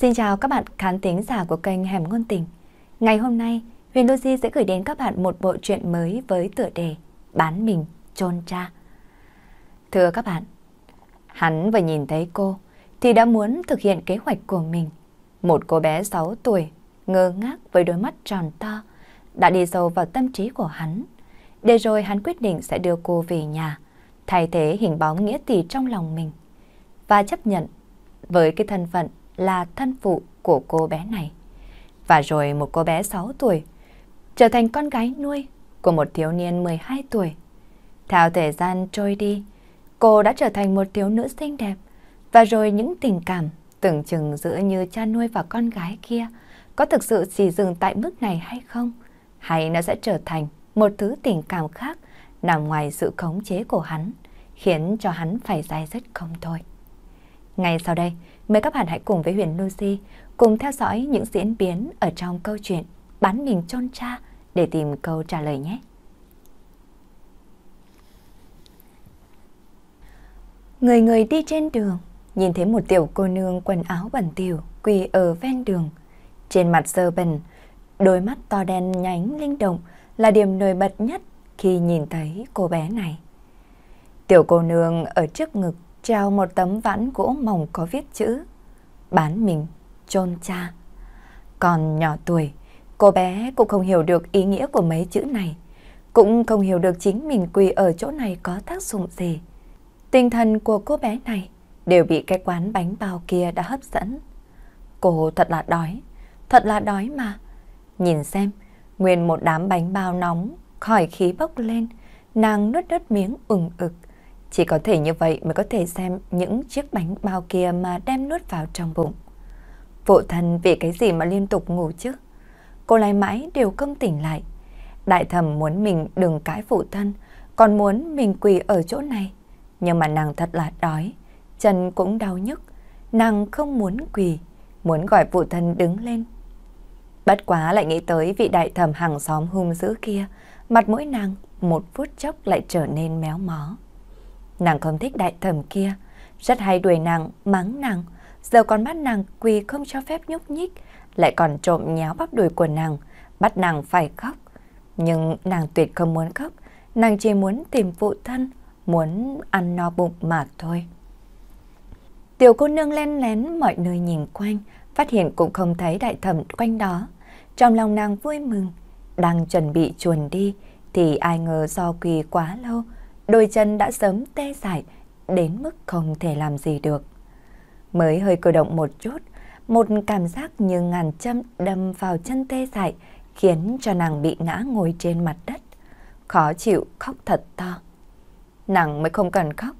Xin chào các bạn khán thính giả của kênh Hẻm Ngôn Tình. Ngày hôm nay, Huyền Doji sẽ gửi đến các bạn một bộ truyện mới với tựa đề Bán mình chôn cha. Thưa các bạn, hắn vừa nhìn thấy cô thì đã muốn thực hiện kế hoạch của mình. Một cô bé 6 tuổi, ngơ ngác với đôi mắt tròn to, đã đi sâu vào tâm trí của hắn. Để rồi hắn quyết định sẽ đưa cô về nhà, thay thế hình bóng nghĩa tỷ trong lòng mình và chấp nhận với cái thân phận là thân phụ của cô bé này. Và rồi một cô bé 6 tuổi trở thành con gái nuôi của một thiếu niên 12 tuổi. Theo thời gian trôi đi, cô đã trở thành một thiếu nữ xinh đẹp và rồi những tình cảm tưởng chừng giữa như cha nuôi và con gái kia có thực sự chỉ dừng tại mức này hay không? Hay nó sẽ trở thành một thứ tình cảm khác nằm ngoài sự khống chế của hắn, khiến cho hắn phải dai dứt không thôi. Ngay sau đây, Mời các bạn hãy cùng với Huyền Lucy cùng theo dõi những diễn biến ở trong câu chuyện Bán mình chôn cha để tìm câu trả lời nhé. Người người đi trên đường, nhìn thấy một tiểu cô nương quần áo bẩn tiểu quỳ ở ven đường. Trên mặt sơ bẩn, đôi mắt to đen nhánh linh động là điểm nổi bật nhất khi nhìn thấy cô bé này. Tiểu cô nương ở trước ngực treo một tấm ván gỗ mỏng có viết chữ bán mình chôn cha. Còn nhỏ tuổi, cô bé cũng không hiểu được ý nghĩa của mấy chữ này, cũng không hiểu được chính mình quỳ ở chỗ này có tác dụng gì. Tinh thần của cô bé này đều bị cái quán bánh bao kia đã hấp dẫn. Cô thật là đói, thật là đói mà. Nhìn xem, nguyên một đám bánh bao nóng, khỏi khí bốc lên, nàng nuốt đất miếng ừng ực. Chỉ có thể như vậy mới có thể xem những chiếc bánh bao kia mà đem nuốt vào trong bụng. Phụ thân vì cái gì mà liên tục ngủ chứ? Cô lại mãi đều không tỉnh lại. Đại thẩm muốn mình đừng cãi phụ thân, còn muốn mình quỳ ở chỗ này. Nhưng mà nàng thật là đói, chân cũng đau nhức. Nàng không muốn quỳ, muốn gọi phụ thân đứng lên. Bất quá lại nghĩ tới vị đại thẩm hàng xóm hung dữ kia, mặt mũi nàng một phút chốc lại trở nên méo mó. Nàng không thích đại thẩm kia, rất hay đuổi nàng, mắng nàng. Giờ còn bắt nàng quỳ không cho phép nhúc nhích, lại còn trộm nhéo bắp đùi của nàng, bắt nàng phải khóc. Nhưng nàng tuyệt không muốn khóc, nàng chỉ muốn tìm phụ thân, muốn ăn no bụng mà thôi. Tiểu cô nương len lén mọi nơi nhìn quanh, phát hiện cũng không thấy đại thẩm quanh đó. Trong lòng nàng vui mừng, đang chuẩn bị chuồn đi, thì ai ngờ do quỳ quá lâu, đôi chân đã sớm tê dại đến mức không thể làm gì được. Mới hơi cử động một chút, một cảm giác như ngàn châm đâm vào chân tê dại khiến cho nàng bị ngã ngồi trên mặt đất, khó chịu khóc thật to. Nàng mới không cần khóc,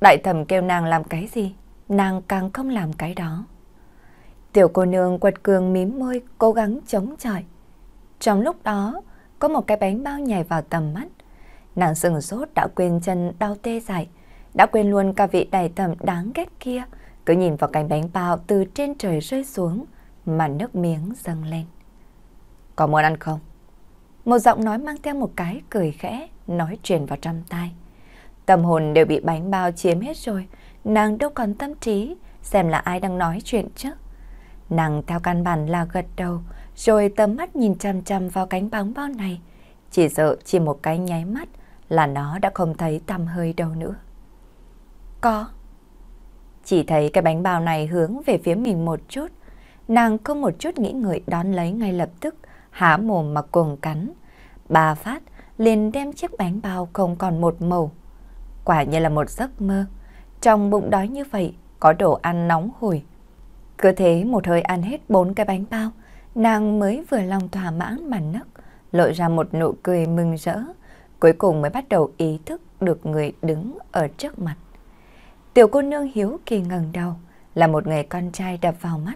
đại thẩm kêu nàng làm cái gì, nàng càng không làm cái đó. Tiểu cô nương quật cường mím môi, cố gắng chống chọi. Trong lúc đó, có một cái bánh bao nhảy vào tầm mắt. Nàng sừng sốt đã quên chân đau tê dại, đã quên luôn cả vị đại tẩm đáng ghét kia, cứ nhìn vào cánh bánh bao từ trên trời rơi xuống mà nước miếng dâng lên. Có muốn ăn không? Một giọng nói mang theo một cái cười khẽ nói truyền vào trong tai. Tâm hồn đều bị bánh bao chiếm hết rồi, nàng đâu còn tâm trí xem là ai đang nói chuyện chứ. Nàng theo căn bản là gật đầu, rồi tầm mắt nhìn chằm chằm vào cánh bóng bao này. Chỉ sợ chỉ một cái nháy mắt là nó đã không thấy tăm hơi đâu nữa. Có. Chỉ thấy cái bánh bao này hướng về phía mình một chút, nàng không một chút nghĩ ngợi đón lấy ngay lập tức, há mồm mà cuồng cắn. Ba phát liền đem chiếc bánh bao không còn một màu. Quả như là một giấc mơ. Trong bụng đói như vậy, có đồ ăn nóng hổi. Cứ thế một hơi ăn hết bốn cái bánh bao, nàng mới vừa lòng thỏa mãn mà nấc, lộ ra một nụ cười mừng rỡ cuối cùng mới bắt đầu ý thức được người đứng ở trước mặt. Tiểu cô nương hiếu kỳ ngẩng đầu, là một người con trai đập vào mắt.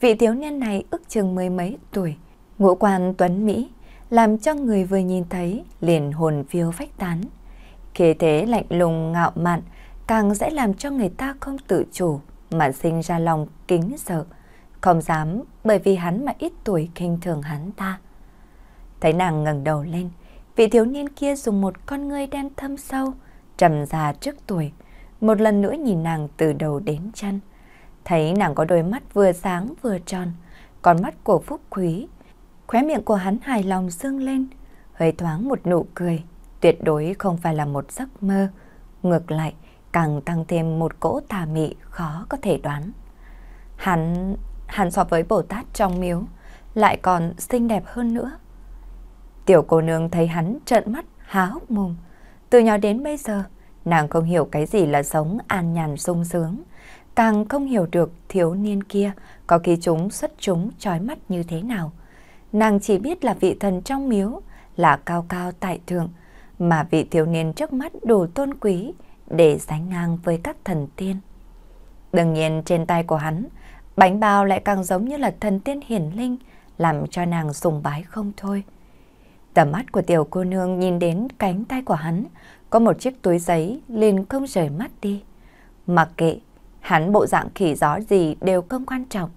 Vị thiếu niên này ước chừng mười mấy tuổi, ngũ quan tuấn Mỹ, làm cho người vừa nhìn thấy liền hồn phiêu phách tán. Khi thế lạnh lùng ngạo mạn càng sẽ làm cho người ta không tự chủ mà sinh ra lòng kính sợ, không dám bởi vì hắn mà ít tuổi khinh thường hắn ta. Thấy nàng ngẩng đầu lên, Vị thiếu niên kia dùng một con ngươi đen thâm sâu, trầm già trước tuổi, một lần nữa nhìn nàng từ đầu đến chân. Thấy nàng có đôi mắt vừa sáng vừa tròn, con mắt của Phúc Quý. Khóe miệng của hắn hài lòng dương lên, hơi thoáng một nụ cười, tuyệt đối không phải là một giấc mơ. Ngược lại, càng tăng thêm một cỗ tà mị khó có thể đoán. Hắn, hắn so với Bồ Tát trong miếu, lại còn xinh đẹp hơn nữa. Tiểu cô nương thấy hắn trợn mắt, há hốc mồm. Từ nhỏ đến bây giờ, nàng không hiểu cái gì là sống an nhàn sung sướng. Càng không hiểu được thiếu niên kia có khi chúng xuất chúng trói mắt như thế nào. Nàng chỉ biết là vị thần trong miếu, là cao cao tại thượng, mà vị thiếu niên trước mắt đủ tôn quý để sánh ngang với các thần tiên. Đương nhiên trên tay của hắn, bánh bao lại càng giống như là thần tiên hiển linh, làm cho nàng sùng bái không thôi. Tầm mắt của tiểu cô nương nhìn đến cánh tay của hắn, có một chiếc túi giấy liền không rời mắt đi. Mặc kệ, hắn bộ dạng khỉ gió gì đều không quan trọng,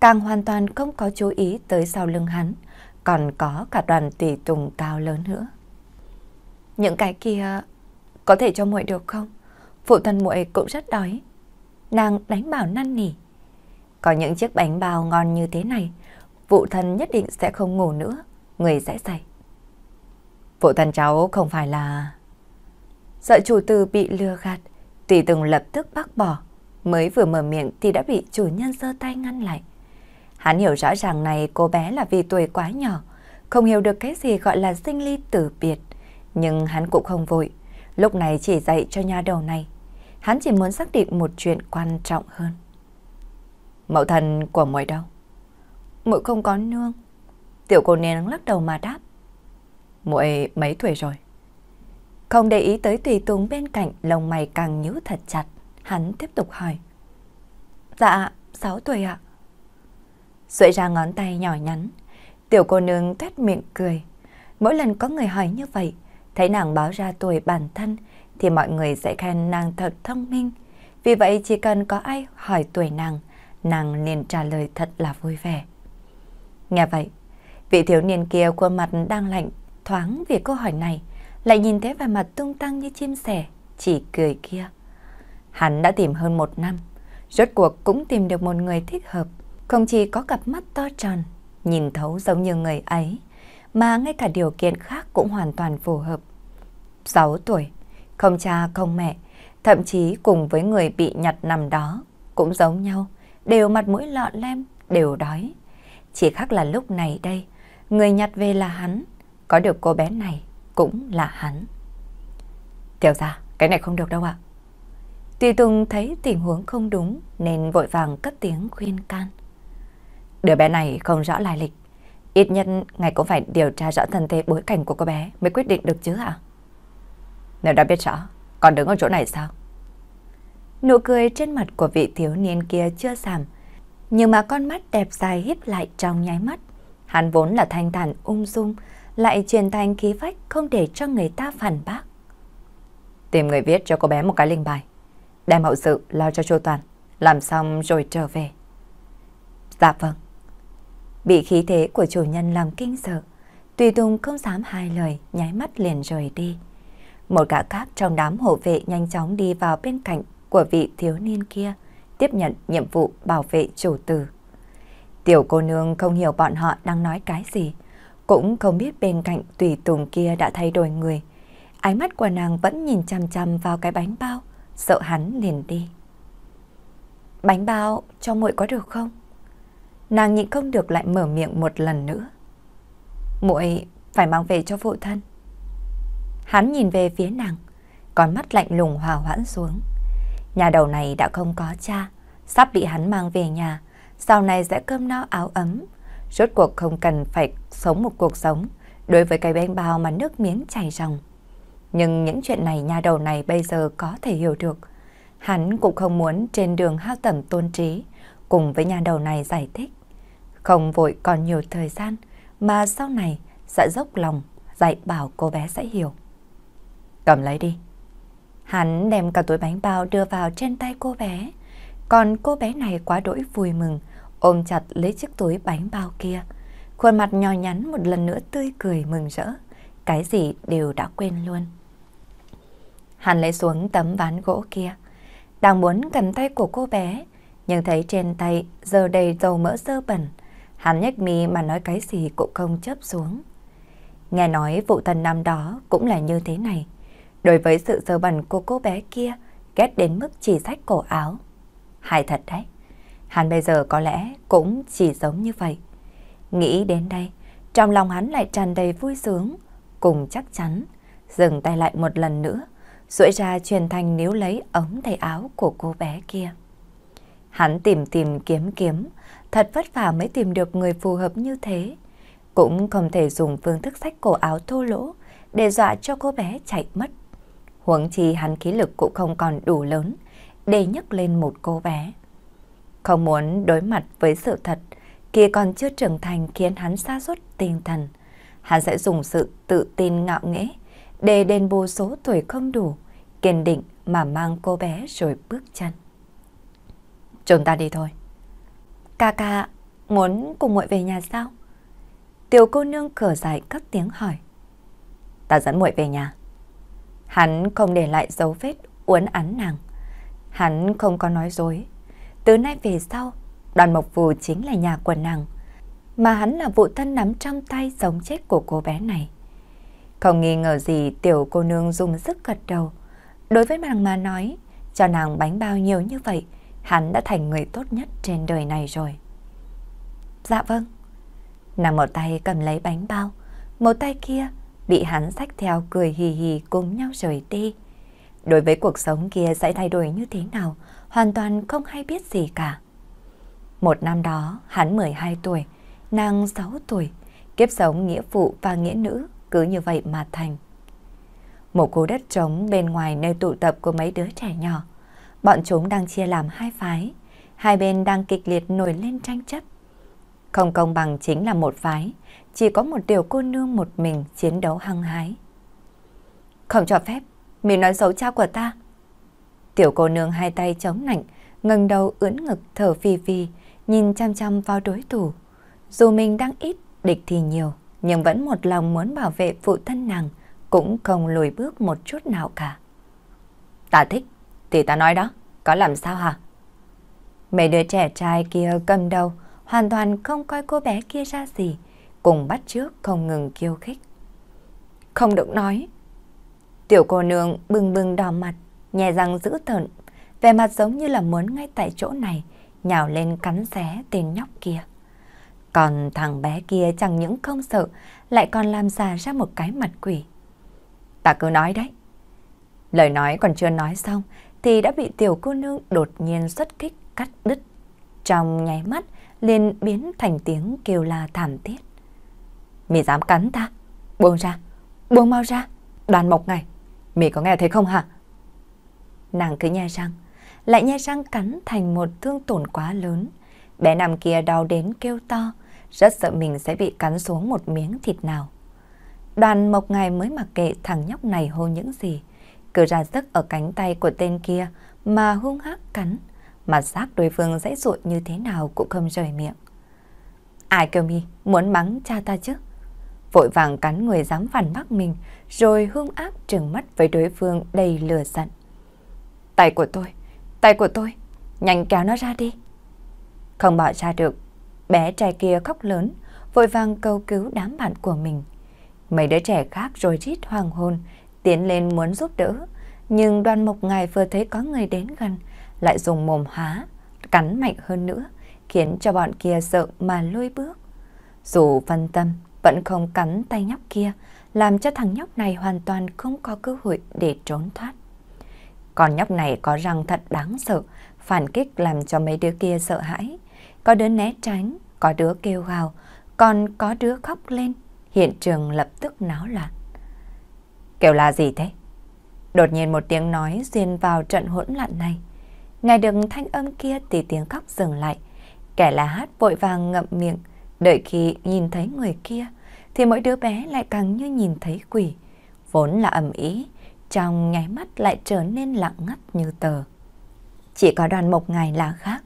càng hoàn toàn không có chú ý tới sau lưng hắn, còn có cả đoàn tùy tùng cao lớn nữa. Những cái kia có thể cho muội được không? Phụ thân muội cũng rất đói. Nàng đánh bảo năn nỉ. Có những chiếc bánh bao ngon như thế này, phụ thân nhất định sẽ không ngủ nữa, người sẽ say. Phụ thân cháu không phải là... Sợ chủ tư bị lừa gạt, tỷ từng lập tức bác bỏ. Mới vừa mở miệng thì đã bị chủ nhân giơ tay ngăn lại. Hắn hiểu rõ ràng này cô bé là vì tuổi quá nhỏ, không hiểu được cái gì gọi là sinh ly tử biệt. Nhưng hắn cũng không vội, lúc này chỉ dạy cho nha đầu này. Hắn chỉ muốn xác định một chuyện quan trọng hơn. Mẫu thần của muội đâu? Muội không có nương. Tiểu cô nén lắc đầu mà đáp muội mấy tuổi rồi? Không để ý tới tùy tùng bên cạnh, lông mày càng nhíu thật chặt, hắn tiếp tục hỏi. Dạ, 6 tuổi ạ. À? ra ngón tay nhỏ nhắn, tiểu cô nương tuét miệng cười. Mỗi lần có người hỏi như vậy, thấy nàng báo ra tuổi bản thân thì mọi người sẽ khen nàng thật thông minh. Vì vậy chỉ cần có ai hỏi tuổi nàng, nàng liền trả lời thật là vui vẻ. Nghe vậy, vị thiếu niên kia khuôn mặt đang lạnh thoáng về câu hỏi này, lại nhìn thấy vẻ mặt tung tăng như chim sẻ, chỉ cười kia. Hắn đã tìm hơn một năm, rốt cuộc cũng tìm được một người thích hợp, không chỉ có cặp mắt to tròn, nhìn thấu giống như người ấy, mà ngay cả điều kiện khác cũng hoàn toàn phù hợp. 6 tuổi, không cha không mẹ, thậm chí cùng với người bị nhặt nằm đó cũng giống nhau, đều mặt mũi lọ lem, đều đói. Chỉ khác là lúc này đây, người nhặt về là hắn, có được cô bé này cũng là hắn. Tiểu ra, cái này không được đâu ạ. Tùy Tùng thấy tình huống không đúng nên vội vàng cất tiếng khuyên can. Đứa bé này không rõ lai lịch, ít nhất ngài cũng phải điều tra rõ thân thế bối cảnh của cô bé mới quyết định được chứ ạ. Nếu đã biết rõ, còn đứng ở chỗ này sao? Nụ cười trên mặt của vị thiếu niên kia chưa giảm, nhưng mà con mắt đẹp dài híp lại trong nháy mắt. Hắn vốn là thanh thản ung dung, lại truyền thành khí phách không để cho người ta phản bác. Tìm người viết cho cô bé một cái linh bài, đem hậu sự lo cho chu toàn, làm xong rồi trở về. Dạ vâng. Bị khí thế của chủ nhân làm kinh sợ, Tùy Tùng không dám hai lời, nháy mắt liền rời đi. Một gã khác trong đám hộ vệ nhanh chóng đi vào bên cạnh của vị thiếu niên kia, tiếp nhận nhiệm vụ bảo vệ chủ tử. Tiểu cô nương không hiểu bọn họ đang nói cái gì, cũng không biết bên cạnh tùy tùng kia đã thay đổi người. Ánh mắt của nàng vẫn nhìn chăm chăm vào cái bánh bao, sợ hắn liền đi. Bánh bao cho muội có được không? Nàng nhịn không được lại mở miệng một lần nữa. Muội phải mang về cho phụ thân. Hắn nhìn về phía nàng, con mắt lạnh lùng hòa hoãn xuống. Nhà đầu này đã không có cha, sắp bị hắn mang về nhà, sau này sẽ cơm no áo ấm, rốt cuộc không cần phải sống một cuộc sống đối với cái bánh bao mà nước miếng chảy ròng. Nhưng những chuyện này nhà đầu này bây giờ có thể hiểu được. Hắn cũng không muốn trên đường hao tẩm tôn trí cùng với nhà đầu này giải thích. Không vội còn nhiều thời gian mà sau này sẽ dốc lòng dạy bảo cô bé sẽ hiểu. Cầm lấy đi. Hắn đem cả túi bánh bao đưa vào trên tay cô bé. Còn cô bé này quá đỗi vui mừng ôm chặt lấy chiếc túi bánh bao kia. Khuôn mặt nhỏ nhắn một lần nữa tươi cười mừng rỡ, cái gì đều đã quên luôn. Hắn lấy xuống tấm ván gỗ kia, đang muốn cầm tay của cô bé, nhưng thấy trên tay giờ đầy dầu mỡ dơ bẩn, hắn nhếch mi mà nói cái gì cũng không chấp xuống. Nghe nói vụ tần năm đó cũng là như thế này, đối với sự dơ bẩn của cô bé kia, ghét đến mức chỉ rách cổ áo. Hài thật đấy. Hắn bây giờ có lẽ cũng chỉ giống như vậy. Nghĩ đến đây, trong lòng hắn lại tràn đầy vui sướng, cùng chắc chắn, dừng tay lại một lần nữa, duỗi ra truyền thanh níu lấy ống tay áo của cô bé kia. Hắn tìm tìm kiếm kiếm, thật vất vả mới tìm được người phù hợp như thế. Cũng không thể dùng phương thức sách cổ áo thô lỗ để dọa cho cô bé chạy mất. Huống chi hắn khí lực cũng không còn đủ lớn để nhấc lên một cô bé. Không muốn đối mặt với sự thật, kia còn chưa trưởng thành khiến hắn xa suốt tinh thần. Hắn sẽ dùng sự tự tin ngạo nghễ để đền bù số tuổi không đủ, kiên định mà mang cô bé rồi bước chân. Chúng ta đi thôi. Ca ca, muốn cùng muội về nhà sao? Tiểu cô nương khở dài cất tiếng hỏi. Ta dẫn muội về nhà. Hắn không để lại dấu vết uốn án nàng. Hắn không có nói dối, từ nay về sau, đoàn mộc phù chính là nhà của nàng, mà hắn là vụ thân nắm trong tay sống chết của cô bé này. Không nghi ngờ gì tiểu cô nương dùng sức gật đầu. Đối với nàng mà nói, cho nàng bánh bao nhiều như vậy, hắn đã thành người tốt nhất trên đời này rồi. Dạ vâng. Nàng một tay cầm lấy bánh bao, một tay kia bị hắn sách theo cười hì hì cùng nhau rời đi. Đối với cuộc sống kia sẽ thay đổi như thế nào, hoàn toàn không hay biết gì cả. Một năm đó, hắn 12 tuổi, nàng 6 tuổi, kiếp sống nghĩa phụ và nghĩa nữ cứ như vậy mà thành. Một khu đất trống bên ngoài nơi tụ tập của mấy đứa trẻ nhỏ, bọn chúng đang chia làm hai phái, hai bên đang kịch liệt nổi lên tranh chấp. Không công bằng chính là một phái, chỉ có một tiểu cô nương một mình chiến đấu hăng hái. Không cho phép, mình nói xấu cha của ta, Tiểu cô nương hai tay chống nạnh, ngẩng đầu ưỡn ngực thở phì phì, nhìn chăm chăm vào đối thủ. Dù mình đang ít, địch thì nhiều, nhưng vẫn một lòng muốn bảo vệ phụ thân nàng, cũng không lùi bước một chút nào cả. Ta thích, thì ta nói đó, có làm sao hả? Mấy đứa trẻ trai kia cầm đầu, hoàn toàn không coi cô bé kia ra gì, cùng bắt trước không ngừng kêu khích. Không được nói. Tiểu cô nương bừng bừng đỏ mặt, nhè răng giữ tợn, vẻ mặt giống như là muốn ngay tại chỗ này, nhào lên cắn xé tên nhóc kia. Còn thằng bé kia chẳng những không sợ, lại còn làm ra ra một cái mặt quỷ. Ta cứ nói đấy. Lời nói còn chưa nói xong, thì đã bị tiểu cô nương đột nhiên xuất kích cắt đứt. Trong nháy mắt, liền biến thành tiếng kêu la thảm thiết. Mì dám cắn ta? Buông ra, buông mau ra, đoàn mộc ngày Mì có nghe thấy không hả? nàng cứ nhai răng, lại nhai răng cắn thành một thương tổn quá lớn. Bé nằm kia đau đến kêu to, rất sợ mình sẽ bị cắn xuống một miếng thịt nào. Đoàn mộc ngài mới mặc kệ thằng nhóc này hô những gì, cứ ra sức ở cánh tay của tên kia mà hung hắc cắn, mà xác đối phương dãy ruột như thế nào cũng không rời miệng. Ai kêu mi muốn mắng cha ta chứ? Vội vàng cắn người dám phản bác mình, rồi hung ác trừng mắt với đối phương đầy lửa giận. Tay của tôi, tay của tôi, nhanh kéo nó ra đi. Không bỏ ra được, bé trai kia khóc lớn, vội vàng cầu cứu đám bạn của mình. Mấy đứa trẻ khác rồi rít hoàng hôn, tiến lên muốn giúp đỡ. Nhưng đoàn mộc ngài vừa thấy có người đến gần, lại dùng mồm há, cắn mạnh hơn nữa, khiến cho bọn kia sợ mà lôi bước. Dù phân tâm, vẫn không cắn tay nhóc kia, làm cho thằng nhóc này hoàn toàn không có cơ hội để trốn thoát con nhóc này có răng thật đáng sợ, phản kích làm cho mấy đứa kia sợ hãi. Có đứa né tránh, có đứa kêu gào, còn có đứa khóc lên. Hiện trường lập tức náo loạn. kêu là gì thế? Đột nhiên một tiếng nói xuyên vào trận hỗn loạn này. Nghe được thanh âm kia thì tiếng khóc dừng lại. Kẻ là hát vội vàng ngậm miệng, đợi khi nhìn thấy người kia thì mỗi đứa bé lại càng như nhìn thấy quỷ. Vốn là ầm ý, trong nháy mắt lại trở nên lặng ngắt như tờ. Chỉ có đoàn mộc ngài là khác,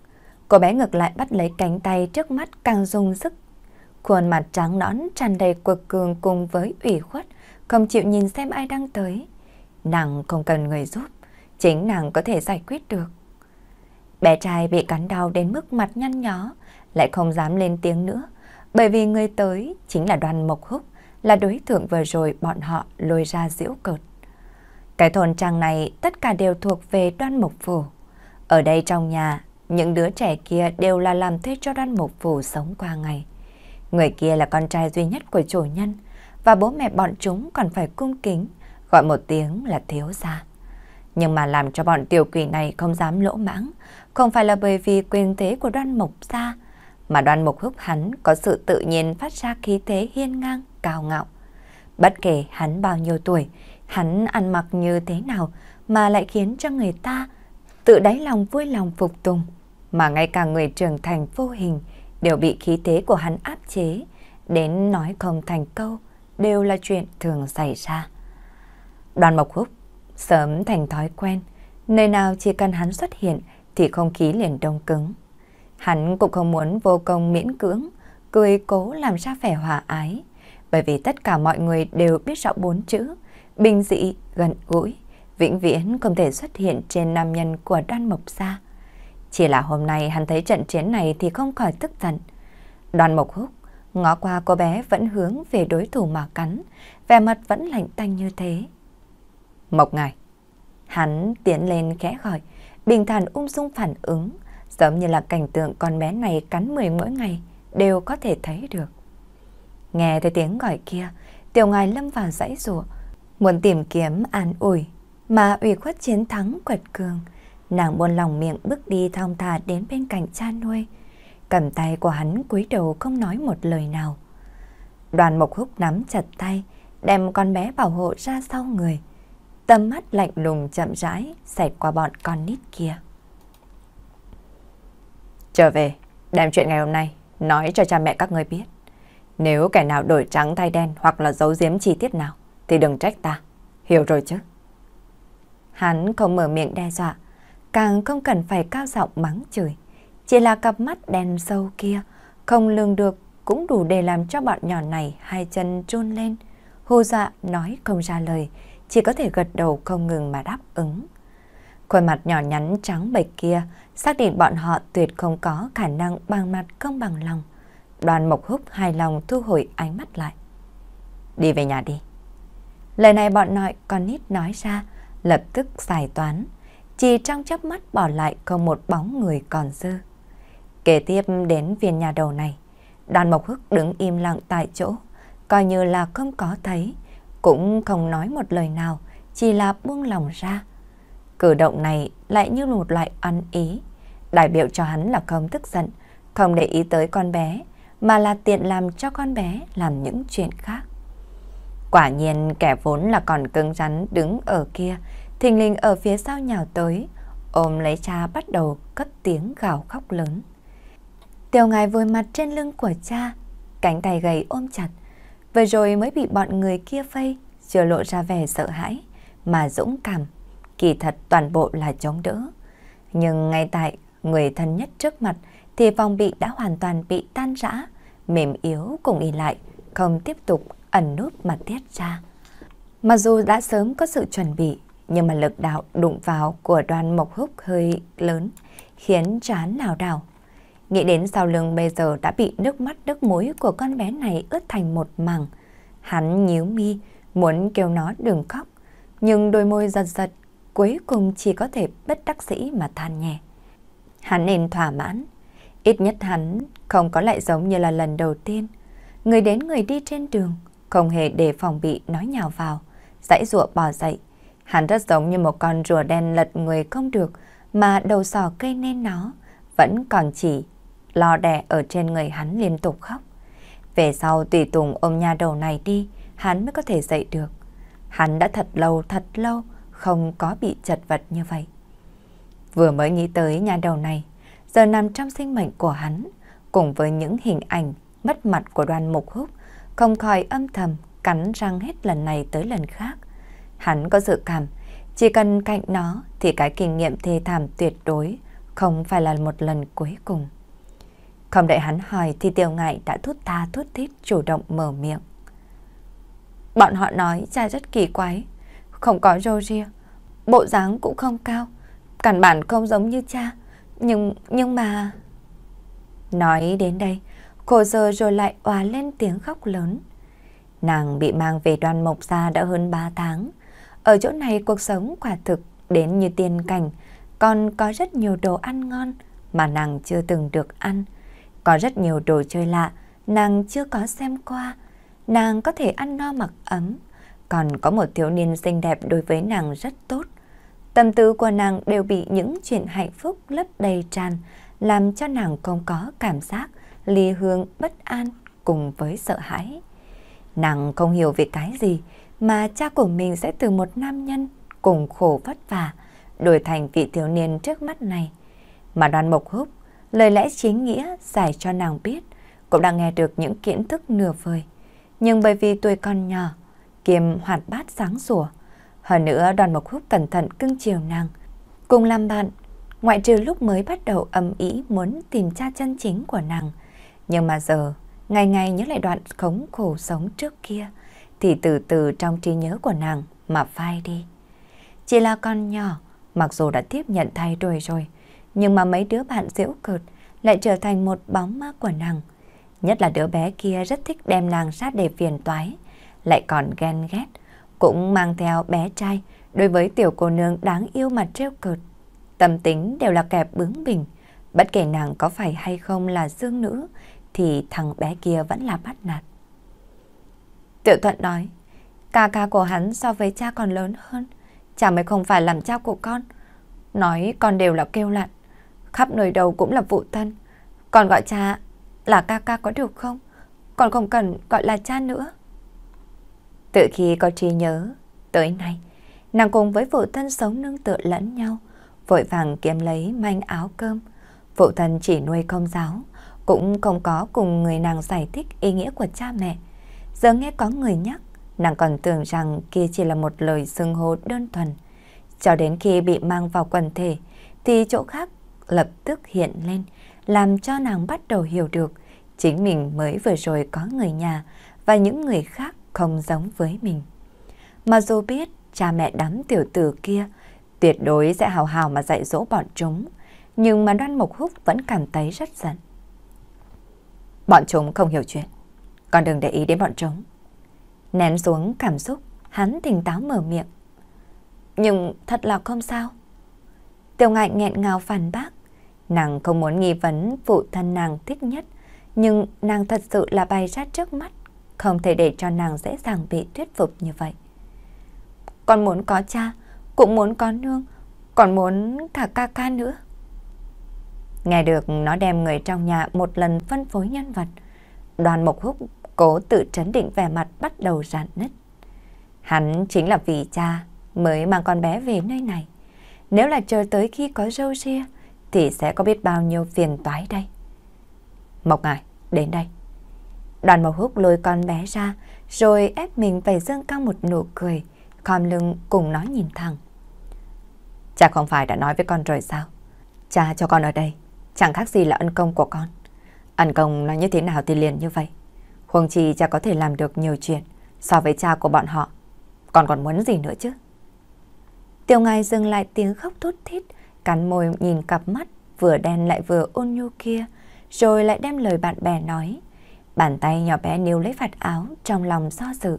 cô bé ngược lại bắt lấy cánh tay trước mắt càng dùng sức. Khuôn mặt trắng nõn tràn đầy quật cường cùng với ủy khuất, không chịu nhìn xem ai đang tới. Nàng không cần người giúp, chính nàng có thể giải quyết được. Bé trai bị cắn đau đến mức mặt nhăn nhó, lại không dám lên tiếng nữa, bởi vì người tới chính là đoàn mộc húc, là đối tượng vừa rồi bọn họ lôi ra diễu cợt. Cái thôn trang này tất cả đều thuộc về đoan mục phủ. Ở đây trong nhà, những đứa trẻ kia đều là làm thuê cho đoan mục phủ sống qua ngày. Người kia là con trai duy nhất của chủ nhân, và bố mẹ bọn chúng còn phải cung kính, gọi một tiếng là thiếu gia. Nhưng mà làm cho bọn tiểu quỷ này không dám lỗ mãng, không phải là bởi vì quyền thế của đoan mục gia, mà đoan mục húc hắn có sự tự nhiên phát ra khí thế hiên ngang, cao ngạo. Bất kể hắn bao nhiêu tuổi, Hắn ăn mặc như thế nào mà lại khiến cho người ta tự đáy lòng vui lòng phục tùng, mà ngay cả người trưởng thành vô hình đều bị khí thế của hắn áp chế, đến nói không thành câu đều là chuyện thường xảy ra. Đoàn Mộc Húc sớm thành thói quen, nơi nào chỉ cần hắn xuất hiện thì không khí liền đông cứng. Hắn cũng không muốn vô công miễn cưỡng, cười cố làm ra vẻ hòa ái, bởi vì tất cả mọi người đều biết rõ bốn chữ bình dị, gần gũi, vĩnh viễn không thể xuất hiện trên nam nhân của Đoan Mộc Sa. Chỉ là hôm nay hắn thấy trận chiến này thì không khỏi tức giận. Đoan Mộc Húc ngó qua cô bé vẫn hướng về đối thủ mà cắn, vẻ mặt vẫn lạnh tanh như thế. Mộc ngài, hắn tiến lên khẽ gọi, bình thản ung dung phản ứng, giống như là cảnh tượng con bé này cắn mười mỗi ngày đều có thể thấy được. Nghe thấy tiếng gọi kia, tiểu ngài lâm vào dãy rủa Muốn tìm kiếm an ủi Mà ủy khuất chiến thắng quật cường Nàng buôn lòng miệng bước đi thong thả đến bên cạnh cha nuôi Cầm tay của hắn cúi đầu không nói một lời nào Đoàn mộc húc nắm chặt tay Đem con bé bảo hộ ra sau người Tâm mắt lạnh lùng chậm rãi Xẹt qua bọn con nít kia Trở về Đem chuyện ngày hôm nay Nói cho cha mẹ các người biết Nếu kẻ nào đổi trắng thay đen Hoặc là giấu giếm chi tiết nào thì đừng trách ta. Hiểu rồi chứ? Hắn không mở miệng đe dọa, càng không cần phải cao giọng mắng chửi. Chỉ là cặp mắt đen sâu kia, không lường được cũng đủ để làm cho bọn nhỏ này hai chân trôn lên. Hù dọa nói không ra lời, chỉ có thể gật đầu không ngừng mà đáp ứng. Khuôn mặt nhỏ nhắn trắng bệch kia xác định bọn họ tuyệt không có khả năng bằng mặt không bằng lòng. Đoàn Mộc Húc hài lòng thu hồi ánh mắt lại. Đi về nhà đi. Lời này bọn nội con nít nói ra, lập tức giải toán. Chỉ trong chớp mắt bỏ lại không một bóng người còn dư. kể tiếp đến viên nhà đầu này, đoàn mộc hức đứng im lặng tại chỗ, coi như là không có thấy, cũng không nói một lời nào, chỉ là buông lòng ra. Cử động này lại như một loại ăn ý, đại biểu cho hắn là không tức giận, không để ý tới con bé, mà là tiện làm cho con bé làm những chuyện khác. Quả nhiên kẻ vốn là còn cứng rắn đứng ở kia, thình lình ở phía sau nhào tới, ôm lấy cha bắt đầu cất tiếng gào khóc lớn. Tiểu ngài vùi mặt trên lưng của cha, cánh tay gầy ôm chặt, vừa rồi mới bị bọn người kia phây, chưa lộ ra vẻ sợ hãi, mà dũng cảm, kỳ thật toàn bộ là chống đỡ. Nhưng ngay tại người thân nhất trước mặt thì phòng bị đã hoàn toàn bị tan rã, mềm yếu cùng y lại, không tiếp tục ẩn núp mà tiết ra. Mặc dù đã sớm có sự chuẩn bị, nhưng mà lực đạo đụng vào của đoàn mộc húc hơi lớn, khiến chán nào đảo. Nghĩ đến sau lưng bây giờ đã bị nước mắt nước mũi của con bé này ướt thành một mảng. Hắn nhíu mi, muốn kêu nó đừng khóc, nhưng đôi môi giật giật, cuối cùng chỉ có thể bất đắc sĩ mà than nhẹ. Hắn nên thỏa mãn, ít nhất hắn không có lại giống như là lần đầu tiên. Người đến người đi trên đường, không hề để phòng bị nói nhào vào, dãy ruộng bò dậy. Hắn rất giống như một con rùa đen lật người không được mà đầu sò cây nên nó vẫn còn chỉ lo đè ở trên người hắn liên tục khóc. Về sau tùy tùng ôm nha đầu này đi, hắn mới có thể dậy được. Hắn đã thật lâu thật lâu không có bị chật vật như vậy. Vừa mới nghĩ tới nha đầu này, giờ nằm trong sinh mệnh của hắn, cùng với những hình ảnh mất mặt của đoàn mục húc, không khỏi âm thầm cắn răng hết lần này tới lần khác. Hắn có dự cảm, chỉ cần cạnh nó thì cái kinh nghiệm thê thảm tuyệt đối không phải là một lần cuối cùng. Không đợi hắn hỏi thì tiêu ngại đã thút tha thút thít chủ động mở miệng. Bọn họ nói cha rất kỳ quái, không có rô ria, bộ dáng cũng không cao, cản bản không giống như cha, nhưng nhưng mà nói đến đây, khổ giờ rồi lại òa lên tiếng khóc lớn. Nàng bị mang về đoàn mộc gia đã hơn 3 tháng. Ở chỗ này cuộc sống quả thực đến như tiên cảnh, còn có rất nhiều đồ ăn ngon mà nàng chưa từng được ăn. Có rất nhiều đồ chơi lạ nàng chưa có xem qua. Nàng có thể ăn no mặc ấm, còn có một thiếu niên xinh đẹp đối với nàng rất tốt. Tâm tư của nàng đều bị những chuyện hạnh phúc lấp đầy tràn, làm cho nàng không có cảm giác ly hương bất an cùng với sợ hãi. Nàng không hiểu về cái gì mà cha của mình sẽ từ một nam nhân cùng khổ vất vả đổi thành vị thiếu niên trước mắt này. Mà đoàn mộc húc, lời lẽ chính nghĩa giải cho nàng biết, cũng đang nghe được những kiến thức nửa vời. Nhưng bởi vì tuổi còn nhỏ, kiềm hoạt bát sáng sủa, hơn nữa đoàn mộc húc cẩn thận cưng chiều nàng. Cùng làm bạn, ngoại trừ lúc mới bắt đầu âm ý muốn tìm cha chân chính của nàng, nhưng mà giờ, ngày ngày nhớ lại đoạn khống khổ sống trước kia, thì từ từ trong trí nhớ của nàng mà phai đi. Chỉ là con nhỏ, mặc dù đã tiếp nhận thay đổi rồi, nhưng mà mấy đứa bạn diễu cợt lại trở thành một bóng ma của nàng. Nhất là đứa bé kia rất thích đem nàng sát để phiền toái, lại còn ghen ghét, cũng mang theo bé trai đối với tiểu cô nương đáng yêu mà treo cợt. Tâm tính đều là kẹp bướng bình. bất kể nàng có phải hay không là dương nữ, thì thằng bé kia vẫn là bắt nạt. Tiểu thuận nói, ca ca của hắn so với cha còn lớn hơn, cha mới không phải làm cha của con. Nói con đều là kêu lặn, khắp nơi đầu cũng là vụ thân. Con gọi cha là ca ca có được không? Con không cần gọi là cha nữa. Từ khi có trí nhớ, tới nay, nàng cùng với vụ thân sống nương tựa lẫn nhau, vội vàng kiếm lấy manh áo cơm. Vụ thân chỉ nuôi công giáo, cũng không có cùng người nàng giải thích ý nghĩa của cha mẹ. Giờ nghe có người nhắc, nàng còn tưởng rằng kia chỉ là một lời xưng hô đơn thuần. Cho đến khi bị mang vào quần thể, thì chỗ khác lập tức hiện lên, làm cho nàng bắt đầu hiểu được chính mình mới vừa rồi có người nhà và những người khác không giống với mình. Mà dù biết cha mẹ đám tiểu tử kia tuyệt đối sẽ hào hào mà dạy dỗ bọn chúng, nhưng mà đoan mộc húc vẫn cảm thấy rất giận. Bọn chúng không hiểu chuyện. Con đừng để ý đến bọn chúng. Nén xuống cảm xúc, hắn tỉnh táo mở miệng. Nhưng thật là không sao. Tiểu ngại nghẹn ngào phản bác. Nàng không muốn nghi vấn phụ thân nàng thích nhất, nhưng nàng thật sự là bay ra trước mắt, không thể để cho nàng dễ dàng bị thuyết phục như vậy. Con muốn có cha, cũng muốn có nương, còn muốn cả ca ca nữa. Nghe được nó đem người trong nhà một lần phân phối nhân vật. Đoàn Mộc Húc cố tự trấn định vẻ mặt bắt đầu rạn nứt. Hắn chính là vì cha mới mang con bé về nơi này. Nếu là chờ tới khi có râu ria thì sẽ có biết bao nhiêu phiền toái đây. Mộc ngài đến đây. Đoàn Mộc Húc lôi con bé ra rồi ép mình phải dương cao một nụ cười, khom lưng cùng nó nhìn thẳng. Cha không phải đã nói với con rồi sao? Cha cho con ở đây chẳng khác gì là ân công của con. Ân công nó như thế nào thì liền như vậy. Huồng chi cha có thể làm được nhiều chuyện so với cha của bọn họ. Còn còn muốn gì nữa chứ? Tiểu ngài dừng lại tiếng khóc thút thít, cắn môi nhìn cặp mắt vừa đen lại vừa ôn nhu kia, rồi lại đem lời bạn bè nói. Bàn tay nhỏ bé níu lấy vạt áo trong lòng do dự.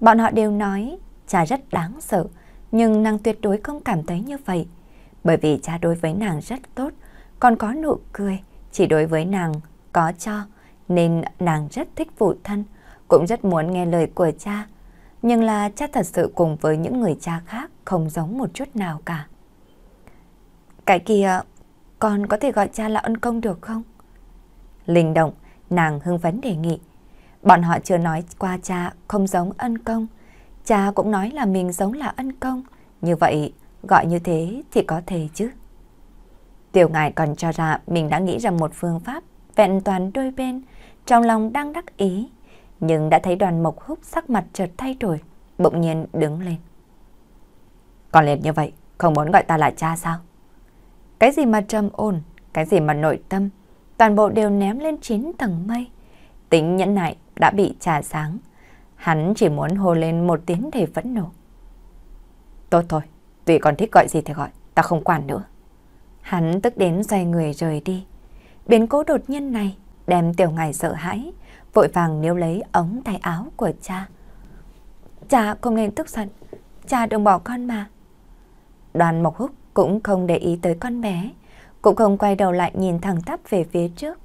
Bọn họ đều nói cha rất đáng sợ, nhưng nàng tuyệt đối không cảm thấy như vậy. Bởi vì cha đối với nàng rất tốt, còn có nụ cười, chỉ đối với nàng có cho, nên nàng rất thích phụ thân, cũng rất muốn nghe lời của cha. Nhưng là cha thật sự cùng với những người cha khác không giống một chút nào cả. Cái kia, con có thể gọi cha là ân công được không? Linh động, nàng hưng phấn đề nghị. Bọn họ chưa nói qua cha không giống ân công. Cha cũng nói là mình giống là ân công. Như vậy, gọi như thế thì có thể chứ. Tiểu ngài còn cho ra mình đã nghĩ ra một phương pháp vẹn toàn đôi bên, trong lòng đang đắc ý, nhưng đã thấy đoàn mộc húc sắc mặt chợt thay đổi, bỗng nhiên đứng lên. Còn liệt như vậy, không muốn gọi ta là cha sao? Cái gì mà trầm ổn, cái gì mà nội tâm, toàn bộ đều ném lên chín tầng mây. Tính nhẫn nại đã bị trà sáng, hắn chỉ muốn hô lên một tiếng để phẫn nộ. Tốt thôi, tùy còn thích gọi gì thì gọi, ta không quản nữa. Hắn tức đến xoay người rời đi. Biến cố đột nhiên này đem tiểu ngài sợ hãi, vội vàng níu lấy ống tay áo của cha. Cha không nên tức giận, cha đừng bỏ con mà. Đoàn Mộc Húc cũng không để ý tới con bé, cũng không quay đầu lại nhìn thẳng tắp về phía trước.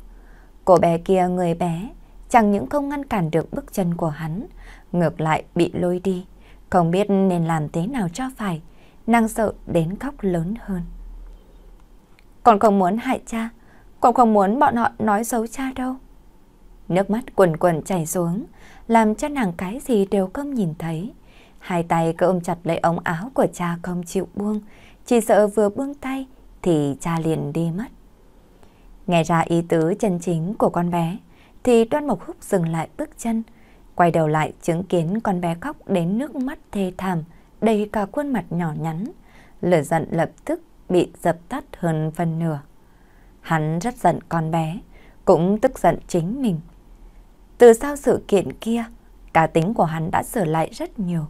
Cô bé kia người bé, chẳng những không ngăn cản được bước chân của hắn, ngược lại bị lôi đi, không biết nên làm thế nào cho phải, nàng sợ đến khóc lớn hơn. Con không muốn hại cha, con không muốn bọn họ nói xấu cha đâu. Nước mắt quần quần chảy xuống, làm cho nàng cái gì đều không nhìn thấy. Hai tay cứ ôm chặt lấy ống áo của cha không chịu buông, chỉ sợ vừa buông tay thì cha liền đi mất. Nghe ra ý tứ chân chính của con bé, thì đoan mộc húc dừng lại bước chân, quay đầu lại chứng kiến con bé khóc đến nước mắt thê thảm, đầy cả khuôn mặt nhỏ nhắn. Lửa giận lập tức bị dập tắt hơn phần nửa. Hắn rất giận con bé, cũng tức giận chính mình. Từ sau sự kiện kia, cá tính của hắn đã sửa lại rất nhiều,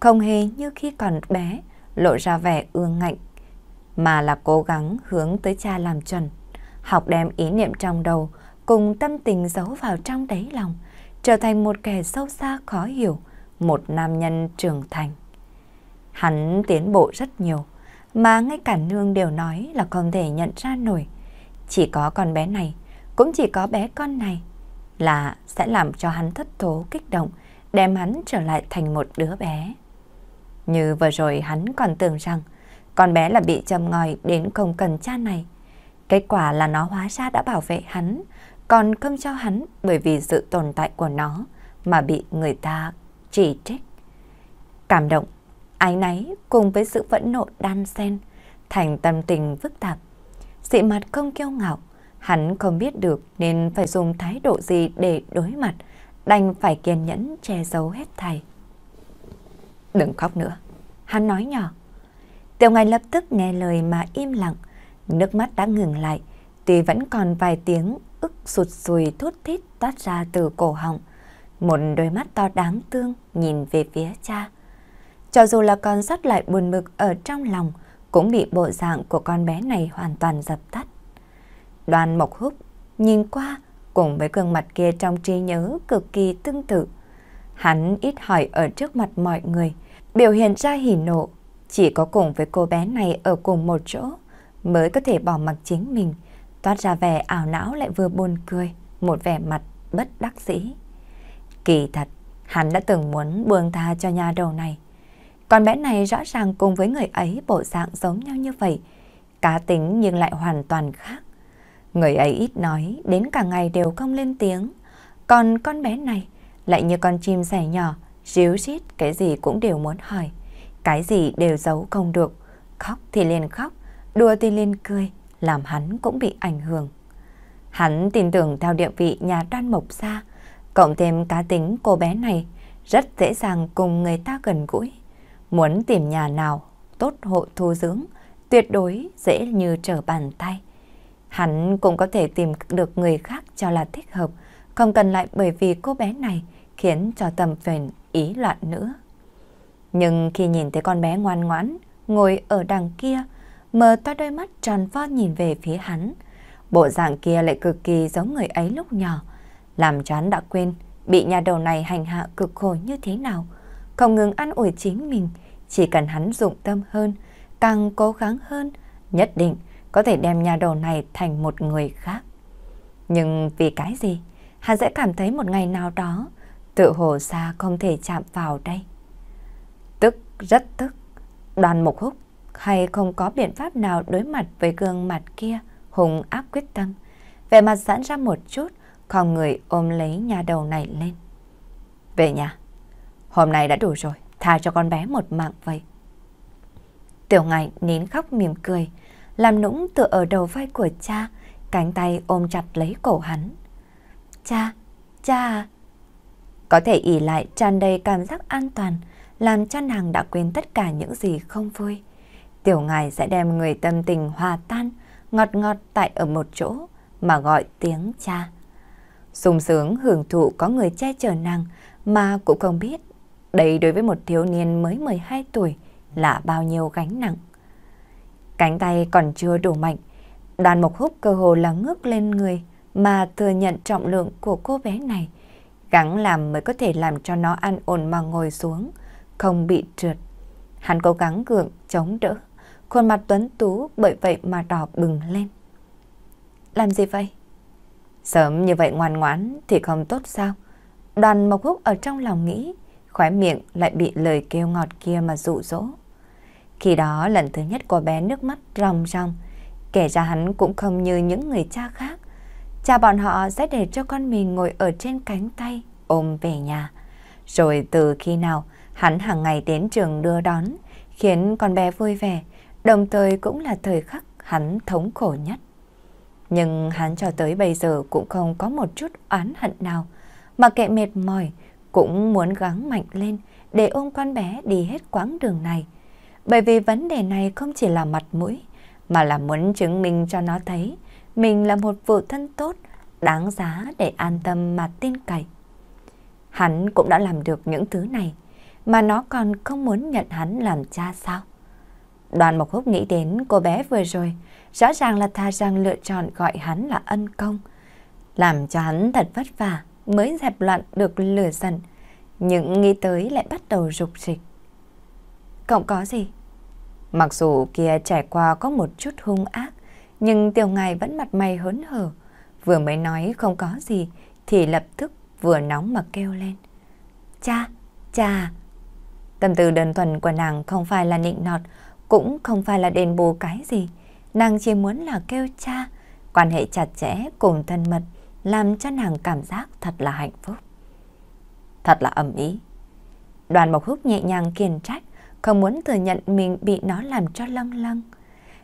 không hề như khi còn bé lộ ra vẻ ương ngạnh, mà là cố gắng hướng tới cha làm chuẩn, học đem ý niệm trong đầu cùng tâm tình giấu vào trong đáy lòng, trở thành một kẻ sâu xa khó hiểu, một nam nhân trưởng thành. Hắn tiến bộ rất nhiều, mà ngay cả nương đều nói là không thể nhận ra nổi. Chỉ có con bé này, cũng chỉ có bé con này là sẽ làm cho hắn thất thố kích động, đem hắn trở lại thành một đứa bé. Như vừa rồi hắn còn tưởng rằng con bé là bị châm ngòi đến không cần cha này. Kết quả là nó hóa ra đã bảo vệ hắn, còn không cho hắn bởi vì sự tồn tại của nó mà bị người ta chỉ trích. Cảm động ái náy cùng với sự vẫn nộ đan xen thành tâm tình phức tạp. Dị mặt không kiêu ngạo, hắn không biết được nên phải dùng thái độ gì để đối mặt, đành phải kiên nhẫn che giấu hết thầy. Đừng khóc nữa, hắn nói nhỏ. Tiểu ngài lập tức nghe lời mà im lặng, nước mắt đã ngừng lại, tuy vẫn còn vài tiếng ức sụt sùi thút thít toát ra từ cổ họng. Một đôi mắt to đáng thương nhìn về phía cha. Cho dù là con sắt lại buồn bực ở trong lòng, cũng bị bộ dạng của con bé này hoàn toàn dập tắt. Đoàn Mộc Húc nhìn qua cùng với gương mặt kia trong trí nhớ cực kỳ tương tự. Hắn ít hỏi ở trước mặt mọi người, biểu hiện ra hỉ nộ, chỉ có cùng với cô bé này ở cùng một chỗ mới có thể bỏ mặc chính mình, toát ra vẻ ảo não lại vừa buồn cười, một vẻ mặt bất đắc dĩ. Kỳ thật, hắn đã từng muốn buông tha cho nhà đầu này, con bé này rõ ràng cùng với người ấy bộ dạng giống nhau như vậy, cá tính nhưng lại hoàn toàn khác. Người ấy ít nói, đến cả ngày đều không lên tiếng. Còn con bé này lại như con chim sẻ nhỏ, ríu rít cái gì cũng đều muốn hỏi. Cái gì đều giấu không được, khóc thì liền khóc, đùa thì liền cười, làm hắn cũng bị ảnh hưởng. Hắn tin tưởng theo địa vị nhà đoan mộc xa cộng thêm cá tính cô bé này, rất dễ dàng cùng người ta gần gũi. Muốn tìm nhà nào tốt hộ thu dưỡng, tuyệt đối dễ như trở bàn tay. Hắn cũng có thể tìm được người khác cho là thích hợp, không cần lại bởi vì cô bé này khiến cho tầm phền ý loạn nữa. Nhưng khi nhìn thấy con bé ngoan ngoãn, ngồi ở đằng kia, mở to đôi mắt tròn vo nhìn về phía hắn. Bộ dạng kia lại cực kỳ giống người ấy lúc nhỏ, làm cho hắn đã quên bị nhà đầu này hành hạ cực khổ như thế nào không ngừng ăn ủi chính mình. Chỉ cần hắn dụng tâm hơn, càng cố gắng hơn, nhất định có thể đem nhà đầu này thành một người khác. Nhưng vì cái gì, hắn sẽ cảm thấy một ngày nào đó tự hồ xa không thể chạm vào đây. Tức, rất tức. Đoàn mục húc hay không có biện pháp nào đối mặt với gương mặt kia, hùng áp quyết tâm. vẻ mặt giãn ra một chút, không người ôm lấy nhà đầu này lên. Về nhà. Hôm nay đã đủ rồi, tha cho con bé một mạng vậy. Tiểu ngài nín khóc mỉm cười, làm nũng tựa ở đầu vai của cha, cánh tay ôm chặt lấy cổ hắn. Cha, cha à. Có thể ỉ lại tràn đầy cảm giác an toàn, làm cho nàng đã quên tất cả những gì không vui. Tiểu ngài sẽ đem người tâm tình hòa tan, ngọt ngọt tại ở một chỗ mà gọi tiếng cha. Sung sướng hưởng thụ có người che chở nàng mà cũng không biết đây đối với một thiếu niên mới 12 tuổi là bao nhiêu gánh nặng. Cánh tay còn chưa đủ mạnh, đoàn mộc húc cơ hồ là ngước lên người mà thừa nhận trọng lượng của cô bé này. Gắng làm mới có thể làm cho nó an ổn mà ngồi xuống, không bị trượt. Hắn cố gắng gượng, chống đỡ. Khuôn mặt tuấn tú bởi vậy mà đỏ bừng lên. Làm gì vậy? Sớm như vậy ngoan ngoãn thì không tốt sao? Đoàn Mộc Húc ở trong lòng nghĩ, khóe miệng lại bị lời kêu ngọt kia mà dụ dỗ. Khi đó lần thứ nhất cô bé nước mắt ròng ròng, kể ra hắn cũng không như những người cha khác. Cha bọn họ sẽ để cho con mình ngồi ở trên cánh tay, ôm về nhà. Rồi từ khi nào, hắn hàng ngày đến trường đưa đón, khiến con bé vui vẻ, đồng thời cũng là thời khắc hắn thống khổ nhất. Nhưng hắn cho tới bây giờ cũng không có một chút oán hận nào, mà kệ mệt mỏi, cũng muốn gắng mạnh lên để ôm con bé đi hết quãng đường này. Bởi vì vấn đề này không chỉ là mặt mũi, mà là muốn chứng minh cho nó thấy mình là một phụ thân tốt, đáng giá để an tâm mà tin cậy. Hắn cũng đã làm được những thứ này, mà nó còn không muốn nhận hắn làm cha sao? Đoàn một Húc nghĩ đến cô bé vừa rồi, rõ ràng là tha rằng lựa chọn gọi hắn là ân công, làm cho hắn thật vất vả mới dẹp loạn được lửa giận, những nghĩ tới lại bắt đầu rục rịch. Cậu có gì? Mặc dù kia trải qua có một chút hung ác, nhưng tiểu ngài vẫn mặt mày hớn hở. Vừa mới nói không có gì, thì lập tức vừa nóng mà kêu lên. Cha, cha! Tâm tư đơn thuần của nàng không phải là nịnh nọt, cũng không phải là đền bù cái gì. Nàng chỉ muốn là kêu cha, quan hệ chặt chẽ cùng thân mật làm cho nàng cảm giác thật là hạnh phúc. Thật là ẩm ý. Đoàn Mộc Húc nhẹ nhàng kiền trách, không muốn thừa nhận mình bị nó làm cho lâng lâng.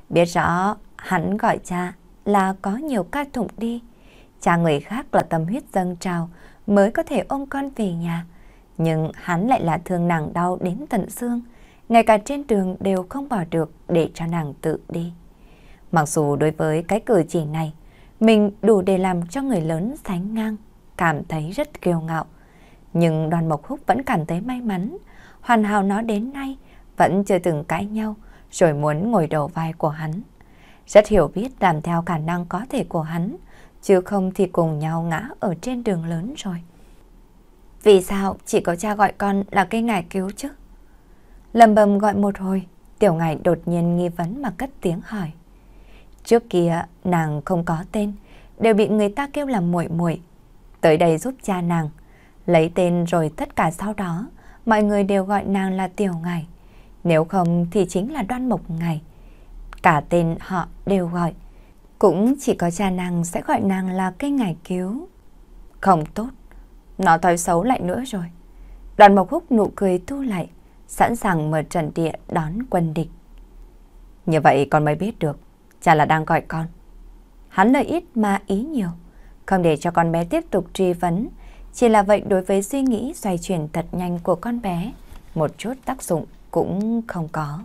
Biết rõ hắn gọi cha là có nhiều ca tụng đi. Cha người khác là tâm huyết dâng trào mới có thể ôm con về nhà. Nhưng hắn lại là thương nàng đau đến tận xương, ngay cả trên đường đều không bỏ được để cho nàng tự đi. Mặc dù đối với cái cử chỉ này, mình đủ để làm cho người lớn sánh ngang, cảm thấy rất kiêu ngạo. Nhưng đoàn Mộc Húc vẫn cảm thấy may mắn, hoàn hảo nó đến nay vẫn chưa từng cãi nhau rồi muốn ngồi đầu vai của hắn. Rất hiểu biết làm theo khả năng có thể của hắn, chứ không thì cùng nhau ngã ở trên đường lớn rồi. Vì sao chỉ có cha gọi con là cây ngải cứu chứ? Lầm bầm gọi một hồi, tiểu ngải đột nhiên nghi vấn mà cất tiếng hỏi. Trước kia nàng không có tên, đều bị người ta kêu là muội muội. Tới đây giúp cha nàng, lấy tên rồi tất cả sau đó, mọi người đều gọi nàng là Tiểu Ngài. Nếu không thì chính là Đoan Mộc Ngài. Cả tên họ đều gọi. Cũng chỉ có cha nàng sẽ gọi nàng là cây ngải cứu. Không tốt, nó thói xấu lại nữa rồi. đoan Mộc Húc nụ cười thu lại, sẵn sàng mở trận địa đón quân địch. Như vậy con mới biết được, Chả là đang gọi con. Hắn lời ít mà ý nhiều, không để cho con bé tiếp tục truy vấn. Chỉ là vậy đối với suy nghĩ xoay chuyển thật nhanh của con bé, một chút tác dụng cũng không có.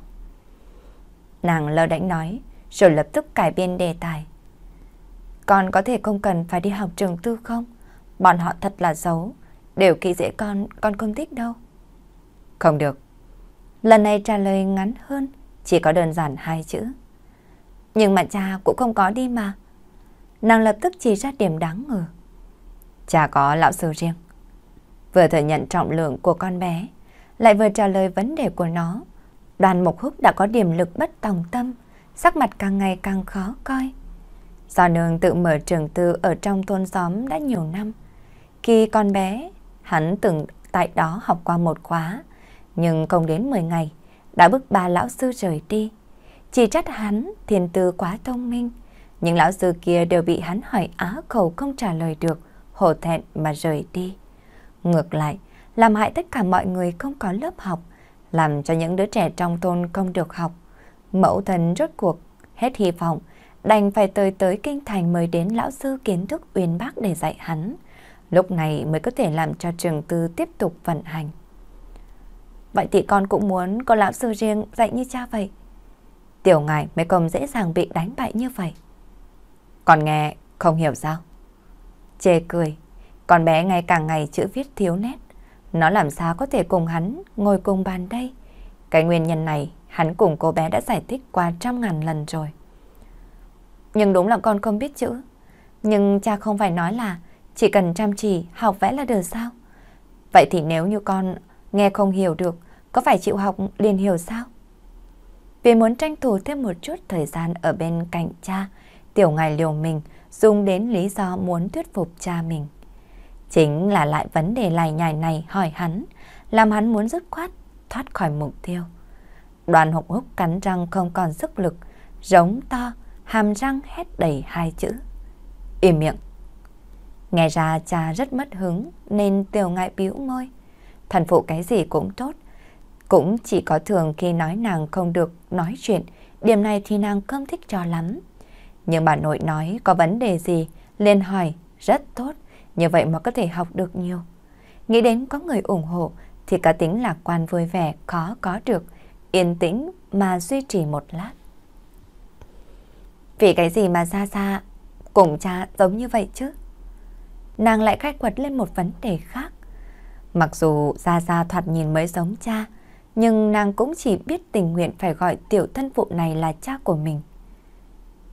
Nàng lơ đánh nói, rồi lập tức cải biên đề tài. Con có thể không cần phải đi học trường tư không? Bọn họ thật là xấu, đều kỳ dễ con, con không thích đâu. Không được. Lần này trả lời ngắn hơn, chỉ có đơn giản hai chữ. Nhưng mà cha cũng không có đi mà. Nàng lập tức chỉ ra điểm đáng ngờ. Cha có lão sư riêng. Vừa thừa nhận trọng lượng của con bé, lại vừa trả lời vấn đề của nó. Đoàn Mộc Húc đã có điểm lực bất tòng tâm, sắc mặt càng ngày càng khó coi. Do nương tự mở trường tư ở trong thôn xóm đã nhiều năm. Khi con bé, hắn từng tại đó học qua một khóa, nhưng không đến 10 ngày, đã bức ba lão sư rời đi. Chỉ trách hắn thiền tư quá thông minh, những lão sư kia đều bị hắn hỏi á khẩu không trả lời được, hổ thẹn mà rời đi. Ngược lại, làm hại tất cả mọi người không có lớp học, làm cho những đứa trẻ trong thôn không được học. Mẫu thần rốt cuộc, hết hy vọng, đành phải tới tới kinh thành mới đến lão sư kiến thức uyên bác để dạy hắn. Lúc này mới có thể làm cho trường tư tiếp tục vận hành. Vậy thì con cũng muốn có lão sư riêng dạy như cha vậy tiểu ngài mới không dễ dàng bị đánh bại như vậy. Còn nghe không hiểu sao? Chê cười, con bé ngày càng ngày chữ viết thiếu nét. Nó làm sao có thể cùng hắn ngồi cùng bàn đây? Cái nguyên nhân này hắn cùng cô bé đã giải thích qua trăm ngàn lần rồi. Nhưng đúng là con không biết chữ. Nhưng cha không phải nói là chỉ cần chăm chỉ học vẽ là được sao? Vậy thì nếu như con nghe không hiểu được, có phải chịu học liền hiểu sao? Vì muốn tranh thủ thêm một chút thời gian ở bên cạnh cha, Tiểu Ngài liều mình dùng đến lý do muốn thuyết phục cha mình. Chính là lại vấn đề lài nhài này hỏi hắn, làm hắn muốn dứt khoát, thoát khỏi mục tiêu. Đoàn hộp húc cắn răng không còn sức lực, giống to, hàm răng hét đầy hai chữ. Im miệng. Nghe ra cha rất mất hứng nên tiểu ngại bĩu môi. Thần phụ cái gì cũng tốt, cũng chỉ có thường khi nói nàng không được nói chuyện, điểm này thì nàng không thích cho lắm. Nhưng bà nội nói có vấn đề gì, liền hỏi, rất tốt, như vậy mà có thể học được nhiều. Nghĩ đến có người ủng hộ thì cả tính lạc quan vui vẻ khó có được, yên tĩnh mà duy trì một lát. Vì cái gì mà xa xa cùng cha giống như vậy chứ? Nàng lại khai quật lên một vấn đề khác. Mặc dù Gia Gia thoạt nhìn mới giống cha, nhưng nàng cũng chỉ biết tình nguyện phải gọi tiểu thân phụ này là cha của mình.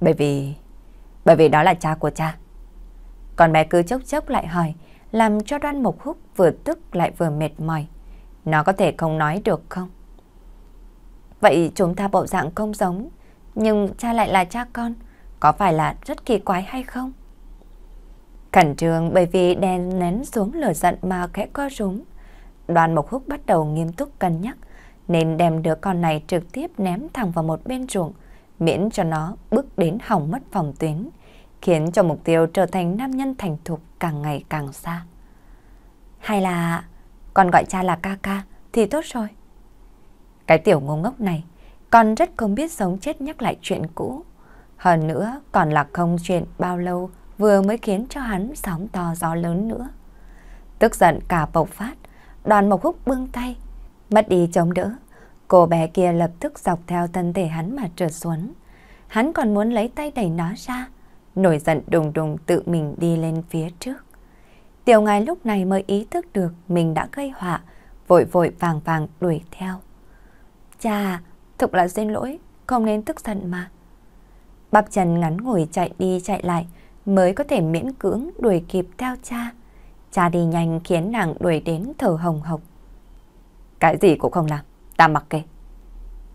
Bởi vì... bởi vì đó là cha của cha. Còn bé cứ chốc chốc lại hỏi, làm cho đoan mộc húc vừa tức lại vừa mệt mỏi. Nó có thể không nói được không? Vậy chúng ta bộ dạng không giống, nhưng cha lại là cha con, có phải là rất kỳ quái hay không? Khẩn trương bởi vì đèn nén xuống lửa giận mà khẽ co rúm. Đoàn Mộc Húc bắt đầu nghiêm túc cân nhắc nên đem đứa con này trực tiếp ném thẳng vào một bên ruộng, miễn cho nó bước đến hỏng mất phòng tuyến, khiến cho mục tiêu trở thành nam nhân thành thục càng ngày càng xa. Hay là con gọi cha là ca ca thì tốt rồi. Cái tiểu ngu ngốc này, con rất không biết sống chết nhắc lại chuyện cũ. Hơn nữa còn là không chuyện bao lâu vừa mới khiến cho hắn sóng to gió lớn nữa. Tức giận cả bộc phát, đoàn mộc húc bưng tay, Mất đi chống đỡ, cô bé kia lập tức dọc theo thân thể hắn mà trượt xuống. Hắn còn muốn lấy tay đẩy nó ra, nổi giận đùng đùng tự mình đi lên phía trước. Tiểu ngài lúc này mới ý thức được mình đã gây họa, vội vội vàng vàng đuổi theo. Cha, thực là xin lỗi, không nên tức giận mà. Bắp chân ngắn ngủi chạy đi chạy lại mới có thể miễn cưỡng đuổi kịp theo cha. Cha đi nhanh khiến nàng đuổi đến thở hồng hộc. Cái gì cũng không làm, ta mặc kệ.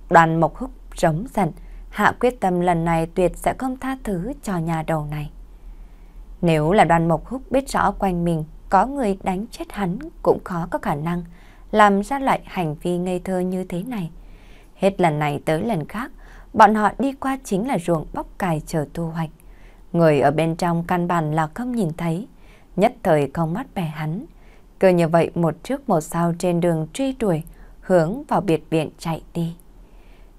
Đoàn Mộc Húc rống giận, hạ quyết tâm lần này tuyệt sẽ không tha thứ cho nhà đầu này. Nếu là đoàn Mộc Húc biết rõ quanh mình có người đánh chết hắn cũng khó có khả năng làm ra lại hành vi ngây thơ như thế này. Hết lần này tới lần khác, bọn họ đi qua chính là ruộng bóc cải chờ thu hoạch. Người ở bên trong căn bản là không nhìn thấy, nhất thời không mắt bẻ hắn, cứ như vậy một trước một sau trên đường truy đuổi, hướng vào biệt viện chạy đi.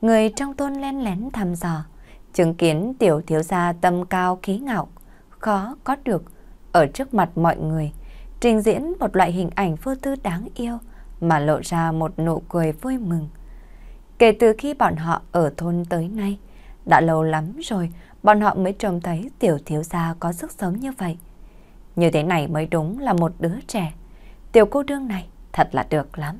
Người trong thôn lén lén thăm dò, chứng kiến tiểu thiếu gia tâm cao khí ngạo, khó có được ở trước mặt mọi người, trình diễn một loại hình ảnh vô tư đáng yêu mà lộ ra một nụ cười vui mừng. Kể từ khi bọn họ ở thôn tới nay, đã lâu lắm rồi bọn họ mới trông thấy tiểu thiếu gia có sức sống như vậy. Như thế này mới đúng là một đứa trẻ. Tiểu cô đương này thật là được lắm.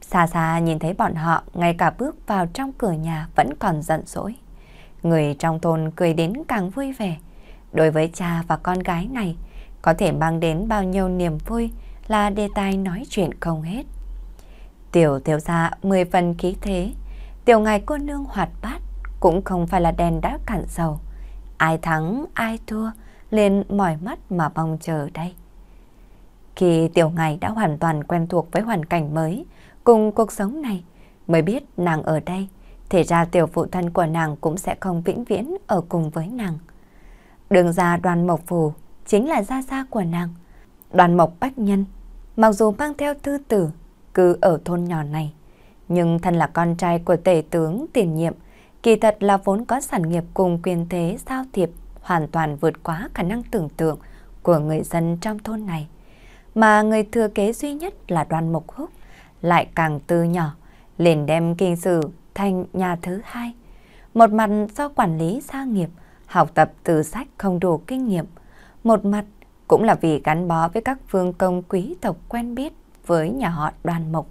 Xa xa nhìn thấy bọn họ ngay cả bước vào trong cửa nhà vẫn còn giận dỗi. Người trong thôn cười đến càng vui vẻ. Đối với cha và con gái này, có thể mang đến bao nhiêu niềm vui là đề tài nói chuyện không hết. Tiểu tiểu gia mười phần khí thế, tiểu ngài cô nương hoạt bát cũng không phải là đèn đã cạn dầu. Ai thắng ai thua lên mỏi mắt mà mong chờ đây. Khi Tiểu Ngài đã hoàn toàn quen thuộc với hoàn cảnh mới, cùng cuộc sống này, mới biết nàng ở đây, thể ra tiểu phụ thân của nàng cũng sẽ không vĩnh viễn ở cùng với nàng. Đường ra đoàn mộc phù chính là gia gia của nàng. Đoàn mộc bách nhân, mặc dù mang theo thư tử, cứ ở thôn nhỏ này, nhưng thân là con trai của tể tướng tiền nhiệm, kỳ thật là vốn có sản nghiệp cùng quyền thế giao thiệp hoàn toàn vượt quá khả năng tưởng tượng của người dân trong thôn này mà người thừa kế duy nhất là đoàn mộc húc, lại càng từ nhỏ, liền đem kinh sử thành nhà thứ hai. Một mặt do quản lý gia nghiệp, học tập từ sách không đủ kinh nghiệm, một mặt cũng là vì gắn bó với các vương công quý tộc quen biết với nhà họ đoàn mộc.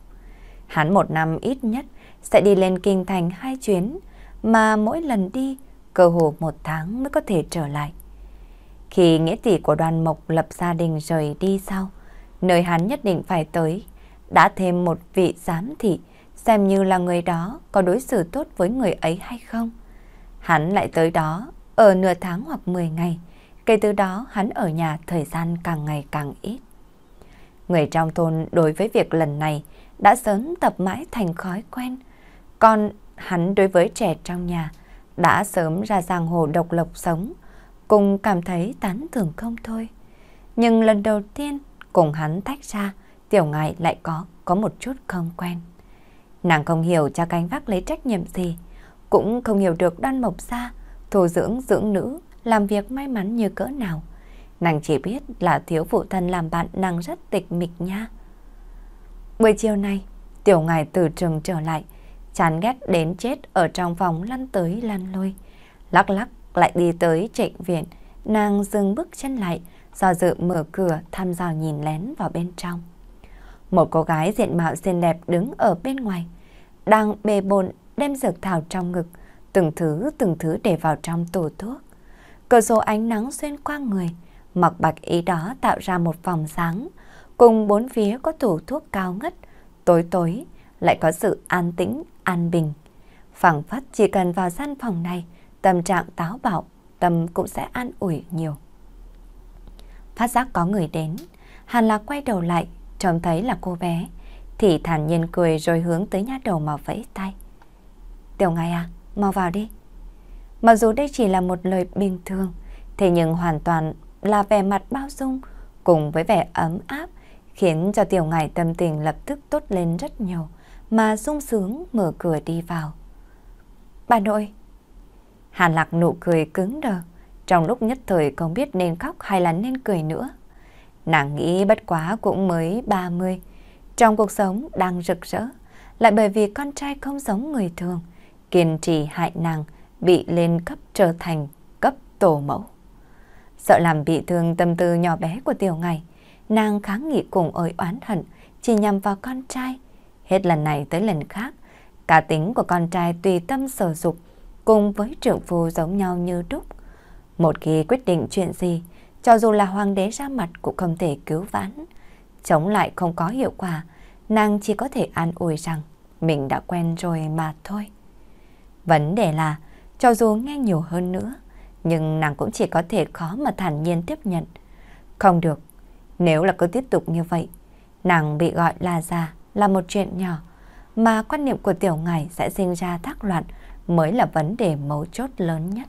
Hắn một năm ít nhất sẽ đi lên kinh thành hai chuyến, mà mỗi lần đi cơ hồ một tháng mới có thể trở lại. Khi nghĩa tỷ của đoàn mộc lập gia đình rời đi sau, nơi hắn nhất định phải tới. Đã thêm một vị giám thị, xem như là người đó có đối xử tốt với người ấy hay không. Hắn lại tới đó ở nửa tháng hoặc 10 ngày, kể từ đó hắn ở nhà thời gian càng ngày càng ít. Người trong thôn đối với việc lần này đã sớm tập mãi thành khói quen, còn hắn đối với trẻ trong nhà đã sớm ra giang hồ độc lập sống, cùng cảm thấy tán thưởng không thôi. Nhưng lần đầu tiên cùng hắn tách ra, tiểu ngài lại có, có một chút không quen. Nàng không hiểu cha cánh vác lấy trách nhiệm gì, cũng không hiểu được đoan mộc xa, thổ dưỡng dưỡng nữ, làm việc may mắn như cỡ nào. Nàng chỉ biết là thiếu phụ thân làm bạn nàng rất tịch mịch nha. Buổi chiều nay, tiểu ngài từ trường trở lại, chán ghét đến chết ở trong phòng lăn tới lăn lôi. Lắc lắc lại đi tới trịnh viện, nàng dừng bước chân lại, do dự mở cửa thăm dò nhìn lén vào bên trong. Một cô gái diện mạo xinh đẹp đứng ở bên ngoài, đang bê bồn đem dược thảo trong ngực, từng thứ từng thứ để vào trong tủ thuốc. Cửa sổ ánh nắng xuyên qua người, mặc bạch ý đó tạo ra một vòng sáng, cùng bốn phía có tủ thuốc cao ngất, tối tối, lại có sự an tĩnh, an bình. Phẳng phất chỉ cần vào gian phòng này, tâm trạng táo bạo, tâm cũng sẽ an ủi nhiều phát giác có người đến. Hàn Lạc quay đầu lại, trông thấy là cô bé, thì thản nhiên cười rồi hướng tới nhà đầu mà vẫy tay. Tiểu ngài à, mau vào đi. Mặc dù đây chỉ là một lời bình thường, thế nhưng hoàn toàn là vẻ mặt bao dung cùng với vẻ ấm áp khiến cho tiểu ngài tâm tình lập tức tốt lên rất nhiều mà sung sướng mở cửa đi vào. Bà nội! Hàn lạc nụ cười cứng đờ, trong lúc nhất thời không biết nên khóc hay là nên cười nữa. Nàng nghĩ bất quá cũng mới 30, trong cuộc sống đang rực rỡ, lại bởi vì con trai không giống người thường, kiên trì hại nàng, bị lên cấp trở thành cấp tổ mẫu. Sợ làm bị thương tâm tư nhỏ bé của tiểu ngày, nàng kháng nghị cùng ơi oán hận, chỉ nhằm vào con trai. Hết lần này tới lần khác, cả tính của con trai tùy tâm sở dục, cùng với trưởng phu giống nhau như đúc. Một khi quyết định chuyện gì, cho dù là hoàng đế ra mặt cũng không thể cứu vãn. Chống lại không có hiệu quả, nàng chỉ có thể an ủi rằng mình đã quen rồi mà thôi. Vấn đề là, cho dù nghe nhiều hơn nữa, nhưng nàng cũng chỉ có thể khó mà thản nhiên tiếp nhận. Không được, nếu là cứ tiếp tục như vậy, nàng bị gọi là già là một chuyện nhỏ, mà quan niệm của tiểu ngài sẽ sinh ra thác loạn mới là vấn đề mấu chốt lớn nhất.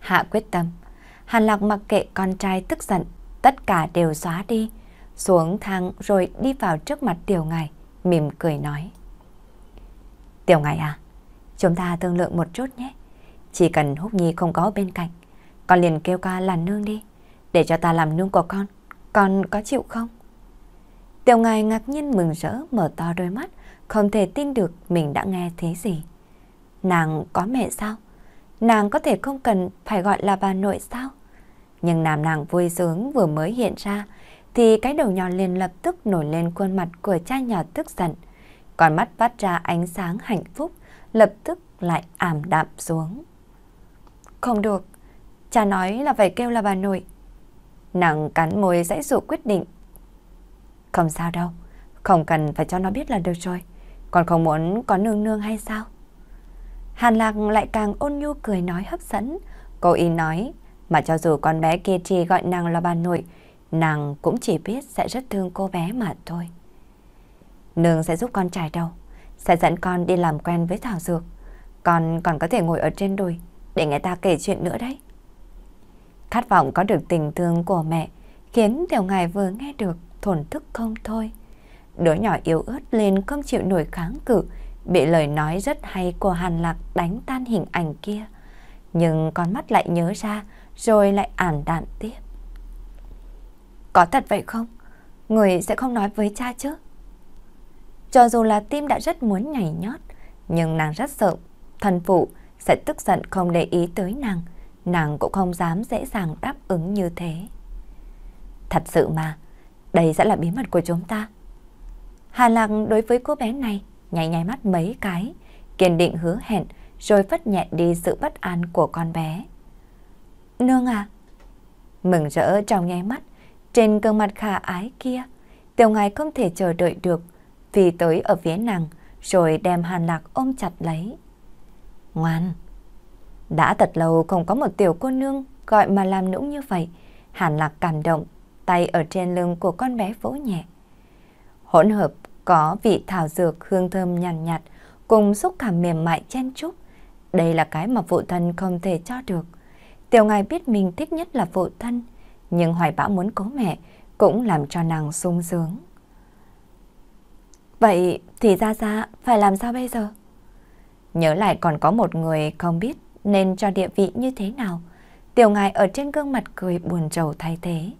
Hạ quyết tâm, Hàn Lạc mặc kệ con trai tức giận, tất cả đều xóa đi, xuống thang rồi đi vào trước mặt Tiểu Ngài, mỉm cười nói. Tiểu Ngài à, chúng ta thương lượng một chút nhé. Chỉ cần Húc Nhi không có bên cạnh, con liền kêu ca là nương đi, để cho ta làm nương của con. Con có chịu không? Tiểu Ngài ngạc nhiên mừng rỡ mở to đôi mắt, không thể tin được mình đã nghe thế gì. Nàng có mẹ sao? nàng có thể không cần phải gọi là bà nội sao? Nhưng làm nàng vui sướng vừa mới hiện ra, thì cái đầu nhỏ liền lập tức nổi lên khuôn mặt của cha nhỏ tức giận. còn mắt phát ra ánh sáng hạnh phúc, lập tức lại ảm đạm xuống. Không được, cha nói là phải kêu là bà nội. Nàng cắn môi dãy dụ quyết định. Không sao đâu, không cần phải cho nó biết là được rồi. còn không muốn có nương nương hay sao? Hàn Lạc lại càng ôn nhu cười nói hấp dẫn. Cô ý nói, mà cho dù con bé kia chỉ gọi nàng là bà nội, nàng cũng chỉ biết sẽ rất thương cô bé mà thôi. Nương sẽ giúp con trải đầu, sẽ dẫn con đi làm quen với thảo dược. Con còn có thể ngồi ở trên đùi để người ta kể chuyện nữa đấy. Khát vọng có được tình thương của mẹ khiến Tiểu Ngài vừa nghe được thổn thức không thôi. Đứa nhỏ yếu ớt lên không chịu nổi kháng cự, bị lời nói rất hay của Hàn Lạc đánh tan hình ảnh kia. Nhưng con mắt lại nhớ ra, rồi lại ảm đạm tiếp. Có thật vậy không? Người sẽ không nói với cha chứ? Cho dù là tim đã rất muốn nhảy nhót, nhưng nàng rất sợ. thân phụ sẽ tức giận không để ý tới nàng, nàng cũng không dám dễ dàng đáp ứng như thế. Thật sự mà, đây sẽ là bí mật của chúng ta. Hà Lạc đối với cô bé này nháy nháy mắt mấy cái, kiên định hứa hẹn rồi phất nhẹ đi sự bất an của con bé. Nương à! Mừng rỡ trong nháy mắt, trên gương mặt khả ái kia, tiểu ngài không thể chờ đợi được vì tới ở phía nàng rồi đem hàn lạc ôm chặt lấy. Ngoan! Đã thật lâu không có một tiểu cô nương gọi mà làm nũng như vậy. Hàn lạc cảm động, tay ở trên lưng của con bé vỗ nhẹ. Hỗn hợp có vị thảo dược hương thơm nhàn nhạt, nhạt cùng xúc cảm mềm mại chen chúc. Đây là cái mà phụ thân không thể cho được. Tiểu ngài biết mình thích nhất là phụ thân, nhưng hoài bão muốn cố mẹ cũng làm cho nàng sung sướng. Vậy thì ra ra phải làm sao bây giờ? Nhớ lại còn có một người không biết nên cho địa vị như thế nào. Tiểu ngài ở trên gương mặt cười buồn rầu thay thế.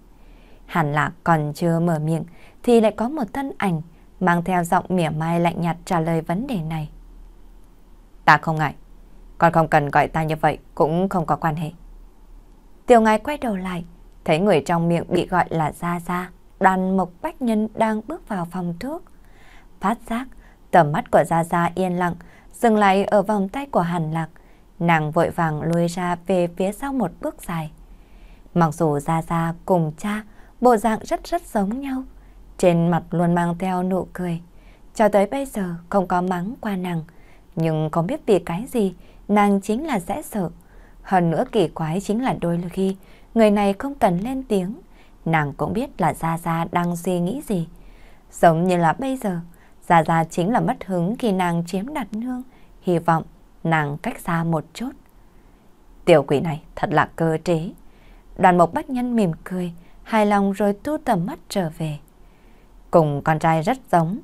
Hẳn là còn chưa mở miệng thì lại có một thân ảnh mang theo giọng mỉa mai lạnh nhạt trả lời vấn đề này. Ta không ngại, con không cần gọi ta như vậy cũng không có quan hệ. Tiểu ngài quay đầu lại, thấy người trong miệng bị gọi là Gia Gia, đoàn mộc bách nhân đang bước vào phòng thuốc. Phát giác, tầm mắt của Gia Gia yên lặng, dừng lại ở vòng tay của Hàn Lạc. Nàng vội vàng lùi ra về phía sau một bước dài. Mặc dù Gia Gia cùng cha, bộ dạng rất rất giống nhau, trên mặt luôn mang theo nụ cười. Cho tới bây giờ không có mắng qua nàng. Nhưng không biết vì cái gì, nàng chính là sẽ sợ. Hơn nữa kỳ quái chính là đôi khi, người này không cần lên tiếng. Nàng cũng biết là Gia Gia đang suy nghĩ gì. Giống như là bây giờ, Gia Gia chính là mất hứng khi nàng chiếm đặt nương. Hy vọng nàng cách xa một chút. Tiểu quỷ này thật là cơ trí. Đoàn mộc bách nhân mỉm cười, hài lòng rồi thu tầm mắt trở về cùng con trai rất giống.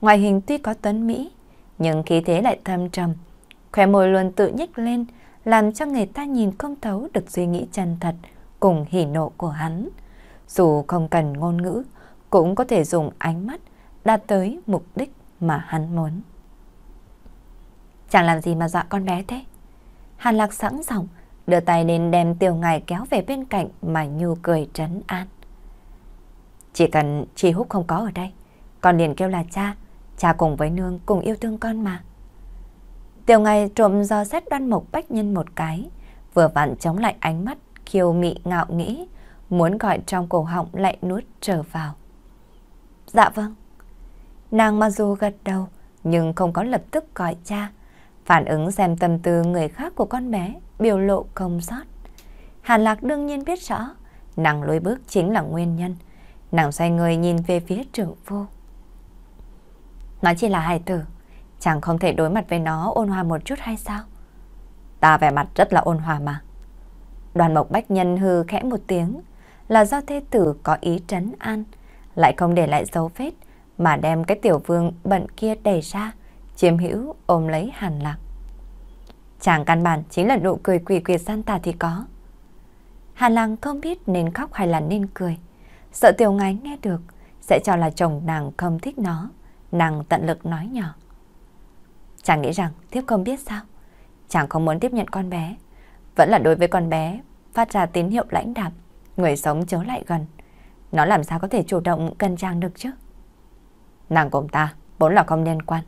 Ngoại hình tuy có tuấn mỹ, nhưng khí thế lại thâm trầm. Khóe môi luôn tự nhích lên, làm cho người ta nhìn không thấu được suy nghĩ chân thật cùng hỉ nộ của hắn. Dù không cần ngôn ngữ, cũng có thể dùng ánh mắt đạt tới mục đích mà hắn muốn. Chẳng làm gì mà dọa con bé thế. Hàn Lạc sẵn sòng, đưa tay lên đem Tiêu Ngài kéo về bên cạnh mà nhu cười trấn an. Chỉ cần Chi Húc không có ở đây, con liền kêu là cha, cha cùng với nương cùng yêu thương con mà. Tiểu ngày trộm do xét đoan mục bách nhân một cái, vừa vặn chống lại ánh mắt, khiêu mị ngạo nghĩ, muốn gọi trong cổ họng lại nuốt trở vào. Dạ vâng. Nàng mặc dù gật đầu, nhưng không có lập tức gọi cha. Phản ứng xem tâm tư người khác của con bé, biểu lộ không sót. Hàn Lạc đương nhiên biết rõ, nàng lối bước chính là nguyên nhân Nàng xoay người nhìn về phía trưởng vô. Nó chỉ là hài tử, chàng không thể đối mặt với nó ôn hòa một chút hay sao? Ta vẻ mặt rất là ôn hòa mà. Đoàn mộc bách nhân hư khẽ một tiếng, là do thê tử có ý trấn an, lại không để lại dấu vết, mà đem cái tiểu vương bận kia đẩy ra, chiếm hữu ôm lấy hàn lạc. Chàng căn bản chính là nụ cười quỷ quyệt gian tà thì có. Hàn lạc không biết nên khóc hay là nên cười. Sợ tiểu ngái nghe được, sẽ cho là chồng nàng không thích nó. Nàng tận lực nói nhỏ. Chàng nghĩ rằng Thiếp không biết sao. Chàng không muốn tiếp nhận con bé. Vẫn là đối với con bé, phát ra tín hiệu lãnh đạm, người sống chớ lại gần. Nó làm sao có thể chủ động cần chàng được chứ? Nàng cùng ta vốn là không liên quan.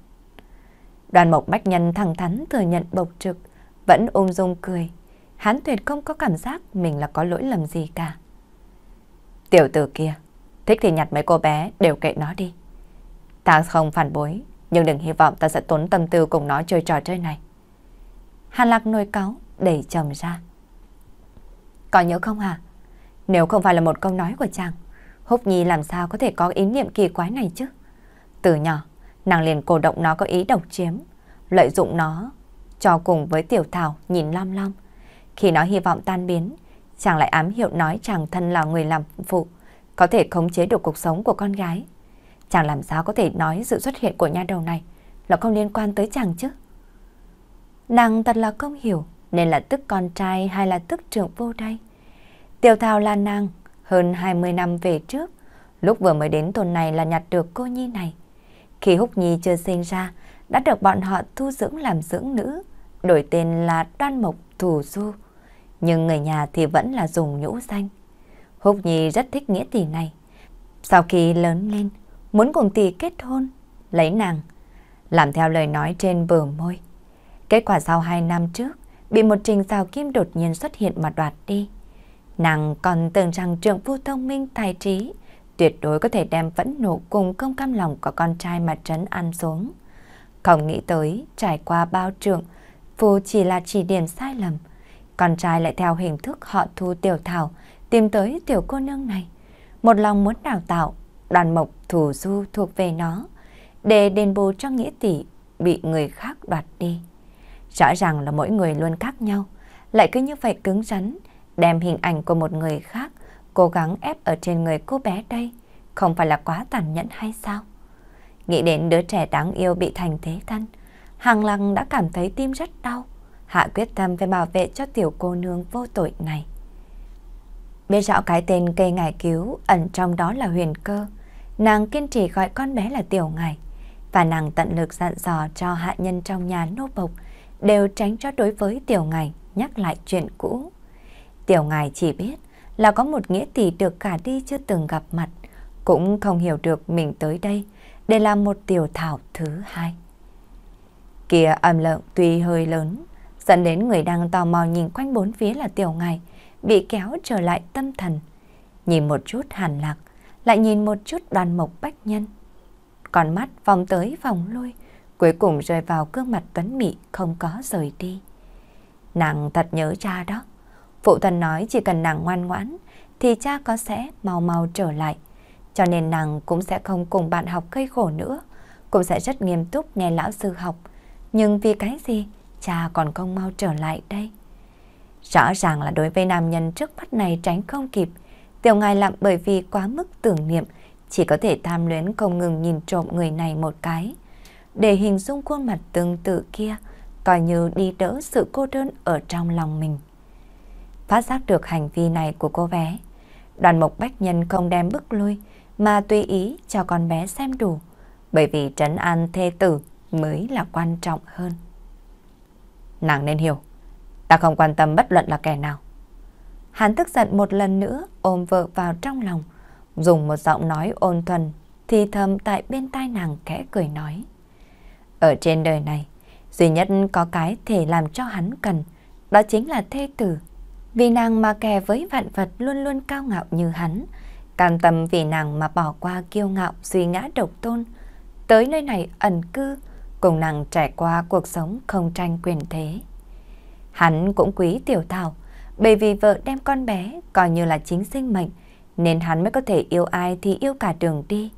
Đoàn mộc bách nhân thẳng thắn thừa nhận bộc trực, vẫn ôm dung cười. Hán tuyệt không có cảm giác mình là có lỗi lầm gì cả. Tiểu tử kia, thích thì nhặt mấy cô bé đều kệ nó đi. Ta không phản bối, nhưng đừng hy vọng ta sẽ tốn tâm tư cùng nó chơi trò chơi này. Hàn lạc nồi cáo đẩy chồng ra. Có nhớ không hả? Nếu không phải là một câu nói của chàng, Húc Nhi làm sao có thể có ý niệm kỳ quái này chứ? Từ nhỏ, nàng liền cổ động nó có ý độc chiếm, lợi dụng nó, cho cùng với tiểu thảo nhìn lom lom. Khi nó hy vọng tan biến, chàng lại ám hiệu nói chàng thân là người làm phụ, có thể khống chế được cuộc sống của con gái. Chàng làm sao có thể nói sự xuất hiện của nha đầu này là không liên quan tới chàng chứ? Nàng thật là không hiểu nên là tức con trai hay là tức trưởng vô đây. Tiểu Thảo là nàng, hơn 20 năm về trước, lúc vừa mới đến thôn này là nhặt được cô Nhi này. Khi Húc Nhi chưa sinh ra, đã được bọn họ thu dưỡng làm dưỡng nữ, đổi tên là Đoan Mộc Thủ Du nhưng người nhà thì vẫn là dùng nhũ danh. Húc Nhi rất thích nghĩa tỷ này. Sau khi lớn lên, muốn cùng tỷ kết hôn, lấy nàng, làm theo lời nói trên bờ môi. Kết quả sau hai năm trước, bị một trình rào kim đột nhiên xuất hiện mà đoạt đi. Nàng còn tưởng rằng trượng phu thông minh tài trí, tuyệt đối có thể đem phẫn nộ cùng công cam lòng của con trai mà trấn ăn xuống. Không nghĩ tới, trải qua bao trường, phu chỉ là chỉ điểm sai lầm, con trai lại theo hình thức họ thu tiểu thảo, tìm tới tiểu cô nương này. Một lòng muốn đào tạo, đoàn mộc thủ du thuộc về nó, để đền bù cho nghĩa tỷ bị người khác đoạt đi. Rõ ràng là mỗi người luôn khác nhau, lại cứ như vậy cứng rắn, đem hình ảnh của một người khác cố gắng ép ở trên người cô bé đây, không phải là quá tàn nhẫn hay sao? Nghĩ đến đứa trẻ đáng yêu bị thành thế thân Hàng Lăng đã cảm thấy tim rất đau. Hạ quyết tâm về bảo vệ cho tiểu cô nương vô tội này. Biết rõ cái tên cây ngải cứu ẩn trong đó là huyền cơ, nàng kiên trì gọi con bé là tiểu ngải và nàng tận lực dặn dò cho hạ nhân trong nhà nô bộc đều tránh cho đối với tiểu ngải nhắc lại chuyện cũ. Tiểu ngài chỉ biết là có một nghĩa tỷ được cả đi chưa từng gặp mặt, cũng không hiểu được mình tới đây để làm một tiểu thảo thứ hai. Kìa âm lượng tuy hơi lớn, dẫn đến người đang tò mò nhìn quanh bốn phía là tiểu ngài, bị kéo trở lại tâm thần. Nhìn một chút hàn lạc, lại nhìn một chút đoàn mộc bách nhân. Còn mắt vòng tới vòng lui, cuối cùng rơi vào gương mặt tuấn mị không có rời đi. Nàng thật nhớ cha đó. Phụ thân nói chỉ cần nàng ngoan ngoãn, thì cha có sẽ mau mau trở lại. Cho nên nàng cũng sẽ không cùng bạn học gây khổ nữa, cũng sẽ rất nghiêm túc nghe lão sư học. Nhưng vì cái gì? cha còn không mau trở lại đây. Rõ ràng là đối với nam nhân trước mắt này tránh không kịp, tiểu ngài lặng bởi vì quá mức tưởng niệm, chỉ có thể tham luyến không ngừng nhìn trộm người này một cái. Để hình dung khuôn mặt tương tự kia, coi như đi đỡ sự cô đơn ở trong lòng mình. Phát giác được hành vi này của cô bé, đoàn mộc bách nhân không đem bức lui, mà tùy ý cho con bé xem đủ, bởi vì trấn an thê tử mới là quan trọng hơn. Nàng nên hiểu, ta không quan tâm bất luận là kẻ nào. Hắn tức giận một lần nữa ôm vợ vào trong lòng, dùng một giọng nói ôn thuần thì thầm tại bên tai nàng kẽ cười nói. Ở trên đời này, duy nhất có cái thể làm cho hắn cần, đó chính là thê tử. Vì nàng mà kè với vạn vật luôn luôn cao ngạo như hắn, cam tâm vì nàng mà bỏ qua kiêu ngạo suy ngã độc tôn, tới nơi này ẩn cư, cùng nàng trải qua cuộc sống không tranh quyền thế. Hắn cũng quý Tiểu Thảo, bởi vì vợ đem con bé coi như là chính sinh mệnh, nên hắn mới có thể yêu ai thì yêu cả đường đi.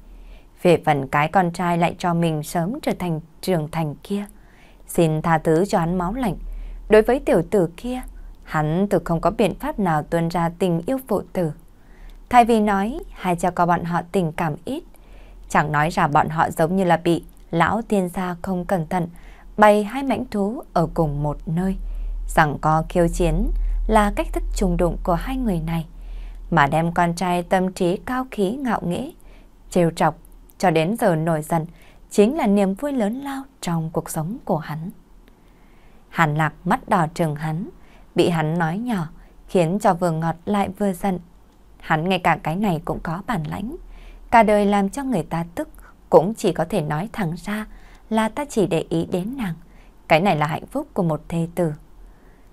Về phần cái con trai lại cho mình sớm trở thành trưởng thành kia. Xin tha thứ cho hắn máu lạnh. Đối với tiểu tử kia, hắn thực không có biện pháp nào tuân ra tình yêu phụ tử. Thay vì nói hai cha con bọn họ tình cảm ít, chẳng nói ra bọn họ giống như là bị lão tiên gia không cẩn thận bày hai mãnh thú ở cùng một nơi. Rằng có khiêu chiến là cách thức trùng đụng của hai người này, mà đem con trai tâm trí cao khí ngạo nghĩ, trêu trọc cho đến giờ nổi giận chính là niềm vui lớn lao trong cuộc sống của hắn. Hàn Lạc mắt đỏ trừng hắn, bị hắn nói nhỏ, khiến cho vừa ngọt lại vừa giận. Hắn ngay cả cái này cũng có bản lãnh, cả đời làm cho người ta tức, cũng chỉ có thể nói thẳng ra là ta chỉ để ý đến nàng. Cái này là hạnh phúc của một thê tử.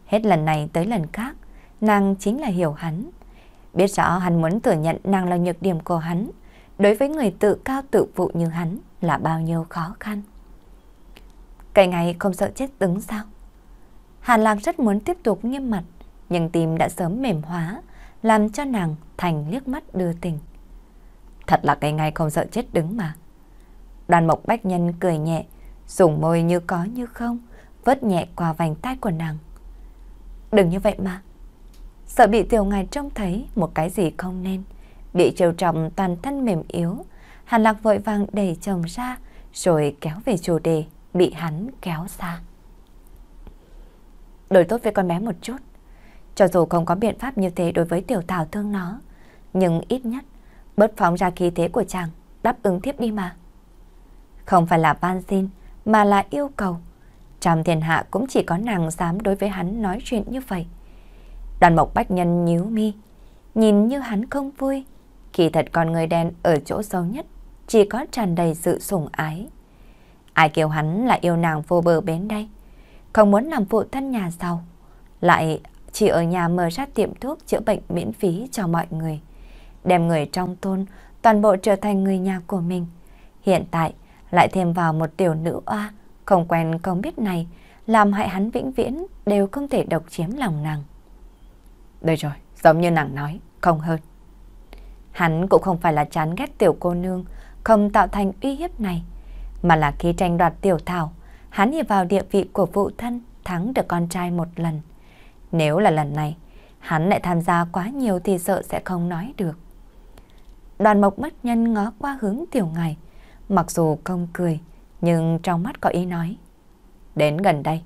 Hết lần này tới lần khác, nàng chính là hiểu hắn. Biết rõ hắn muốn thừa nhận nàng là nhược điểm của hắn, đối với người tự cao tự phụ như hắn là bao nhiêu khó khăn. Cái ngày không sợ chết đứng sao? Hàn Lạc rất muốn tiếp tục nghiêm mặt, nhưng tim đã sớm mềm hóa, làm cho nàng thành liếc mắt đưa tình. Thật là cái ngày không sợ chết đứng mà. Đoàn mộc bách nhân cười nhẹ, dùng môi như có như không, vớt nhẹ qua vành tay của nàng. Đừng như vậy mà. Sợ bị tiểu ngài trông thấy một cái gì không nên, bị trêu trọng toàn thân mềm yếu, Hàn Lạc vội vàng đẩy chồng ra, rồi kéo về chủ đề, bị hắn kéo xa. Đối tốt với con bé một chút, cho dù không có biện pháp như thế đối với tiểu thảo thương nó, nhưng ít nhất bớt phóng ra khí thế của chàng, đáp ứng tiếp đi mà. Không phải là van xin, mà là yêu cầu. Trong thiên hạ cũng chỉ có nàng dám đối với hắn nói chuyện như vậy. Đoàn mộc bách nhân nhíu mi, nhìn như hắn không vui. Kỳ thật con người đen ở chỗ sâu nhất, chỉ có tràn đầy sự sủng ái. Ai kêu hắn là yêu nàng vô bờ bến đây, không muốn làm phụ thân nhà giàu, lại chỉ ở nhà mở ra tiệm thuốc chữa bệnh miễn phí cho mọi người, đem người trong thôn toàn bộ trở thành người nhà của mình. Hiện tại, lại thêm vào một tiểu nữ oa không quen không biết này, làm hại hắn vĩnh viễn đều không thể độc chiếm lòng nàng. Đây rồi, giống như nàng nói, không hơn. Hắn cũng không phải là chán ghét tiểu cô nương, không tạo thành uy hiếp này, mà là khi tranh đoạt tiểu thảo, hắn nhìn vào địa vị của phụ thân thắng được con trai một lần. Nếu là lần này, hắn lại tham gia quá nhiều thì sợ sẽ không nói được. Đoàn mộc bất nhân ngó qua hướng tiểu ngài, mặc dù không cười, nhưng trong mắt có ý nói. Đến gần đây,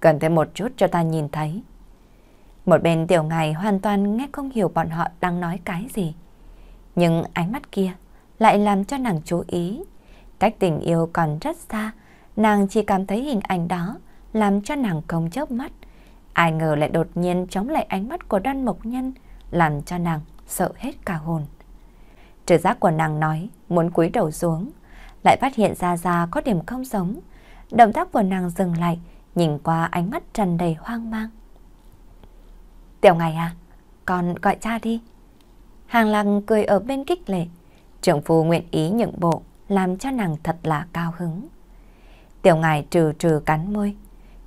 cần thêm một chút cho ta nhìn thấy. Một bên tiểu ngài hoàn toàn nghe không hiểu bọn họ đang nói cái gì. Nhưng ánh mắt kia lại làm cho nàng chú ý. Cách tình yêu còn rất xa, nàng chỉ cảm thấy hình ảnh đó làm cho nàng không chớp mắt. Ai ngờ lại đột nhiên chống lại ánh mắt của đoan mộc nhân, làm cho nàng sợ hết cả hồn. Trực giác của nàng nói muốn cúi đầu xuống, lại phát hiện ra ra có điểm không giống. Động tác của nàng dừng lại, nhìn qua ánh mắt tràn đầy hoang mang. Tiểu ngài à, con gọi cha đi. Hàng lăng cười ở bên kích lệ. Trưởng phu nguyện ý nhượng bộ, làm cho nàng thật là cao hứng. Tiểu ngài trừ trừ cắn môi.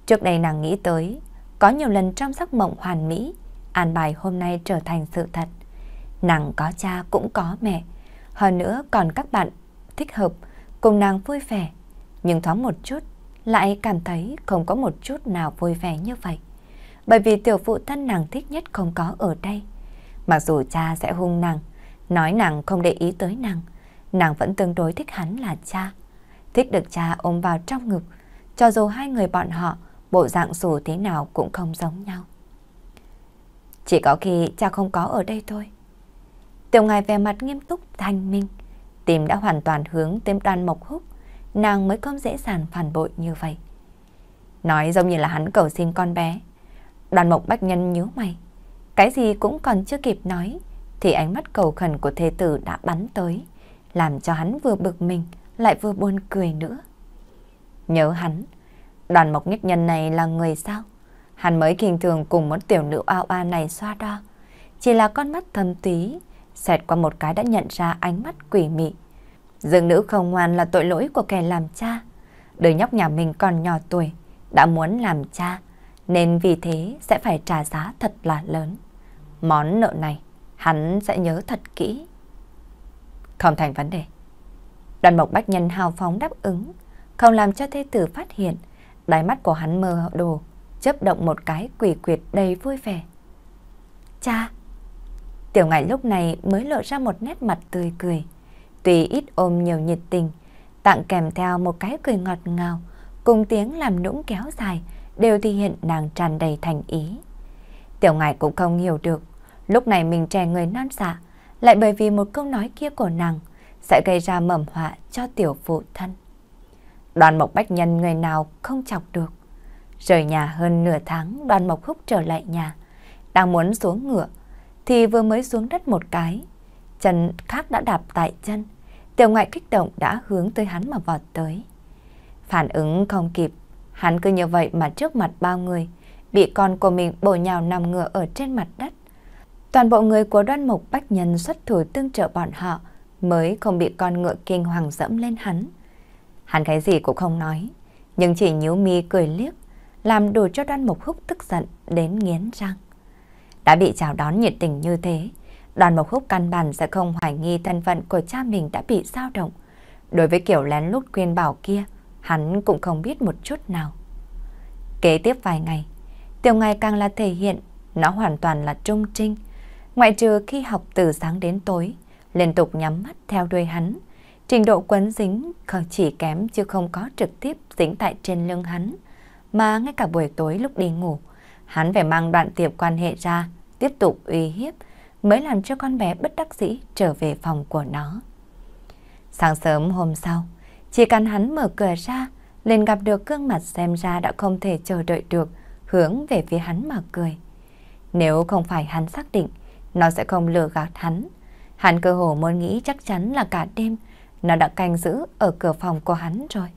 Trước đây nàng nghĩ tới, có nhiều lần trong giấc mộng hoàn mỹ, an bài hôm nay trở thành sự thật. Nàng có cha cũng có mẹ, hơn nữa còn các bạn thích hợp, cùng nàng vui vẻ, nhưng thoáng một chút lại cảm thấy không có một chút nào vui vẻ như vậy. Bởi vì tiểu phụ thân nàng thích nhất không có ở đây. Mặc dù cha sẽ hung nàng, nói nàng không để ý tới nàng, nàng vẫn tương đối thích hắn là cha. Thích được cha ôm vào trong ngực, cho dù hai người bọn họ bộ dạng dù thế nào cũng không giống nhau. Chỉ có khi cha không có ở đây thôi. Tiểu ngài về mặt nghiêm túc thanh minh, Tim đã hoàn toàn hướng tới đoàn mộc húc, nàng mới không dễ dàng phản bội như vậy. Nói giống như là hắn cầu xin con bé. Đoàn mộc bách nhân nhớ mày. Cái gì cũng còn chưa kịp nói, thì ánh mắt cầu khẩn của thế tử đã bắn tới, làm cho hắn vừa bực mình, lại vừa buồn cười nữa. Nhớ hắn, đoàn mộc nhất nhân này là người sao? Hắn mới kinh thường cùng một tiểu nữ oa oa này xoa đo. Chỉ là con mắt thâm túy, xẹt qua một cái đã nhận ra ánh mắt quỷ mị. Dương nữ không ngoan là tội lỗi của kẻ làm cha. Đứa nhóc nhà mình còn nhỏ tuổi, đã muốn làm cha, nên vì thế sẽ phải trả giá thật là lớn. Món nợ này, hắn sẽ nhớ thật kỹ. Không thành vấn đề. Đoàn Mộc Bách Nhân hào phóng đáp ứng, không làm cho thê tử phát hiện. Đáy mắt của hắn mơ đồ, chớp động một cái quỷ quyệt đầy vui vẻ. Cha! Tiểu ngài lúc này mới lộ ra một nét mặt tươi cười. Tuy ít ôm nhiều nhiệt tình, tặng kèm theo một cái cười ngọt ngào, cùng tiếng làm nũng kéo dài, đều thể hiện nàng tràn đầy thành ý. Tiểu ngài cũng không hiểu được, lúc này mình trẻ người non dạ, lại bởi vì một câu nói kia của nàng sẽ gây ra mầm họa cho tiểu phụ thân. Đoàn Mộc Bách Nhân người nào không chọc được. Rời nhà hơn nửa tháng, Đoàn Mộc Húc trở lại nhà, đang muốn xuống ngựa, thì vừa mới xuống đất một cái. Chân khác đã đạp tại chân, tiểu ngoại kích động đã hướng tới hắn mà vọt tới. Phản ứng không kịp, hắn cứ như vậy mà trước mặt bao người, bị con của mình bổ nhào nằm ngựa ở trên mặt đất. Toàn bộ người của đoan mục bách nhân xuất thủ tương trợ bọn họ mới không bị con ngựa kinh hoàng dẫm lên hắn. Hắn cái gì cũng không nói, nhưng chỉ nhíu mi cười liếc, làm đủ cho đoan mục húc tức giận đến nghiến răng đã bị chào đón nhiệt tình như thế. Đoàn một khúc căn bản sẽ không hoài nghi thân phận của cha mình đã bị dao động. Đối với kiểu lén lút khuyên bảo kia, hắn cũng không biết một chút nào. Kế tiếp vài ngày, Tiểu Ngài càng là thể hiện nó hoàn toàn là trung trinh. Ngoại trừ khi học từ sáng đến tối, liên tục nhắm mắt theo đuôi hắn, trình độ quấn dính không chỉ kém chứ không có trực tiếp dính tại trên lưng hắn, mà ngay cả buổi tối lúc đi ngủ, Hắn phải mang đoạn tiệp quan hệ ra, tiếp tục uy hiếp, mới làm cho con bé bất đắc dĩ trở về phòng của nó. Sáng sớm hôm sau, chỉ cần hắn mở cửa ra, liền gặp được gương mặt xem ra đã không thể chờ đợi được, hướng về phía hắn mà cười. Nếu không phải hắn xác định, nó sẽ không lừa gạt hắn. Hắn cơ hồ muốn nghĩ chắc chắn là cả đêm, nó đã canh giữ ở cửa phòng của hắn rồi.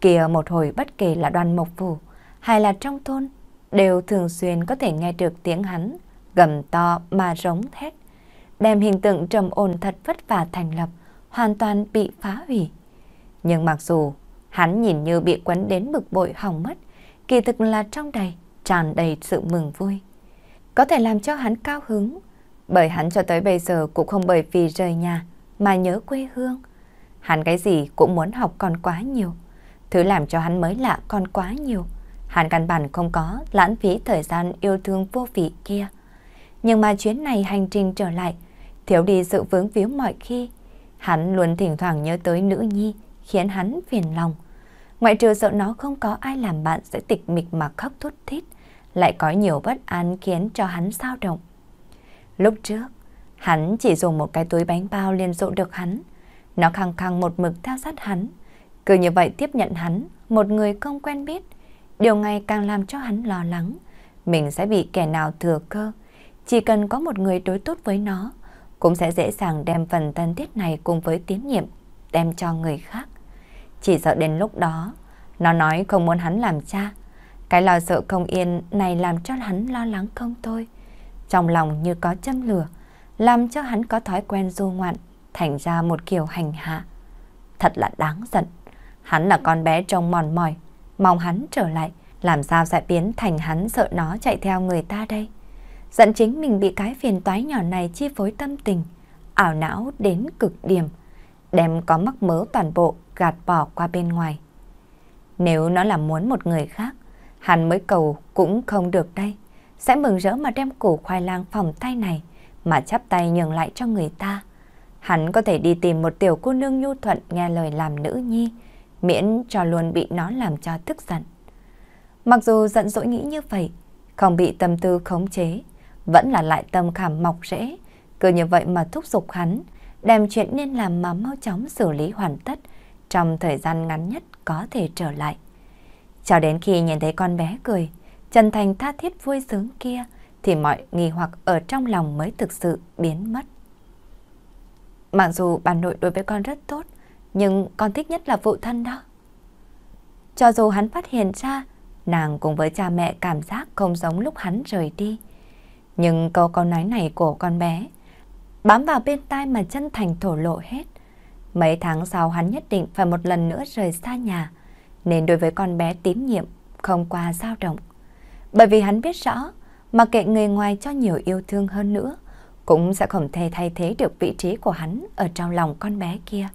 Kìa một hồi bất kể là đoàn mộc phủ hay là trong thôn, đều thường xuyên có thể nghe được tiếng hắn gầm to mà rống thét, đem hình tượng trầm ổn thật vất vả thành lập hoàn toàn bị phá hủy. Nhưng mặc dù hắn nhìn như bị quấn đến bực bội hỏng mất, kỳ thực là trong đầy tràn đầy sự mừng vui. Có thể làm cho hắn cao hứng, bởi hắn cho tới bây giờ cũng không bởi vì rời nhà mà nhớ quê hương. Hắn cái gì cũng muốn học còn quá nhiều, thứ làm cho hắn mới lạ còn quá nhiều Hắn căn bản không có lãng phí thời gian yêu thương vô vị kia. Nhưng mà chuyến này hành trình trở lại, thiếu đi sự vướng víu mọi khi. Hắn luôn thỉnh thoảng nhớ tới nữ nhi, khiến hắn phiền lòng. Ngoại trừ sợ nó không có ai làm bạn sẽ tịch mịch mà khóc thút thít, lại có nhiều bất an khiến cho hắn sao động. Lúc trước, hắn chỉ dùng một cái túi bánh bao liền dụ được hắn. Nó khăng khăng một mực theo sát hắn. Cứ như vậy tiếp nhận hắn, một người không quen biết, Điều này càng làm cho hắn lo lắng, mình sẽ bị kẻ nào thừa cơ. Chỉ cần có một người đối tốt với nó, cũng sẽ dễ dàng đem phần thân thiết này cùng với tiến nhiệm, đem cho người khác. Chỉ sợ đến lúc đó, nó nói không muốn hắn làm cha. Cái lo sợ không yên này làm cho hắn lo lắng không thôi. Trong lòng như có châm lửa, làm cho hắn có thói quen du ngoạn, thành ra một kiểu hành hạ. Thật là đáng giận. Hắn là con bé trông mòn mỏi, mong hắn trở lại, làm sao sẽ biến thành hắn sợ nó chạy theo người ta đây. Giận chính mình bị cái phiền toái nhỏ này chi phối tâm tình, ảo não đến cực điểm, đem có mắc mớ toàn bộ gạt bỏ qua bên ngoài. Nếu nó là muốn một người khác, hắn mới cầu cũng không được đây. Sẽ mừng rỡ mà đem củ khoai lang phòng tay này mà chắp tay nhường lại cho người ta. Hắn có thể đi tìm một tiểu cô nương nhu thuận nghe lời làm nữ nhi, miễn cho luôn bị nó làm cho tức giận. Mặc dù giận dỗi nghĩ như vậy, không bị tâm tư khống chế, vẫn là lại tâm khảm mọc rễ, cứ như vậy mà thúc giục hắn, đem chuyện nên làm mà mau chóng xử lý hoàn tất trong thời gian ngắn nhất có thể trở lại. Cho đến khi nhìn thấy con bé cười, chân thành tha thiết vui sướng kia, thì mọi nghi hoặc ở trong lòng mới thực sự biến mất. Mặc dù bà nội đối với con rất tốt, nhưng con thích nhất là phụ thân đó. Cho dù hắn phát hiện ra, nàng cùng với cha mẹ cảm giác không giống lúc hắn rời đi. Nhưng câu con nói này của con bé bám vào bên tai mà chân thành thổ lộ hết. Mấy tháng sau hắn nhất định phải một lần nữa rời xa nhà, nên đối với con bé tín nhiệm không qua dao động. Bởi vì hắn biết rõ, mặc kệ người ngoài cho nhiều yêu thương hơn nữa, cũng sẽ không thể thay thế được vị trí của hắn ở trong lòng con bé kia.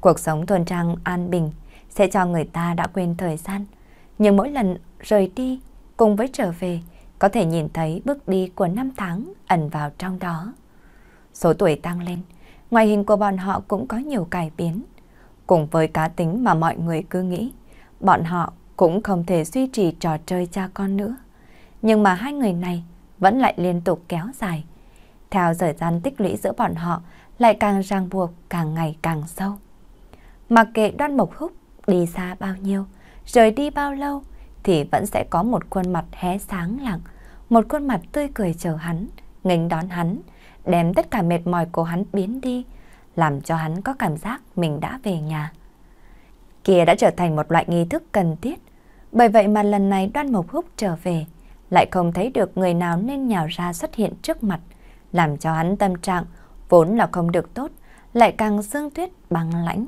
Cuộc sống thuần trang an bình sẽ cho người ta đã quên thời gian. Nhưng mỗi lần rời đi cùng với trở về, có thể nhìn thấy bước đi của năm tháng ẩn vào trong đó. Số tuổi tăng lên, ngoại hình của bọn họ cũng có nhiều cải biến. Cùng với cá tính mà mọi người cứ nghĩ, bọn họ cũng không thể duy trì trò chơi cha con nữa. Nhưng mà hai người này vẫn lại liên tục kéo dài. Theo thời gian tích lũy giữa bọn họ lại càng ràng buộc càng ngày càng sâu. Mặc kệ đoan mộc húc đi xa bao nhiêu, rời đi bao lâu, thì vẫn sẽ có một khuôn mặt hé sáng lặng, một khuôn mặt tươi cười chờ hắn, nghênh đón hắn, đem tất cả mệt mỏi của hắn biến đi, làm cho hắn có cảm giác mình đã về nhà. Kia đã trở thành một loại nghi thức cần thiết, bởi vậy mà lần này đoan mộc húc trở về, lại không thấy được người nào nên nhào ra xuất hiện trước mặt, làm cho hắn tâm trạng vốn là không được tốt, lại càng xương tuyết băng lãnh.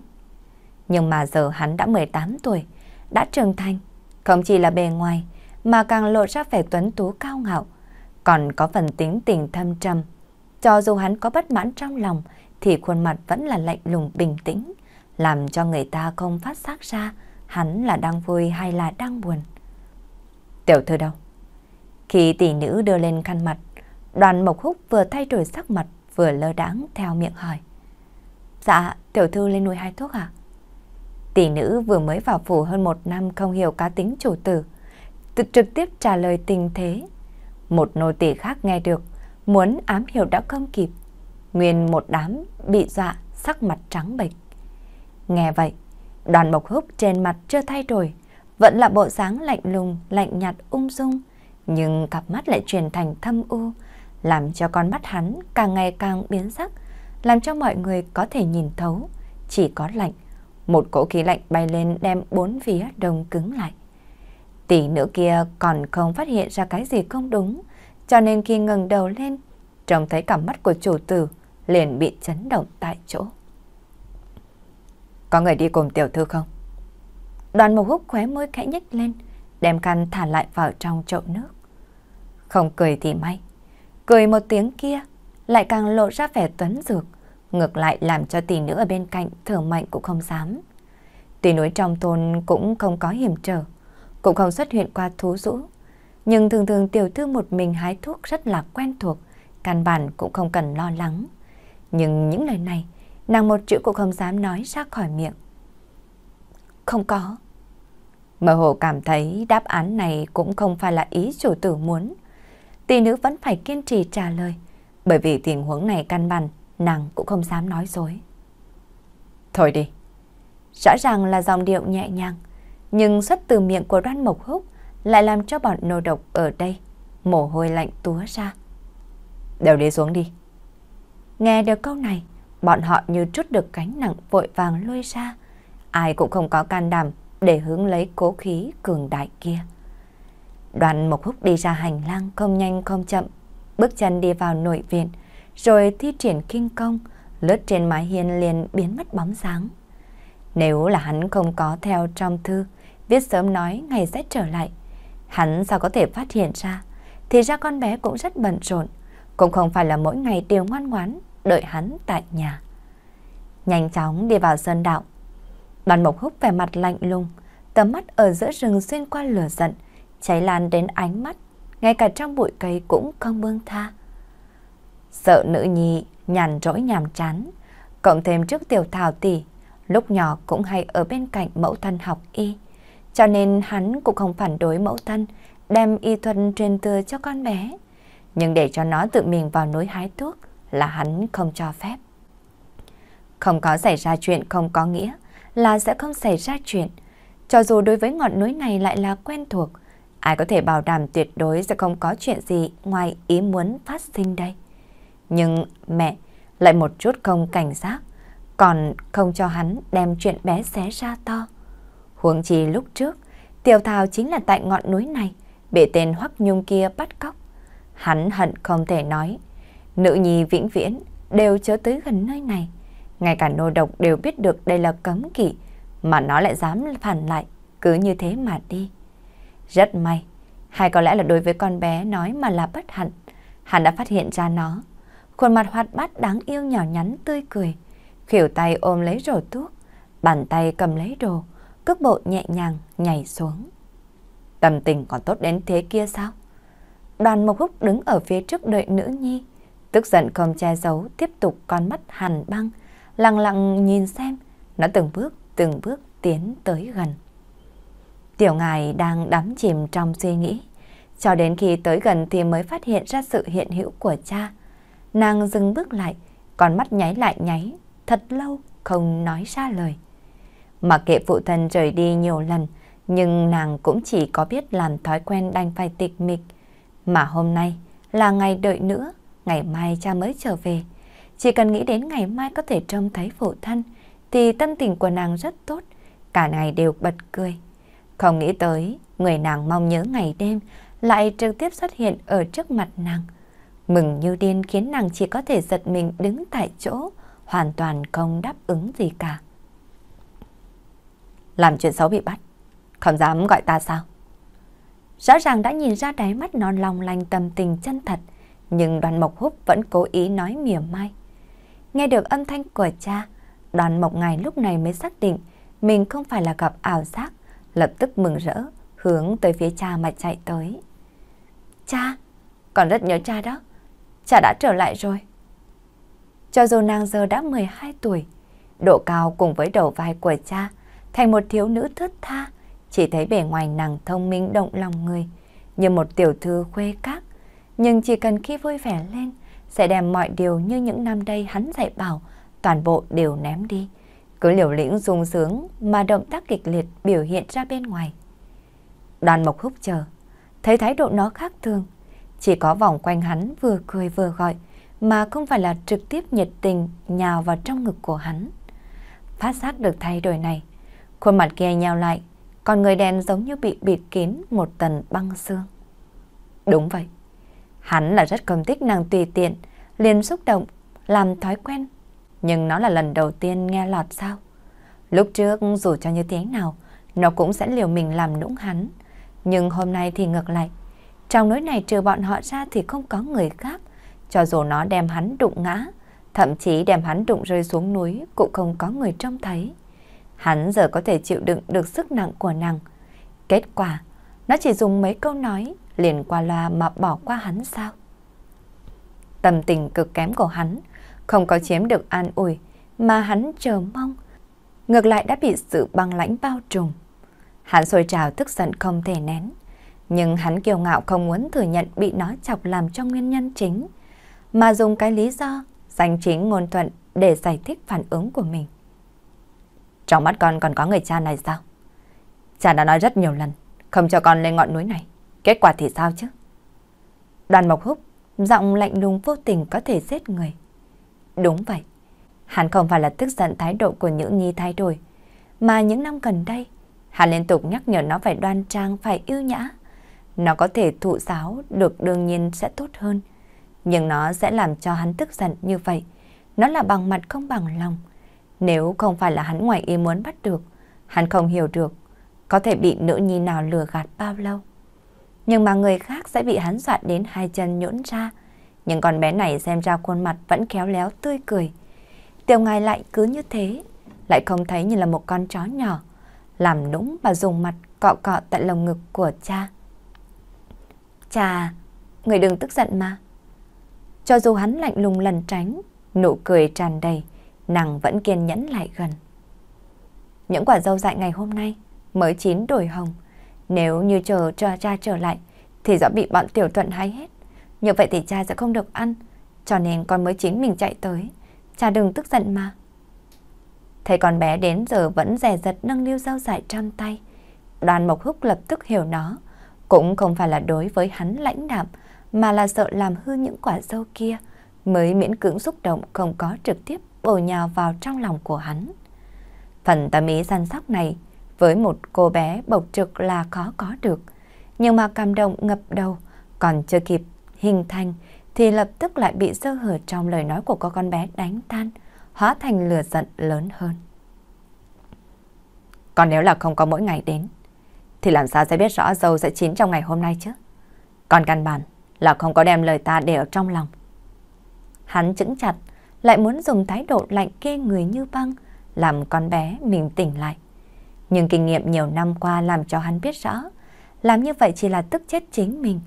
Nhưng mà giờ hắn đã 18 tuổi, đã trưởng thành, không chỉ là bề ngoài mà càng lộ ra vẻ tuấn tú cao ngạo, còn có phần tính tình thâm trầm. Cho dù hắn có bất mãn trong lòng thì khuôn mặt vẫn là lạnh lùng bình tĩnh, làm cho người ta không phát giác ra hắn là đang vui hay là đang buồn. Tiểu thư đâu? Khi tỷ nữ đưa lên khăn mặt, đoàn mộc húc vừa thay đổi sắc mặt vừa lơ đãng theo miệng hỏi. Dạ, tiểu thư lên nuôi hai thuốc à? Tỷ nữ vừa mới vào phủ hơn một năm không hiểu cá tính chủ tử, tự trực tiếp trả lời tình thế. Một nô tỳ khác nghe được, muốn ám hiểu đã không kịp. Nguyên một đám bị dọa, sắc mặt trắng bệch. Nghe vậy, đoàn mộc húc trên mặt chưa thay đổi, vẫn là bộ dáng lạnh lùng, lạnh nhạt ung dung, nhưng cặp mắt lại chuyển thành thâm u, làm cho con mắt hắn càng ngày càng biến sắc, làm cho mọi người có thể nhìn thấu, chỉ có lạnh một cỗ khí lạnh bay lên đem bốn phía đông cứng lại. Tỷ nữ kia còn không phát hiện ra cái gì không đúng, cho nên khi ngẩng đầu lên, trông thấy cặp mắt của chủ tử liền bị chấn động tại chỗ. Có người đi cùng tiểu thư không? Đoàn mộc húc khóe môi khẽ nhích lên, đem khăn thả lại vào trong chậu nước. Không cười thì may, cười một tiếng kia lại càng lộ ra vẻ tuấn dược, ngược lại làm cho tỷ nữ ở bên cạnh thở mạnh cũng không dám. Tuy núi trong thôn cũng không có hiểm trở, cũng không xuất hiện qua thú rũ, nhưng thường thường tiểu thư một mình hái thuốc rất là quen thuộc, căn bản cũng không cần lo lắng. Nhưng những lời này, nàng một chữ cũng không dám nói ra khỏi miệng. Không có. Mơ hồ cảm thấy đáp án này cũng không phải là ý chủ tử muốn. Tỷ nữ vẫn phải kiên trì trả lời, bởi vì tình huống này căn bản nàng cũng không dám nói dối. Thôi đi. Rõ ràng là dòng điệu nhẹ nhàng, nhưng xuất từ miệng của đoan mộc húc lại làm cho bọn nô độc ở đây mồ hôi lạnh túa ra. Đều đi xuống đi. Nghe được câu này, bọn họ như trút được cánh nặng vội vàng lôi ra. Ai cũng không có can đảm để hướng lấy cố khí cường đại kia. Đoàn Mộc Húc đi ra hành lang không nhanh không chậm, bước chân đi vào nội viện, rồi thi triển kinh công, lướt trên mái hiên liền biến mất bóng dáng. Nếu là hắn không có theo trong thư, viết sớm nói ngày sẽ trở lại, hắn sao có thể phát hiện ra? Thì ra con bé cũng rất bận rộn, cũng không phải là mỗi ngày đều ngoan ngoãn đợi hắn tại nhà. Nhanh chóng đi vào sơn đạo. Đoàn Mộc Húc vẻ mặt lạnh lùng, tầm mắt ở giữa rừng xuyên qua lửa giận, cháy lan đến ánh mắt, ngay cả trong bụi cây cũng không buông tha. Sợ nữ nhi nhàn rỗi nhàm chán, cộng thêm trước tiểu thảo tỷ, lúc nhỏ cũng hay ở bên cạnh mẫu thân học y. Cho nên hắn cũng không phản đối mẫu thân đem y thuật truyền thừa cho con bé. Nhưng để cho nó tự mình vào núi hái thuốc là hắn không cho phép. Không có xảy ra chuyện không có nghĩa là sẽ không xảy ra chuyện. Cho dù đối với ngọn núi này lại là quen thuộc, ai có thể bảo đảm tuyệt đối sẽ không có chuyện gì ngoài ý muốn phát sinh đây. Nhưng mẹ lại một chút không cảnh giác, còn không cho hắn đem chuyện bé xé ra to. Huống chi lúc trước, Tiểu Thảo chính là tại ngọn núi này, bị tên Hoắc Nhung kia bắt cóc. Hắn hận không thể nói, nữ nhi vĩnh viễn đều chớ tới gần nơi này. Ngay cả nô độc đều biết được đây là cấm kỵ, mà nó lại dám phản lại, cứ như thế mà đi. Rất may, hay có lẽ là đối với con bé nói mà là bất hạnh, hắn đã phát hiện ra nó khuôn mặt hoạt bát đáng yêu nhỏ nhắn tươi cười, khỉu tay ôm lấy rổ thuốc, bàn tay cầm lấy đồ, cước bộ nhẹ nhàng nhảy xuống. Tâm tình còn tốt đến thế kia sao? Đoàn Mộc Húc đứng ở phía trước đợi nữ nhi, tức giận không che giấu tiếp tục con mắt hàn băng, lặng lặng nhìn xem, nó từng bước từng bước tiến tới gần. Tiểu ngài đang đắm chìm trong suy nghĩ, cho đến khi tới gần thì mới phát hiện ra sự hiện hữu của cha. Nàng dừng bước lại, con mắt nháy lại nháy, thật lâu không nói ra lời. Mặc kệ phụ thân rời đi nhiều lần, nhưng nàng cũng chỉ có biết làm thói quen đành phải tịch mịch. Mà hôm nay là ngày đợi nữa, ngày mai cha mới trở về. Chỉ cần nghĩ đến ngày mai có thể trông thấy phụ thân, thì tâm tình của nàng rất tốt, cả ngày đều bật cười. Không nghĩ tới, người nàng mong nhớ ngày đêm lại trực tiếp xuất hiện ở trước mặt nàng. Mừng như điên khiến nàng chỉ có thể giật mình đứng tại chỗ, hoàn toàn không đáp ứng gì cả. Làm chuyện xấu bị bắt, không dám gọi ta sao? Rõ ràng đã nhìn ra đáy mắt non lòng lành tâm tình chân thật, nhưng đoàn mộc húc vẫn cố ý nói mỉa mai. Nghe được âm thanh của cha, đoàn mộc ngài lúc này mới xác định mình không phải là gặp ảo giác, lập tức mừng rỡ, hướng tới phía cha mà chạy tới. Cha, còn rất nhớ cha đó. Cha đã trở lại rồi. Cho dù nàng giờ đã 12 tuổi, độ cao cùng với đầu vai của cha thành một thiếu nữ thất tha, chỉ thấy bề ngoài nàng thông minh động lòng người, như một tiểu thư khuê các. Nhưng chỉ cần khi vui vẻ lên, sẽ đem mọi điều như những năm đây hắn dạy bảo, toàn bộ đều ném đi. Cứ liều lĩnh sung sướng mà động tác kịch liệt biểu hiện ra bên ngoài. Đoàn mộc húc chờ, thấy thái độ nó khác thường, chỉ có vòng quanh hắn vừa cười vừa gọi, mà không phải là trực tiếp nhiệt tình nhào vào trong ngực của hắn. Phát giác được thay đổi này, khuôn mặt kia nhào lại, còn người đèn giống như bị bịt kín một tầng băng xương. Đúng vậy, hắn là rất không thích nàng tùy tiện, liền xúc động, làm thói quen. Nhưng nó là lần đầu tiên nghe lọt sao. Lúc trước dù cho như thế nào, nó cũng sẽ liều mình làm nũng hắn. Nhưng hôm nay thì ngược lại, trong núi này trừ bọn họ ra thì không có người khác. Cho dù nó đem hắn đụng ngã, thậm chí đem hắn đụng rơi xuống núi cũng không có người trông thấy. Hắn giờ có thể chịu đựng được sức nặng của nàng. Kết quả, nó chỉ dùng mấy câu nói liền qua loa mà bỏ qua hắn sao? Tâm tình cực kém của hắn, không có chiếm được an ủi mà hắn chờ mong. Ngược lại đã bị sự băng lãnh bao trùm. Hắn sôi trào tức giận không thể nén. Nhưng hắn kiêu ngạo không muốn thừa nhận bị nó chọc làm cho nguyên nhân chính, mà dùng cái lý do danh chính ngôn thuận để giải thích phản ứng của mình. Trong mắt con còn có người cha này sao? Cha đã nói rất nhiều lần, không cho con lên ngọn núi này. Kết quả thì sao chứ? Đoàn Mộc Húc, giọng lạnh lùng vô tình có thể giết người. Đúng vậy, hắn không phải là tức giận thái độ của những Nhi thay đổi, mà những năm gần đây, hắn liên tục nhắc nhở nó phải đoan trang, phải yêu nhã. Nó có thể thụ giáo được đương nhiên sẽ tốt hơn. Nhưng nó sẽ làm cho hắn tức giận như vậy. Nó là bằng mặt không bằng lòng. Nếu không phải là hắn ngoài ý muốn bắt được, hắn không hiểu được có thể bị nữ nhi nào lừa gạt bao lâu. Nhưng mà người khác sẽ bị hắn dọa đến hai chân nhũn ra. Nhưng con bé này xem ra khuôn mặt vẫn khéo léo tươi cười. Tiểu ngài lại cứ như thế, lại không thấy như là một con chó nhỏ, làm đúng và dùng mặt cọ cọ tại lồng ngực của cha. Chà, người đừng tức giận mà. Cho dù hắn lạnh lùng lần tránh, nụ cười tràn đầy, nàng vẫn kiên nhẫn lại gần. Những quả dâu dại ngày hôm nay mới chín đổi hồng. Nếu như chờ cho cha trở lại thì rõ bị bọn tiểu thuận hái hết. Như vậy thì cha sẽ không được ăn, cho nên con mới chín mình chạy tới. Cha đừng tức giận mà. Thấy con bé đến giờ vẫn rè rật nâng niu dao dại trong tay. Đoàn Mộc Húc lập tức hiểu nó. Cũng không phải là đối với hắn lãnh đạm, mà là sợ làm hư những quả dâu kia, mới miễn cưỡng xúc động không có trực tiếp bổ nhào vào trong lòng của hắn. Phần tâm ý săn sóc này, với một cô bé bộc trực là khó có được, nhưng mà cảm động ngập đầu, còn chưa kịp hình thành thì lập tức lại bị sơ hở trong lời nói của cô con bé đánh tan, hóa thành lửa giận lớn hơn. Còn nếu là không có mỗi ngày đến, thì làm sao sẽ biết rõ dâu sẽ chín trong ngày hôm nay chứ? Còn căn bản là không có đem lời ta để ở trong lòng. Hắn chững chặt, lại muốn dùng thái độ lạnh kê người như băng, làm con bé mình tỉnh lại. Nhưng kinh nghiệm nhiều năm qua làm cho hắn biết rõ, làm như vậy chỉ là tức chết chính mình.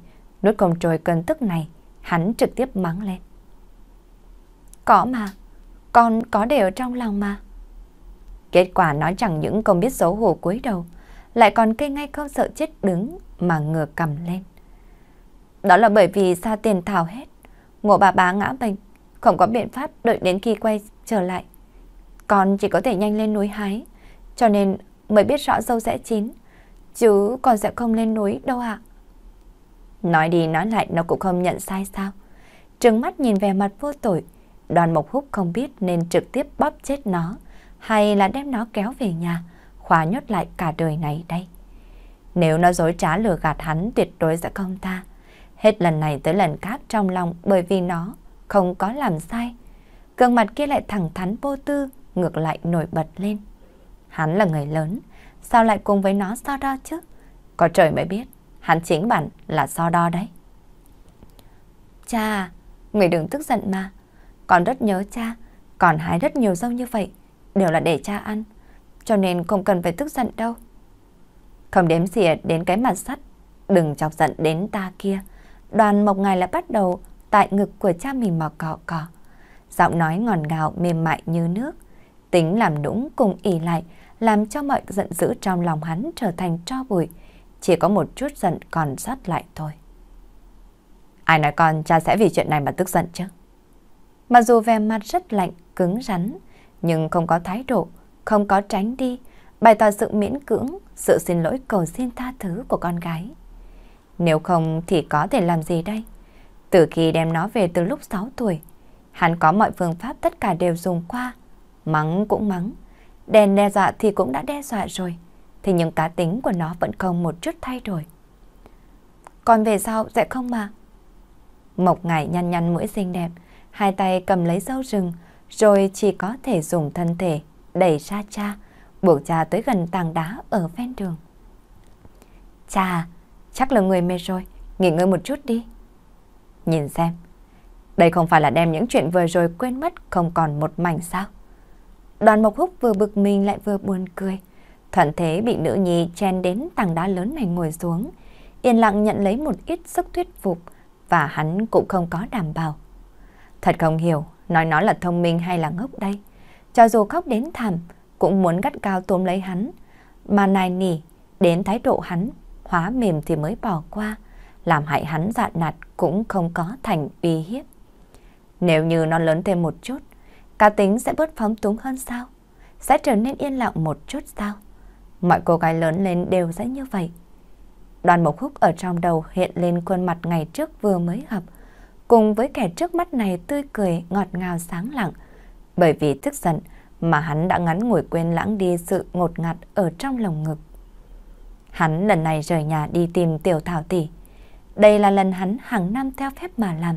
Nút không trôi cơn tức này, hắn trực tiếp mắng lên. Có mà, con có để ở trong lòng mà. Kết quả nói chẳng những không biết xấu hổ cúi đầu, lại còn cây ngay không sợ chết đứng mà ngửa cầm lên. Đó là bởi vì xa tiền thảo hết, ngộ bà bá ngã bệnh, không có biện pháp đợi đến khi quay trở lại. Con chỉ có thể nhanh lên núi hái, cho nên mới biết rõ dâu sẽ chín, chứ còn sẽ không lên núi đâu ạ. Nói đi nói lại nó cũng không nhận sai sao. Trừng mắt nhìn về mặt vô tội, đoàn mộc húc không biết nên trực tiếp bóp chết nó, hay là đem nó kéo về nhà khóa nhốt lại cả đời này đây. Nếu nó dối trá lừa gạt hắn tuyệt đối sẽ không ta. Hết lần này tới lần khác trong lòng bởi vì nó không có làm sai. Cường mặt kia lại thẳng thắn vô tư, ngược lại nổi bật lên. Hắn là người lớn, sao lại cùng với nó so đo chứ? Có trời mới biết, hắn chính bản là so đo đấy. Cha, người đừng tức giận mà. Con rất nhớ cha, còn hái rất nhiều rau như vậy, đều là để cha ăn cho nên không cần phải tức giận đâu. Không đếm xỉa đến cái mặt sắt, đừng chọc giận đến ta kia. Đoàn mộc ngài lại bắt đầu tại ngực của cha mình mà cọ cọ. Giọng nói ngọt ngào mềm mại như nước, tính làm nũng cùng ỉ lại, làm cho mọi giận dữ trong lòng hắn trở thành tro bụi. Chỉ có một chút giận còn sót lại thôi. Ai nói con cha sẽ vì chuyện này mà tức giận chứ? Mặc dù vẻ mặt rất lạnh, cứng rắn, nhưng không có thái độ, không có tránh đi, bày tỏ sự miễn cưỡng, sự xin lỗi cầu xin tha thứ của con gái. Nếu không thì có thể làm gì đây? Từ khi đem nó về từ lúc 6 tuổi, hắn có mọi phương pháp tất cả đều dùng qua, mắng cũng mắng, đèn đe dọa thì cũng đã đe dọa rồi, thì những cá tính của nó vẫn không một chút thay đổi. Còn về sau sẽ không mà. Mộc Ngải nhăn nhăn mũi xinh đẹp, hai tay cầm lấy dâu rừng, rồi chỉ có thể dùng thân thể đẩy ra cha, buộc cha tới gần tảng đá ở ven đường. Cha, chắc là người mệt rồi, nghỉ ngơi một chút đi. Nhìn xem, đây không phải là đem những chuyện vừa rồi quên mất không còn một mảnh sao? Đoàn Mộc Húc vừa bực mình lại vừa buồn cười. Thuận thế bị nữ nhi chen đến tảng đá lớn này ngồi xuống, yên lặng nhận lấy một ít sức thuyết phục và hắn cũng không có đảm bảo. Thật không hiểu, nói nó là thông minh hay là ngốc đây cho dù khóc đến thảm, cũng muốn gắt cao tóm lấy hắn, mà nài nỉ đến thái độ hắn, hóa mềm thì mới bỏ qua, làm hại hắn dạn nạt cũng không có thành uy hiếp. Nếu như nó lớn thêm một chút, cá tính sẽ bớt phóng túng hơn sao? Sẽ trở nên yên lặng một chút sao? Mọi cô gái lớn lên đều sẽ như vậy. Đoàn một khúc ở trong đầu hiện lên khuôn mặt ngày trước vừa mới gặp, cùng với kẻ trước mắt này tươi cười ngọt ngào sáng lặng, bởi vì tức giận mà hắn đã ngắn ngủi quên lãng đi sự ngột ngạt ở trong lồng ngực. Hắn lần này rời nhà đi tìm tiểu thảo tỷ. Đây là lần hắn hàng năm theo phép mà làm.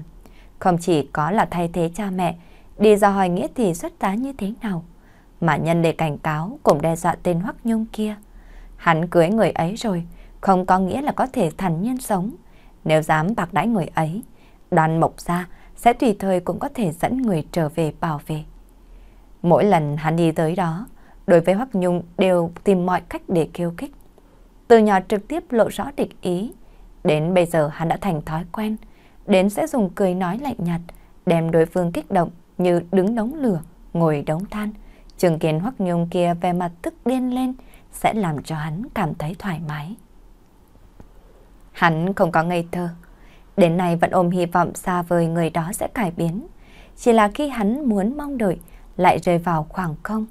Không chỉ có là thay thế cha mẹ, đi ra hỏi nghĩa thì xuất giá như thế nào, mà nhân để cảnh cáo cũng đe dọa tên Hoắc Nhung kia. Hắn cưới người ấy rồi, không có nghĩa là có thể thản nhiên sống. Nếu dám bạc đãi người ấy, đoàn mộc gia sẽ tùy thời cũng có thể dẫn người trở về bảo vệ. Mỗi lần hắn đi tới đó, đối với Hoắc Nhung đều tìm mọi cách để khiêu khích. Từ nhỏ trực tiếp lộ rõ địch ý, đến bây giờ hắn đã thành thói quen, đến sẽ dùng cười nói lạnh nhạt, đem đối phương kích động như đứng đống lửa, ngồi đống than. Chứng kiến Hoắc Nhung kia về mặt tức điên lên sẽ làm cho hắn cảm thấy thoải mái. Hắn không có ngây thơ, đến nay vẫn ôm hy vọng xa vời người đó sẽ cải biến. Chỉ là khi hắn muốn mong đợi, lại rơi vào khoảng không.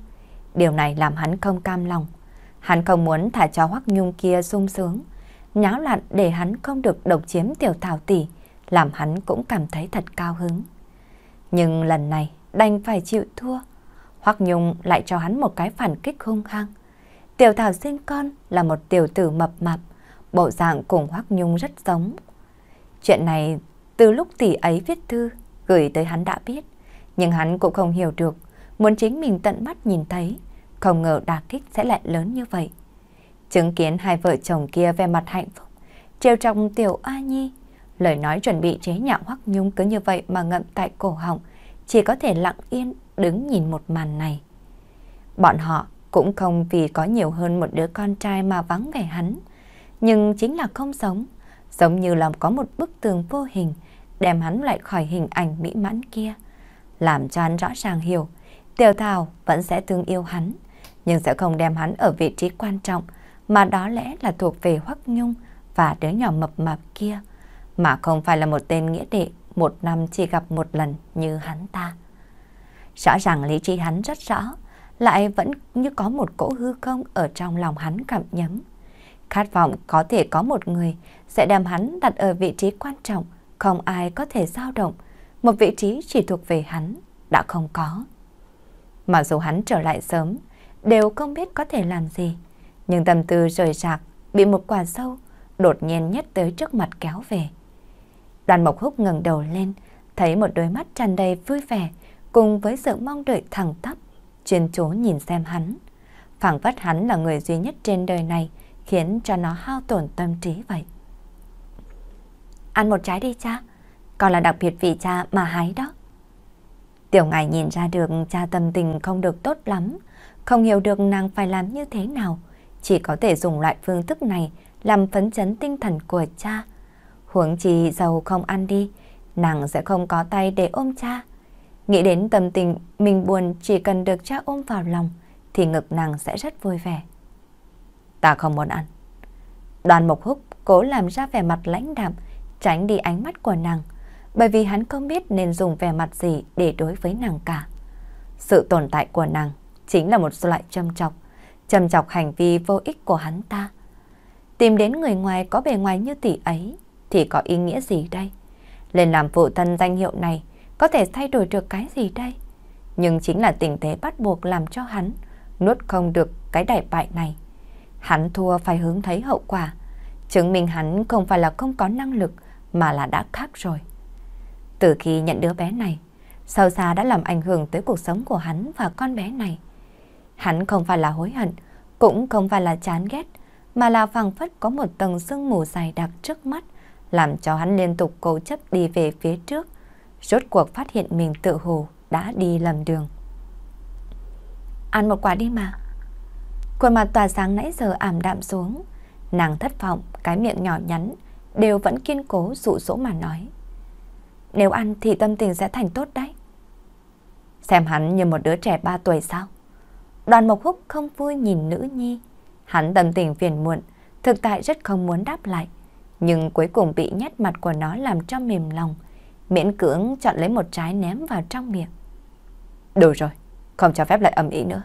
Điều này làm hắn không cam lòng. Hắn không muốn thả cho Hoắc Nhung kia sung sướng, nháo loạn để hắn không được độc chiếm tiểu thảo tỷ, làm hắn cũng cảm thấy thật cao hứng. Nhưng lần này đành phải chịu thua. Hoắc Nhung lại cho hắn một cái phản kích hung hăng. Tiểu thảo sinh con là một tiểu tử mập mạp, bộ dạng cùng Hoắc Nhung rất giống. Chuyện này từ lúc tỷ ấy viết thư gửi tới hắn đã biết, nhưng hắn cũng không hiểu được muốn chính mình tận mắt nhìn thấy, không ngờ đả kích sẽ lại lớn như vậy. Chứng kiến hai vợ chồng kia về mặt hạnh phúc, trêu chọc tiểu A Nhi, lời nói chuẩn bị chế nhạo Hoắc Nhung cứ như vậy mà ngậm tại cổ họng, chỉ có thể lặng yên đứng nhìn một màn này. Bọn họ cũng không vì có nhiều hơn một đứa con trai mà vắng vẻ hắn, nhưng chính là không sống, giống như là có một bức tường vô hình đem hắn lại khỏi hình ảnh mỹ mãn kia, làm cho hắn rõ ràng hiểu Tiểu Thảo vẫn sẽ thương yêu hắn, nhưng sẽ không đem hắn ở vị trí quan trọng, mà đó lẽ là thuộc về Hoắc Nhung và đứa nhỏ mập mạp kia, mà không phải là một tên nghĩa đệ một năm chỉ gặp một lần như hắn ta. Rõ ràng lý trí hắn rất rõ, lại vẫn như có một cỗ hư không ở trong lòng hắn cảm nhấm. Khát vọng có thể có một người sẽ đem hắn đặt ở vị trí quan trọng, không ai có thể dao động. Một vị trí chỉ thuộc về hắn đã không có mà dù hắn trở lại sớm, đều không biết có thể làm gì. Nhưng tâm tư rời rạc, bị một quả sâu, đột nhiên nhất tới trước mặt kéo về. Đoàn Mộc Húc ngẩng đầu lên, thấy một đôi mắt tràn đầy vui vẻ, cùng với sự mong đợi thẳng tắp, chuyên chú nhìn xem hắn. Phảng vất hắn là người duy nhất trên đời này, khiến cho nó hao tổn tâm trí vậy. Ăn một trái đi cha, còn là đặc biệt vị cha mà hái đó. Tiểu ngài nhìn ra được cha tâm tình không được tốt lắm, không hiểu được nàng phải làm như thế nào, chỉ có thể dùng loại phương thức này làm phấn chấn tinh thần của cha. Huống chi dầu không ăn đi, nàng sẽ không có tay để ôm cha. Nghĩ đến tâm tình mình buồn chỉ cần được cha ôm vào lòng thì ngực nàng sẽ rất vui vẻ. Ta không muốn ăn. Đoàn Mộc Húc cố làm ra vẻ mặt lãnh đạm, tránh đi ánh mắt của nàng bởi vì hắn không biết nên dùng vẻ mặt gì để đối với nàng cả. Sự tồn tại của nàng chính là một loại châm chọc, châm chọc hành vi vô ích của hắn ta. Tìm đến người ngoài có bề ngoài như tỷ ấy thì có ý nghĩa gì đây? Lên làm phụ thân danh hiệu này có thể thay đổi được cái gì đây? Nhưng chính là tình thế bắt buộc làm cho hắn nuốt không được cái đại bại này. Hắn thua phải hướng thấy hậu quả, chứng minh hắn không phải là không có năng lực mà là đã khác rồi. Từ khi nhận đứa bé này, sâu xa đã làm ảnh hưởng tới cuộc sống của hắn và con bé này. Hắn không phải là hối hận, cũng không phải là chán ghét, mà là phẳng phất có một tầng sương mù dày đặc trước mắt, làm cho hắn liên tục cố chấp đi về phía trước. Rốt cuộc phát hiện mình tự hồ đã đi lầm đường. Ăn một quả đi mà. Khuôn mặt tỏa sáng nãy giờ ảm đạm xuống, nàng thất vọng, cái miệng nhỏ nhắn đều vẫn kiên cố dụ dỗ mà nói. Nếu ăn thì tâm tình sẽ thành tốt đấy. Xem hắn như một đứa trẻ 3 tuổi sao? Đoàn Mộc Húc không vui nhìn nữ nhi. Hắn tâm tình phiền muộn, thực tại rất không muốn đáp lại. Nhưng cuối cùng bị nhét mặt của nó làm cho mềm lòng. Miễn cưỡng chọn lấy một trái ném vào trong miệng. Đủ rồi, không cho phép lại ẩm ý nữa.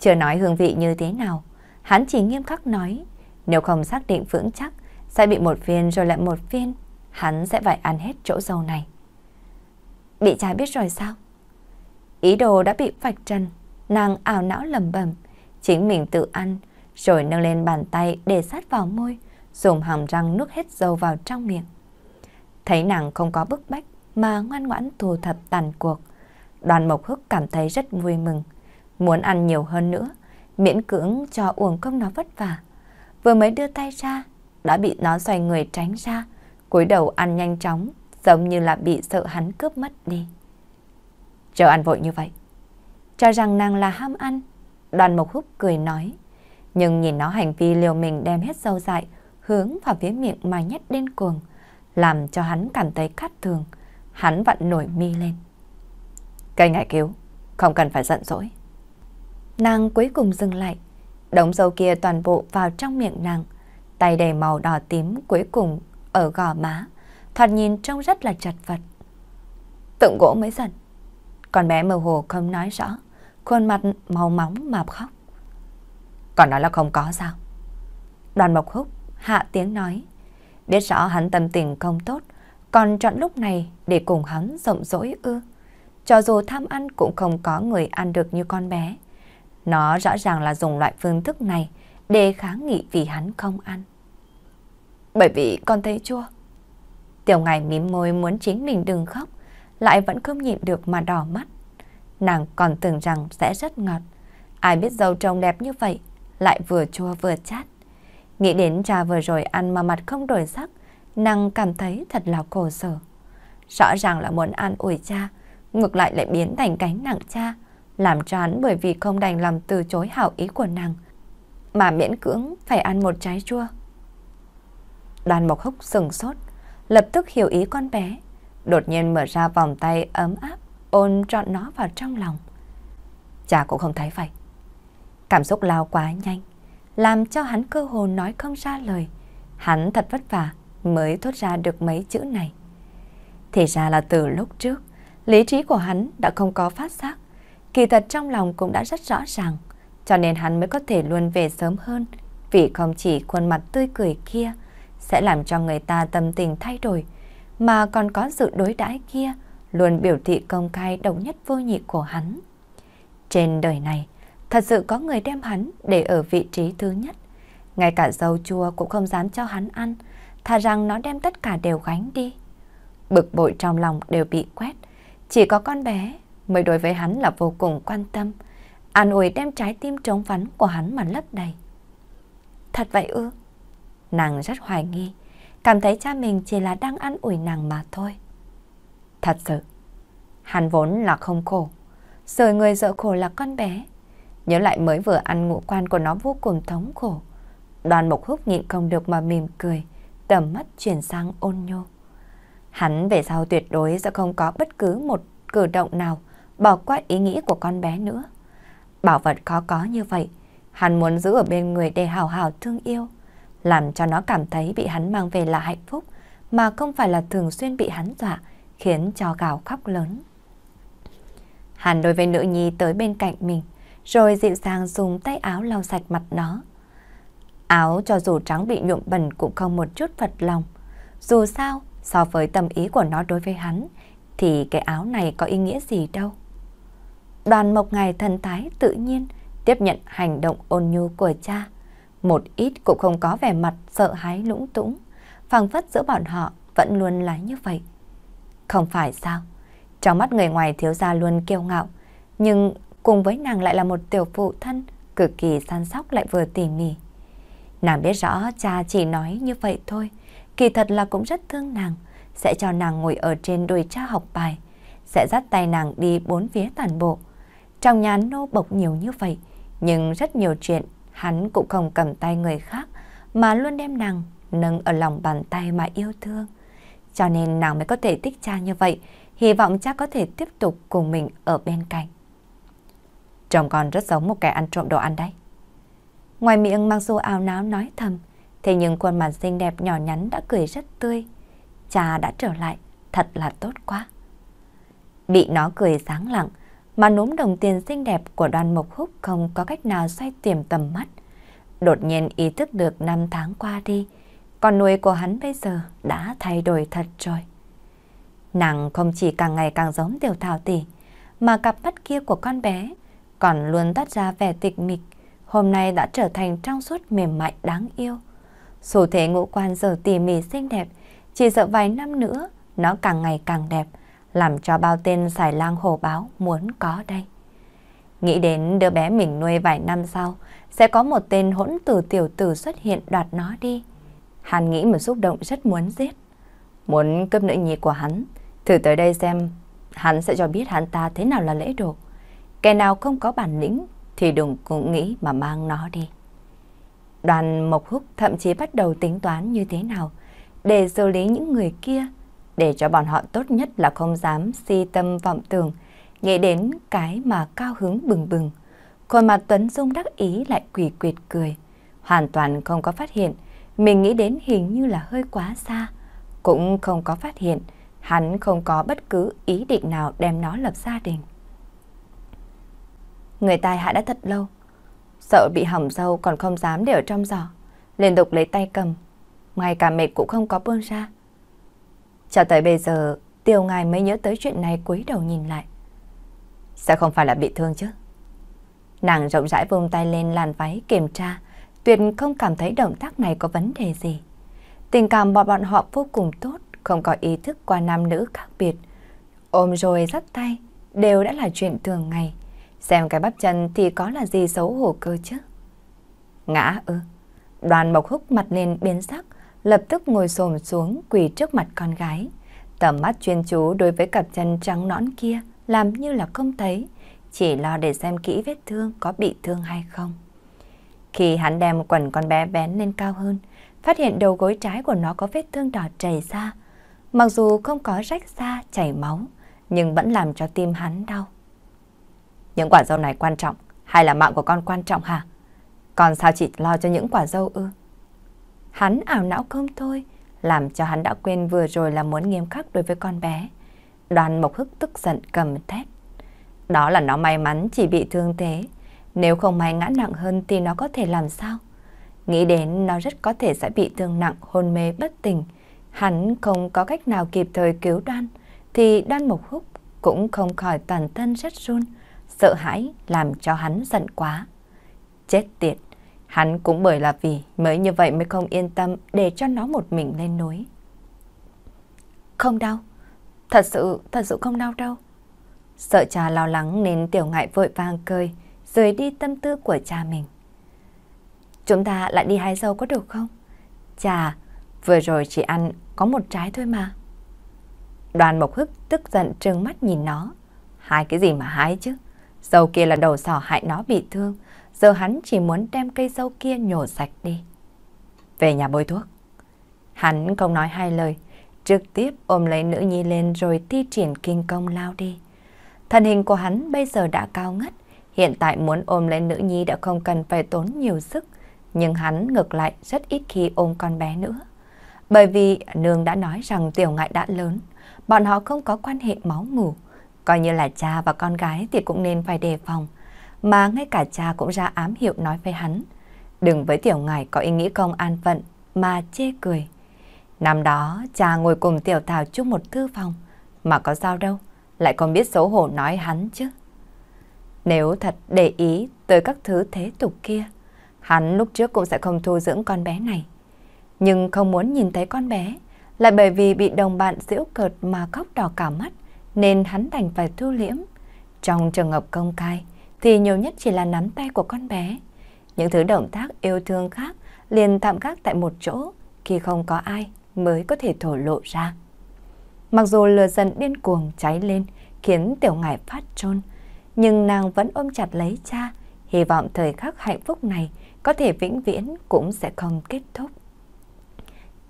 Chưa nói hương vị như thế nào, hắn chỉ nghiêm khắc nói, nếu không xác định vững chắc, sẽ bị một viên rồi lại một viên hắn sẽ phải ăn hết chỗ dầu này. Bị cha biết rồi sao? Ý đồ đã bị vạch trần, nàng ảo não lầm bầm, chính mình tự ăn, rồi nâng lên bàn tay để sát vào môi, dùng hàm răng nuốt hết dầu vào trong miệng. Thấy nàng không có bức bách mà ngoan ngoãn thu thập tàn cuộc, đoàn mộc hức cảm thấy rất vui mừng, muốn ăn nhiều hơn nữa, miễn cưỡng cho uổng công nó vất vả. Vừa mới đưa tay ra, đã bị nó xoay người tránh ra, cúi đầu ăn nhanh chóng, giống như là bị sợ hắn cướp mất đi. Chờ ăn vội như vậy, cho rằng nàng là ham ăn, đoàn mộc húc cười nói. Nhưng nhìn nó hành vi liều mình đem hết sâu dại, hướng vào phía miệng mà nhét điên cuồng, làm cho hắn cảm thấy khát thường, hắn vặn nổi mi lên. Cây ngại cứu, không cần phải giận dỗi. Nàng cuối cùng dừng lại, đống dâu kia toàn bộ vào trong miệng nàng, tay đầy màu đỏ tím cuối cùng ở gò má, thoạt nhìn trông rất là chật vật. Tượng gỗ mới dần. Con bé mơ hồ không nói rõ, khuôn mặt màu móng mà khóc. Còn nói là không có sao? Đoàn Mộc Húc hạ tiếng nói. Biết rõ hắn tâm tình không tốt, còn chọn lúc này để cùng hắn rộng rỗi ư. Cho dù tham ăn cũng không có người ăn được như con bé. Nó rõ ràng là dùng loại phương thức này để kháng nghị vì hắn không ăn. Bởi vì con thấy chua. Tiểu ngài mím môi muốn chính mình đừng khóc, lại vẫn không nhịn được mà đỏ mắt. Nàng còn tưởng rằng sẽ rất ngọt. Ai biết dâu trông đẹp như vậy, lại vừa chua vừa chát. Nghĩ đến cha vừa rồi ăn mà mặt không đổi sắc, nàng cảm thấy thật là khổ sở. Rõ ràng là muốn an ủi cha, ngược lại lại biến thành cánh nặng cha, làm cho hắn bởi vì không đành lòng từ chối hảo ý của nàng, mà miễn cưỡng phải ăn một trái chua. Đoàn Mộc Húc sừng sốt, lập tức hiểu ý con bé, đột nhiên mở ra vòng tay ấm áp, ôm trọn nó vào trong lòng. Cha cũng không thấy vậy. Cảm xúc lao quá nhanh, làm cho hắn cơ hồ nói không ra lời. Hắn thật vất vả mới thốt ra được mấy chữ này. Thì ra là từ lúc trước, lý trí của hắn đã không có phát giác. Kỳ thật trong lòng cũng đã rất rõ ràng, cho nên hắn mới có thể luôn về sớm hơn, vì không chỉ khuôn mặt tươi cười kia, sẽ làm cho người ta tâm tình thay đổi, mà còn có sự đối đãi kia luôn biểu thị công khai đồng nhất vô nhị của hắn. Trên đời này, thật sự có người đem hắn để ở vị trí thứ nhất. Ngay cả dâu chua cũng không dám cho hắn ăn, thà rằng nó đem tất cả đều gánh đi. Bực bội trong lòng đều bị quét, chỉ có con bé mới đối với hắn là vô cùng quan tâm, an ủi đem trái tim trống vắn của hắn mà lấp đầy. Thật vậy ư? Nàng rất hoài nghi, cảm thấy cha mình chỉ là đang ăn ủi nàng mà thôi. Thật sự, hắn vốn là không khổ, rồi người sợ khổ là con bé. Nhớ lại mới vừa ăn ngũ quan của nó vô cùng thống khổ. Đoàn mộc húc nhịn không được mà mỉm cười, tầm mắt chuyển sang ôn nhô. Hắn về sau tuyệt đối sẽ không có bất cứ một cử động nào bỏ qua ý nghĩ của con bé nữa. Bảo vật khó có như vậy, hắn muốn giữ ở bên người để hào hào thương yêu làm cho nó cảm thấy bị hắn mang về là hạnh phúc, mà không phải là thường xuyên bị hắn dọa, khiến cho gào khóc lớn. Hắn đối với nữ nhi tới bên cạnh mình, rồi dịu dàng dùng tay áo lau sạch mặt nó. Áo cho dù trắng bị nhuộm bẩn cũng không một chút phật lòng. Dù sao, so với tâm ý của nó đối với hắn, thì cái áo này có ý nghĩa gì đâu. Đoàn Mộc ngày thần thái tự nhiên tiếp nhận hành động ôn nhu của cha một ít cũng không có vẻ mặt sợ hãi lũng túng, phảng phất giữa bọn họ vẫn luôn là như vậy. Không phải sao? Trong mắt người ngoài thiếu gia luôn kiêu ngạo, nhưng cùng với nàng lại là một tiểu phụ thân cực kỳ săn sóc lại vừa tỉ mỉ. Nàng biết rõ cha chỉ nói như vậy thôi, kỳ thật là cũng rất thương nàng, sẽ cho nàng ngồi ở trên đùi cha học bài, sẽ dắt tay nàng đi bốn phía toàn bộ. Trong nhà nô bộc nhiều như vậy, nhưng rất nhiều chuyện hắn cũng không cầm tay người khác mà luôn đem nàng nâng ở lòng bàn tay mà yêu thương. Cho nên nàng mới có thể thích cha như vậy, hy vọng cha có thể tiếp tục cùng mình ở bên cạnh. Chồng con rất giống một kẻ ăn trộm đồ ăn đấy. Ngoài miệng mặc dù ào náo nói thầm, thế nhưng khuôn mặt xinh đẹp nhỏ nhắn đã cười rất tươi. Cha đã trở lại, thật là tốt quá. Bị nó cười sáng lặng, mà núm đồng tiền xinh đẹp của đoàn mộc húc không có cách nào xoay tiềm tầm mắt. Đột nhiên ý thức được năm tháng qua đi, con nuôi của hắn bây giờ đã thay đổi thật rồi. Nàng không chỉ càng ngày càng giống tiểu thảo tỷ, mà cặp mắt kia của con bé còn luôn tắt ra vẻ tịch mịch, hôm nay đã trở thành trong suốt mềm mại đáng yêu. Số thế ngũ quan giờ tỉ mỉ xinh đẹp, chỉ sợ vài năm nữa nó càng ngày càng đẹp, làm cho bao tên xài lang hồ báo muốn có đây. Nghĩ đến đứa bé mình nuôi vài năm sau, sẽ có một tên hỗn tử tiểu tử xuất hiện đoạt nó đi. Hàn nghĩ một xúc động rất muốn giết. Muốn cướp nữ nhi của hắn, thử tới đây xem hắn sẽ cho biết hắn ta thế nào là lễ độ. Kẻ nào không có bản lĩnh thì đừng cũng nghĩ mà mang nó đi. Đoàn Mộc Húc thậm chí bắt đầu tính toán như thế nào để xử lý những người kia để cho bọn họ tốt nhất là không dám si tâm vọng tưởng, nghĩ đến cái mà cao hứng bừng bừng. Khuôn mặt Tuấn Dung đắc ý lại quỷ quyệt cười, hoàn toàn không có phát hiện, mình nghĩ đến hình như là hơi quá xa, cũng không có phát hiện, hắn không có bất cứ ý định nào đem nó lập gia đình. Người tai hạ đã thật lâu, sợ bị hỏng dâu còn không dám để ở trong giỏ, liên tục lấy tay cầm, ngay cả mệt cũng không có buông ra. Cho tới bây giờ, tiêu ngài mới nhớ tới chuyện này cúi đầu nhìn lại. Sẽ không phải là bị thương chứ? Nàng rộng rãi vung tay lên làn váy kiểm tra, tuyệt không cảm thấy động tác này có vấn đề gì. Tình cảm bọn bọn họ vô cùng tốt, không có ý thức qua nam nữ khác biệt. Ôm rồi dắt tay, đều đã là chuyện thường ngày. Xem cái bắp chân thì có là gì xấu hổ cơ chứ? Ngã ư? Đoàn mộc húc mặt lên biến sắc, lập tức ngồi xổm xuống quỳ trước mặt con gái. Tầm mắt chuyên chú đối với cặp chân trắng nõn kia làm như là không thấy, chỉ lo để xem kỹ vết thương có bị thương hay không. Khi hắn đem quần con bé bén lên cao hơn, phát hiện đầu gối trái của nó có vết thương đỏ chảy ra. Mặc dù không có rách da chảy máu, nhưng vẫn làm cho tim hắn đau. Những quả dâu này quan trọng, hay là mạng của con quan trọng hả? Còn sao chỉ lo cho những quả dâu ư? Hắn ảo não không thôi, làm cho hắn đã quên vừa rồi là muốn nghiêm khắc đối với con bé. Đoàn Mộc Hức tức giận cầm thét. Đó là nó may mắn chỉ bị thương thế. Nếu không may ngã nặng hơn thì nó có thể làm sao? Nghĩ đến nó rất có thể sẽ bị thương nặng hôn mê bất tỉnh. Hắn không có cách nào kịp thời cứu đoan. Thì đoan Mộc Húc cũng không khỏi toàn thân rất run. Sợ hãi làm cho hắn giận quá. Chết tiệt! Hắn cũng bởi là vì mới như vậy mới không yên tâm để cho nó một mình lên núi. Không đau, thật sự, thật sự không đau đâu. Sợ cha lo lắng nên tiểu ngại vội vàng cười, rời đi tâm tư của cha mình. Chúng ta lại đi hái dâu có được không? Chà, vừa rồi chỉ ăn có một trái thôi mà. Đoàn Mộc Hức tức giận trừng mắt nhìn nó. Hái cái gì mà hái chứ? Dâu kia là đầu sỏ hại nó bị thương, giờ hắn chỉ muốn đem cây dâu kia nhổ sạch đi. Về nhà bôi thuốc. Hắn không nói hai lời, trực tiếp ôm lấy nữ nhi lên rồi thi triển kinh công lao đi. Thân hình của hắn bây giờ đã cao ngất, hiện tại muốn ôm lấy nữ nhi đã không cần phải tốn nhiều sức, nhưng hắn ngược lại rất ít khi ôm con bé nữa. Bởi vì nương đã nói rằng tiểu ngại đã lớn, bọn họ không có quan hệ máu mủ, coi như là cha và con gái thì cũng nên phải đề phòng mà ngay cả cha cũng ra ám hiệu nói với hắn. Đừng với tiểu ngài có ý nghĩ không an phận mà chê cười. Năm đó, cha ngồi cùng tiểu thảo chung một thư phòng, mà có sao đâu, lại còn biết xấu hổ nói hắn chứ. Nếu thật để ý tới các thứ thế tục kia, hắn lúc trước cũng sẽ không thu dưỡng con bé này. Nhưng không muốn nhìn thấy con bé, lại bởi vì bị đồng bạn giễu cợt mà khóc đỏ cả mắt, nên hắn đành phải thu liễm. Trong trường hợp công cai thì nhiều nhất chỉ là nắm tay của con bé. Những thứ động tác yêu thương khác liền tạm gác tại một chỗ khi không có ai mới có thể thổ lộ ra. Mặc dù lửa giận điên cuồng cháy lên khiến tiểu ngải phát trôn, nhưng nàng vẫn ôm chặt lấy cha, hy vọng thời khắc hạnh phúc này có thể vĩnh viễn cũng sẽ không kết thúc.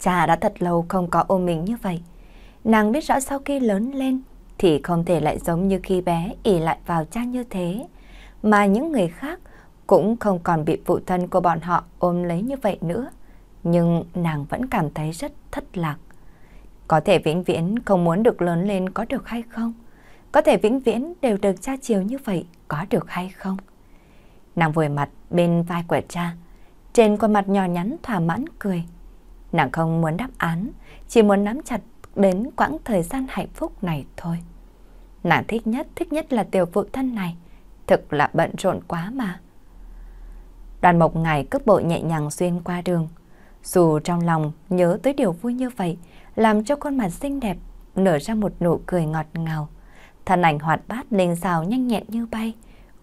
Cha đã thật lâu không có ôm mình như vậy. Nàng biết rõ sau khi lớn lên thì không thể lại giống như khi bé ỉ lại vào cha như thế mà những người khác cũng không còn bị phụ thân của bọn họ ôm lấy như vậy nữa. Nhưng nàng vẫn cảm thấy rất thất lạc. Có thể vĩnh viễn không muốn được lớn lên có được hay không? Có thể vĩnh viễn đều được cha chiều như vậy có được hay không? Nàng vùi mặt bên vai của cha, trên khuôn mặt nhỏ nhắn thỏa mãn cười. Nàng không muốn đáp án, chỉ muốn nắm chặt đến quãng thời gian hạnh phúc này thôi. Nàng thích nhất, thích nhất là tiểu phụ thân này thực là bận rộn quá mà. Đoàn mộc ngài cước bộ nhẹ nhàng xuyên qua đường. Dù trong lòng nhớ tới điều vui như vậy, làm cho khuôn mặt xinh đẹp nở ra một nụ cười ngọt ngào. Thân ảnh hoạt bát linh xào nhanh nhẹn như bay,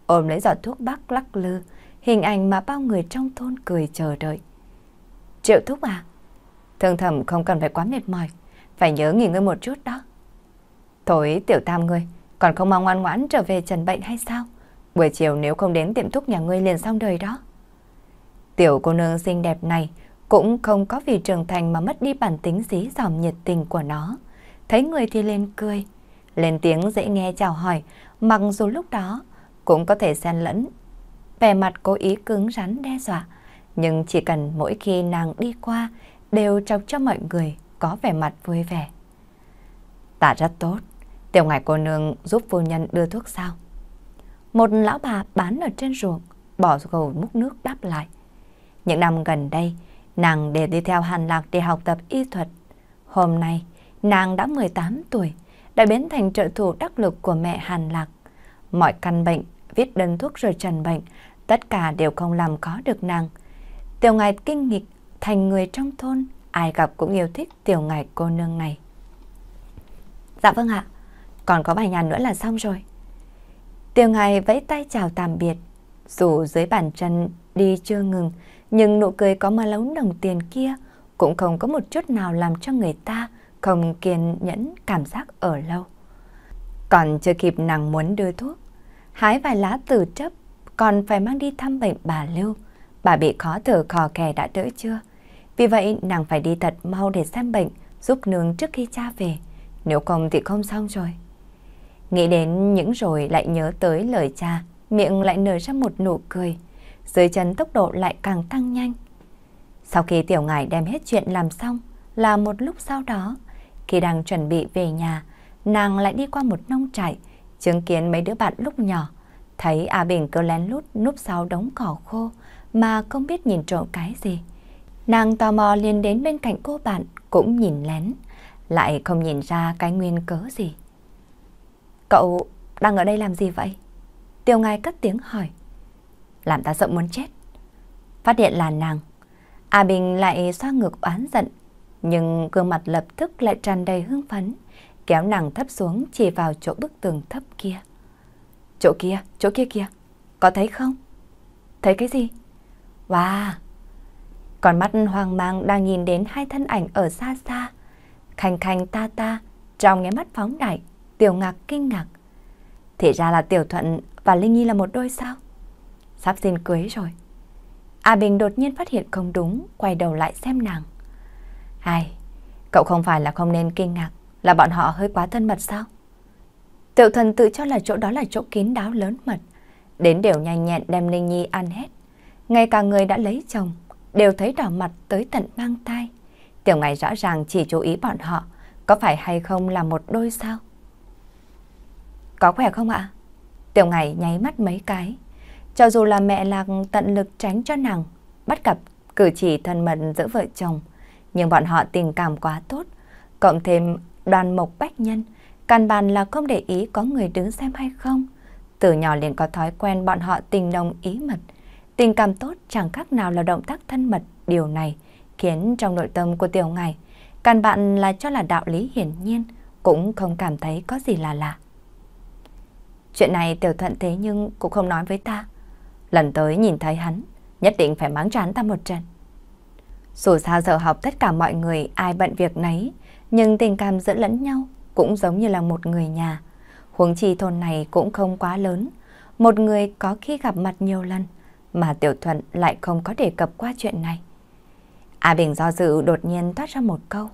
ôm lấy giọt thuốc bắc lắc lư, hình ảnh mà bao người trong thôn cười chờ đợi. Triệu thúc à, thương thầm không cần phải quá mệt mỏi, phải nhớ nghỉ ngơi một chút đó. Thôi tiểu tam ngươi, còn không mong ngoan ngoãn trở về trần bệnh hay sao? buổi chiều nếu không đến tiệm thuốc nhà ngươi liền xong đời đó. Tiểu cô nương xinh đẹp này cũng không có vì trưởng thành mà mất đi bản tính dí dòm nhiệt tình của nó. Thấy người thì lên cười, lên tiếng dễ nghe chào hỏi, mặc dù lúc đó cũng có thể xen lẫn. Vẻ mặt cố ý cứng rắn đe dọa, nhưng chỉ cần mỗi khi nàng đi qua đều chọc cho mọi người có vẻ mặt vui vẻ. Tạ rất tốt, tiểu ngài cô nương giúp phu nhân đưa thuốc sao? một lão bà bán ở trên ruộng, bỏ gầu múc nước đáp lại. Những năm gần đây, nàng để đi theo Hàn Lạc để học tập y thuật. Hôm nay, nàng đã 18 tuổi, đã biến thành trợ thủ đắc lực của mẹ Hàn Lạc. Mọi căn bệnh, viết đơn thuốc rồi trần bệnh, tất cả đều không làm khó được nàng. Tiểu ngài kinh nghịch, thành người trong thôn, ai gặp cũng yêu thích tiểu ngài cô nương này. Dạ vâng ạ, còn có vài nhà nữa là xong rồi. Tiêu Ngài vẫy tay chào tạm biệt. Dù dưới bàn chân đi chưa ngừng, nhưng nụ cười có mà lấu nồng tiền kia cũng không có một chút nào làm cho người ta không kiên nhẫn cảm giác ở lâu. Còn chưa kịp nàng muốn đưa thuốc, hái vài lá từ chấp, còn phải mang đi thăm bệnh bà Lưu. Bà bị khó thở khò khè đã đỡ chưa? Vì vậy nàng phải đi thật mau để xem bệnh, giúp nương trước khi cha về. Nếu không thì không xong rồi. Nghĩ đến những rồi lại nhớ tới lời cha, miệng lại nở ra một nụ cười. Dưới chân tốc độ lại càng tăng nhanh. Sau khi tiểu ngải đem hết chuyện làm xong, là một lúc sau đó, khi đang chuẩn bị về nhà, nàng lại đi qua một nông trại, chứng kiến mấy đứa bạn lúc nhỏ, thấy A à Bình cứ lén lút núp sau đống cỏ khô mà không biết nhìn trộm cái gì. Nàng tò mò liền đến bên cạnh cô bạn cũng nhìn lén, lại không nhìn ra cái nguyên cớ gì. Cậu đang ở đây làm gì vậy? Tiêu ngài cất tiếng hỏi. Làm ta sợ muốn chết. Phát hiện là nàng. A Bình lại xoa ngực oán giận. Nhưng gương mặt lập tức lại tràn đầy hưng phấn. Kéo nàng thấp xuống chỉ vào chỗ bức tường thấp kia. Chỗ kia, chỗ kia kia. Có thấy không? Thấy cái gì? Wow! Còn mắt hoang mang đang nhìn đến hai thân ảnh ở xa xa. Khanh khanh ta ta, trong nghe mắt phóng đại Tiểu Ngạc kinh ngạc. Thì ra là Tiểu Thuận và Linh Nhi là một đôi sao? Sắp xin cưới rồi. A Bình đột nhiên phát hiện không đúng, quay đầu lại xem nàng. Ai, cậu không phải là không nên kinh ngạc, là bọn họ hơi quá thân mật sao? Tiểu thuận tự cho là chỗ đó là chỗ kín đáo lớn mật, đến đều nhanh nhẹn đem Linh Nhi ăn hết. Ngay cả người đã lấy chồng, đều thấy đỏ mặt tới tận mang tai. Tiểu ngài rõ ràng chỉ chú ý bọn họ, có phải hay không là một đôi sao? Có khỏe không ạ? Tiểu Ngải nháy mắt mấy cái. Cho dù là mẹ Lạc tận lực tránh cho nàng, bắt gặp cử chỉ thân mật giữa vợ chồng, nhưng bọn họ tình cảm quá tốt, cộng thêm đoàn mộc bách nhân, căn bàn là không để ý có người đứng xem hay không. Từ nhỏ liền có thói quen bọn họ tình đồng ý mật, tình cảm tốt chẳng khác nào là động tác thân mật, điều này khiến trong nội tâm của Tiểu Ngải, căn bạn là cho là đạo lý hiển nhiên, cũng không cảm thấy có gì là lạ. Chuyện này Tiểu Thuận thế nhưng cũng không nói với ta. Lần tới nhìn thấy hắn, nhất định phải mắng chán ta một trận. Dù sao giờ học tất cả mọi người ai bận việc nấy, nhưng tình cảm giữa lẫn nhau cũng giống như là một người nhà. Huống chi thôn này cũng không quá lớn, một người có khi gặp mặt nhiều lần, mà Tiểu Thuận lại không có đề cập qua chuyện này. A Bình do dự đột nhiên thoát ra một câu.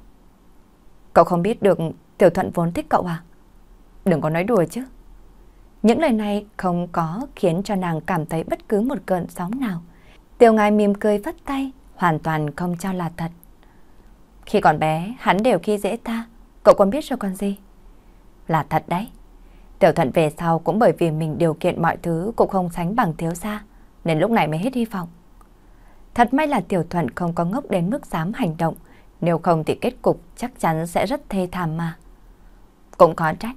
Cậu không biết được Tiểu Thuận vốn thích cậu à? Đừng có nói đùa chứ. Những lời này không có khiến cho nàng cảm thấy bất cứ một cơn sóng nào. Tiểu ngài mỉm cười vất tay, hoàn toàn không cho là thật. Khi còn bé, hắn đều khi dễ ta, cậu còn biết rồi con gì? Là thật đấy. Tiểu thuận về sau cũng bởi vì mình điều kiện mọi thứ cũng không sánh bằng thiếu xa, nên lúc này mới hết hy vọng. Thật may là tiểu thuận không có ngốc đến mức dám hành động, nếu không thì kết cục chắc chắn sẽ rất thê thảm mà. Cũng có trách,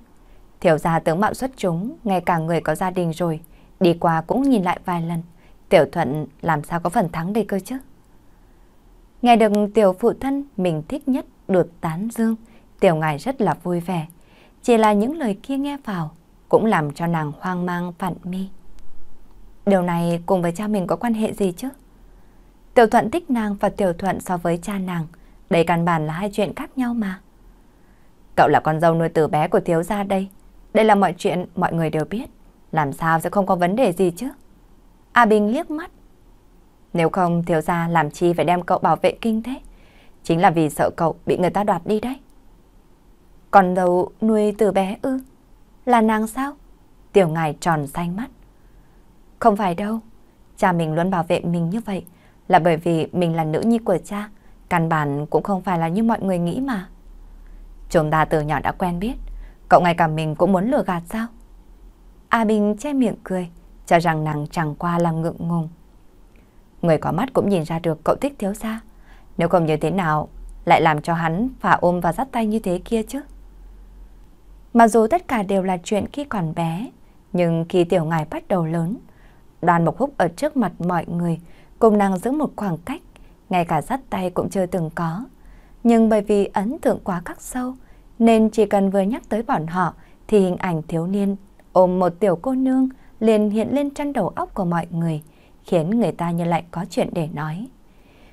Thiếu gia tướng mạo xuất chúng, ngay cả người có gia đình rồi, đi qua cũng nhìn lại vài lần. Tiểu thuận làm sao có phần thắng đây cơ chứ? Nghe được tiểu phụ thân mình thích nhất được tán dương, tiểu ngài rất là vui vẻ. Chỉ là những lời kia nghe vào cũng làm cho nàng hoang mang phản mi. Điều này cùng với cha mình có quan hệ gì chứ? Tiểu thuận thích nàng và tiểu thuận so với cha nàng, đây căn bản là hai chuyện khác nhau mà. Cậu là con dâu nuôi từ bé của thiếu gia đây, đây là mọi chuyện mọi người đều biết. Làm sao sẽ không có vấn đề gì chứ? A Bình liếc mắt. Nếu không thiếu gia làm chi phải đem cậu bảo vệ kinh thế? Chính là vì sợ cậu bị người ta đoạt đi đấy. Còn đầu nuôi từ bé ư? Là nàng sao? Tiểu ngài tròn xanh mắt. Không phải đâu. Cha mình luôn bảo vệ mình như vậy là bởi vì mình là nữ nhi của cha. Căn bản cũng không phải là như mọi người nghĩ mà. Chúng ta từ nhỏ đã quen biết. Cậu ngay cả mình cũng muốn lừa gạt sao? A Bình che miệng cười, cho rằng nàng chẳng qua là ngượng ngùng. Người có mắt cũng nhìn ra được cậu thích thiếu xa. Nếu không như thế nào, lại làm cho hắn phả ôm và dắt tay như thế kia chứ? Mặc dù tất cả đều là chuyện khi còn bé, nhưng khi tiểu ngài bắt đầu lớn, đoàn mộc húc ở trước mặt mọi người, cùng nàng giữ một khoảng cách, ngay cả dắt tay cũng chưa từng có. Nhưng bởi vì ấn tượng quá khắc sâu, nên chỉ cần vừa nhắc tới bọn họ thì hình ảnh thiếu niên ôm một tiểu cô nương liền hiện lên trong đầu óc của mọi người, khiến người ta như lại có chuyện để nói.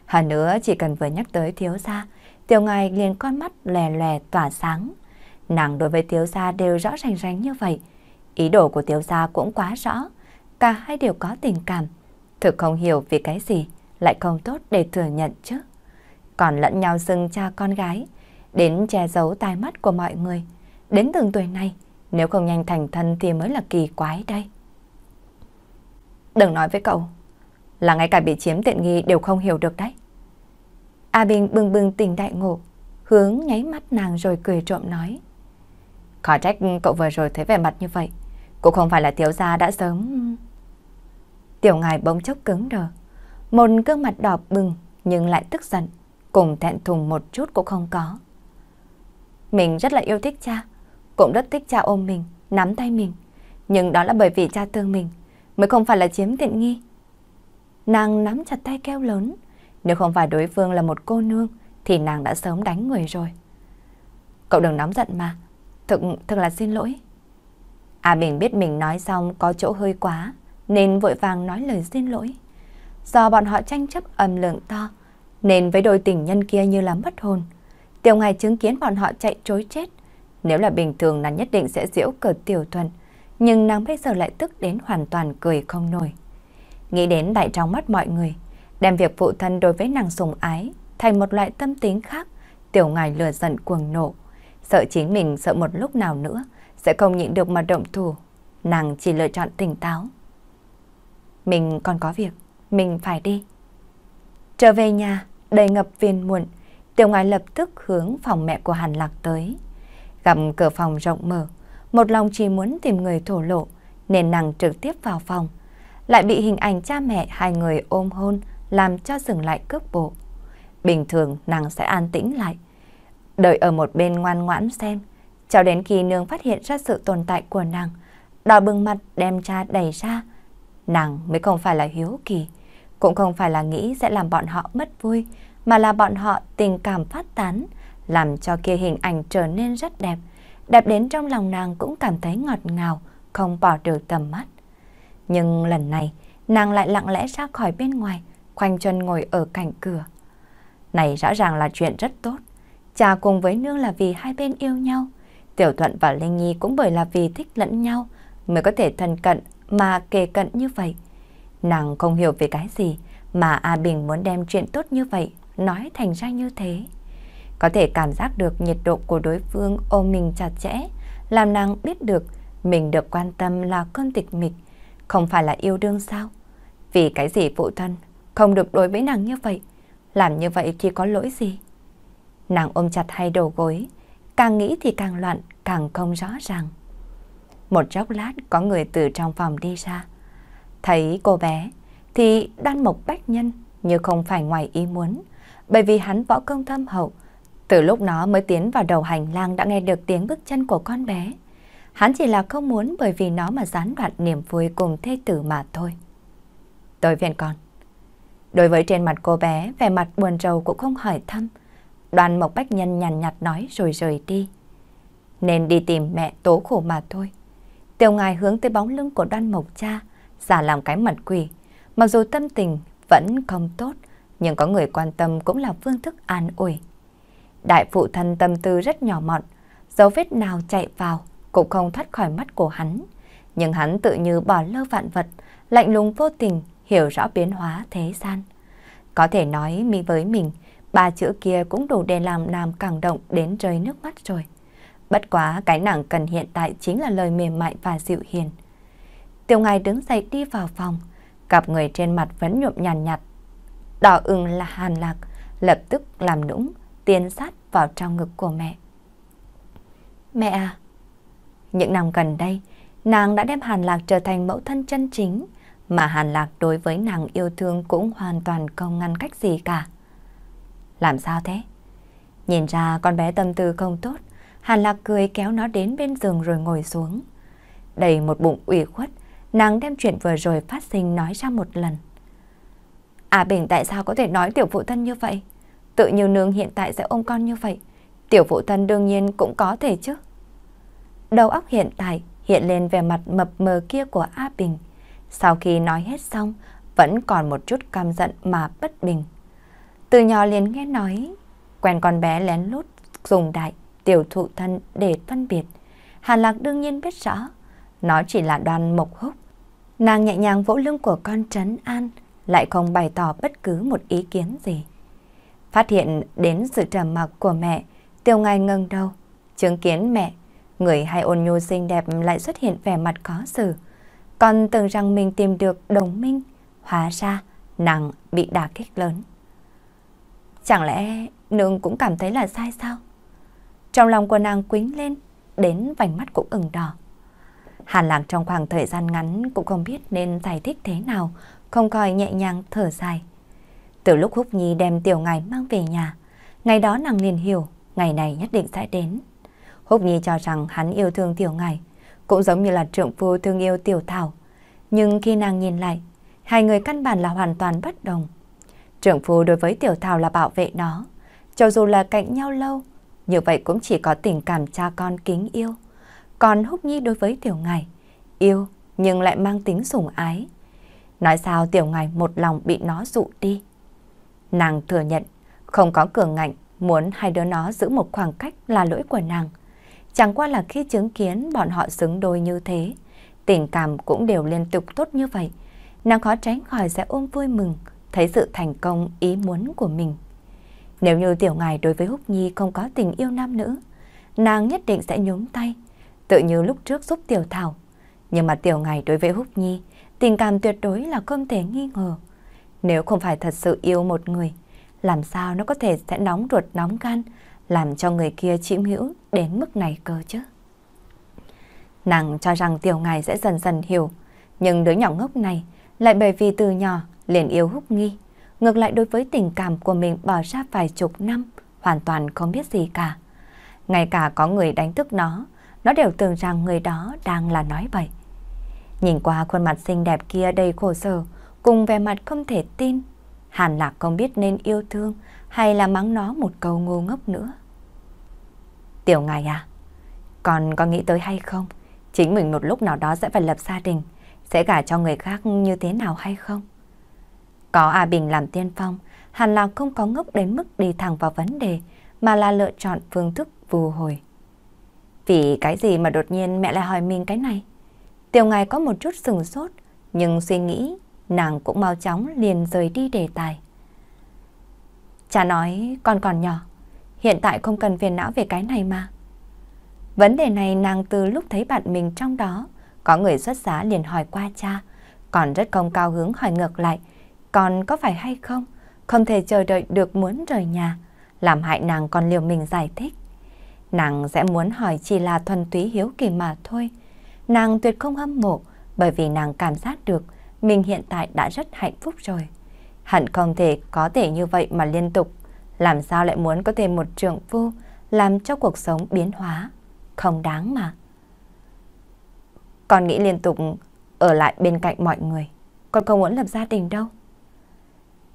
Hơn nữa chỉ cần vừa nhắc tới thiếu gia, tiểu ngài liền con mắt lè lè tỏa sáng. Nàng đối với thiếu gia đều rõ ràng rành như vậy, ý đồ của thiếu gia cũng quá rõ, cả hai đều có tình cảm, thực không hiểu vì cái gì lại không tốt để thừa nhận chứ. Còn lẫn nhau xưng cha con gái, đến che giấu tai mắt của mọi người. Đến từng tuổi này, nếu không nhanh thành thân thì mới là kỳ quái đây. Đừng nói với cậu, là ngay cả bị chiếm tiện nghi đều không hiểu được đấy. A Bình bừng bừng tỉnh đại ngộ, hướng nháy mắt nàng rồi cười trộm nói. Khó trách cậu vừa rồi thấy vẻ mặt như vậy, cũng không phải là thiếu gia đã sớm... Tiểu ngài bỗng chốc cứng đờ, một gương mặt đỏ bừng nhưng lại tức giận, cùng thẹn thùng một chút cũng không có. Mình rất là yêu thích cha, cũng rất thích cha ôm mình, nắm tay mình. Nhưng đó là bởi vì cha thương mình, mới không phải là chiếm tiện nghi. Nàng nắm chặt tay keo lớn, nếu không phải đối phương là một cô nương thì nàng đã sớm đánh người rồi. Cậu đừng nóng giận mà, thực, thực là xin lỗi. À mình biết mình nói xong có chỗ hơi quá, nên vội vàng nói lời xin lỗi. Do bọn họ tranh chấp âm lượng to, nên với đôi tình nhân kia như là mất hồn. Tiểu Ngài chứng kiến bọn họ chạy trối chết. Nếu là bình thường nàng nhất định sẽ diễu cợt Tiểu Thuần, nhưng nàng bây giờ lại tức đến hoàn toàn cười không nổi. Nghĩ đến đại trong mắt mọi người, đem việc phụ thân đối với nàng sùng ái thành một loại tâm tính khác, Tiểu Ngài lừa giận cuồng nộ, sợ chính mình sợ một lúc nào nữa sẽ không nhịn được mà động thủ. Nàng chỉ lựa chọn tỉnh táo. Mình còn có việc, mình phải đi. Trở về nhà, đầy ngập phiền muộn, Tiểu Ngoại lập tức hướng phòng mẹ của Hàn Lạc tới. Gặp cửa phòng rộng mở, một lòng chỉ muốn tìm người thổ lộ, nên nàng trực tiếp vào phòng. Lại bị hình ảnh cha mẹ hai người ôm hôn làm cho dừng lại cước bộ. Bình thường nàng sẽ an tĩnh lại, đợi ở một bên ngoan ngoãn xem, cho đến khi nương phát hiện ra sự tồn tại của nàng, đỏ bừng mặt đem cha đẩy ra. Nàng mới không phải là hiếu kỳ, cũng không phải là nghĩ sẽ làm bọn họ mất vui, mà là bọn họ tình cảm phát tán, làm cho kia hình ảnh trở nên rất đẹp, đẹp đến trong lòng nàng cũng cảm thấy ngọt ngào, không bỏ được tầm mắt. Nhưng lần này, nàng lại lặng lẽ ra khỏi bên ngoài, khoanh chân ngồi ở cạnh cửa. Này rõ ràng là chuyện rất tốt, cha cùng với nương là vì hai bên yêu nhau, Tiểu Thuận và Linh Nhi cũng bởi là vì thích lẫn nhau mới có thể thân cận mà kề cận như vậy. Nàng không hiểu về cái gì mà A Bình muốn đem chuyện tốt như vậy nói thành ra như thế. Có thể cảm giác được nhiệt độ của đối phương ôm mình chặt chẽ, làm nàng biết được mình được quan tâm là cơn tịch mịch, không phải là yêu đương sao? Vì cái gì phụ thân không được đối với nàng như vậy, làm như vậy thì có lỗi gì? Nàng ôm chặt hai đầu gối, càng nghĩ thì càng loạn, càng không rõ ràng. Một chốc lát có người từ trong phòng đi ra. Thấy cô bé thì đan mộc bách nhân như không phải ngoài ý muốn bởi vì hắn võ công thâm hậu. Từ lúc nó mới tiến vào đầu hành lang đã nghe được tiếng bước chân của con bé. Hắn chỉ là không muốn bởi vì nó mà gián đoạn niềm vui cùng thê tử mà thôi. Tôi viện con. Đối với trên mặt cô bé, vẻ mặt buồn rầu cũng không hỏi thăm. Đoàn Mộc Bách Nhân nhàn nhạt nói rồi rời đi. Nên đi tìm mẹ tố khổ mà thôi. Tiểu ngài hướng tới bóng lưng của đoan mộc cha, giả làm cái mặt quỷ. Mặc dù tâm tình vẫn không tốt, nhưng có người quan tâm cũng là phương thức an ủi. Đại phụ thân tâm tư rất nhỏ mọn, dấu vết nào chạy vào cũng không thoát khỏi mắt của hắn. Nhưng hắn tự như bỏ lơ vạn vật, lạnh lùng vô tình, hiểu rõ biến hóa thế gian. Có thể nói mi với mình, ba chữ kia cũng đủ để làm Nam càng động đến rơi nước mắt rồi. Bất quá cái nàng cần hiện tại chính là lời mềm mại và dịu hiền. Tiểu ngài đứng dậy đi vào phòng, cặp người trên mặt vẫn nhuộm nhàn nhạt, nhạt Đỏ ửng là hàn lạc, lập tức làm nũng, tiến sát vào trong ngực của mẹ. Mẹ à! Những năm gần đây, nàng đã đem hàn lạc trở thành mẫu thân chân chính, mà hàn lạc đối với nàng yêu thương cũng hoàn toàn không ngăn cách gì cả. Làm sao thế? Nhìn ra con bé tâm tư không tốt, hàn lạc cười kéo nó đến bên giường rồi ngồi xuống. Đầy một bụng ủy khuất, nàng đem chuyện vừa rồi phát sinh nói ra một lần. A à, Bình tại sao có thể nói tiểu phụ thân như vậy? Tự như nương hiện tại sẽ ôm con như vậy. Tiểu phụ thân đương nhiên cũng có thể chứ. Đầu óc hiện tại hiện lên về mặt mập mờ kia của A Bình. Sau khi nói hết xong, vẫn còn một chút căm giận mà bất bình. Từ nhỏ liền nghe nói, quen con bé lén lút dùng đại tiểu thụ thân để phân biệt. Hàn Lạc đương nhiên biết rõ, nó chỉ là đoàn mộc húc. Nàng nhẹ nhàng vỗ lưng của con trấn an, lại không bày tỏ bất cứ một ý kiến gì. Phát hiện đến sự trầm mặc của mẹ, tiêu ngài ngưng đầu, chứng kiến mẹ, người hay ôn nhu xinh đẹp lại xuất hiện vẻ mặt khó xử. Còn tưởng rằng mình tìm được đồng minh, hóa ra nàng bị đả kích lớn. Chẳng lẽ nương cũng cảm thấy là sai sao? Trong lòng của nàng quính lên, đến vành mắt cũng ửng đỏ. Hàn Lạc trong khoảng thời gian ngắn cũng không biết nên giải thích thế nào, không khỏi nhẹ nhàng thở dài. Từ lúc Húc Nhi đem Tiểu Ngài mang về nhà, ngày đó nàng liền hiểu, ngày này nhất định sẽ đến. Húc Nhi cho rằng hắn yêu thương Tiểu Ngài, cũng giống như là trượng phu thương yêu Tiểu Thảo. Nhưng khi nàng nhìn lại, hai người căn bản là hoàn toàn bất đồng. Trưởng phu đối với Tiểu Thảo là bảo vệ nó, cho dù là cạnh nhau lâu, như vậy cũng chỉ có tình cảm cha con kính yêu. Còn Húc Nhi đối với Tiểu Ngài, yêu nhưng lại mang tính sủng ái. Nói sao tiểu ngài một lòng bị nó dụ đi. Nàng thừa nhận, không có cường ngạnh, muốn hai đứa nó giữ một khoảng cách là lỗi của nàng. Chẳng qua là khi chứng kiến bọn họ xứng đôi như thế, tình cảm cũng đều liên tục tốt như vậy. Nàng khó tránh khỏi sẽ ôm vui mừng, thấy sự thành công ý muốn của mình. Nếu như tiểu ngài đối với Húc Nhi không có tình yêu nam nữ, nàng nhất định sẽ nhúng tay, tự như lúc trước giúp tiểu thảo. Nhưng mà tiểu ngài đối với Húc Nhi Tình cảm tuyệt đối là không thể nghi ngờ. Nếu không phải thật sự yêu một người, làm sao nó có thể sẽ nóng ruột nóng gan, làm cho người kia chiếm hữu đến mức này cơ chứ? Nàng cho rằng tiểu ngài sẽ dần dần hiểu, nhưng đứa nhỏ ngốc này lại bởi vì từ nhỏ liền yêu húc nghi, ngược lại đối với tình cảm của mình bỏ ra vài chục năm, hoàn toàn không biết gì cả. Ngay cả có người đánh thức nó, nó đều tưởng rằng người đó đang là nói bậy. Nhìn qua khuôn mặt xinh đẹp kia đầy khổ sở, cùng vẻ mặt không thể tin. Hàn Lạc không biết nên yêu thương hay là mắng nó một câu ngu ngốc nữa. Tiểu ngài à, còn có nghĩ tới hay không? Chính mình một lúc nào đó sẽ phải lập gia đình, sẽ gả cho người khác như thế nào hay không? Có A Bình làm tiên phong, Hàn Lạc không có ngốc đến mức đi thẳng vào vấn đề, mà là lựa chọn phương thức vù hồi. Vì cái gì mà đột nhiên mẹ lại hỏi mình cái này? Tiểu ngài có một chút sừng sốt, nhưng suy nghĩ nàng cũng mau chóng liền rời đi đề tài. Cha nói con còn nhỏ, hiện tại không cần phiền não về cái này mà. Vấn đề này nàng từ lúc thấy bạn mình trong đó, có người xuất giá liền hỏi qua cha, còn rất không cao hướng hỏi ngược lại, còn có phải hay không, không thể chờ đợi được muốn rời nhà, làm hại nàng còn liều mình giải thích. Nàng sẽ muốn hỏi chỉ là thuần túy hiếu kỳ mà thôi, Nàng tuyệt không hâm mộ bởi vì nàng cảm giác được mình hiện tại đã rất hạnh phúc rồi. Hẳn không thể có thể như vậy mà liên tục. Làm sao lại muốn có thêm một trường phu làm cho cuộc sống biến hóa? Không đáng mà. Con nghĩ liên tục ở lại bên cạnh mọi người. Con không muốn lập gia đình đâu.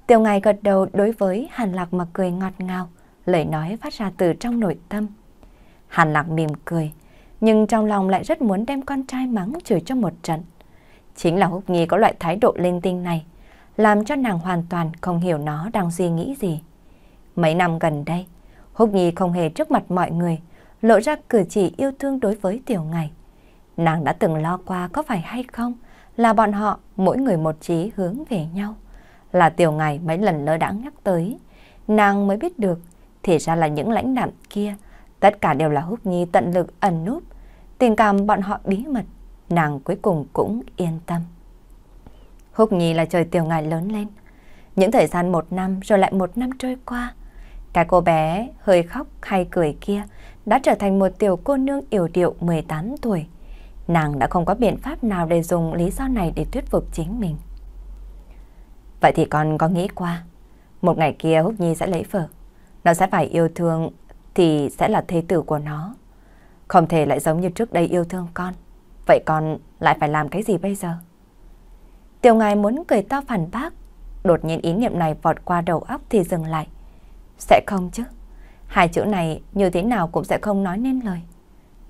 tiêu ngài gật đầu đối với Hàn Lạc mà cười ngọt ngào, lời nói phát ra từ trong nội tâm. Hàn Lạc mỉm cười, nhưng trong lòng lại rất muốn đem con trai mắng chửi cho một trận. Chính là Húc Nhi có loại thái độ linh tinh này, làm cho nàng hoàn toàn không hiểu nó đang suy nghĩ gì. Mấy năm gần đây, Húc Nhi không hề trước mặt mọi người, lộ ra cử chỉ yêu thương đối với tiểu ngày. Nàng đã từng lo qua có phải hay không là bọn họ mỗi người một chí hướng về nhau. Là tiểu ngày mấy lần lỡ đã nhắc tới, nàng mới biết được thì ra là những lãnh đạm kia. Tất cả đều là Húc Nhi tận lực ẩn núp tình cảm bọn họ bí mật, nàng cuối cùng cũng yên tâm. Húc Nhi là trời tiểu ngài lớn lên, những thời gian một năm rồi lại một năm trôi qua. Cái cô bé hơi khóc hay cười kia đã trở thành một tiểu cô nương yểu điệu 18 tuổi. Nàng đã không có biện pháp nào để dùng lý do này để thuyết phục chính mình. Vậy thì con có nghĩ qua, một ngày kia Húc Nhi sẽ lấy vợ, nó sẽ phải yêu thương thì sẽ là thê tử của nó. Không thể lại giống như trước đây yêu thương con. Vậy con lại phải làm cái gì bây giờ? Tiểu ngài muốn cười to phản bác. Đột nhiên ý niệm này vọt qua đầu óc thì dừng lại. Sẽ không chứ. Hai chữ này như thế nào cũng sẽ không nói nên lời.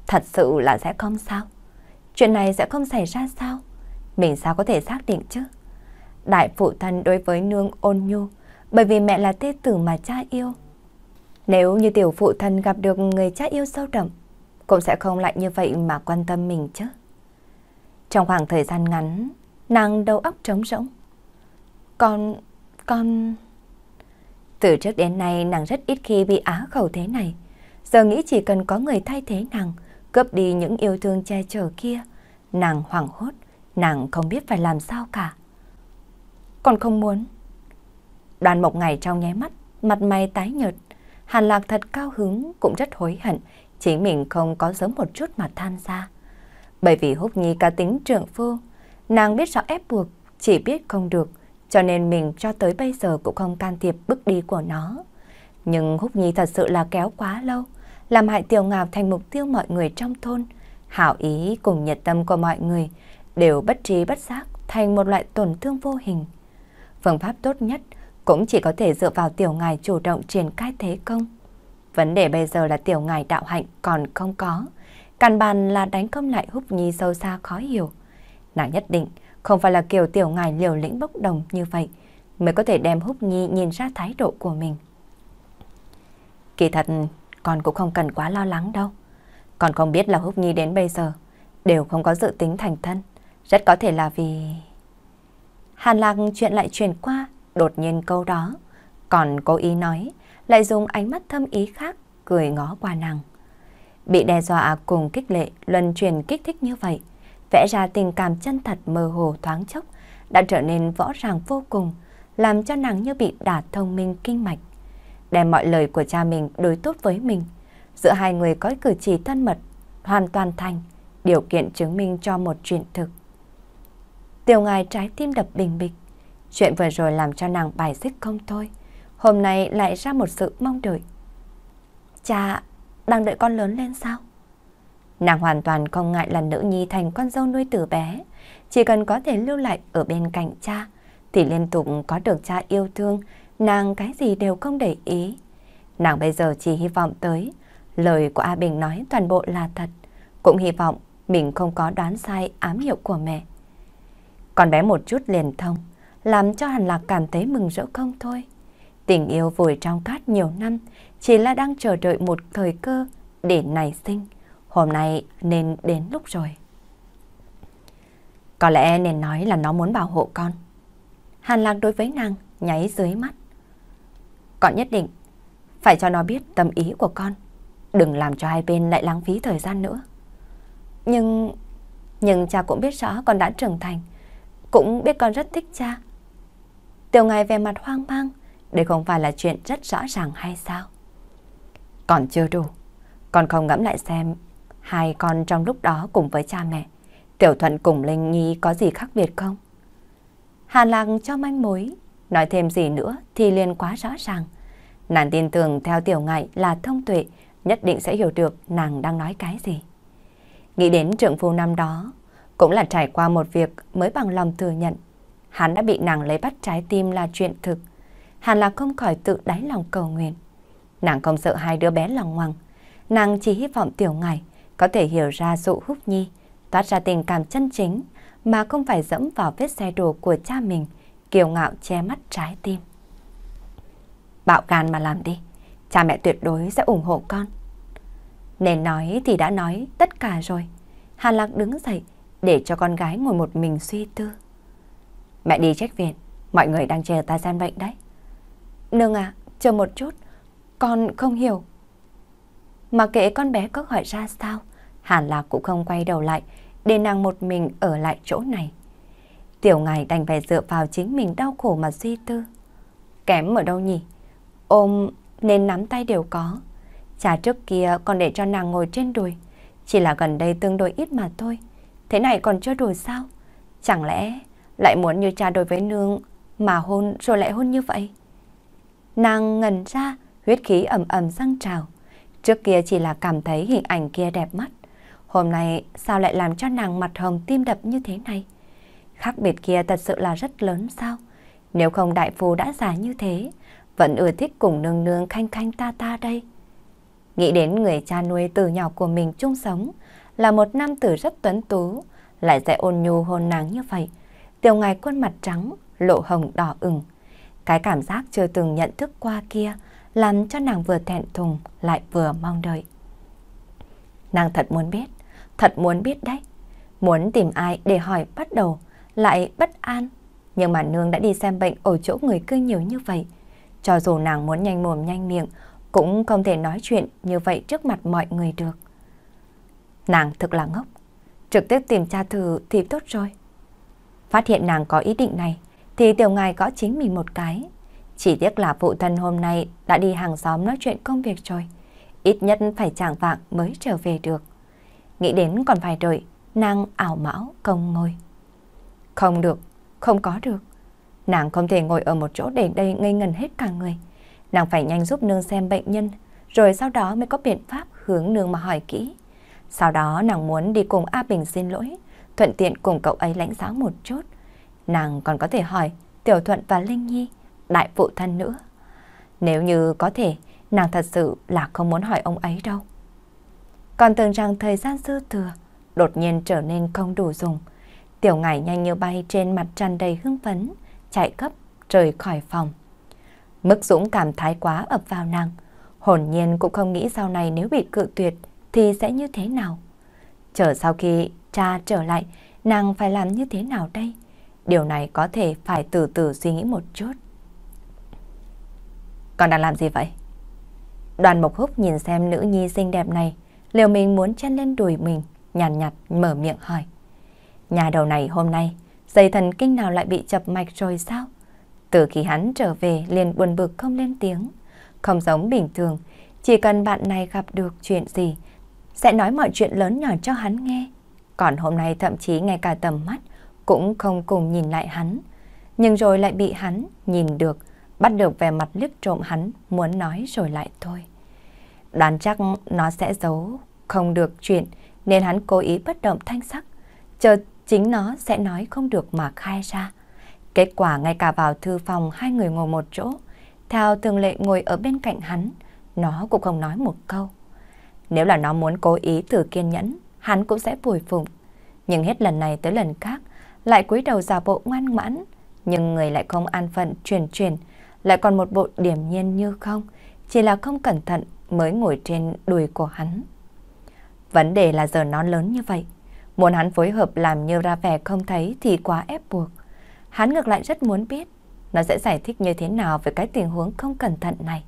Thật sự là sẽ không sao. Chuyện này sẽ không xảy ra sao? Mình sao có thể xác định chứ? Đại phụ thân đối với nương ôn nhu bởi vì mẹ là tê tử mà cha yêu. Nếu như tiểu phụ thân gặp được người cha yêu sâu đậm cũng sẽ không lại như vậy mà quan tâm mình chứ. Trong khoảng thời gian ngắn, nàng đầu óc trống rỗng. Con, con... Từ trước đến nay nàng rất ít khi bị á khẩu thế này. Giờ nghĩ chỉ cần có người thay thế nàng, cướp đi những yêu thương che chở kia. Nàng hoảng hốt, nàng không biết phải làm sao cả. Còn không muốn. Đoàn một ngày trong nháy mắt, mặt mày tái nhợt. Hàn lạc thật cao hứng, cũng rất hối hận chính mình không có sớm một chút mà tham gia, Bởi vì Húc Nhi cá tính trưởng phu, nàng biết rõ ép buộc, chỉ biết không được, cho nên mình cho tới bây giờ cũng không can thiệp bước đi của nó. Nhưng Húc Nhi thật sự là kéo quá lâu, làm hại Tiểu Ngạo thành mục tiêu mọi người trong thôn. Hảo ý cùng nhiệt tâm của mọi người đều bất trí bất giác thành một loại tổn thương vô hình. Phương pháp tốt nhất cũng chỉ có thể dựa vào Tiểu Ngài chủ động triển khai thế công. Vấn đề bây giờ là tiểu ngài đạo hạnh còn không có. Căn bàn là đánh không lại húc nhi sâu xa khó hiểu. Nàng nhất định không phải là kiểu tiểu ngài liều lĩnh bốc đồng như vậy mới có thể đem húc nhi nhìn ra thái độ của mình. Kỳ thật, con cũng không cần quá lo lắng đâu. Con không biết là húc nhi đến bây giờ đều không có dự tính thành thân. Rất có thể là vì... Hàn lạc chuyện lại truyền qua đột nhiên câu đó. Còn cố ý nói lại dùng ánh mắt thâm ý khác, cười ngó qua nàng. Bị đe dọa cùng kích lệ, luân truyền kích thích như vậy, vẽ ra tình cảm chân thật mơ hồ thoáng chốc, đã trở nên rõ ràng vô cùng, làm cho nàng như bị đả thông minh kinh mạch. Đem mọi lời của cha mình đối tốt với mình, giữa hai người có cử chỉ thân mật, hoàn toàn thành, điều kiện chứng minh cho một chuyện thực. Tiểu ngài trái tim đập bình bịch, chuyện vừa rồi làm cho nàng bài xích không thôi hôm nay lại ra một sự mong đợi. Cha, đang đợi con lớn lên sao? Nàng hoàn toàn không ngại là nữ nhi thành con dâu nuôi từ bé, chỉ cần có thể lưu lại ở bên cạnh cha, thì liên tục có được cha yêu thương, nàng cái gì đều không để ý. Nàng bây giờ chỉ hy vọng tới, lời của A Bình nói toàn bộ là thật, cũng hy vọng mình không có đoán sai ám hiệu của mẹ. Con bé một chút liền thông, làm cho Hàn Lạc cảm thấy mừng rỡ không thôi. Tình yêu vùi trong cát nhiều năm, chỉ là đang chờ đợi một thời cơ để nảy sinh. Hôm nay nên đến lúc rồi. Có lẽ nên nói là nó muốn bảo hộ con. Hàn Lạc đối với nàng nháy dưới mắt. Con nhất định phải cho nó biết tâm ý của con. Đừng làm cho hai bên lại lãng phí thời gian nữa. Nhưng... Nhưng cha cũng biết rõ con đã trưởng thành. Cũng biết con rất thích cha. Tiểu ngài về mặt hoang mang, đây không phải là chuyện rất rõ ràng hay sao? Còn chưa đủ. Con không ngẫm lại xem hai con trong lúc đó cùng với cha mẹ. Tiểu Thuận cùng Linh Nhi có gì khác biệt không? Hàn Lạc cho manh mối. Nói thêm gì nữa thì liền quá rõ ràng. Nàng tin tưởng theo tiểu ngại là thông tuệ, nhất định sẽ hiểu được nàng đang nói cái gì. Nghĩ đến trượng phu năm đó, cũng là trải qua một việc mới bằng lòng thừa nhận. Hắn đã bị nàng lấy bắt trái tim là chuyện thực. Hàn Lạc không khỏi tự đáy lòng cầu nguyện. Nàng không sợ hai đứa bé lòng ngoằng, nàng chỉ hy vọng tiểu ngài có thể hiểu ra dụ húc nhi, toát ra tình cảm chân chính mà không phải dẫm vào vết xe đổ của cha mình, kiều ngạo che mắt trái tim. Bạo gan mà làm đi, cha mẹ tuyệt đối sẽ ủng hộ con. Nên nói thì đã nói tất cả rồi. Hà Lạc đứng dậy để cho con gái ngồi một mình suy tư. Mẹ đi trách viện, mọi người đang chờ ta gian bệnh đấy. Nương à, chờ một chút, con không hiểu. Mà kể con bé có hỏi ra sao, Hàn Lạc cũng không quay đầu lại, để nàng một mình ở lại chỗ này. Tiểu ngài đành phải dựa vào chính mình đau khổ mà suy tư. Kém ở đâu nhỉ? Ôm nên nắm tay đều có. Trà trước kia còn để cho nàng ngồi trên đùi, chỉ là gần đây tương đối ít mà thôi. Thế này còn chưa đủ sao? Chẳng lẽ lại muốn như cha đối với nương mà hôn rồi lại hôn như vậy? Nàng ngần ra, huyết khí ẩm ẩm răng trào. Trước kia chỉ là cảm thấy hình ảnh kia đẹp mắt. Hôm nay sao lại làm cho nàng mặt hồng tim đập như thế này? Khác biệt kia thật sự là rất lớn sao? Nếu không đại phu đã già như thế, vẫn ưa thích cùng nương nương khanh khanh ta ta đây. Nghĩ đến người cha nuôi từ nhỏ của mình chung sống, là một nam tử rất tuấn tú, lại dạy ôn nhu hôn nàng như vậy. Tiểu ngài khuôn mặt trắng, lộ hồng đỏ ửng. Cái cảm giác chưa từng nhận thức qua kia làm cho nàng vừa thẹn thùng lại vừa mong đợi. Nàng thật muốn biết, thật muốn biết đấy. Muốn tìm ai để hỏi bắt đầu, lại bất an. Nhưng mà nương đã đi xem bệnh ở chỗ người cư nhiều như vậy. Cho dù nàng muốn nhanh mồm nhanh miệng, cũng không thể nói chuyện như vậy trước mặt mọi người được. Nàng thực là ngốc. Trực tiếp tìm tra thử thì tốt rồi. Phát hiện nàng có ý định này, thì tiểu ngài có chính mình một cái. Chỉ tiếc là phụ thân hôm nay đã đi hàng xóm nói chuyện công việc rồi. Ít nhất phải chàng vạng mới trở về được. Nghĩ đến còn phải đợi, nàng ảo mão công ngồi. Không được, không có được. Nàng không thể ngồi ở một chỗ để đây ngây ngần hết cả người. Nàng phải nhanh giúp nương xem bệnh nhân, rồi sau đó mới có biện pháp hướng nương mà hỏi kỹ. Sau đó nàng muốn đi cùng A Bình xin lỗi, thuận tiện cùng cậu ấy lãnh giáo một chút nàng còn có thể hỏi Tiểu Thuận và Linh Nhi, đại phụ thân nữa. Nếu như có thể, nàng thật sự là không muốn hỏi ông ấy đâu. Còn tưởng rằng thời gian dư thừa, đột nhiên trở nên không đủ dùng. Tiểu ngải nhanh như bay trên mặt tràn đầy hưng phấn, chạy cấp rời khỏi phòng. Mức dũng cảm thái quá ập vào nàng, hồn nhiên cũng không nghĩ sau này nếu bị cự tuyệt thì sẽ như thế nào. Chờ sau khi cha trở lại, nàng phải làm như thế nào đây? Điều này có thể phải từ từ suy nghĩ một chút. Con đang làm gì vậy? Đoàn Mộc Húc nhìn xem nữ nhi xinh đẹp này, liều mình muốn chân lên đùi mình, nhàn nhạt, nhạt mở miệng hỏi. Nhà đầu này hôm nay, dây thần kinh nào lại bị chập mạch rồi sao? Từ khi hắn trở về liền buồn bực không lên tiếng, không giống bình thường, chỉ cần bạn này gặp được chuyện gì, sẽ nói mọi chuyện lớn nhỏ cho hắn nghe. Còn hôm nay thậm chí ngay cả tầm mắt cũng không cùng nhìn lại hắn. Nhưng rồi lại bị hắn nhìn được, bắt được vẻ mặt liếc trộm hắn, muốn nói rồi lại thôi. Đoán chắc nó sẽ giấu, không được chuyện, nên hắn cố ý bất động thanh sắc, chờ chính nó sẽ nói không được mà khai ra. Kết quả ngay cả vào thư phòng hai người ngồi một chỗ, theo thường lệ ngồi ở bên cạnh hắn, nó cũng không nói một câu. Nếu là nó muốn cố ý thử kiên nhẫn, hắn cũng sẽ bồi phụng. Nhưng hết lần này tới lần khác, lại cúi đầu giả bộ ngoan ngoãn, nhưng người lại không an phận truyền truyền, lại còn một bộ điểm nhiên như không, chỉ là không cẩn thận mới ngồi trên đùi của hắn. Vấn đề là giờ nó lớn như vậy, muốn hắn phối hợp làm như ra vẻ không thấy thì quá ép buộc. Hắn ngược lại rất muốn biết nó sẽ giải thích như thế nào về cái tình huống không cẩn thận này.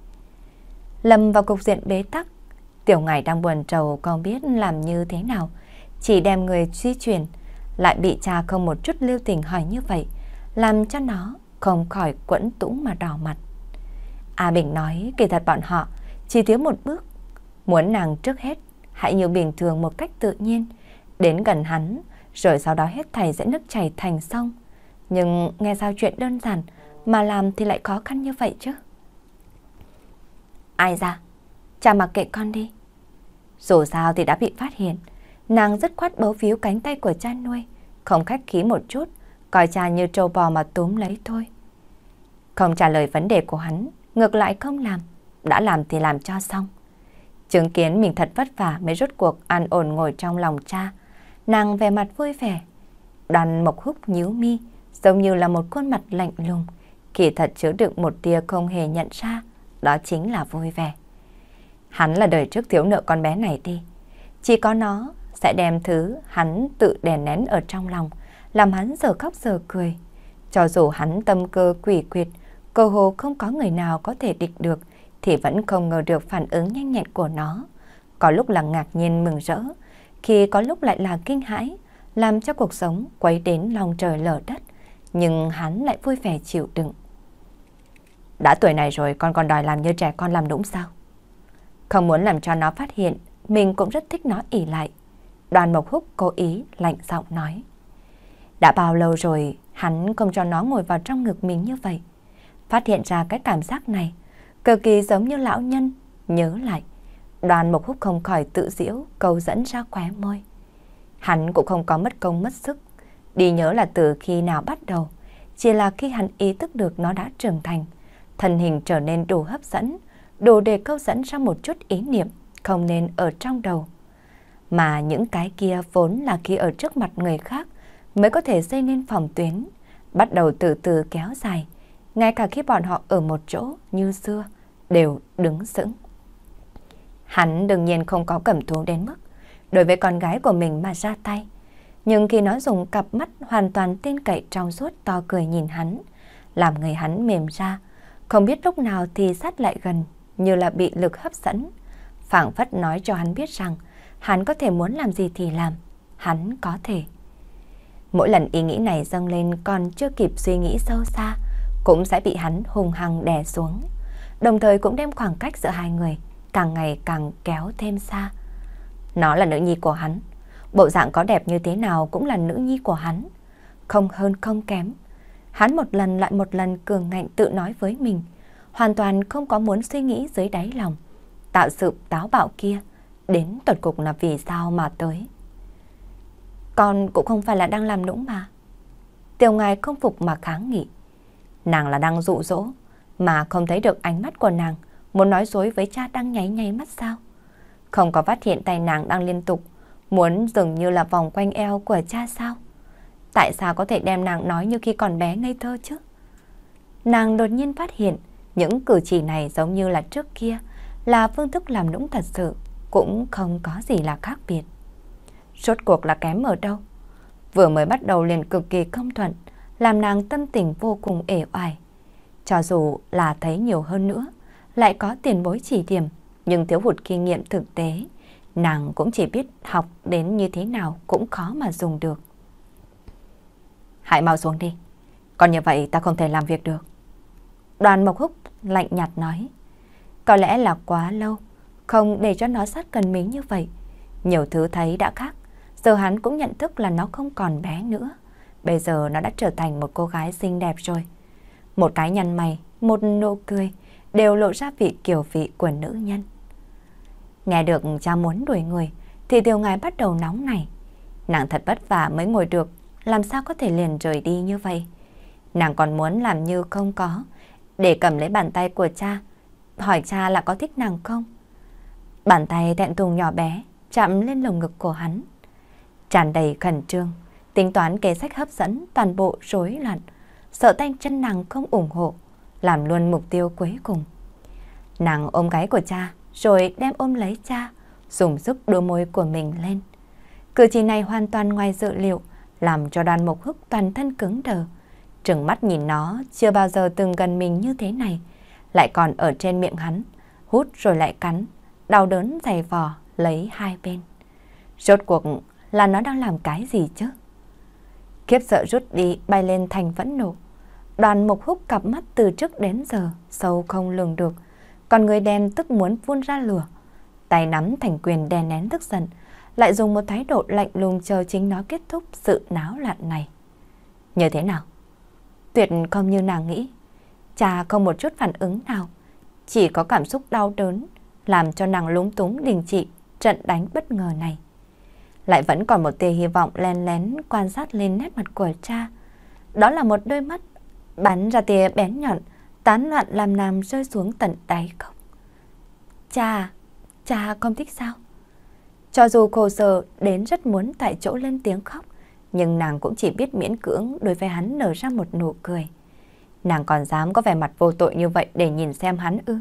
lầm vào cục diện bế tắc, tiểu ngài đang buồn trầu không biết làm như thế nào, chỉ đem người di chuyển, lại bị cha không một chút lưu tình hỏi như vậy, làm cho nó không khỏi quẫn tũng mà đỏ mặt. A Bình nói kỳ thật bọn họ chỉ thiếu một bước, muốn nàng trước hết hãy như bình thường một cách tự nhiên, đến gần hắn, rồi sau đó hết thầy sẽ nước chảy thành sông. Nhưng nghe sao chuyện đơn giản mà làm thì lại khó khăn như vậy chứ? Ai ra, cha mặc kệ con đi. Dù sao thì đã bị phát hiện, nàng rất khoát bấu phiếu cánh tay của cha nuôi, không khách khí một chút, coi cha như trâu bò mà túm lấy thôi. Không trả lời vấn đề của hắn, ngược lại không làm, đã làm thì làm cho xong. Chứng kiến mình thật vất vả mới rốt cuộc an ổn ngồi trong lòng cha, nàng vẻ mặt vui vẻ. Đoàn mộc húc nhíu mi, giống như là một khuôn mặt lạnh lùng, kỳ thật chứa đựng một tia không hề nhận ra, đó chính là vui vẻ. Hắn là đời trước thiếu nợ con bé này đi, chỉ có nó sẽ đem thứ hắn tự đè nén ở trong lòng, làm hắn giờ khóc giờ cười. Cho dù hắn tâm cơ quỷ quyệt, cơ hồ không có người nào có thể địch được, thì vẫn không ngờ được phản ứng nhanh nhẹn của nó. Có lúc là ngạc nhiên mừng rỡ, khi có lúc lại là kinh hãi, làm cho cuộc sống quấy đến lòng trời lở đất, nhưng hắn lại vui vẻ chịu đựng. Đã tuổi này rồi con còn đòi làm như trẻ con làm đúng sao? Không muốn làm cho nó phát hiện, mình cũng rất thích nó ỉ lại. Đoàn Mộc Húc cố ý lạnh giọng nói. Đã bao lâu rồi hắn không cho nó ngồi vào trong ngực mình như vậy? Phát hiện ra cái cảm giác này, cực kỳ giống như lão nhân, nhớ lại. Đoàn Mộc Húc không khỏi tự diễu, câu dẫn ra khóe môi. Hắn cũng không có mất công mất sức, đi nhớ là từ khi nào bắt đầu. Chỉ là khi hắn ý thức được nó đã trưởng thành, thân hình trở nên đủ hấp dẫn, đủ để câu dẫn ra một chút ý niệm không nên ở trong đầu mà những cái kia vốn là khi ở trước mặt người khác mới có thể xây nên phòng tuyến, bắt đầu từ từ kéo dài, ngay cả khi bọn họ ở một chỗ như xưa đều đứng sững. Hắn đương nhiên không có cẩm thú đến mức đối với con gái của mình mà ra tay, nhưng khi nó dùng cặp mắt hoàn toàn tin cậy trong suốt to cười nhìn hắn, làm người hắn mềm ra, không biết lúc nào thì sát lại gần như là bị lực hấp dẫn, phảng phất nói cho hắn biết rằng hắn có thể muốn làm gì thì làm, hắn có thể. Mỗi lần ý nghĩ này dâng lên còn chưa kịp suy nghĩ sâu xa, cũng sẽ bị hắn hùng hăng đè xuống, đồng thời cũng đem khoảng cách giữa hai người càng ngày càng kéo thêm xa. Nó là nữ nhi của hắn, bộ dạng có đẹp như thế nào cũng là nữ nhi của hắn, không hơn không kém. Hắn một lần lại một lần cường ngạnh tự nói với mình, hoàn toàn không có muốn suy nghĩ dưới đáy lòng. Tạo sự táo bạo kia đến tột cục là vì sao mà tới. Con cũng không phải là đang làm nũng mà. Tiểu ngài không phục mà kháng nghị. Nàng là đang dụ dỗ, mà không thấy được ánh mắt của nàng, muốn nói dối với cha đang nháy nháy mắt sao. Không có phát hiện tay nàng đang liên tục, muốn dường như là vòng quanh eo của cha sao. Tại sao có thể đem nàng nói như khi còn bé ngây thơ chứ? Nàng đột nhiên phát hiện, những cử chỉ này giống như là trước kia, là phương thức làm nũng thật sự cũng không có gì là khác biệt. Rốt cuộc là kém ở đâu? Vừa mới bắt đầu liền cực kỳ không thuận, làm nàng tâm tình vô cùng ể oải. Cho dù là thấy nhiều hơn nữa, lại có tiền bối chỉ điểm, nhưng thiếu hụt kinh nghiệm thực tế, nàng cũng chỉ biết học đến như thế nào cũng khó mà dùng được. Hãy mau xuống đi, còn như vậy ta không thể làm việc được. Đoàn Mộc Húc lạnh nhạt nói, có lẽ là quá lâu không để cho nó sát gần mình như vậy. Nhiều thứ thấy đã khác, giờ hắn cũng nhận thức là nó không còn bé nữa. Bây giờ nó đã trở thành một cô gái xinh đẹp rồi. Một cái nhăn mày, một nụ cười đều lộ ra vị kiểu vị của nữ nhân. Nghe được cha muốn đuổi người thì tiểu ngài bắt đầu nóng này. Nàng thật vất vả mới ngồi được, làm sao có thể liền rời đi như vậy. Nàng còn muốn làm như không có, để cầm lấy bàn tay của cha, hỏi cha là có thích nàng không? Bàn tay thẹn thùng nhỏ bé chạm lên lồng ngực của hắn. tràn đầy khẩn trương, tính toán kế sách hấp dẫn toàn bộ rối loạn, sợ tay chân nàng không ủng hộ, làm luôn mục tiêu cuối cùng. Nàng ôm gái của cha, rồi đem ôm lấy cha, dùng sức đôi môi của mình lên. Cử chỉ này hoàn toàn ngoài dự liệu, làm cho đoàn mục hức toàn thân cứng đờ. Trừng mắt nhìn nó, chưa bao giờ từng gần mình như thế này, lại còn ở trên miệng hắn, hút rồi lại cắn, đau đớn dày vò lấy hai bên. Rốt cuộc là nó đang làm cái gì chứ? Kiếp sợ rút đi bay lên thành phẫn nộ. Đoàn mục húc cặp mắt từ trước đến giờ sâu không lường được. Còn người đen tức muốn phun ra lửa. Tay nắm thành quyền đè nén tức giận. Lại dùng một thái độ lạnh lùng chờ chính nó kết thúc sự náo loạn này. Như thế nào? Tuyệt không như nàng nghĩ. Cha không một chút phản ứng nào. Chỉ có cảm xúc đau đớn làm cho nàng lúng túng đình trị trận đánh bất ngờ này. Lại vẫn còn một tia hy vọng len lén quan sát lên nét mặt của cha. Đó là một đôi mắt bắn ra tia bén nhọn, tán loạn làm nàng rơi xuống tận đáy cốc. Cha, cha không thích sao? Cho dù khổ sở đến rất muốn tại chỗ lên tiếng khóc, nhưng nàng cũng chỉ biết miễn cưỡng đối với hắn nở ra một nụ cười. Nàng còn dám có vẻ mặt vô tội như vậy để nhìn xem hắn ư?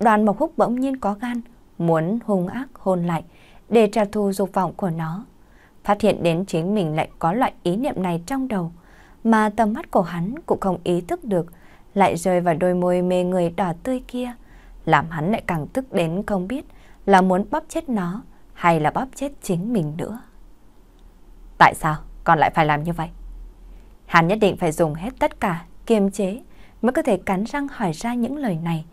Đoàn Mộc Húc bỗng nhiên có gan, muốn hung ác hôn lại để trả thù dục vọng của nó. Phát hiện đến chính mình lại có loại ý niệm này trong đầu, mà tầm mắt của hắn cũng không ý thức được, lại rơi vào đôi môi mê người đỏ tươi kia, làm hắn lại càng tức đến không biết là muốn bóp chết nó hay là bóp chết chính mình nữa. Tại sao con lại phải làm như vậy? Hắn nhất định phải dùng hết tất cả, kiềm chế mới có thể cắn răng hỏi ra những lời này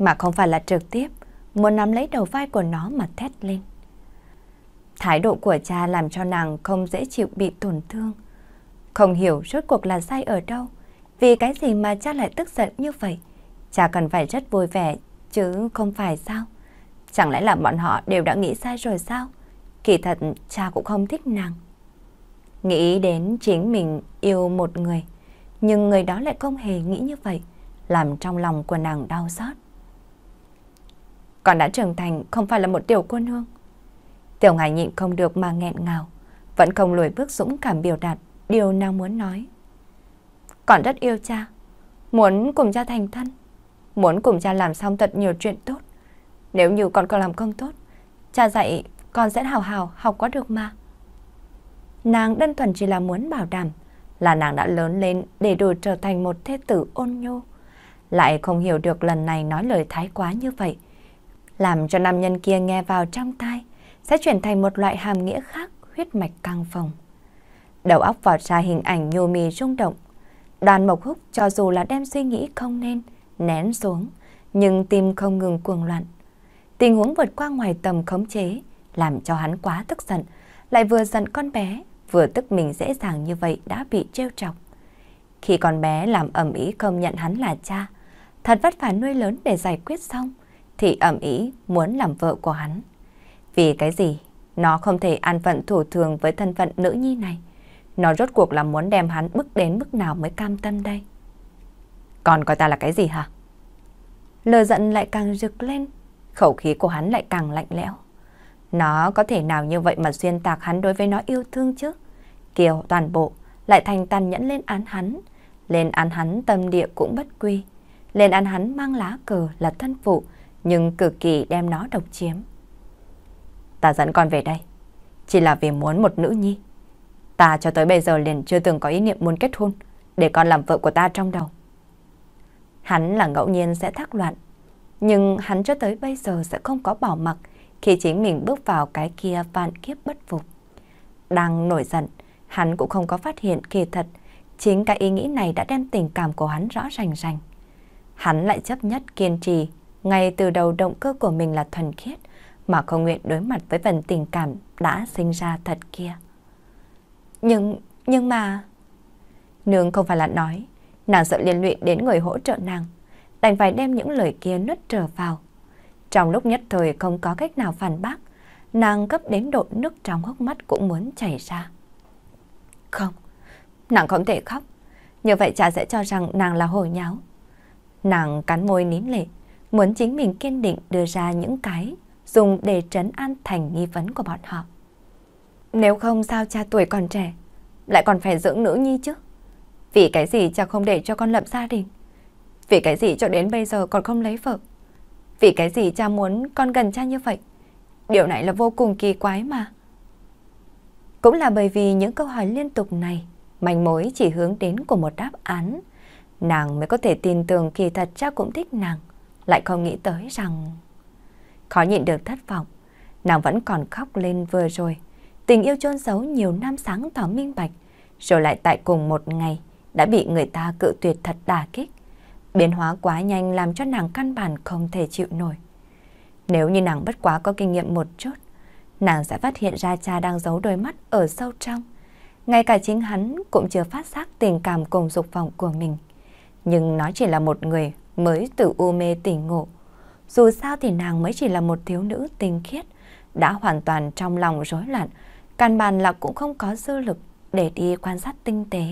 mà không phải là trực tiếp, muốn nắm lấy đầu vai của nó mà thét lên. Thái độ của cha làm cho nàng không dễ chịu bị tổn thương. Không hiểu rốt cuộc là sai ở đâu, vì cái gì mà cha lại tức giận như vậy. Cha cần phải rất vui vẻ, chứ không phải sao? Chẳng lẽ là bọn họ đều đã nghĩ sai rồi sao? Kỳ thật cha cũng không thích nàng. Nghĩ đến chính mình yêu một người, nhưng người đó lại không hề nghĩ như vậy, làm trong lòng của nàng đau xót con đã trưởng thành không phải là một tiểu cô nương. Tiểu ngài nhịn không được mà nghẹn ngào, vẫn không lùi bước dũng cảm biểu đạt điều nàng muốn nói. Con rất yêu cha, muốn cùng cha thành thân, muốn cùng cha làm xong thật nhiều chuyện tốt. Nếu như con còn làm không tốt, cha dạy con sẽ hào hào học có được mà. Nàng đơn thuần chỉ là muốn bảo đảm là nàng đã lớn lên để đủ trở thành một thế tử ôn nhu. Lại không hiểu được lần này nói lời thái quá như vậy làm cho nam nhân kia nghe vào trong tai, sẽ chuyển thành một loại hàm nghĩa khác huyết mạch căng phòng. Đầu óc vọt ra hình ảnh nhô mì rung động. Đoàn mộc húc cho dù là đem suy nghĩ không nên, nén xuống, nhưng tim không ngừng cuồng loạn. Tình huống vượt qua ngoài tầm khống chế, làm cho hắn quá tức giận, lại vừa giận con bé, vừa tức mình dễ dàng như vậy đã bị trêu chọc. Khi con bé làm ẩm ý không nhận hắn là cha, thật vất vả nuôi lớn để giải quyết xong, thì ẩm ý muốn làm vợ của hắn. Vì cái gì? Nó không thể an phận thủ thường với thân phận nữ nhi này. Nó rốt cuộc là muốn đem hắn bước đến mức nào mới cam tâm đây? Còn coi ta là cái gì hả? lời giận lại càng rực lên, khẩu khí của hắn lại càng lạnh lẽo. Nó có thể nào như vậy mà xuyên tạc hắn đối với nó yêu thương chứ? Kiều toàn bộ lại thành tàn nhẫn lên án hắn. Lên án hắn tâm địa cũng bất quy. Lên án hắn mang lá cờ là thân phụ, nhưng cực kỳ đem nó độc chiếm. Ta dẫn con về đây, chỉ là vì muốn một nữ nhi. Ta cho tới bây giờ liền chưa từng có ý niệm muốn kết hôn, để con làm vợ của ta trong đầu. Hắn là ngẫu nhiên sẽ thắc loạn, nhưng hắn cho tới bây giờ sẽ không có bỏ mặc khi chính mình bước vào cái kia vạn kiếp bất phục. Đang nổi giận, hắn cũng không có phát hiện kỳ thật, chính cái ý nghĩ này đã đem tình cảm của hắn rõ ràng ràng. Hắn lại chấp nhất kiên trì ngay từ đầu động cơ của mình là thuần khiết, mà không nguyện đối mặt với phần tình cảm đã sinh ra thật kia. Nhưng, nhưng mà... Nương không phải là nói, nàng sợ liên lụy đến người hỗ trợ nàng, đành phải đem những lời kia nuốt trở vào. Trong lúc nhất thời không có cách nào phản bác, nàng gấp đến độ nước trong hốc mắt cũng muốn chảy ra. Không, nàng không thể khóc, như vậy cha sẽ cho rằng nàng là hồi nháo. Nàng cắn môi nín lệ, muốn chính mình kiên định đưa ra những cái dùng để trấn an thành nghi vấn của bọn họ. Nếu không sao cha tuổi còn trẻ, lại còn phải dưỡng nữ nhi chứ? Vì cái gì cha không để cho con lập gia đình? Vì cái gì cho đến bây giờ còn không lấy vợ? Vì cái gì cha muốn con gần cha như vậy? Điều này là vô cùng kỳ quái mà. Cũng là bởi vì những câu hỏi liên tục này, manh mối chỉ hướng đến của một đáp án. Nàng mới có thể tin tưởng kỳ thật cha cũng thích nàng lại không nghĩ tới rằng... Khó nhịn được thất vọng, nàng vẫn còn khóc lên vừa rồi. Tình yêu chôn giấu nhiều năm sáng tỏ minh bạch, rồi lại tại cùng một ngày đã bị người ta cự tuyệt thật đà kích. Biến hóa quá nhanh làm cho nàng căn bản không thể chịu nổi. Nếu như nàng bất quá có kinh nghiệm một chút, nàng sẽ phát hiện ra cha đang giấu đôi mắt ở sâu trong. Ngay cả chính hắn cũng chưa phát giác tình cảm cùng dục vọng của mình. Nhưng nó chỉ là một người mới từ u mê tỉnh ngộ. Dù sao thì nàng mới chỉ là một thiếu nữ tinh khiết, đã hoàn toàn trong lòng rối loạn, căn bản là cũng không có dư lực để đi quan sát tinh tế.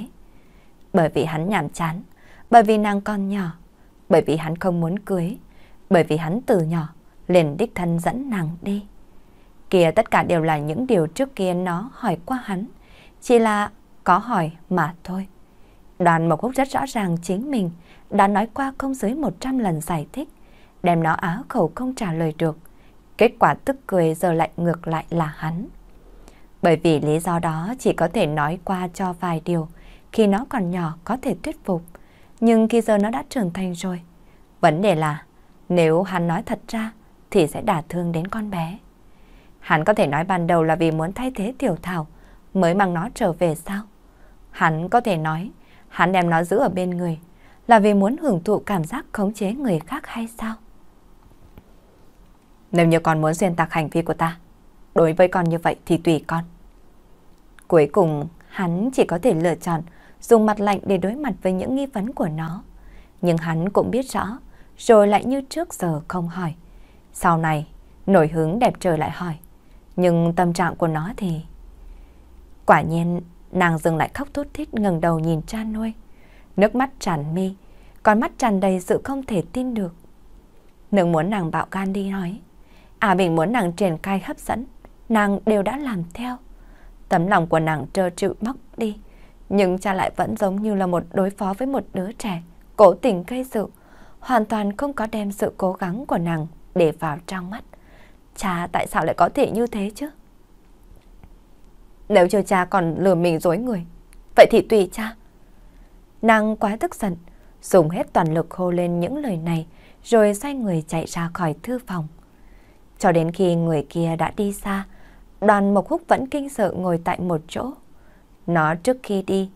Bởi vì hắn nhàm chán, bởi vì nàng còn nhỏ, bởi vì hắn không muốn cưới, bởi vì hắn từ nhỏ liền đích thân dẫn nàng đi. Kia tất cả đều là những điều trước kia nó hỏi qua hắn, chỉ là có hỏi mà thôi. Đoàn Mộc Húc rất rõ ràng chính mình đã nói qua không dưới 100 lần giải thích, đem nó áo khẩu không trả lời được. Kết quả tức cười giờ lại ngược lại là hắn. Bởi vì lý do đó chỉ có thể nói qua cho vài điều, khi nó còn nhỏ có thể thuyết phục, nhưng khi giờ nó đã trưởng thành rồi. Vấn đề là, nếu hắn nói thật ra thì sẽ đả thương đến con bé. Hắn có thể nói ban đầu là vì muốn thay thế tiểu thảo, mới mang nó trở về sao? Hắn có thể nói, hắn đem nó giữ ở bên người, là vì muốn hưởng thụ cảm giác khống chế người khác hay sao? Nếu như con muốn xuyên tạc hành vi của ta, đối với con như vậy thì tùy con. Cuối cùng, hắn chỉ có thể lựa chọn dùng mặt lạnh để đối mặt với những nghi vấn của nó. Nhưng hắn cũng biết rõ, rồi lại như trước giờ không hỏi. Sau này, nổi hứng đẹp trời lại hỏi. Nhưng tâm trạng của nó thì... Quả nhiên, nàng dừng lại khóc thút thiết, ngẩng đầu nhìn cha nuôi. Nước mắt tràn mi, con mắt tràn đầy sự không thể tin được. Nương muốn nàng bạo gan đi nói. À Bình muốn nàng triển khai hấp dẫn, nàng đều đã làm theo. Tấm lòng của nàng trơ trự móc đi, nhưng cha lại vẫn giống như là một đối phó với một đứa trẻ, cố tình gây sự, hoàn toàn không có đem sự cố gắng của nàng để vào trong mắt. Cha tại sao lại có thể như thế chứ? Nếu cho cha còn lừa mình dối người, vậy thì tùy cha. Nàng quá tức giận, dùng hết toàn lực hô lên những lời này, rồi xoay người chạy ra khỏi thư phòng. Cho đến khi người kia đã đi xa, đoàn Mộc Húc vẫn kinh sợ ngồi tại một chỗ. Nó trước khi đi,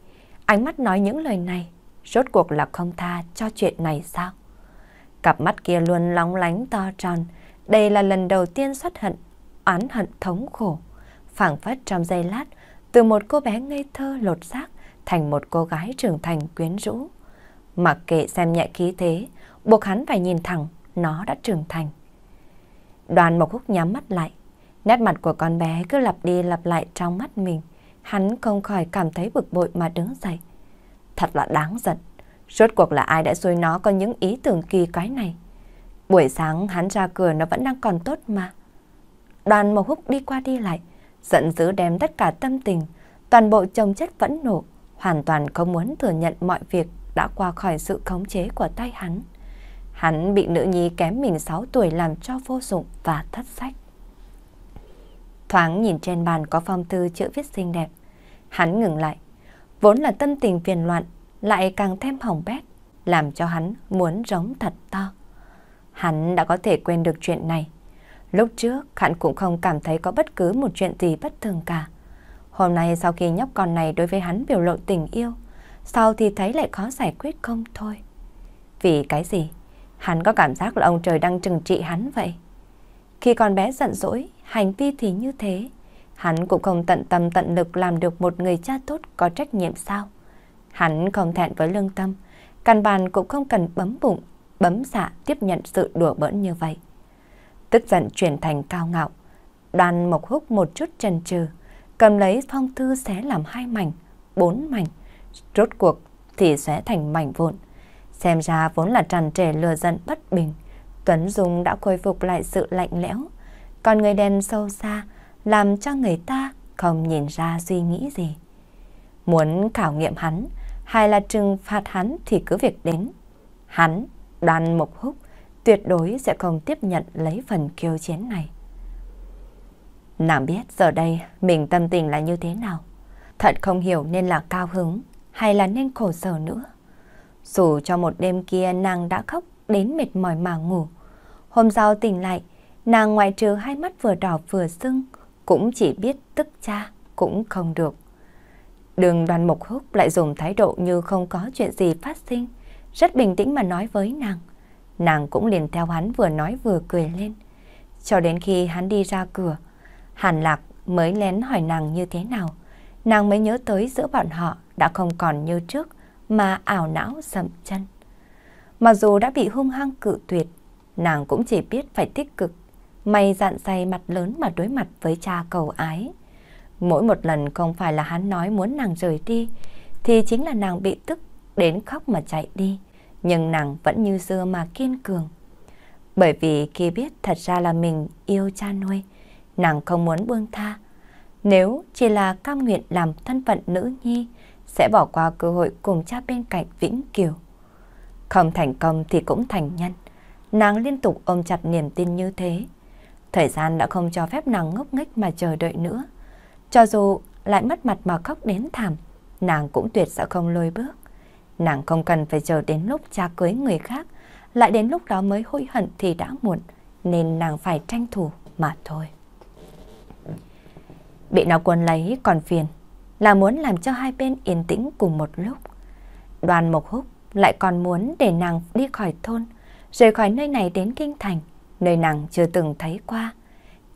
ánh mắt nói những lời này, rốt cuộc là không tha cho chuyện này sao? Cặp mắt kia luôn lóng lánh to tròn, đây là lần đầu tiên xuất hận, oán hận thống khổ, phảng phất trong giây lát từ một cô bé ngây thơ lột xác thành một cô gái trưởng thành quyến rũ. Mặc kệ xem nhẹ khí thế, buộc hắn phải nhìn thẳng, nó đã trưởng thành. Đoàn một Húc nhắm mắt lại, nét mặt của con bé cứ lặp đi lặp lại trong mắt mình. Hắn không khỏi cảm thấy bực bội mà đứng dậy. Thật là đáng giận, rốt cuộc là ai đã xui nó có những ý tưởng kỳ quái này. Buổi sáng hắn ra cửa nó vẫn đang còn tốt mà. Đoàn một Húc đi qua đi lại, giận dữ đem tất cả tâm tình, toàn bộ chồng chất vẫn nộ hoàn toàn không muốn thừa nhận mọi việc đã qua khỏi sự khống chế của tay hắn. Hắn bị nữ nhi kém mình 6 tuổi làm cho vô dụng và thất sách. Thoáng nhìn trên bàn có phong thư chữ viết xinh đẹp. Hắn ngừng lại. Vốn là tâm tình phiền loạn, lại càng thêm hỏng bét, làm cho hắn muốn rống thật to. Hắn đã có thể quên được chuyện này. Lúc trước, hắn cũng không cảm thấy có bất cứ một chuyện gì bất thường cả. Hôm nay sau khi nhóc con này đối với hắn biểu lộ tình yêu, sau thì thấy lại khó giải quyết không thôi. Vì cái gì? Hắn có cảm giác là ông trời đang trừng trị hắn vậy. Khi con bé giận dỗi, hành vi thì như thế. Hắn cũng không tận tâm tận lực làm được một người cha tốt có trách nhiệm sao. Hắn không thẹn với lương tâm, căn bàn cũng không cần bấm bụng, bấm xạ dạ tiếp nhận sự đùa bỡn như vậy. Tức giận chuyển thành cao ngạo, đoàn mộc húc một chút chần chừ cầm lấy phong thư xé làm hai mảnh, bốn mảnh, rốt cuộc thì xé thành mảnh vụn. Xem ra vốn là tràn trề lừa giận bất bình, Tuấn Dung đã khôi phục lại sự lạnh lẽo, còn người đen sâu xa làm cho người ta không nhìn ra suy nghĩ gì. Muốn khảo nghiệm hắn hay là trừng phạt hắn thì cứ việc đến. Hắn, đoàn mộc húc, tuyệt đối sẽ không tiếp nhận lấy phần kiêu chiến này. Nàng biết giờ đây mình tâm tình là như thế nào. Thật không hiểu nên là cao hứng hay là nên khổ sở nữa. Dù cho một đêm kia nàng đã khóc đến mệt mỏi mà ngủ. Hôm sau tỉnh lại, nàng ngoài trừ hai mắt vừa đỏ vừa sưng, cũng chỉ biết tức cha cũng không được. Đường đoàn mục húc lại dùng thái độ như không có chuyện gì phát sinh, rất bình tĩnh mà nói với nàng. Nàng cũng liền theo hắn vừa nói vừa cười lên. Cho đến khi hắn đi ra cửa, Hàn Lạc mới lén hỏi nàng như thế nào. Nàng mới nhớ tới giữa bọn họ đã không còn như trước mà ảo não dậm chân. Mặc dù đã bị hung hăng cự tuyệt, nàng cũng chỉ biết phải tích cực, may dặn dày mặt lớn mà đối mặt với cha cầu ái. Mỗi một lần không phải là hắn nói muốn nàng rời đi, thì chính là nàng bị tức đến khóc mà chạy đi, nhưng nàng vẫn như xưa mà kiên cường. Bởi vì khi biết thật ra là mình yêu cha nuôi, nàng không muốn buông tha. Nếu chỉ là cam nguyện làm thân phận nữ nhi, sẽ bỏ qua cơ hội cùng cha bên cạnh Vĩnh Kiều. Không thành công thì cũng thành nhân. Nàng liên tục ôm chặt niềm tin như thế. Thời gian đã không cho phép nàng ngốc nghếch mà chờ đợi nữa. Cho dù lại mất mặt mà khóc đến thảm, nàng cũng tuyệt sẽ không lôi bước. Nàng không cần phải chờ đến lúc cha cưới người khác, lại đến lúc đó mới hối hận thì đã muộn, nên nàng phải tranh thủ mà thôi. Bị nó quân lấy còn phiền Là muốn làm cho hai bên yên tĩnh cùng một lúc Đoàn Mộc Húc lại còn muốn để nàng đi khỏi thôn Rời khỏi nơi này đến Kinh Thành Nơi nàng chưa từng thấy qua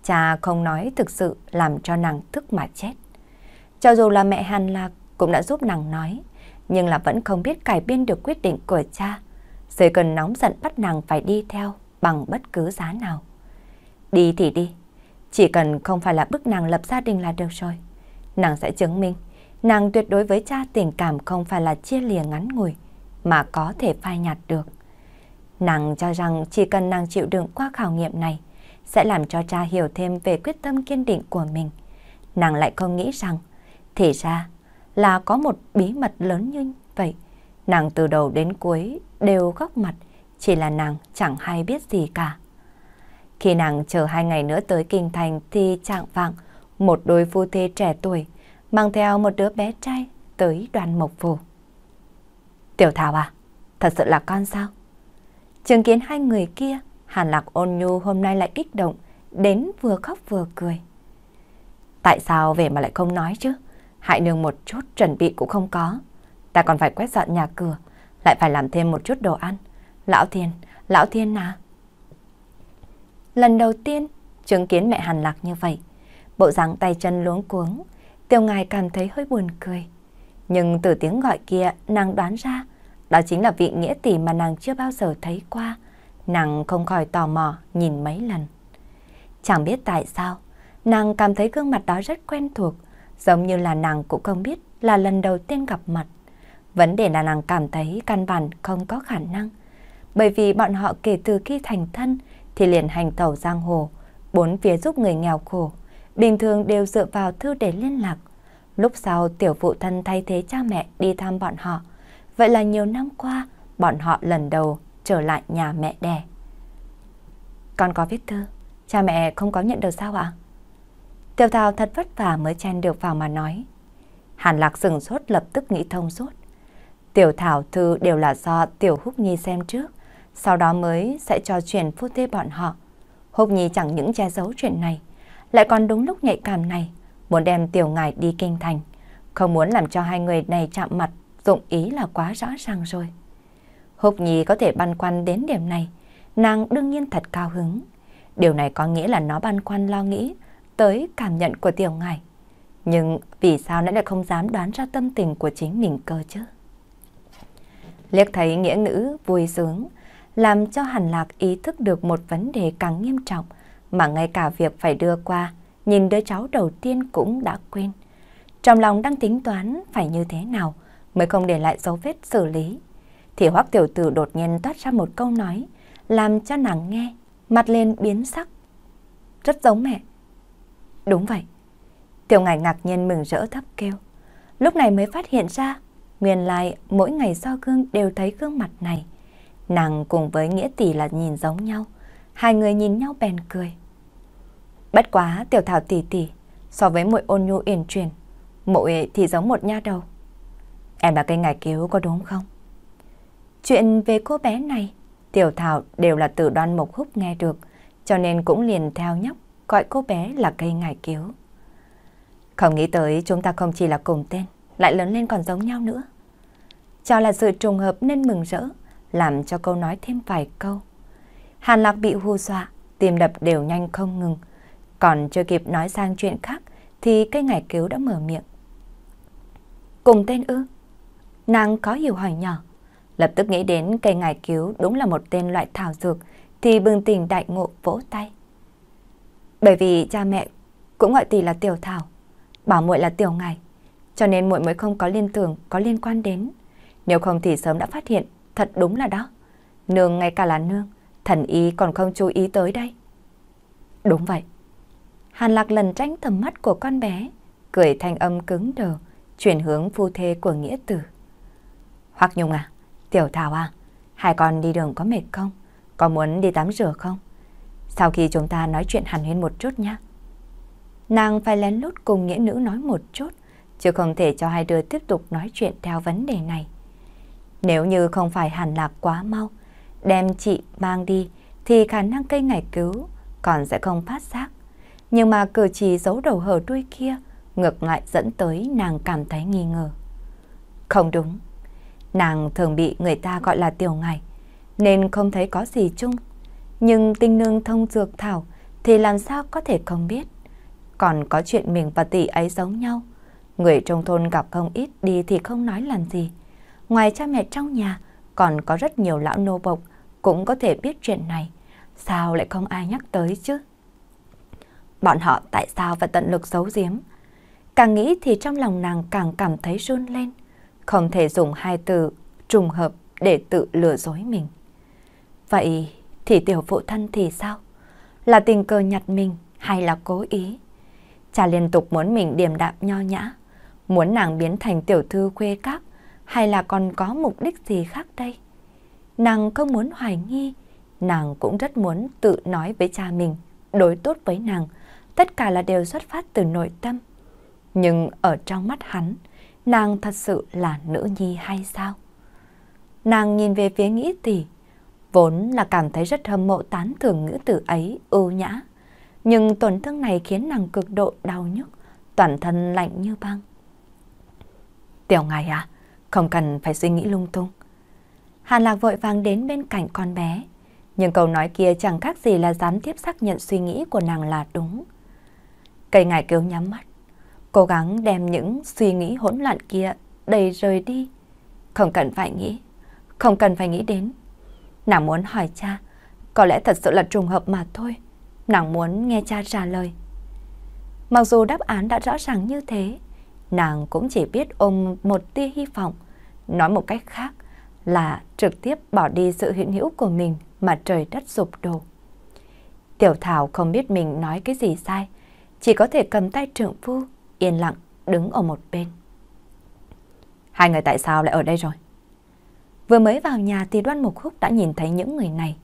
Cha không nói thực sự làm cho nàng tức mà chết Cho dù là mẹ Hàn Lạc cũng đã giúp nàng nói Nhưng là vẫn không biết cải biên được quyết định của cha Rồi cần nóng giận bắt nàng phải đi theo bằng bất cứ giá nào Đi thì đi chỉ cần không phải là bức nàng lập gia đình là được rồi. Nàng sẽ chứng minh, nàng tuyệt đối với cha tình cảm không phải là chia lìa ngắn ngủi, mà có thể phai nhạt được. Nàng cho rằng chỉ cần nàng chịu đựng qua khảo nghiệm này, sẽ làm cho cha hiểu thêm về quyết tâm kiên định của mình. Nàng lại không nghĩ rằng, thì ra là có một bí mật lớn như vậy. Nàng từ đầu đến cuối đều góc mặt, chỉ là nàng chẳng hay biết gì cả. Khi nàng chờ hai ngày nữa tới kinh thành thì trạng vạng, một đôi phu thê trẻ tuổi mang theo một đứa bé trai tới đoàn mộc phủ. Tiểu Thảo à, thật sự là con sao? Chứng kiến hai người kia, Hàn Lạc ôn nhu hôm nay lại kích động, đến vừa khóc vừa cười. Tại sao về mà lại không nói chứ? Hại nương một chút chuẩn bị cũng không có. Ta còn phải quét dọn nhà cửa, lại phải làm thêm một chút đồ ăn. Lão Thiên, Lão Thiên à? lần đầu tiên chứng kiến mẹ Hàn Lạc như vậy. Bộ dáng tay chân luống cuống, Tiêu Ngài cảm thấy hơi buồn cười. Nhưng từ tiếng gọi kia, nàng đoán ra, đó chính là vị nghĩa tỷ mà nàng chưa bao giờ thấy qua. Nàng không khỏi tò mò nhìn mấy lần. Chẳng biết tại sao, nàng cảm thấy gương mặt đó rất quen thuộc, giống như là nàng cũng không biết là lần đầu tiên gặp mặt. Vấn đề là nàng cảm thấy căn bản không có khả năng, bởi vì bọn họ kể từ khi thành thân thì liền hành tẩu giang hồ, bốn phía giúp người nghèo khổ, bình thường đều dựa vào thư để liên lạc. Lúc sau tiểu phụ thân thay thế cha mẹ đi thăm bọn họ, vậy là nhiều năm qua bọn họ lần đầu trở lại nhà mẹ đẻ. Con có viết thư, cha mẹ không có nhận được sao ạ? Tiểu Thảo thật vất vả mới chen được vào mà nói. Hàn Lạc sừng sốt lập tức nghĩ thông suốt. Tiểu Thảo thư đều là do Tiểu Húc Nhi xem trước sau đó mới sẽ trò chuyện phu thê bọn họ. Húc Nhi chẳng những che giấu chuyện này, lại còn đúng lúc nhạy cảm này, muốn đem tiểu ngài đi kinh thành, không muốn làm cho hai người này chạm mặt, dụng ý là quá rõ ràng rồi. Húc Nhi có thể băn khoăn đến điểm này, nàng đương nhiên thật cao hứng. Điều này có nghĩa là nó băn khoăn lo nghĩ tới cảm nhận của tiểu ngài. Nhưng vì sao nó lại không dám đoán ra tâm tình của chính mình cơ chứ? Liếc thấy nghĩa nữ vui sướng, làm cho Hàn Lạc ý thức được một vấn đề càng nghiêm trọng mà ngay cả việc phải đưa qua, nhìn đứa cháu đầu tiên cũng đã quên. Trong lòng đang tính toán phải như thế nào mới không để lại dấu vết xử lý. Thì hoắc tiểu tử đột nhiên toát ra một câu nói, làm cho nàng nghe, mặt lên biến sắc. Rất giống mẹ. Đúng vậy. Tiểu ngải ngạc nhiên mừng rỡ thấp kêu. Lúc này mới phát hiện ra, nguyên lai mỗi ngày do gương đều thấy gương mặt này. Nàng cùng với Nghĩa Tỷ là nhìn giống nhau, hai người nhìn nhau bèn cười. Bất quá tiểu thảo tỷ tỷ, so với muội ôn nhu uyển truyền, muội thì giống một nha đầu. Em là cây ngải cứu có đúng không? Chuyện về cô bé này, tiểu thảo đều là từ đoan mục húc nghe được, cho nên cũng liền theo nhóc gọi cô bé là cây ngải cứu. Không nghĩ tới chúng ta không chỉ là cùng tên, lại lớn lên còn giống nhau nữa. Cho là sự trùng hợp nên mừng rỡ làm cho câu nói thêm vài câu. Hàn Lạc bị hù dọa, tim đập đều nhanh không ngừng. Còn chưa kịp nói sang chuyện khác thì cây ngải cứu đã mở miệng. Cùng tên ư? Nàng có hiểu hỏi nhỏ. Lập tức nghĩ đến cây ngải cứu đúng là một tên loại thảo dược thì bừng tỉnh đại ngộ vỗ tay. Bởi vì cha mẹ cũng gọi tỷ là tiểu thảo, bảo muội là tiểu ngải, cho nên muội mới không có liên tưởng có liên quan đến. Nếu không thì sớm đã phát hiện thật đúng là đó. Nương ngay cả là nương, thần y còn không chú ý tới đây. Đúng vậy. Hàn Lạc lần tránh tầm mắt của con bé, cười thanh âm cứng đờ, chuyển hướng phu thê của Nghĩa Tử. Hoặc Nhung à, Tiểu Thảo à, hai con đi đường có mệt không? Có muốn đi tắm rửa không? Sau khi chúng ta nói chuyện hàn huyên một chút nhé. Nàng phải lén lút cùng nghĩa nữ nói một chút, chứ không thể cho hai đứa tiếp tục nói chuyện theo vấn đề này. Nếu như không phải hàn lạc quá mau, đem chị mang đi thì khả năng cây ngải cứu còn sẽ không phát giác. Nhưng mà cử chỉ giấu đầu hở đuôi kia ngược lại dẫn tới nàng cảm thấy nghi ngờ. Không đúng, nàng thường bị người ta gọi là tiểu ngải nên không thấy có gì chung. Nhưng tinh nương thông dược thảo thì làm sao có thể không biết. Còn có chuyện mình và tỷ ấy giống nhau. Người trong thôn gặp không ít đi thì không nói làm gì. Ngoài cha mẹ trong nhà, còn có rất nhiều lão nô bộc cũng có thể biết chuyện này. Sao lại không ai nhắc tới chứ? Bọn họ tại sao phải tận lực giấu giếm? Càng nghĩ thì trong lòng nàng càng cảm thấy run lên. Không thể dùng hai từ trùng hợp để tự lừa dối mình. Vậy thì tiểu phụ thân thì sao? Là tình cờ nhặt mình hay là cố ý? Cha liên tục muốn mình điềm đạm nho nhã, muốn nàng biến thành tiểu thư khuê các, hay là còn có mục đích gì khác đây? Nàng không muốn hoài nghi, nàng cũng rất muốn tự nói với cha mình, đối tốt với nàng, tất cả là đều xuất phát từ nội tâm. Nhưng ở trong mắt hắn, nàng thật sự là nữ nhi hay sao? Nàng nhìn về phía nghĩ tỷ, vốn là cảm thấy rất hâm mộ tán thưởng ngữ tử ấy ưu nhã. Nhưng tổn thương này khiến nàng cực độ đau nhức, toàn thân lạnh như băng. Tiểu ngài à, không cần phải suy nghĩ lung tung. Hàn Lạc vội vàng đến bên cạnh con bé, nhưng câu nói kia chẳng khác gì là gián tiếp xác nhận suy nghĩ của nàng là đúng. Cây ngải kiếu nhắm mắt, cố gắng đem những suy nghĩ hỗn loạn kia đầy rời đi. Không cần phải nghĩ, không cần phải nghĩ đến. Nàng muốn hỏi cha, có lẽ thật sự là trùng hợp mà thôi. Nàng muốn nghe cha trả lời. Mặc dù đáp án đã rõ ràng như thế, nàng cũng chỉ biết ôm một tia hy vọng. Nói một cách khác là trực tiếp bỏ đi sự hiện hữu của mình mà trời đất sụp đổ. Tiểu Thảo không biết mình nói cái gì sai, chỉ có thể cầm tay trưởng phu, yên lặng đứng ở một bên. Hai người tại sao lại ở đây rồi? Vừa mới vào nhà thì đoan một khúc đã nhìn thấy những người này.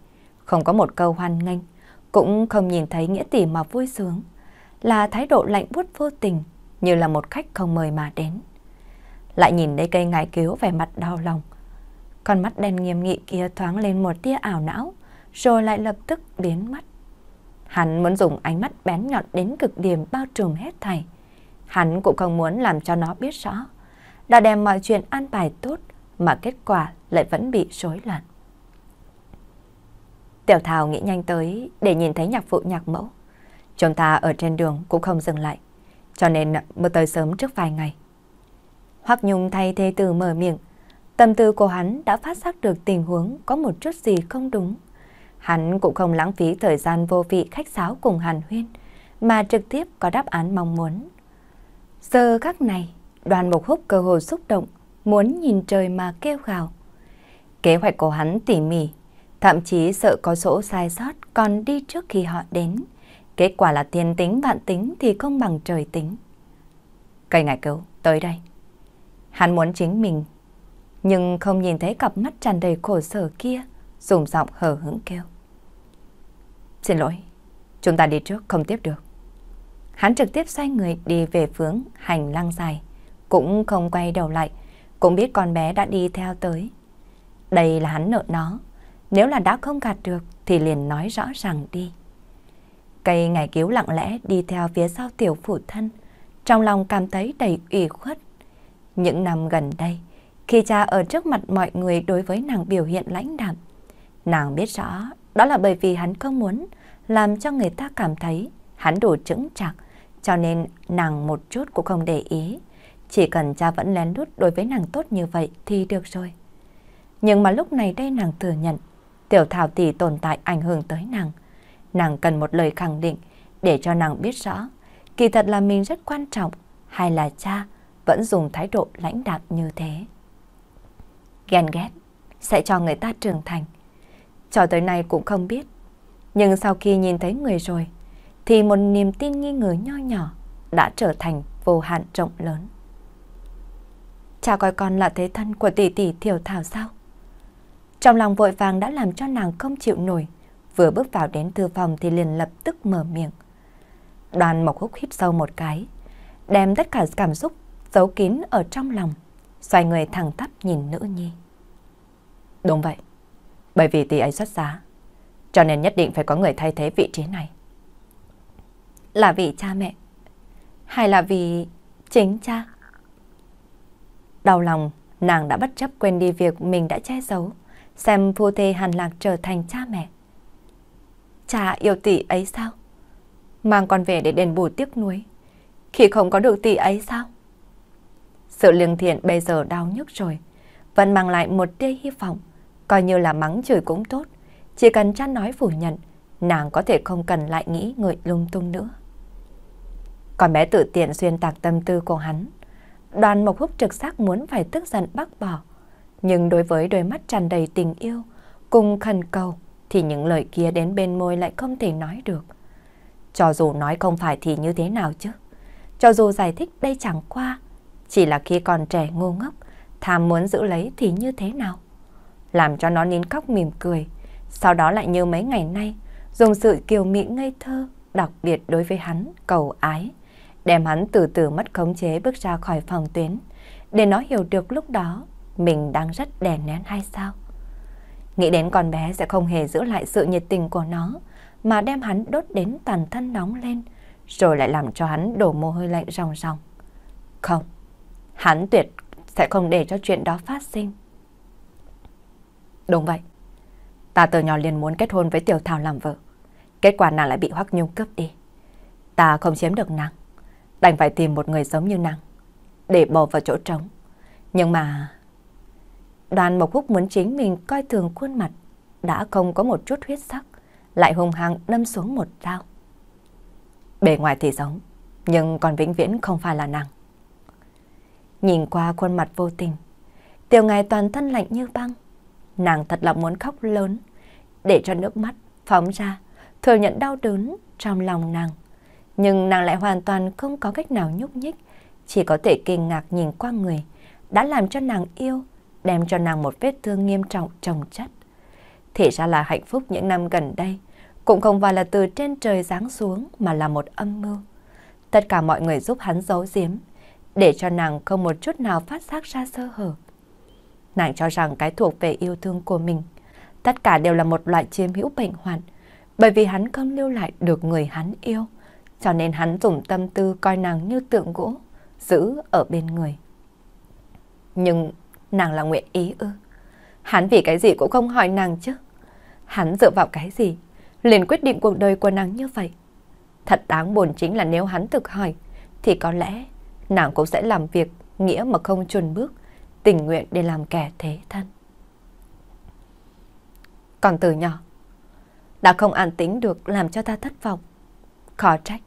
Không có một câu hoan nghênh, cũng không nhìn thấy nghĩa tỷ mà vui sướng. Là thái độ lạnh buốt vô tình, như là một khách không mời mà đến. Lại nhìn thấy cây ngải cứu vẻ mặt đau lòng. Con mắt đen nghiêm nghị kia thoáng lên một tia ảo não, rồi lại lập tức biến mất. Hắn muốn dùng ánh mắt bén nhọn đến cực điểm bao trùm hết thảy. Hắn cũng không muốn làm cho nó biết rõ. Đã đem mọi chuyện an bài tốt mà kết quả lại vẫn bị rối loạn. Tiểu Thảo nghĩ nhanh tới để nhìn thấy nhạc phụ nhạc mẫu. Chúng ta ở trên đường cũng không dừng lại cho nên mới tới sớm trước vài ngày. Hoắc Nhung thay thế từ mở miệng, tâm tư của hắn đã phát giác được tình huống có một chút gì không đúng. Hắn cũng không lãng phí thời gian vô vị khách sáo cùng Hàn Huyên, mà trực tiếp có đáp án mong muốn. Giờ khắc này, đoàn mục húc cơ hồ xúc động, muốn nhìn trời mà kêu gào. Kế hoạch của hắn tỉ mỉ, thậm chí sợ có chỗ sai sót còn đi trước khi họ đến. Kết quả là thiên tính vạn tính thì không bằng trời tính. Cây ngải cứu, tới đây. Hắn muốn chính mình, nhưng không nhìn thấy cặp mắt tràn đầy khổ sở kia, dùng giọng hờ hững kêu. Xin lỗi, chúng ta đi trước không tiếp được. Hắn trực tiếp xoay người đi về hướng hành lang dài, cũng không quay đầu lại, cũng biết con bé đã đi theo tới. Đây là hắn nợ nó, nếu là đã không gạt được thì liền nói rõ ràng đi. Cây ngải cứu lặng lẽ đi theo phía sau tiểu phụ thân, trong lòng cảm thấy đầy ủy khuất. Những năm gần đây, khi cha ở trước mặt mọi người đối với nàng biểu hiện lãnh đạm, nàng biết rõ đó là bởi vì hắn không muốn làm cho người ta cảm thấy hắn đủ chững chạc, cho nên nàng một chút cũng không để ý. Chỉ cần cha vẫn lén lút đối với nàng tốt như vậy thì được rồi. Nhưng mà lúc này đây nàng thừa nhận, tiểu thảo tỷ tồn tại ảnh hưởng tới nàng nàng cần một lời khẳng định để cho nàng biết rõ kỳ thật là mình rất quan trọng hay là cha vẫn dùng thái độ lãnh đạm như thế. Ghen ghét sẽ cho người ta trưởng thành. Cho tới nay cũng không biết. Nhưng sau khi nhìn thấy người rồi, thì một niềm tin nghi ngờ nho nhỏ đã trở thành vô hạn rộng lớn. Cha coi con là thế thân của tỷ tỷ thiểu thảo sao? Trong lòng vội vàng đã làm cho nàng không chịu nổi, vừa bước vào đến thư phòng thì liền lập tức mở miệng. Đoàn Mộc Húc hít sâu một cái, đem tất cả cảm xúc giấu kín ở trong lòng, xoay người thẳng tắp nhìn nữ nhi. Đúng vậy, bởi vì tỷ ấy xuất giá, cho nên nhất định phải có người thay thế vị trí này. Là vị cha mẹ, hay là vì chính cha? Đau lòng, nàng đã bất chấp quên đi việc mình đã che giấu, xem phu thê hàn lạc trở thành cha mẹ cha yêu tỷ ấy sao? Mang con về để đền bù tiếc nuối. Khi không có được tỷ ấy sao? Sự lương thiện bây giờ đau nhức rồi, vẫn mang lại một tia hy vọng, coi như là mắng chửi cũng tốt. Chỉ cần cha nói phủ nhận, nàng có thể không cần lại nghĩ người lung tung nữa. Còn bé tự tiện xuyên tạc tâm tư của hắn. Đoàn mộc húc trực giác muốn phải tức giận bác bỏ. Nhưng đối với đôi mắt tràn đầy tình yêu, cùng khẩn cầu, thì những lời kia đến bên môi lại không thể nói được. Cho dù nói không phải thì như thế nào chứ? Cho dù giải thích đây chẳng qua, chỉ là khi còn trẻ ngu ngốc, tham muốn giữ lấy thì như thế nào? Làm cho nó nín khóc mỉm cười, sau đó lại như mấy ngày nay, dùng sự kiều mị ngây thơ, đặc biệt đối với hắn, cầu ái, đem hắn từ từ mất khống chế bước ra khỏi phòng tuyến, để nó hiểu được lúc đó mình đang rất đè nén hay sao? Nghĩ đến con bé sẽ không hề giữ lại sự nhiệt tình của nó, mà đem hắn đốt đến toàn thân nóng lên, rồi lại làm cho hắn đổ mồ hôi lạnh ròng ròng. Không, hắn tuyệt sẽ không để cho chuyện đó phát sinh. Đúng vậy, ta từ nhỏ liền muốn kết hôn với Tiểu Thảo làm vợ. Kết quả nàng lại bị Hoắc Nhung cướp đi. Ta không chiếm được nàng, đành phải tìm một người giống như nàng, để bỏ vào chỗ trống. Nhưng mà Đoàn Mộc Húc muốn chính mình coi thường khuôn mặt, đã không có một chút huyết sắc, lại hùng hăng đâm xuống một dao. Bề ngoài thì giống, nhưng còn vĩnh viễn không phải là nàng. Nhìn qua khuôn mặt vô tình, tiểu ngài toàn thân lạnh như băng. Nàng thật lòng muốn khóc lớn, để cho nước mắt phóng ra, thừa nhận đau đớn trong lòng nàng. Nhưng nàng lại hoàn toàn không có cách nào nhúc nhích, chỉ có thể kinh ngạc nhìn qua người, đã làm cho nàng yêu, đem cho nàng một vết thương nghiêm trọng trồng chất. Thì ra là hạnh phúc những năm gần đây, cũng không phải là từ trên trời giáng xuống mà là một âm mưu. Tất cả mọi người giúp hắn giấu giếm, để cho nàng không một chút nào phát giác ra sơ hở. Nàng cho rằng cái thuộc về yêu thương của mình, tất cả đều là một loại chiếm hữu bệnh hoạn, bởi vì hắn không lưu lại được người hắn yêu, cho nên hắn dùng tâm tư coi nàng như tượng gỗ, giữ ở bên người. Nhưng nàng là nguyện ý ư. Hắn vì cái gì cũng không hỏi nàng chứ. Hắn dựa vào cái gì, liền quyết định cuộc đời của nàng như vậy. Thật đáng buồn chính là nếu hắn thực hỏi, thì có lẽ nàng cũng sẽ làm việc nghĩa mà không chuẩn bước, tình nguyện để làm kẻ thế thân. Còn từ nhỏ, đã không an tính được làm cho ta thất vọng. Khó trách,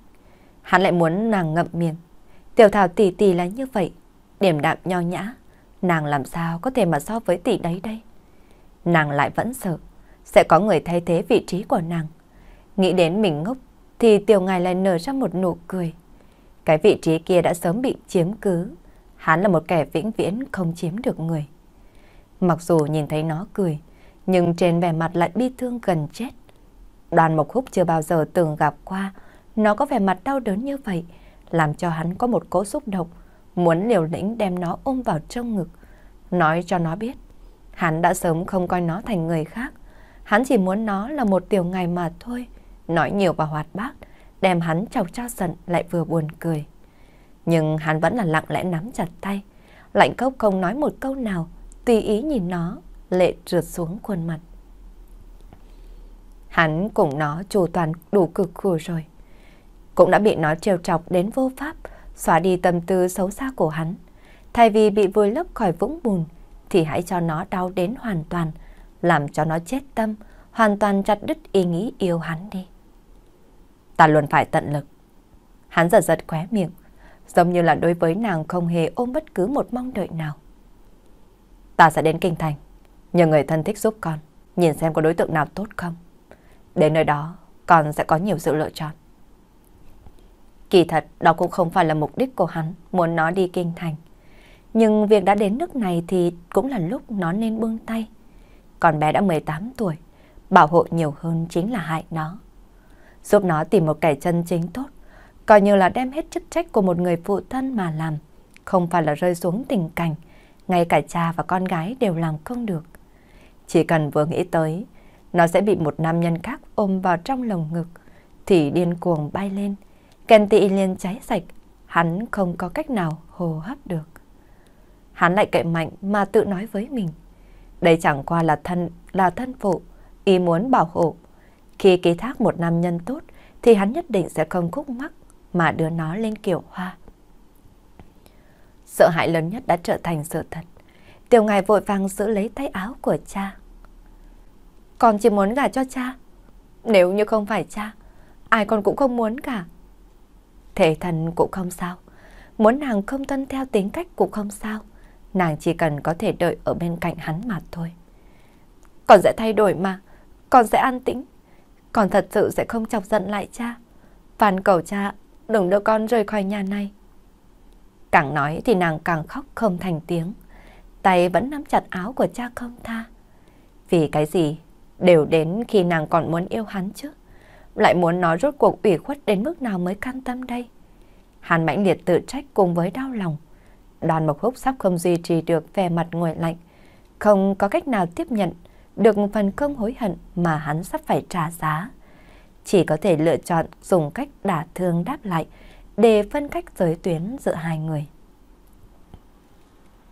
hắn lại muốn nàng ngậm miệng. Tiểu thảo tỉ tỉ là như vậy, điểm đạm nho nhã, nàng làm sao có thể mà so với tỷ đấy đây? Nàng lại vẫn sợ, sẽ có người thay thế vị trí của nàng. Nghĩ đến mình ngốc, thì tiểu ngài lại nở ra một nụ cười. Cái vị trí kia đã sớm bị chiếm cứ, hắn là một kẻ vĩnh viễn không chiếm được người. Mặc dù nhìn thấy nó cười, nhưng trên vẻ mặt lại bi thương gần chết. Đoàn Mộc Húc chưa bao giờ từng gặp qua, nó có vẻ mặt đau đớn như vậy, làm cho hắn có một cỗ xúc động, muốn liều lĩnh đem nó ôm vào trong ngực, nói cho nó biết. Hắn đã sớm không coi nó thành người khác, hắn chỉ muốn nó là một tiểu ngày mà thôi, nói nhiều và hoạt bát, đem hắn chọc cho giận lại vừa buồn cười. Nhưng hắn vẫn là lặng lẽ nắm chặt tay, lạnh cốc không nói một câu nào, tùy ý nhìn nó, lệ trượt xuống khuôn mặt. Hắn cùng nó chủ toàn đủ cực khổ rồi. Cũng đã bị nó trêu chọc đến vô pháp, xóa đi tâm tư xấu xa của hắn. Thay vì bị vùi lấp khỏi vũng bùn, thì hãy cho nó đau đến hoàn toàn, làm cho nó chết tâm, hoàn toàn chặt đứt ý nghĩ yêu hắn đi. Ta luôn phải tận lực. Hắn giật giật khóe miệng, giống như là đối với nàng không hề ôm bất cứ một mong đợi nào. Ta sẽ đến Kinh Thành, nhờ người thân thích giúp con, nhìn xem có đối tượng nào tốt không. Đến nơi đó, con sẽ có nhiều sự lựa chọn. Kỳ thật, đó cũng không phải là mục đích của hắn muốn nó đi kinh thành. Nhưng việc đã đến nước này thì cũng là lúc nó nên buông tay. Còn bé đã 18 tuổi, bảo hộ nhiều hơn chính là hại nó. Giúp nó tìm một kẻ chân chính tốt, coi như là đem hết chức trách của một người phụ thân mà làm, không phải là rơi xuống tình cảnh, ngay cả cha và con gái đều làm không được. Chỉ cần vừa nghĩ tới, nó sẽ bị một nam nhân khác ôm vào trong lồng ngực, thì điên cuồng bay lên, tị liền cháy sạch, hắn không có cách nào hô hấp được. Hắn lại kệ mạnh mà tự nói với mình. Đây chẳng qua là thân là thân phụ, ý muốn bảo hộ. Khi ký thác một nam nhân tốt thì hắn nhất định sẽ không khúc mắc mà đưa nó lên kiểu hoa. Sợ hãi lớn nhất đã trở thành sự thật. Tiểu ngài vội vàng giữ lấy tay áo của cha. Con chỉ muốn gả cho cha. Nếu như không phải cha, ai con cũng không muốn cả. Thể thần cũng không sao. Muốn nàng không tuân theo tính cách cũng không sao. Nàng chỉ cần có thể đợi ở bên cạnh hắn mà thôi. Con sẽ thay đổi mà. Con sẽ an tĩnh. Con thật sự sẽ không chọc giận lại cha. Phản cầu cha, đừng đưa con rời khỏi nhà này. Càng nói thì nàng càng khóc không thành tiếng. Tay vẫn nắm chặt áo của cha không tha. Vì cái gì đều đến khi nàng còn muốn yêu hắn chứ lại muốn nó rốt cuộc ủy khuất đến mức nào mới can tâm đây. Hàn mãnh liệt tự trách cùng với đau lòng. Đoàn Mộc Húc sắp không duy trì được vẻ mặt ngồi lạnh, không có cách nào tiếp nhận được phần không hối hận mà hắn sắp phải trả giá. Chỉ có thể lựa chọn dùng cách đả thương đáp lại để phân cách giới tuyến giữa hai người.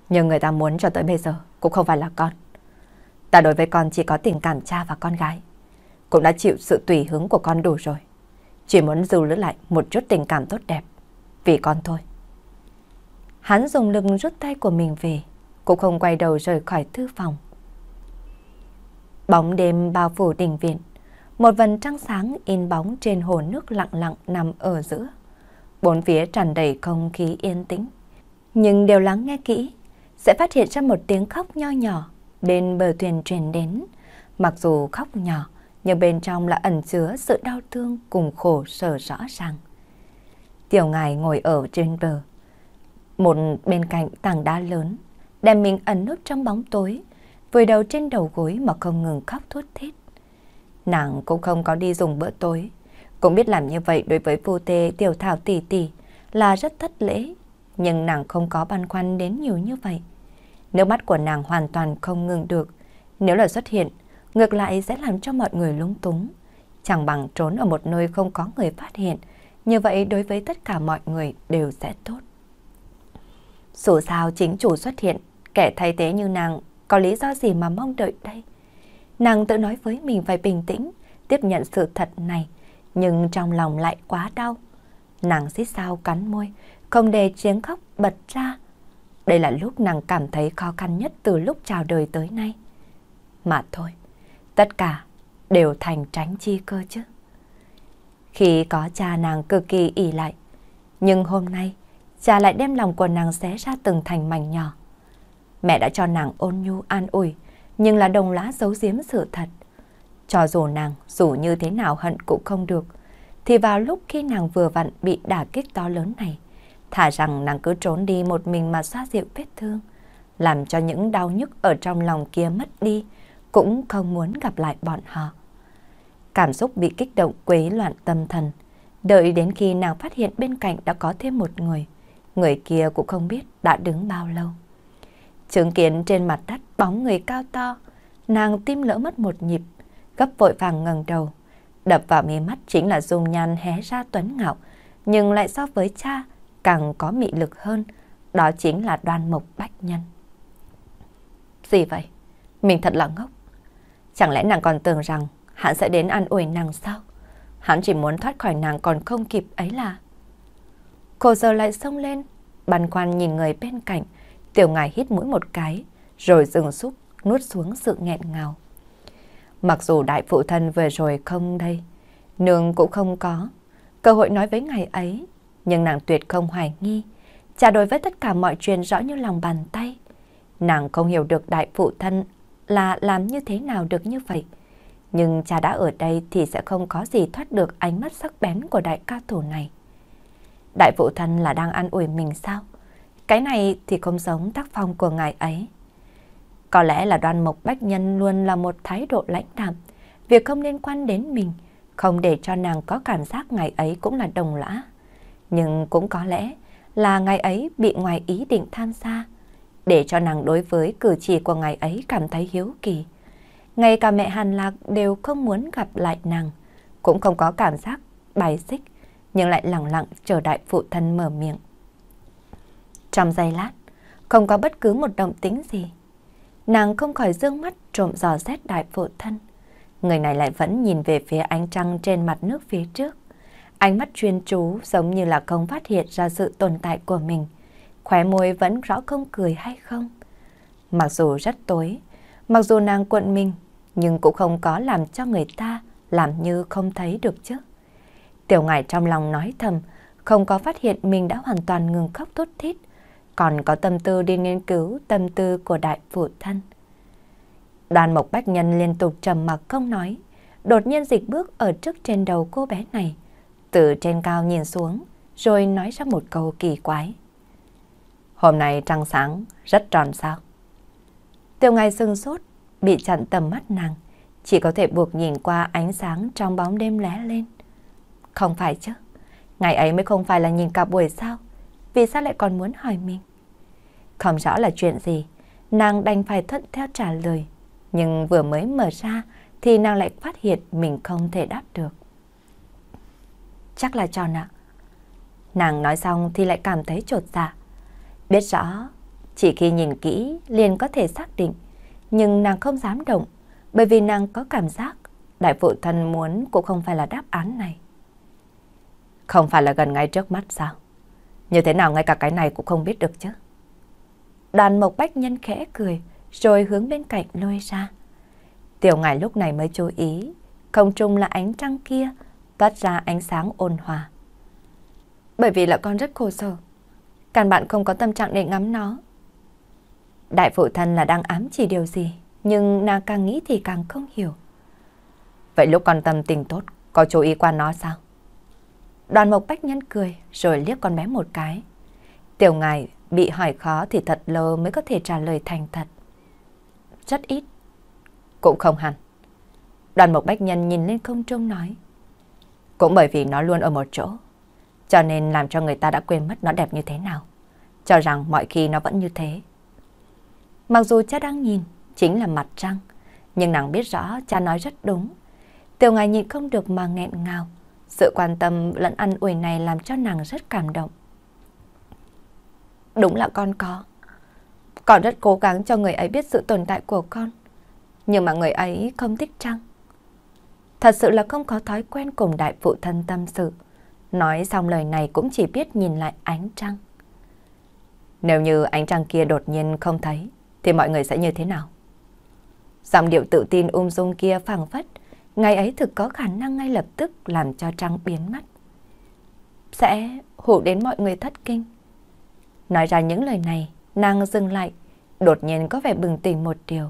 Nhưng người ta muốn cho tới bây giờ cũng không phải là con. Ta đối với con chỉ có tình cảm cha và con gái cũng đã chịu sự tùy hứng của con đủ rồi. Chỉ muốn dư lứa lại một chút tình cảm tốt đẹp. Vì con thôi. Hắn dùng lực rút tay của mình về, cũng không quay đầu rời khỏi thư phòng. Bóng đêm bao phủ đình viện, một vần trăng sáng in bóng trên hồ nước lặng lặng nằm ở giữa. Bốn phía tràn đầy không khí yên tĩnh. Nhưng đều lắng nghe kỹ, sẽ phát hiện ra một tiếng khóc nho nhỏ bên bờ thuyền truyền đến, mặc dù khóc nhỏ nhưng bên trong là ẩn chứa sự đau thương cùng khổ sở rõ ràng. Tiểu ngài ngồi ở trên bờ, một bên cạnh tảng đá lớn, đem mình ẩn nút trong bóng tối, vùi đầu trên đầu gối mà không ngừng khóc thút thít. Nàng cũng không có đi dùng bữa tối, cũng biết làm như vậy đối với vô tê tiểu thảo tỷ tỷ là rất thất lễ, nhưng nàng không có băn khoăn đến nhiều như vậy. Nước mắt của nàng hoàn toàn không ngừng được, nếu là xuất hiện, ngược lại sẽ làm cho mọi người lúng túng. Chẳng bằng trốn ở một nơi không có người phát hiện, như vậy đối với tất cả mọi người đều sẽ tốt. Dù sao chính chủ xuất hiện, kẻ thay thế như nàng có lý do gì mà mong đợi đây? Nàng tự nói với mình phải bình tĩnh, tiếp nhận sự thật này, nhưng trong lòng lại quá đau. Nàng xích sao cắn môi, không để tiếng khóc bật ra. Đây là lúc nàng cảm thấy khó khăn nhất từ lúc chào đời tới nay. Mà thôi, tất cả đều thành tránh chi cơ chứ. Khi có cha nàng cực kỳ ỉ lại, nhưng hôm nay cha lại đem lòng của nàng xé ra từng thành mảnh nhỏ. Mẹ đã cho nàng ôn nhu an ủi, nhưng là đồng lá giấu giếm sự thật. Cho dù nàng dù như thế nào hận cũng không được, thì vào lúc khi nàng vừa vặn bị đả kích to lớn này, thả rằng nàng cứ trốn đi một mình mà xoa dịu vết thương, làm cho những đau nhức ở trong lòng kia mất đi, cũng không muốn gặp lại bọn họ. Cảm xúc bị kích động quấy loạn tâm thần. Đợi đến khi nàng phát hiện bên cạnh đã có thêm một người, người kia cũng không biết đã đứng bao lâu. Chứng kiến trên mặt đất bóng người cao to, nàng tim lỡ mất một nhịp, gấp vội vàng ngẩng đầu. Đập vào mí mắt chính là dung nhan hé ra tuấn ngạo, nhưng lại so với cha càng có mị lực hơn, đó chính là đoan mộc bách nhân. Gì vậy? Mình thật là ngốc, Chẳng lẽ nàng còn tưởng rằng hắn sẽ đến ăn ủi nàng sao? Hắn chỉ muốn thoát khỏi nàng còn không kịp ấy là. Cô giờ lại sông lên, băn khoăn nhìn người bên cạnh. Tiểu ngài hít mũi một cái, rồi dừng xúc, nuốt xuống sự nghẹn ngào. Mặc dù đại phụ thân vừa rồi không đây, nương cũng không có. Cơ hội nói với ngài ấy, nhưng nàng tuyệt không hoài nghi. Trả đối với tất cả mọi chuyện rõ như lòng bàn tay. Nàng không hiểu được đại phụ thân là làm như thế nào được như vậy. Nhưng cha đã ở đây thì sẽ không có gì thoát được ánh mắt sắc bén của đại ca thủ này. Đại phụ thân là đang an ủi mình sao? Cái này thì không giống tác phong của ngài ấy. Có lẽ là đoàn mộc bách nhân luôn là một thái độ lãnh đạm. Việc không liên quan đến mình, không để cho nàng có cảm giác ngài ấy cũng là đồng lõa. Nhưng cũng có lẽ là ngài ấy bị ngoài ý định tham gia, để cho nàng đối với cử chỉ của ngày ấy cảm thấy hiếu kỳ. Ngay cả mẹ Hàn Lạc đều không muốn gặp lại nàng, cũng không có cảm giác bài xích, nhưng lại lặng lặng chờ đại phụ thân mở miệng. Trong giây lát, không có bất cứ một động tính gì. Nàng không khỏi dương mắt trộm dò xét đại phụ thân. Người này lại vẫn nhìn về phía ánh trăng trên mặt nước phía trước. Ánh mắt chuyên chú giống như là không phát hiện ra sự tồn tại của mình khóe môi vẫn rõ không cười hay không. Mặc dù rất tối, mặc dù nàng quận mình, nhưng cũng không có làm cho người ta làm như không thấy được chứ. Tiểu ngải trong lòng nói thầm, không có phát hiện mình đã hoàn toàn ngừng khóc thút thít, còn có tâm tư đi nghiên cứu tâm tư của đại phụ thân. Đoàn Mộc Bách Nhân liên tục trầm mặc không nói, đột nhiên dịch bước ở trước trên đầu cô bé này, từ trên cao nhìn xuống, rồi nói ra một câu kỳ quái. Hôm nay trăng sáng, rất tròn sao. Tiêu ngài sưng sốt, bị chặn tầm mắt nàng, chỉ có thể buộc nhìn qua ánh sáng trong bóng đêm lé lên. Không phải chứ, ngày ấy mới không phải là nhìn cả buổi sao, vì sao lại còn muốn hỏi mình? Không rõ là chuyện gì, nàng đành phải thuận theo trả lời, nhưng vừa mới mở ra thì nàng lại phát hiện mình không thể đáp được. Chắc là tròn ạ. Nàng nói xong thì lại cảm thấy trột dạ. Biết rõ, chỉ khi nhìn kỹ liền có thể xác định, nhưng nàng không dám động, bởi vì nàng có cảm giác đại phụ thân muốn cũng không phải là đáp án này. Không phải là gần ngay trước mắt sao? Như thế nào ngay cả cái này cũng không biết được chứ? Đoàn mộc bách nhân khẽ cười, rồi hướng bên cạnh lôi ra. Tiểu ngài lúc này mới chú ý, không trung là ánh trăng kia, toát ra ánh sáng ôn hòa. Bởi vì là con rất khổ sở, càng bạn không có tâm trạng để ngắm nó. Đại phụ thân là đang ám chỉ điều gì, nhưng nàng càng nghĩ thì càng không hiểu. Vậy lúc con tâm tình tốt, có chú ý qua nó sao? Đoàn Mộc Bách nhân cười rồi liếc con bé một cái. Tiểu ngài bị hỏi khó thì thật lâu mới có thể trả lời thành thật. Rất ít. Cũng không hẳn. Đoàn Mộc Bách Nhân nhìn lên không trung nói. Cũng bởi vì nó luôn ở một chỗ, cho nên làm cho người ta đã quên mất nó đẹp như thế nào. Cho rằng mọi khi nó vẫn như thế. Mặc dù cha đang nhìn, chính là mặt trăng, nhưng nàng biết rõ cha nói rất đúng. Tiểu ngài nhịn không được mà nghẹn ngào. Sự quan tâm lẫn ăn ủi này làm cho nàng rất cảm động. Đúng là con có. Con rất cố gắng cho người ấy biết sự tồn tại của con. Nhưng mà người ấy không thích trăng. Thật sự là không có thói quen cùng đại phụ thân tâm sự. Nói xong lời này cũng chỉ biết nhìn lại ánh trăng. Nếu như ánh trăng kia đột nhiên không thấy, thì mọi người sẽ như thế nào? Giọng điệu tự tin ung um dung kia phảng phất, ngày ấy thực có khả năng ngay lập tức làm cho trăng biến mất. Sẽ hủ đến mọi người thất kinh. Nói ra những lời này, nàng dừng lại, đột nhiên có vẻ bừng tỉnh một điều.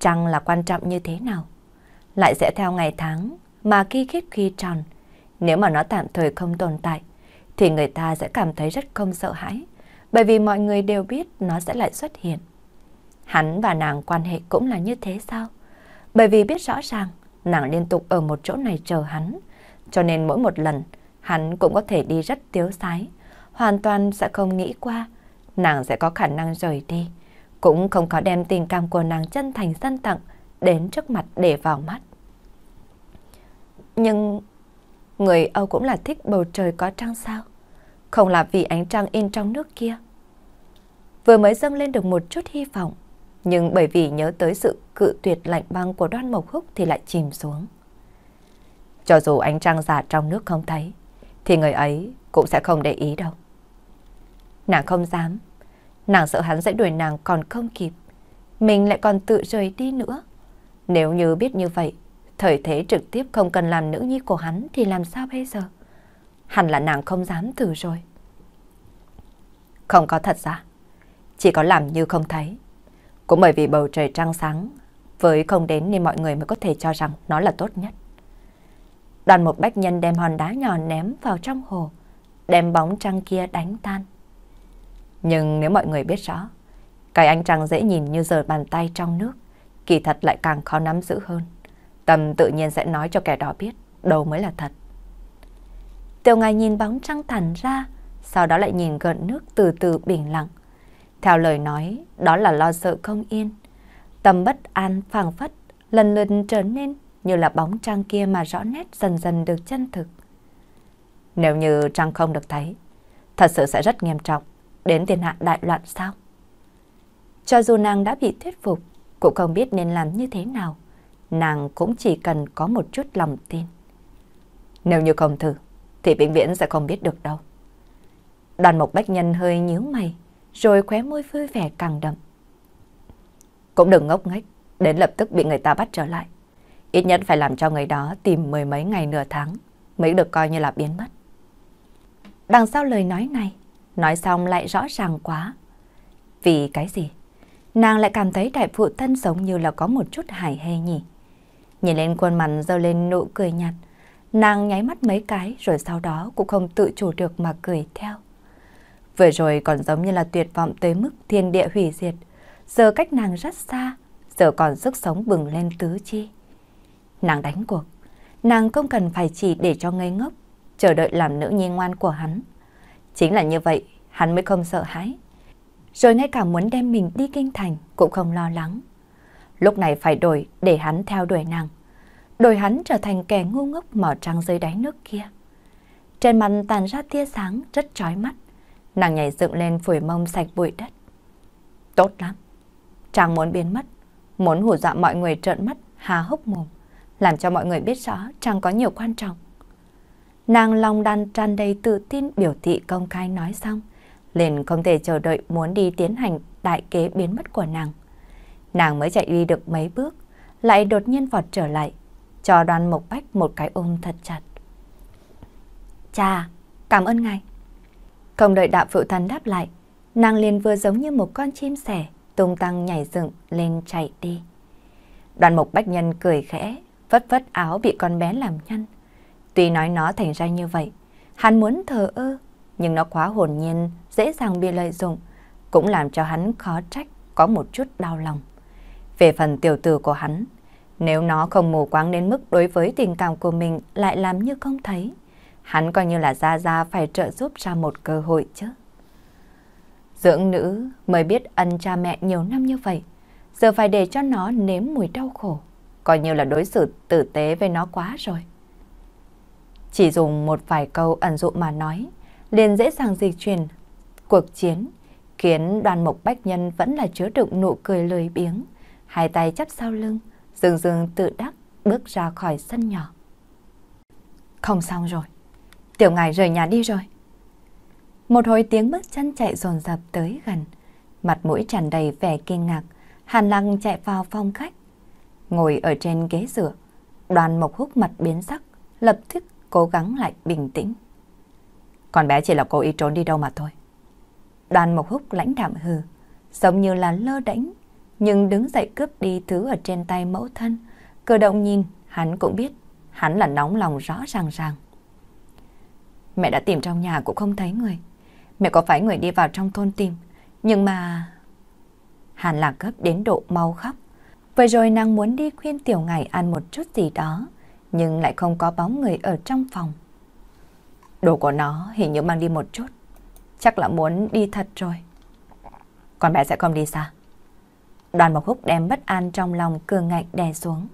Trăng là quan trọng như thế nào? Lại sẽ theo ngày tháng mà khi khít khi tròn, nếu mà nó tạm thời không tồn tại, thì người ta sẽ cảm thấy rất không sợ hãi, bởi vì mọi người đều biết nó sẽ lại xuất hiện. Hắn và nàng quan hệ cũng là như thế sao? Bởi vì biết rõ ràng, nàng liên tục ở một chỗ này chờ hắn, cho nên mỗi một lần, hắn cũng có thể đi rất tiếu sái, hoàn toàn sẽ không nghĩ qua, nàng sẽ có khả năng rời đi, cũng không có đem tình cảm của nàng chân thành dân tặng đến trước mặt để vào mắt. Nhưng Người Âu cũng là thích bầu trời có trăng sao? Không là vì ánh trăng in trong nước kia. Vừa mới dâng lên được một chút hy vọng, nhưng bởi vì nhớ tới sự cự tuyệt lạnh băng của đoan mộc húc thì lại chìm xuống. Cho dù ánh trăng giả trong nước không thấy, thì người ấy cũng sẽ không để ý đâu. Nàng không dám, nàng sợ hắn sẽ đuổi nàng còn không kịp, mình lại còn tự rời đi nữa. Nếu như biết như vậy, Thời thế trực tiếp không cần làm nữ nhi của hắn thì làm sao bây giờ? Hẳn là nàng không dám thử rồi. Không có thật ra. Chỉ có làm như không thấy. Cũng bởi vì bầu trời trăng sáng với không đến nên mọi người mới có thể cho rằng nó là tốt nhất. Đoàn một bách nhân đem hòn đá nhỏ ném vào trong hồ, đem bóng trăng kia đánh tan. Nhưng nếu mọi người biết rõ, cái ánh trăng dễ nhìn như giờ bàn tay trong nước, kỳ thật lại càng khó nắm giữ hơn. Tâm tự nhiên sẽ nói cho kẻ đó biết đâu mới là thật. Tiểu ngài nhìn bóng trăng thẳn ra, sau đó lại nhìn gợn nước từ từ bình lặng. Theo lời nói, đó là lo sợ không yên. Tâm bất an phảng phất, lần lượt trở nên như là bóng trăng kia mà rõ nét dần dần được chân thực. Nếu như trăng không được thấy, thật sự sẽ rất nghiêm trọng, đến tiền hạ đại loạn sao? Cho dù nàng đã bị thuyết phục, cũng không biết nên làm như thế nào nàng cũng chỉ cần có một chút lòng tin. Nếu như không thử, thì vĩnh viễn sẽ không biết được đâu. Đoàn mộc bách nhân hơi nhíu mày, rồi khóe môi vui vẻ càng đậm. Cũng đừng ngốc nghếch, đến lập tức bị người ta bắt trở lại. Ít nhất phải làm cho người đó tìm mười mấy ngày nửa tháng mới được coi như là biến mất. Đằng sau lời nói này, nói xong lại rõ ràng quá. Vì cái gì? Nàng lại cảm thấy đại phụ thân giống như là có một chút hài hê nhỉ. Nhìn lên khuôn mặt dâu lên nụ cười nhạt, nàng nháy mắt mấy cái rồi sau đó cũng không tự chủ được mà cười theo. Vừa rồi còn giống như là tuyệt vọng tới mức thiên địa hủy diệt, giờ cách nàng rất xa, giờ còn sức sống bừng lên tứ chi. Nàng đánh cuộc, nàng không cần phải chỉ để cho ngây ngốc, chờ đợi làm nữ nhi ngoan của hắn. Chính là như vậy, hắn mới không sợ hãi. Rồi ngay cả muốn đem mình đi kinh thành cũng không lo lắng. Lúc này phải đổi để hắn theo đuổi nàng, đổi hắn trở thành kẻ ngu ngốc mỏ trắng dưới đáy nước kia. Trên mặt tàn ra tia sáng rất chói mắt, nàng nhảy dựng lên phủi mông sạch bụi đất. Tốt lắm, chàng muốn biến mất, muốn hù dọa mọi người trợn mắt, hà hốc mồm, làm cho mọi người biết rõ chàng có nhiều quan trọng. Nàng lòng đan tràn đầy tự tin biểu thị công khai nói xong, liền không thể chờ đợi muốn đi tiến hành đại kế biến mất của nàng. Nàng mới chạy đi được mấy bước, lại đột nhiên vọt trở lại, cho đoàn Mộc Bách một cái ôm thật chặt. Cha, cảm ơn ngài. Không đợi đạo phụ thần đáp lại, nàng liền vừa giống như một con chim sẻ, tung tăng nhảy dựng lên chạy đi. Đoàn Mộc Bách Nhân cười khẽ, vất vất áo bị con bé làm nhăn. Tuy nói nó thành ra như vậy, hắn muốn thờ ơ, nhưng nó quá hồn nhiên, dễ dàng bị lợi dụng, cũng làm cho hắn khó trách, có một chút đau lòng. Về phần tiểu tử của hắn, nếu nó không mù quáng đến mức đối với tình cảm của mình lại làm như không thấy, hắn coi như là ra ra phải trợ giúp ra một cơ hội chứ. Dưỡng nữ mới biết ân cha mẹ nhiều năm như vậy, giờ phải để cho nó nếm mùi đau khổ, coi như là đối xử tử tế với nó quá rồi. Chỉ dùng một vài câu ẩn dụ mà nói, liền dễ dàng dịch chuyển cuộc chiến, khiến đoàn mộc bách nhân vẫn là chứa đựng nụ cười lười biếng, hai tay chắp sau lưng, Dương Dương tự đắc bước ra khỏi sân nhỏ. Không xong rồi, tiểu ngài rời nhà đi rồi. Một hồi tiếng bước chân chạy dồn dập tới gần, mặt mũi tràn đầy vẻ kinh ngạc, Hàn Lăng chạy vào phòng khách. Ngồi ở trên ghế dựa đoàn mộc húc mặt biến sắc, lập tức cố gắng lại bình tĩnh. Con bé chỉ là cố ý trốn đi đâu mà thôi. Đoàn mộc húc lãnh đạm hừ, giống như là lơ đánh nhưng đứng dậy cướp đi thứ ở trên tay mẫu thân. cơ động nhìn, hắn cũng biết, hắn là nóng lòng rõ ràng ràng. Mẹ đã tìm trong nhà cũng không thấy người. Mẹ có phải người đi vào trong thôn tìm, nhưng mà... Hàn Lạc gấp đến độ mau khóc. Vậy rồi nàng muốn đi khuyên tiểu ngày ăn một chút gì đó, nhưng lại không có bóng người ở trong phòng. Đồ của nó hình như mang đi một chút, chắc là muốn đi thật rồi. còn bé sẽ không đi sao Đoàn Mộc Húc đem bất an trong lòng cường ngạnh đè xuống.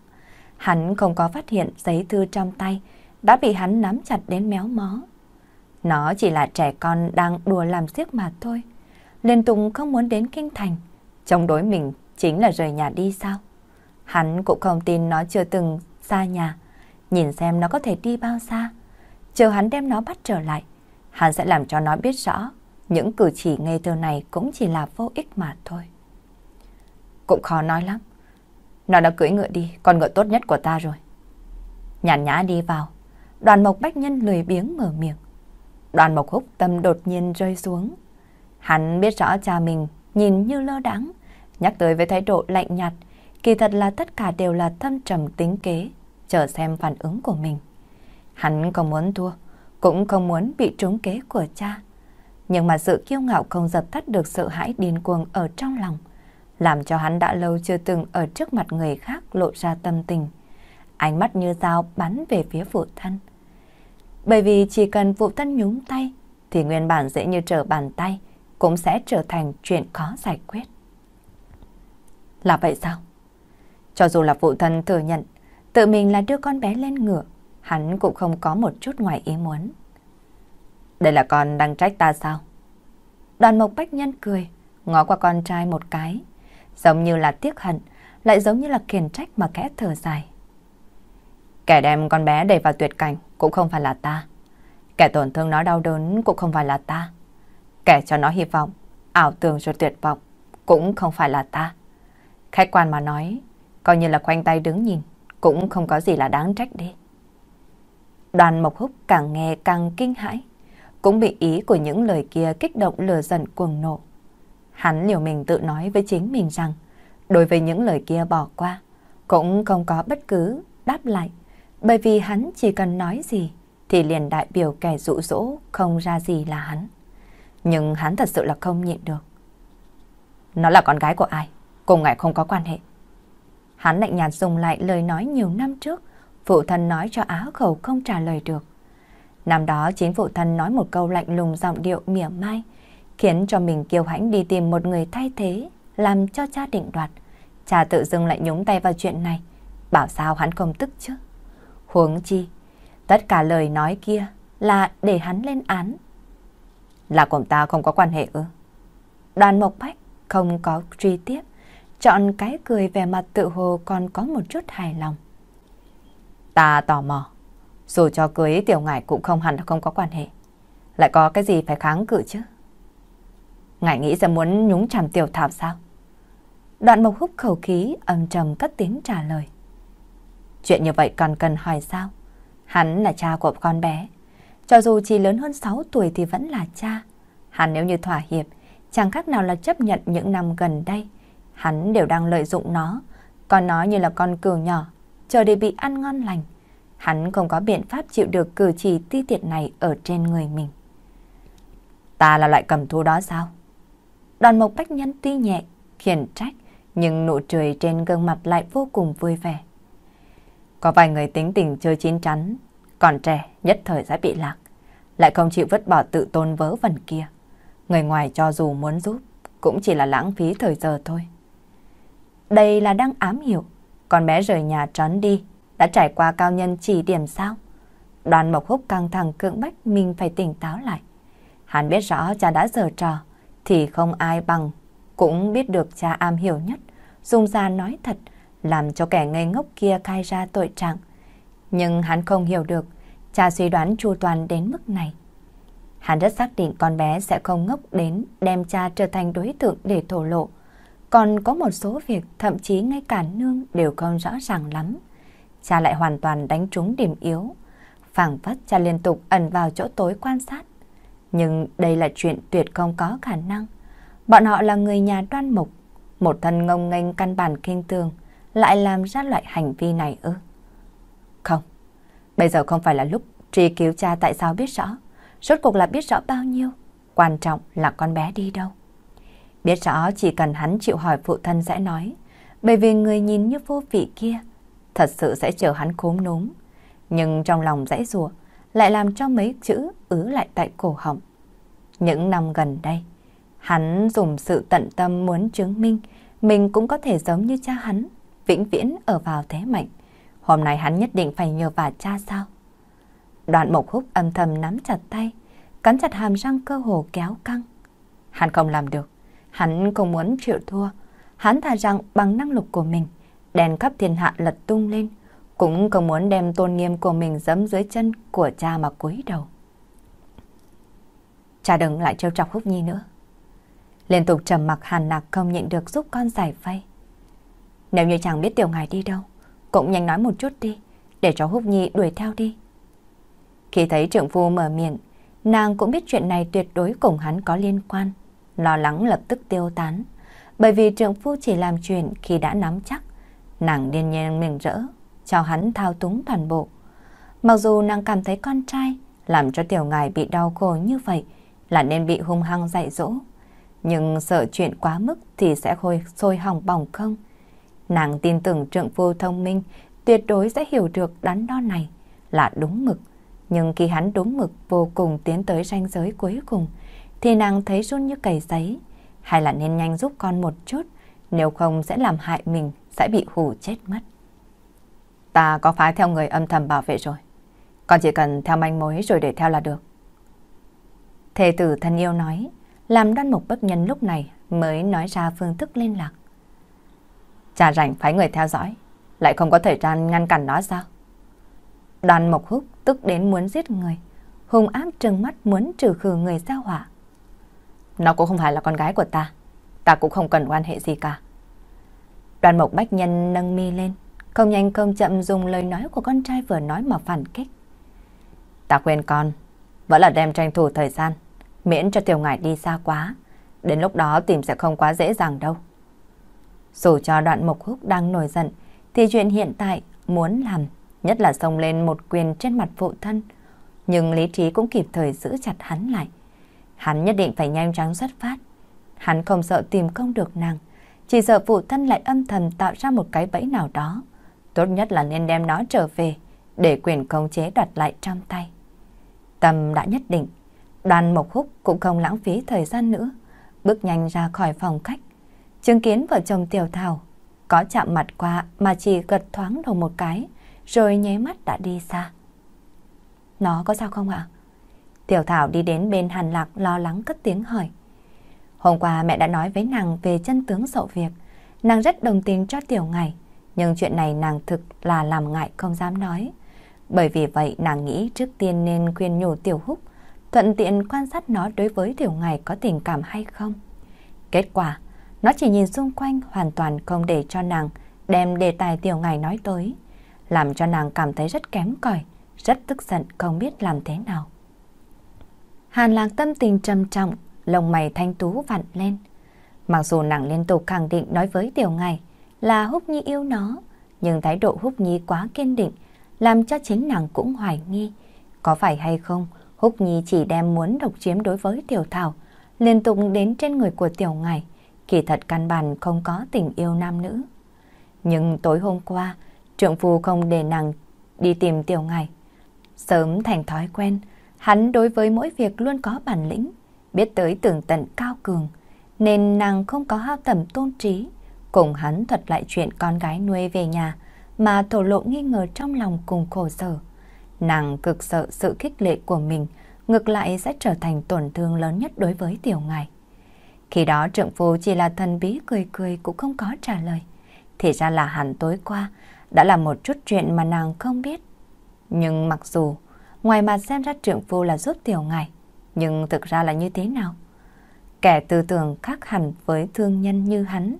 Hắn không có phát hiện giấy thư trong tay đã bị hắn nắm chặt đến méo mó. Nó chỉ là trẻ con đang đùa làm siếc mà thôi. Liên Tùng không muốn đến kinh thành, chống đối mình chính là rời nhà đi sao? Hắn cũng không tin nó chưa từng xa nhà, nhìn xem nó có thể đi bao xa. Chờ hắn đem nó bắt trở lại, hắn sẽ làm cho nó biết rõ những cử chỉ ngây thơ này cũng chỉ là vô ích mà thôi cũng khó nói lắm. Nó đã cưỡi ngựa đi, con ngựa tốt nhất của ta rồi. Nhàn nhã đi vào, đoàn mộc bách nhân lười biếng mở miệng. Đoàn mộc húc tâm đột nhiên rơi xuống. Hắn biết rõ cha mình nhìn như lơ đãng, nhắc tới với thái độ lạnh nhạt, kỳ thật là tất cả đều là thâm trầm tính kế, chờ xem phản ứng của mình. Hắn không muốn thua, cũng không muốn bị trúng kế của cha. Nhưng mà sự kiêu ngạo không dập tắt được sợ hãi điên cuồng ở trong lòng làm cho hắn đã lâu chưa từng ở trước mặt người khác lộ ra tâm tình. Ánh mắt như dao bắn về phía phụ thân. Bởi vì chỉ cần phụ thân nhúng tay, thì nguyên bản dễ như trở bàn tay, cũng sẽ trở thành chuyện khó giải quyết. Là vậy sao? Cho dù là phụ thân thừa nhận, tự mình là đưa con bé lên ngựa, hắn cũng không có một chút ngoài ý muốn. Đây là con đang trách ta sao? Đoàn Mộc Bách Nhân cười, ngó qua con trai một cái, giống như là tiếc hận, lại giống như là khiển trách mà kẽ thở dài. Kẻ đem con bé đẩy vào tuyệt cảnh cũng không phải là ta. Kẻ tổn thương nó đau đớn cũng không phải là ta. Kẻ cho nó hy vọng, ảo tưởng rồi tuyệt vọng cũng không phải là ta. Khách quan mà nói, coi như là khoanh tay đứng nhìn, cũng không có gì là đáng trách đi. Đoàn Mộc Húc càng nghe càng kinh hãi, cũng bị ý của những lời kia kích động lừa dần cuồng nộ. Hắn liều mình tự nói với chính mình rằng đối với những lời kia bỏ qua, cũng không có bất cứ đáp lại, bởi vì hắn chỉ cần nói gì thì liền đại biểu kẻ dụ dỗ không ra gì là hắn. Nhưng hắn thật sự là không nhịn được. Nó là con gái của ai, cùng ngài không có quan hệ. Hắn lạnh nhạt dùng lại lời nói nhiều năm trước, phụ thân nói cho á khẩu không trả lời được. Năm đó chính phụ thân nói một câu lạnh lùng giọng điệu mỉa mai, khiến cho mình kiêu hãnh đi tìm một người thay thế, làm cho cha định đoạt. Cha tự dưng lại nhúng tay vào chuyện này, bảo sao hắn không tức chứ. Huống chi, tất cả lời nói kia là để hắn lên án. Là cùng ta không có quan hệ ư? Đoàn Mộc Bách không có truy tiếp, chọn cái cười vẻ mặt tự hồ còn có một chút hài lòng. Ta tò mò, dù cho cưới tiểu ngải cũng không hẳn không có quan hệ. Lại có cái gì phải kháng cự chứ? Ngài nghĩ sẽ muốn nhúng chàm tiểu thảo sao? Đoạn mộc hút khẩu khí âm trầm cất tiếng trả lời. Chuyện như vậy còn cần hỏi sao? Hắn là cha của con bé. Cho dù chỉ lớn hơn 6 tuổi thì vẫn là cha. Hắn nếu như thỏa hiệp, chẳng khác nào là chấp nhận những năm gần đây. Hắn đều đang lợi dụng nó, còn nó như là con cừu nhỏ, chờ để bị ăn ngon lành. Hắn không có biện pháp chịu được cử chỉ ti tiệt này ở trên người mình. Ta là loại cầm thú đó sao? Đoàn mộc bách nhân tuy nhẹ, khiển trách, nhưng nụ cười trên gương mặt lại vô cùng vui vẻ. Có vài người tính tình chơi chín chắn, còn trẻ nhất thời sẽ bị lạc, lại không chịu vứt bỏ tự tôn vớ vẩn kia. Người ngoài cho dù muốn giúp, cũng chỉ là lãng phí thời giờ thôi. Đây là đang ám hiểu, con bé rời nhà trốn đi, đã trải qua cao nhân chỉ điểm sao? Đoàn mộc húc căng thẳng cưỡng bách mình phải tỉnh táo lại. Hắn biết rõ cha đã giờ trò, thì không ai bằng, cũng biết được cha am hiểu nhất, dùng ra nói thật, làm cho kẻ ngây ngốc kia khai ra tội trạng. Nhưng hắn không hiểu được, cha suy đoán chu toàn đến mức này. Hắn rất xác định con bé sẽ không ngốc đến đem cha trở thành đối tượng để thổ lộ. Còn có một số việc thậm chí ngay cả nương đều không rõ ràng lắm. Cha lại hoàn toàn đánh trúng điểm yếu. Phảng phất cha liên tục ẩn vào chỗ tối quan sát. Nhưng đây là chuyện tuyệt không có khả năng. Bọn họ là người nhà đoan mục, một thân ngông nghênh căn bản kinh tường, lại làm ra loại hành vi này ư? Không, bây giờ không phải là lúc truy cứu cha tại sao biết rõ, rốt cuộc là biết rõ bao nhiêu, quan trọng là con bé đi đâu. Biết rõ chỉ cần hắn chịu hỏi phụ thân sẽ nói, bởi vì người nhìn như vô vị kia, thật sự sẽ chờ hắn khốn núm. Nhưng trong lòng dãy rùa, lại làm cho mấy chữ ứ lại tại cổ họng. Những năm gần đây, hắn dùng sự tận tâm muốn chứng minh mình cũng có thể giống như cha hắn, vĩnh viễn ở vào thế mạnh. Hôm nay hắn nhất định phải nhờ vả cha sao? Đoạn mộc húc âm thầm nắm chặt tay, cắn chặt hàm răng cơ hồ kéo căng. Hắn không làm được, hắn không muốn chịu thua. Hắn thà rằng bằng năng lực của mình, đèn khắp thiên hạ lật tung lên, cũng không muốn đem tôn nghiêm của mình dẫm dưới chân của cha mà cúi đầu. Cha đừng lại trêu chọc Húc Nhi nữa. Liên tục trầm mặc Hàn Nạc không nhịn được giúp con giải vây. Nếu như chàng biết tiểu ngài đi đâu, cũng nhanh nói một chút đi, để cho Húc Nhi đuổi theo đi. Khi thấy trưởng phu mở miệng, nàng cũng biết chuyện này tuyệt đối cùng hắn có liên quan. Lo lắng lập tức tiêu tán, bởi vì trưởng phu chỉ làm chuyện khi đã nắm chắc. Nàng điên nhiên mình rỡ, cho hắn thao túng toàn bộ. Mặc dù nàng cảm thấy con trai làm cho tiểu ngài bị đau khổ như vậy là nên bị hung hăng dạy dỗ, nhưng sợ chuyện quá mức thì sẽ khôi sôi hỏng bỏng không. Nàng tin tưởng trượng phu thông minh tuyệt đối sẽ hiểu được đắn đo này là đúng mực. Nhưng khi hắn đúng mực vô cùng tiến tới ranh giới cuối cùng, thì nàng thấy run như cầy giấy. Hay là nên nhanh giúp con một chút, nếu không sẽ làm hại mình, sẽ bị hù chết mất. Ta có phái theo người âm thầm bảo vệ rồi. Con chỉ cần theo manh mối rồi để theo là được. Thề tử thân yêu nói, làm đoan mục bất nhân lúc này mới nói ra phương thức liên lạc. Cha rảnh phái người theo dõi, lại không có thời gian ngăn cản nó sao? Đoàn mộc húc tức đến muốn giết người, hung ác trừng mắt muốn trừ khử người ra hỏa. Nó cũng không phải là con gái của ta, ta cũng không cần quan hệ gì cả. Đoàn mộc bách nhân nâng mi lên, không nhanh không chậm dùng lời nói của con trai vừa nói mà phản kích. Ta khuyên con, vẫn là đem tranh thủ thời gian, miễn cho tiểu ngải đi xa quá. Đến lúc đó tìm sẽ không quá dễ dàng đâu. Dù cho đoạn mộc húc đang nổi giận, thì chuyện hiện tại muốn làm, nhất là xông lên một quyền trên mặt phụ thân. Nhưng lý trí cũng kịp thời giữ chặt hắn lại. Hắn nhất định phải nhanh chóng xuất phát. Hắn không sợ tìm không được nàng, chỉ sợ phụ thân lại âm thầm tạo ra một cái bẫy nào đó tốt nhất là nên đem nó trở về, để quyền khống chế đặt lại trong tay. Tâm đã nhất định, đoàn mộc húc cũng không lãng phí thời gian nữa, bước nhanh ra khỏi phòng khách. Chứng kiến vợ chồng Tiểu Thảo có chạm mặt qua mà chỉ gật thoáng đầu một cái, rồi nháy mắt đã đi xa. Nó có sao không ạ? Tiểu Thảo đi đến bên Hàn Lạc lo lắng cất tiếng hỏi. Hôm qua mẹ đã nói với nàng về chân tướng sậu việc, nàng rất đồng tình cho Tiểu Ngày. Nhưng chuyện này nàng thực là làm ngại không dám nói. Bởi vì vậy nàng nghĩ trước tiên nên khuyên nhủ Tiểu Húc, thuận tiện quan sát nó đối với Tiểu Ngài có tình cảm hay không. Kết quả, nó chỉ nhìn xung quanh hoàn toàn không để cho nàng đem đề tài Tiểu Ngài nói tới, làm cho nàng cảm thấy rất kém cỏi, rất tức giận không biết làm thế nào. Hàn Lạc tâm tình trầm trọng, lồng mày thanh tú vặn lên. Mặc dù nàng liên tục khẳng định nói với Tiểu Ngài, là Húc Nhi yêu nó, nhưng thái độ Húc Nhi quá kiên định, làm cho chính nàng cũng hoài nghi. Có phải hay không, Húc Nhi chỉ đem muốn độc chiếm đối với Tiểu Thảo, liên tục đến trên người của Tiểu ngài kỳ thật căn bản không có tình yêu nam nữ. Nhưng tối hôm qua, trượng phu không để nàng đi tìm Tiểu ngài Sớm thành thói quen, hắn đối với mỗi việc luôn có bản lĩnh, biết tới tưởng tận cao cường, nên nàng không có hao tầm tôn trí cùng hắn thuật lại chuyện con gái nuôi về nhà mà thổ lộ nghi ngờ trong lòng cùng khổ sở. Nàng cực sợ sự khích lệ của mình ngược lại sẽ trở thành tổn thương lớn nhất đối với tiểu ngài. Khi đó trượng phu chỉ là thần bí cười cười cũng không có trả lời. Thì ra là hẳn tối qua đã là một chút chuyện mà nàng không biết. Nhưng mặc dù ngoài mặt xem ra trượng phu là giúp tiểu ngài, nhưng thực ra là như thế nào? Kẻ tư tưởng khác hẳn với thương nhân như hắn,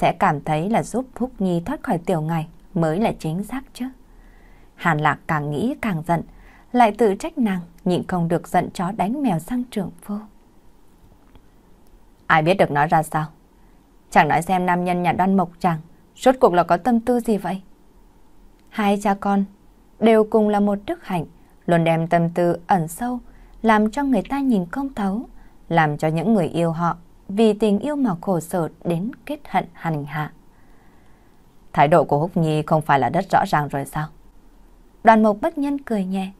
sẽ cảm thấy là giúp Phúc Nhi thoát khỏi tiểu ngày mới là chính xác chứ. Hàn Lạc càng nghĩ càng giận, lại tự trách nàng nhịn không được giận chó đánh mèo sang trưởng phu. Ai biết được nói ra sao? Chẳng nói xem nam nhân nhà đoan mộc chàng, suốt cuộc là có tâm tư gì vậy? Hai cha con đều cùng là một đức hạnh, luôn đem tâm tư ẩn sâu, làm cho người ta nhìn không thấu, làm cho những người yêu họ vì tình yêu mà khổ sở đến kết hận hành hạ. Thái độ của Húc Nhi không phải là đất rõ ràng rồi sao? Đoàn mục bất nhân cười nhẹ.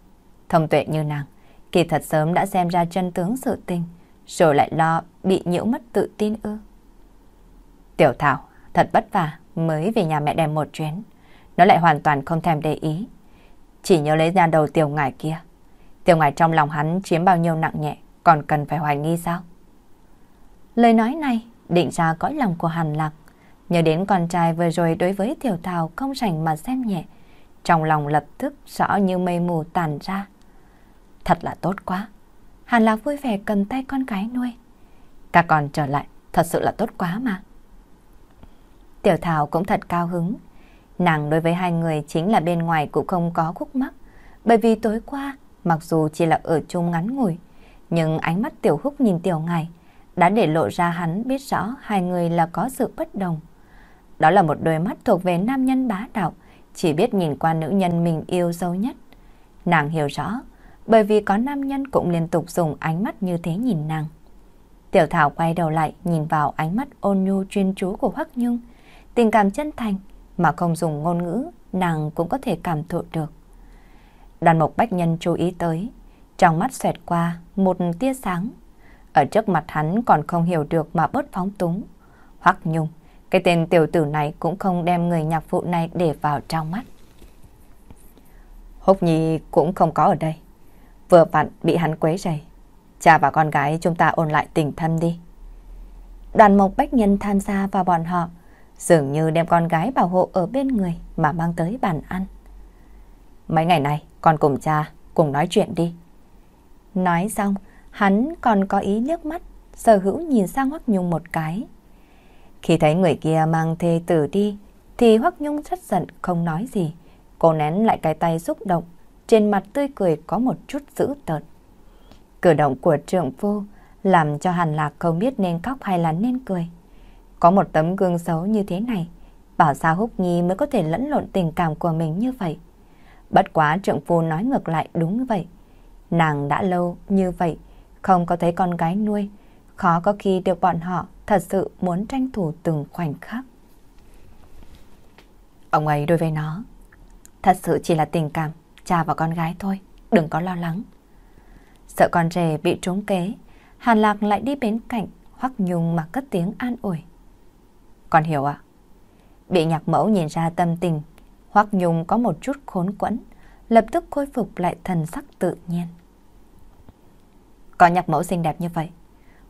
Thông tuệ như nàng, kỳ thật sớm đã xem ra chân tướng sự tình, rồi lại lo bị nhiễu mất tự tin ư. Tiểu Thảo, thật bất vả mới về nhà mẹ đẻ một chuyến. Nó lại hoàn toàn không thèm để ý. Chỉ nhớ lấy ra đầu tiểu ngải kia. Tiểu ngải trong lòng hắn chiếm bao nhiêu nặng nhẹ, còn cần phải hoài nghi sao? Lời nói này định ra cõi lòng của Hàn Lạc. Nhớ đến con trai vừa rồi đối với Tiểu Thảo không sành mà xem nhẹ. Trong lòng lập tức rõ như mây mù tàn ra. Thật là tốt quá. Hàn Lạc vui vẻ cầm tay con cái nuôi. Các con trở lại, thật sự là tốt quá mà. Tiểu Thảo cũng thật cao hứng. Nàng đối với hai người chính là bên ngoài cũng không có khúc mắc. Bởi vì tối qua, mặc dù chỉ là ở chung ngắn ngủi, nhưng ánh mắt Tiểu Húc nhìn Tiểu Ngài, đã để lộ ra hắn biết rõ hai người là có sự bất đồng. Đó là một đôi mắt thuộc về nam nhân bá đạo, chỉ biết nhìn qua nữ nhân mình yêu sâu nhất. Nàng hiểu rõ, bởi vì có nam nhân cũng liên tục dùng ánh mắt như thế nhìn nàng. Tiểu Thảo quay đầu lại nhìn vào ánh mắt ôn nhu chuyên chú của Hoắc Nhung, tình cảm chân thành mà không dùng ngôn ngữ, nàng cũng có thể cảm thụ được. Đàn Mộc Bách Nhân chú ý tới, trong mắt xoẹt qua một tia sáng ở trước mặt hắn còn không hiểu được mà bớt phóng túng. Hoắc Nhung, cái tên tiểu tử này cũng không đem người nhạc phụ này để vào trong mắt. Húc Nhi cũng không có ở đây. Vừa vặn bị hắn quấy rầy. Cha và con gái chúng ta ôn lại tình thân đi. Đoàn mộc bách nhân tham gia vào bọn họ, dường như đem con gái bảo hộ ở bên người mà mang tới bàn ăn. Mấy ngày này, con cùng cha cùng nói chuyện đi. Nói xong, Hắn còn có ý nước mắt, sở hữu nhìn sang Hoắc Nhung một cái. Khi thấy người kia mang thê tử đi, thì Hoắc Nhung rất giận không nói gì. Cô nén lại cái tay xúc động, trên mặt tươi cười có một chút dữ tợn. Cử động của trượng phu làm cho Hàn Lạc không biết nên khóc hay là nên cười. Có một tấm gương xấu như thế này, bảo sao Húc Nhi mới có thể lẫn lộn tình cảm của mình như vậy. Bất quá trượng phu nói ngược lại đúng vậy. Nàng đã lâu như vậy, không có thấy con gái nuôi, khó có khi được bọn họ thật sự muốn tranh thủ từng khoảnh khắc. Ông ấy đối với nó, thật sự chỉ là tình cảm, cha và con gái thôi, đừng có lo lắng. Sợ con rể bị trúng kế, Hàn Lạc lại đi bên cạnh Hoắc Nhung mà cất tiếng an ủi. Con hiểu ạ. Bị nhạc mẫu nhìn ra tâm tình, Hoắc Nhung có một chút khốn quẫn, lập tức khôi phục lại thần sắc tự nhiên có nhạc mẫu xinh đẹp như vậy.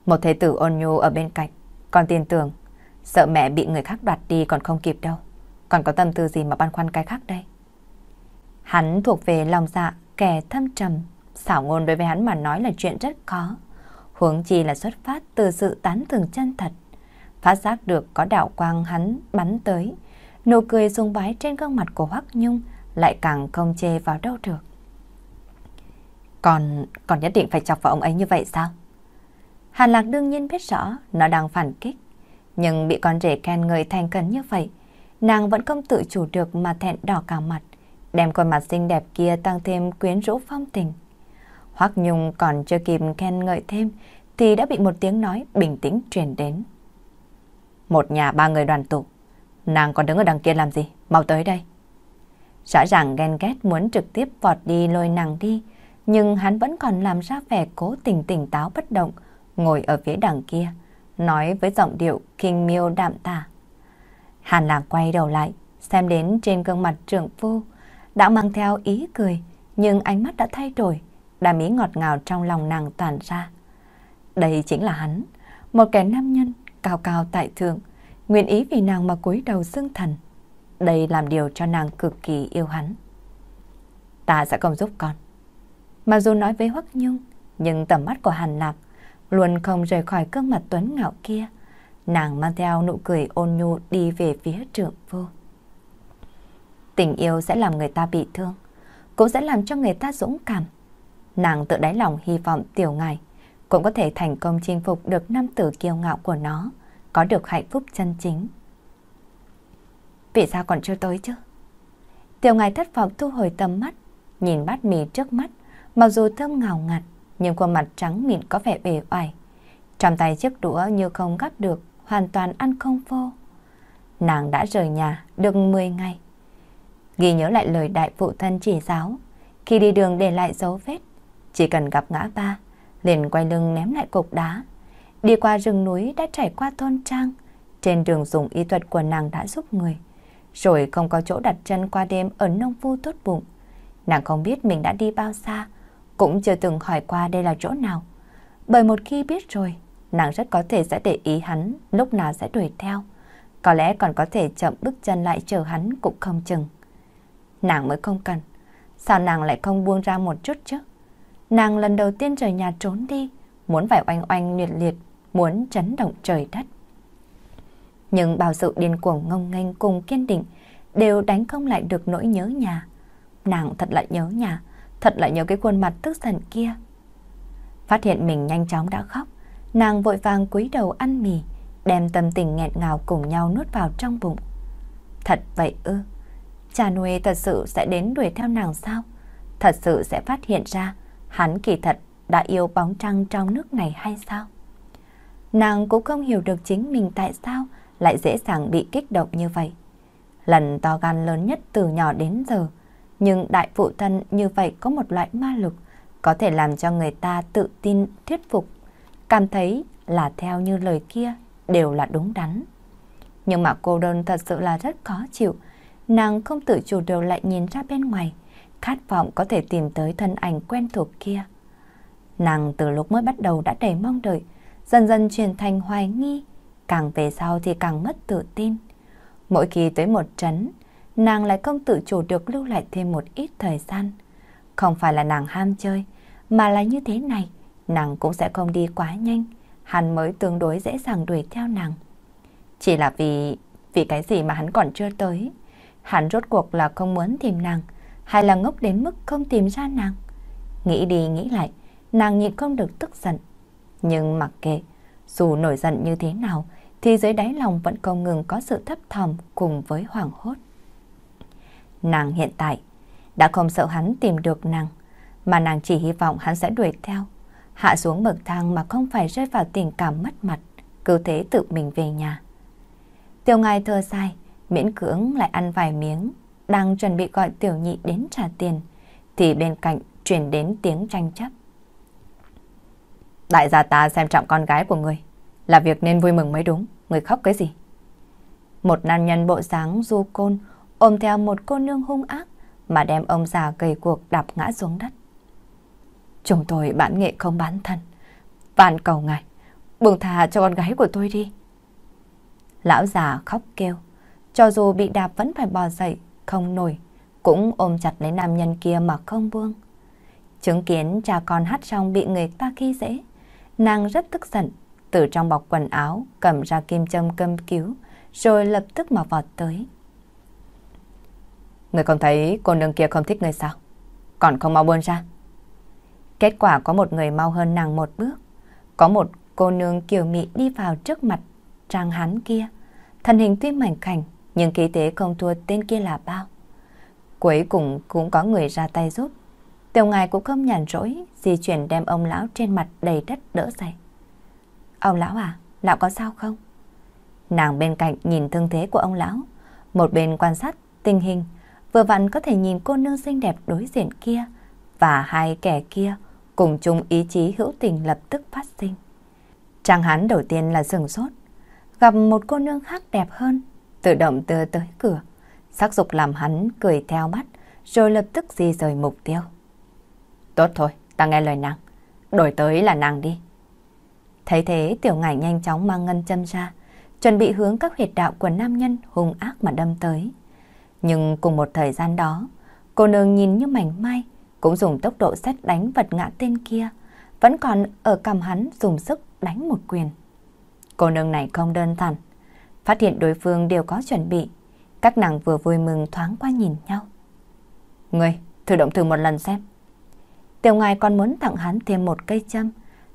Một thế tử ôn nhu ở bên cạnh, còn tin tưởng, sợ mẹ bị người khác đoạt đi còn không kịp đâu. Còn có tâm tư gì mà băn khoăn cái khác đây? Hắn thuộc về lòng dạ, kẻ thâm trầm, xảo ngôn đối với hắn mà nói là chuyện rất khó. Huống chi là xuất phát từ sự tán thưởng chân thật. Phát giác được có đạo quang hắn bắn tới, nụ cười dung bái trên gương mặt của Hoắc Nhung lại càng không chê vào đâu được. Còn, còn nhất định phải chọc vào ông ấy như vậy sao? Hàn Lạc đương nhiên biết rõ nó đang phản kích. Nhưng bị con rể khen người thành cần như vậy, nàng vẫn không tự chủ được mà thẹn đỏ cả mặt, đem khuôn mặt xinh đẹp kia tăng thêm quyến rũ phong tình. Hoắc Nhung còn chưa kịp khen ngợi thêm thì đã bị một tiếng nói bình tĩnh truyền đến. Một nhà ba người đoàn tụ, nàng còn đứng ở đằng kia làm gì, mau tới đây. Rõ ràng ghen ghét muốn trực tiếp vọt đi lôi nàng đi, nhưng hắn vẫn còn làm ra vẻ cố tình tỉnh táo bất động, ngồi ở phía đằng kia, nói với giọng điệu kinh miêu đạm tà Hàn Lạc quay đầu lại, xem đến trên gương mặt trưởng phu, đã mang theo ý cười, nhưng ánh mắt đã thay đổi, đàm ý ngọt ngào trong lòng nàng toàn ra. Đây chính là hắn, một kẻ nam nhân cao cao tại thượng, nguyện ý vì nàng mà cúi đầu xưng thần. Đây làm điều cho nàng cực kỳ yêu hắn. Ta sẽ không giúp con mà dù nói với Hoắc Nhung, nhưng tầm mắt của Hàn Lạc luôn không rời khỏi gương mặt tuấn ngạo kia. Nàng mang theo nụ cười ôn nhu đi về phía trưởng vô. Tình yêu sẽ làm người ta bị thương, cũng sẽ làm cho người ta dũng cảm. Nàng tự đáy lòng hy vọng tiểu ngài cũng có thể thành công chinh phục được nam tử kiêu ngạo của nó, có được hạnh phúc chân chính. Vì sao còn chưa tới chứ? Tiểu ngài thất vọng thu hồi tầm mắt, nhìn bát mì trước mắt, mặc dù thơm ngào ngạt, nhưng khuôn mặt trắng mịn có vẻ bề oải. Trong tay chiếc đũa như không gắp được, hoàn toàn ăn không vô. Nàng đã rời nhà được 10 ngày. Ghi nhớ lại lời đại phụ thân chỉ giáo, khi đi đường để lại dấu vết, chỉ cần gặp ngã ba, liền quay lưng ném lại cục đá. Đi qua rừng núi đã trải qua thôn trang, trên đường dùng y thuật của nàng đã giúp người. Rồi không có chỗ đặt chân qua đêm ở nông phu tốt bụng. Nàng không biết mình đã đi bao xa, cũng chưa từng hỏi qua đây là chỗ nào. Bởi một khi biết rồi, nàng rất có thể sẽ để ý hắn, lúc nào sẽ đuổi theo. Có lẽ còn có thể chậm bước chân lại chờ hắn cũng không chừng. Nàng mới không cần, sao nàng lại không buông ra một chút chứ? Nàng lần đầu tiên rời nhà trốn đi, muốn phải oanh oanh liệt liệt, muốn chấn động trời đất. Nhưng bao sự điên cuồng ngông nghênh cùng kiên định đều đánh không lại được nỗi nhớ nhà. Nàng thật là nhớ nhà, thật là nhớ cái khuôn mặt tức giận kia. Phát hiện mình nhanh chóng đã khóc, nàng vội vàng cúi đầu ăn mì, đem tâm tình nghẹn ngào cùng nhau nuốt vào trong bụng. Thật vậy ư? Cha nuôi thật sự sẽ đến đuổi theo nàng sao? Thật sự sẽ phát hiện ra hắn kỳ thật đã yêu bóng trăng trong nước này hay sao? Nàng cũng không hiểu được chính mình tại sao lại dễ dàng bị kích động như vậy. Lần to gan lớn nhất từ nhỏ đến giờ, nhưng đại phụ thân như vậy có một loại ma lực có thể làm cho người ta tự tin, thuyết phục, cảm thấy là theo như lời kia đều là đúng đắn. Nhưng mà cô đơn thật sự là rất khó chịu, nàng không tự chủ đều lại nhìn ra bên ngoài, khát vọng có thể tìm tới thân ảnh quen thuộc kia. Nàng từ lúc mới bắt đầu đã đầy mong đợi, dần dần chuyển thành hoài nghi, càng về sau thì càng mất tự tin. Mỗi khi tới một trấn, nàng lại không tự chủ được lưu lại thêm một ít thời gian. Không phải là nàng ham chơi, mà là như thế này, nàng cũng sẽ không đi quá nhanh, hắn mới tương đối dễ dàng đuổi theo nàng. Chỉ là vì, vì cái gì mà hắn còn chưa tới, hắn rốt cuộc là không muốn tìm nàng, hay là ngốc đến mức không tìm ra nàng. Nghĩ đi nghĩ lại, nàng nhịn không được tức giận. Nhưng mặc kệ, dù nổi giận như thế nào, thì dưới đáy lòng vẫn không ngừng có sự thấp thỏm cùng với hoảng hốt. Nàng hiện tại đã không sợ hắn tìm được nàng, mà nàng chỉ hy vọng hắn sẽ đuổi theo, hạ xuống bậc thang mà không phải rơi vào tình cảm mất mặt, cứ thế tự mình về nhà. Tiêu ngài thơ sai, miễn cưỡng lại ăn vài miếng, đang chuẩn bị gọi tiểu nhị đến trả tiền, thì bên cạnh truyền đến tiếng tranh chấp. Đại gia ta xem trọng con gái của người, là việc nên vui mừng mới đúng, người khóc cái gì? Một nam nhân bộ dáng du côn, ôm theo một cô nương hung ác mà đem ông già gây cuộc đạp ngã xuống đất. Chúng tôi bản nghệ không bán thân. Vạn cầu ngài, buông thà cho con gái của tôi đi. Lão già khóc kêu, cho dù bị đạp vẫn phải bò dậy, không nổi, cũng ôm chặt lấy nam nhân kia mà không buông. Chứng kiến cha con hát xong bị người ta khi dễ, nàng rất tức giận, từ trong bọc quần áo cầm ra kim châm cầm cứu, rồi lập tức mà vọt tới. Người không thấy cô nương kia không thích người sao? Còn không mau buông ra. Kết quả có một người mau hơn nàng một bước. Có một cô nương kiều mị đi vào trước mặt trang hán kia. Thân hình tuy mảnh khảnh, nhưng khí tế không thua tên kia là bao. Cuối cùng cũng có người ra tay giúp. Tiểu ngài cũng không nhàn rỗi, di chuyển đem ông lão trên mặt đầy đất đỡ dậy. Ông lão à, lão có sao không? Nàng bên cạnh nhìn thương thế của ông lão, một bên quan sát tình hình, vừa vặn có thể nhìn cô nương xinh đẹp đối diện kia và hai kẻ kia cùng chung ý chí hữu tình lập tức phát sinh. Chàng hắn đầu tiên là sừng sốt, gặp một cô nương khác đẹp hơn, tự động đưa tới cửa, sắc dục làm hắn cười theo mắt, rồi lập tức di rời mục tiêu. Tốt thôi, ta nghe lời nàng, đổi tới là nàng đi. Thấy thế tiểu ngải nhanh chóng mang ngân châm ra, chuẩn bị hướng các huyệt đạo của nam nhân hung ác mà đâm tới. Nhưng cùng một thời gian đó, cô nương nhìn như mảnh mai, cũng dùng tốc độ xét đánh vật ngã tên kia, vẫn còn ở cầm hắn dùng sức đánh một quyền. Cô nương này không đơn giản, phát hiện đối phương đều có chuẩn bị, các nàng vừa vui mừng thoáng qua nhìn nhau. Ngươi, thử động thử một lần xem. Tiểu ngài còn muốn tặng hắn thêm một cây châm,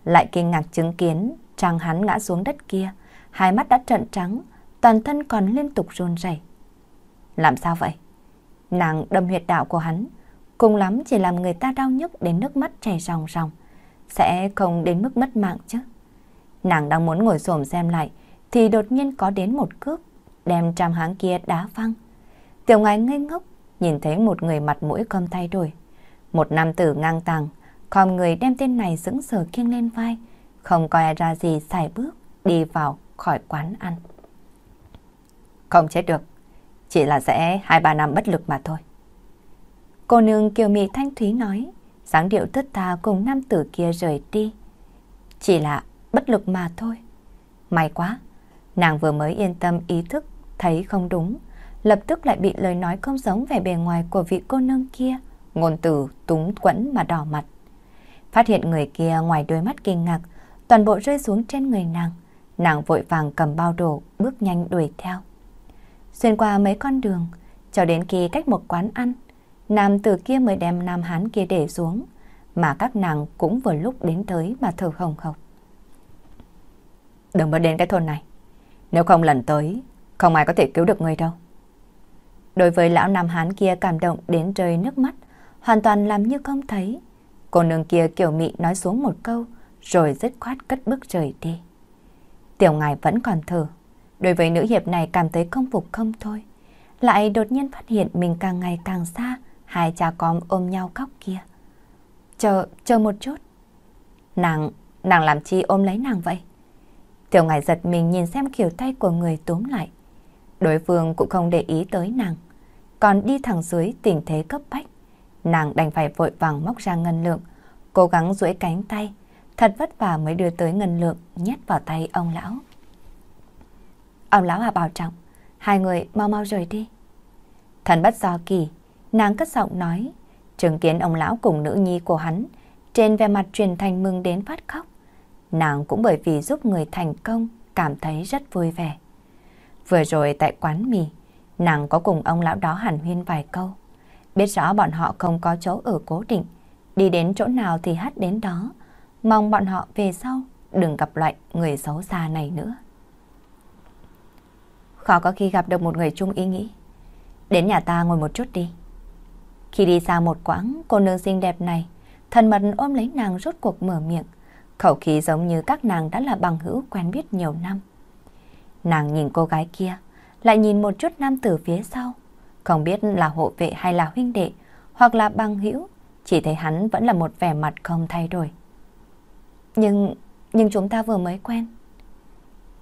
lại kinh ngạc chứng kiến trang hắn ngã xuống đất kia, hai mắt đã trợn trắng, toàn thân còn liên tục run rẩy. Làm sao vậy? Nàng đâm huyệt đạo của hắn, cùng lắm chỉ làm người ta đau nhức đến nước mắt chảy ròng ròng, sẽ không đến mức mất mạng chứ. Nàng đang muốn ngồi xổm xem lại, thì đột nhiên có đến một cướp đem trăm háng kia đá văng. Tiểu ngài ngây ngốc, nhìn thấy một người mặt mũi không thay đổi. Một nam tử ngang tàng, còn người đem tên này sững sờ kiêng lên vai, không coi ra gì xài bước, đi vào khỏi quán ăn. Không chết được chỉ là sẽ 2-3 năm bất lực mà thôi. Cô nương kiều mị thanh thúy nói, dáng điệu thất tha cùng nam tử kia rời đi. Chỉ là bất lực mà thôi. May quá, nàng vừa mới yên tâm ý thức, thấy không đúng, lập tức lại bị lời nói không giống về bề ngoài của vị cô nương kia, ngôn từ túng quẫn mà đỏ mặt. Phát hiện người kia ngoài đôi mắt kinh ngạc, toàn bộ rơi xuống trên người nàng. Nàng vội vàng cầm bao đồ, bước nhanh đuổi theo xuyên qua mấy con đường, cho đến khi cách một quán ăn, nam tử kia mới đem nam hán kia để xuống, mà các nàng cũng vừa lúc đến tới mà thở hồng hộc. Đừng có đến cái thôn này, nếu không lần tới, không ai có thể cứu được người đâu. Đối với lão nam hán kia cảm động đến rơi nước mắt, hoàn toàn làm như không thấy. Cô nương kia kiểu mị nói xuống một câu, rồi dứt khoát cất bước rời đi. Tiểu ngài vẫn còn thở, Đối với nữ hiệp này cảm thấy không phục không thôi. Lại đột nhiên phát hiện mình càng ngày càng xa, hai cha con ôm nhau khóc kia. Chờ, chờ một chút. Nàng, nàng làm chi ôm lấy nàng vậy? Tiểu ngài giật mình nhìn xem kiểu tay của người túm lại. Đối phương cũng không để ý tới nàng, còn đi thẳng dưới tình thế cấp bách. Nàng đành phải vội vàng móc ra ngân lượng, cố gắng duỗi cánh tay, thật vất vả mới đưa tới ngân lượng nhét vào tay ông lão. Ông lão Hà bảo trọng, hai người mau mau rời đi. Thần bất do kỳ, nàng cất giọng nói, chứng kiến ông lão cùng nữ nhi của hắn, trên vẻ mặt truyền thành mừng đến phát khóc. Nàng cũng bởi vì giúp người thành công, cảm thấy rất vui vẻ. Vừa rồi tại quán mì, nàng có cùng ông lão đó hàn huyên vài câu. Biết rõ bọn họ không có chỗ ở cố định, đi đến chỗ nào thì hát đến đó. Mong bọn họ về sau đừng gặp loại người xấu xa này nữa. Khó có khi gặp được một người chung ý nghĩ Đến nhà ta ngồi một chút đi Khi đi xa một quãng Cô nương xinh đẹp này Thần mật ôm lấy nàng rốt cuộc mở miệng Khẩu khí giống như các nàng đã là bằng hữu quen biết nhiều năm Nàng nhìn cô gái kia Lại nhìn một chút nam tử phía sau Không biết là hộ vệ hay là huynh đệ Hoặc là bằng hữu Chỉ thấy hắn vẫn là một vẻ mặt không thay đổi Nhưng, nhưng chúng ta vừa mới quen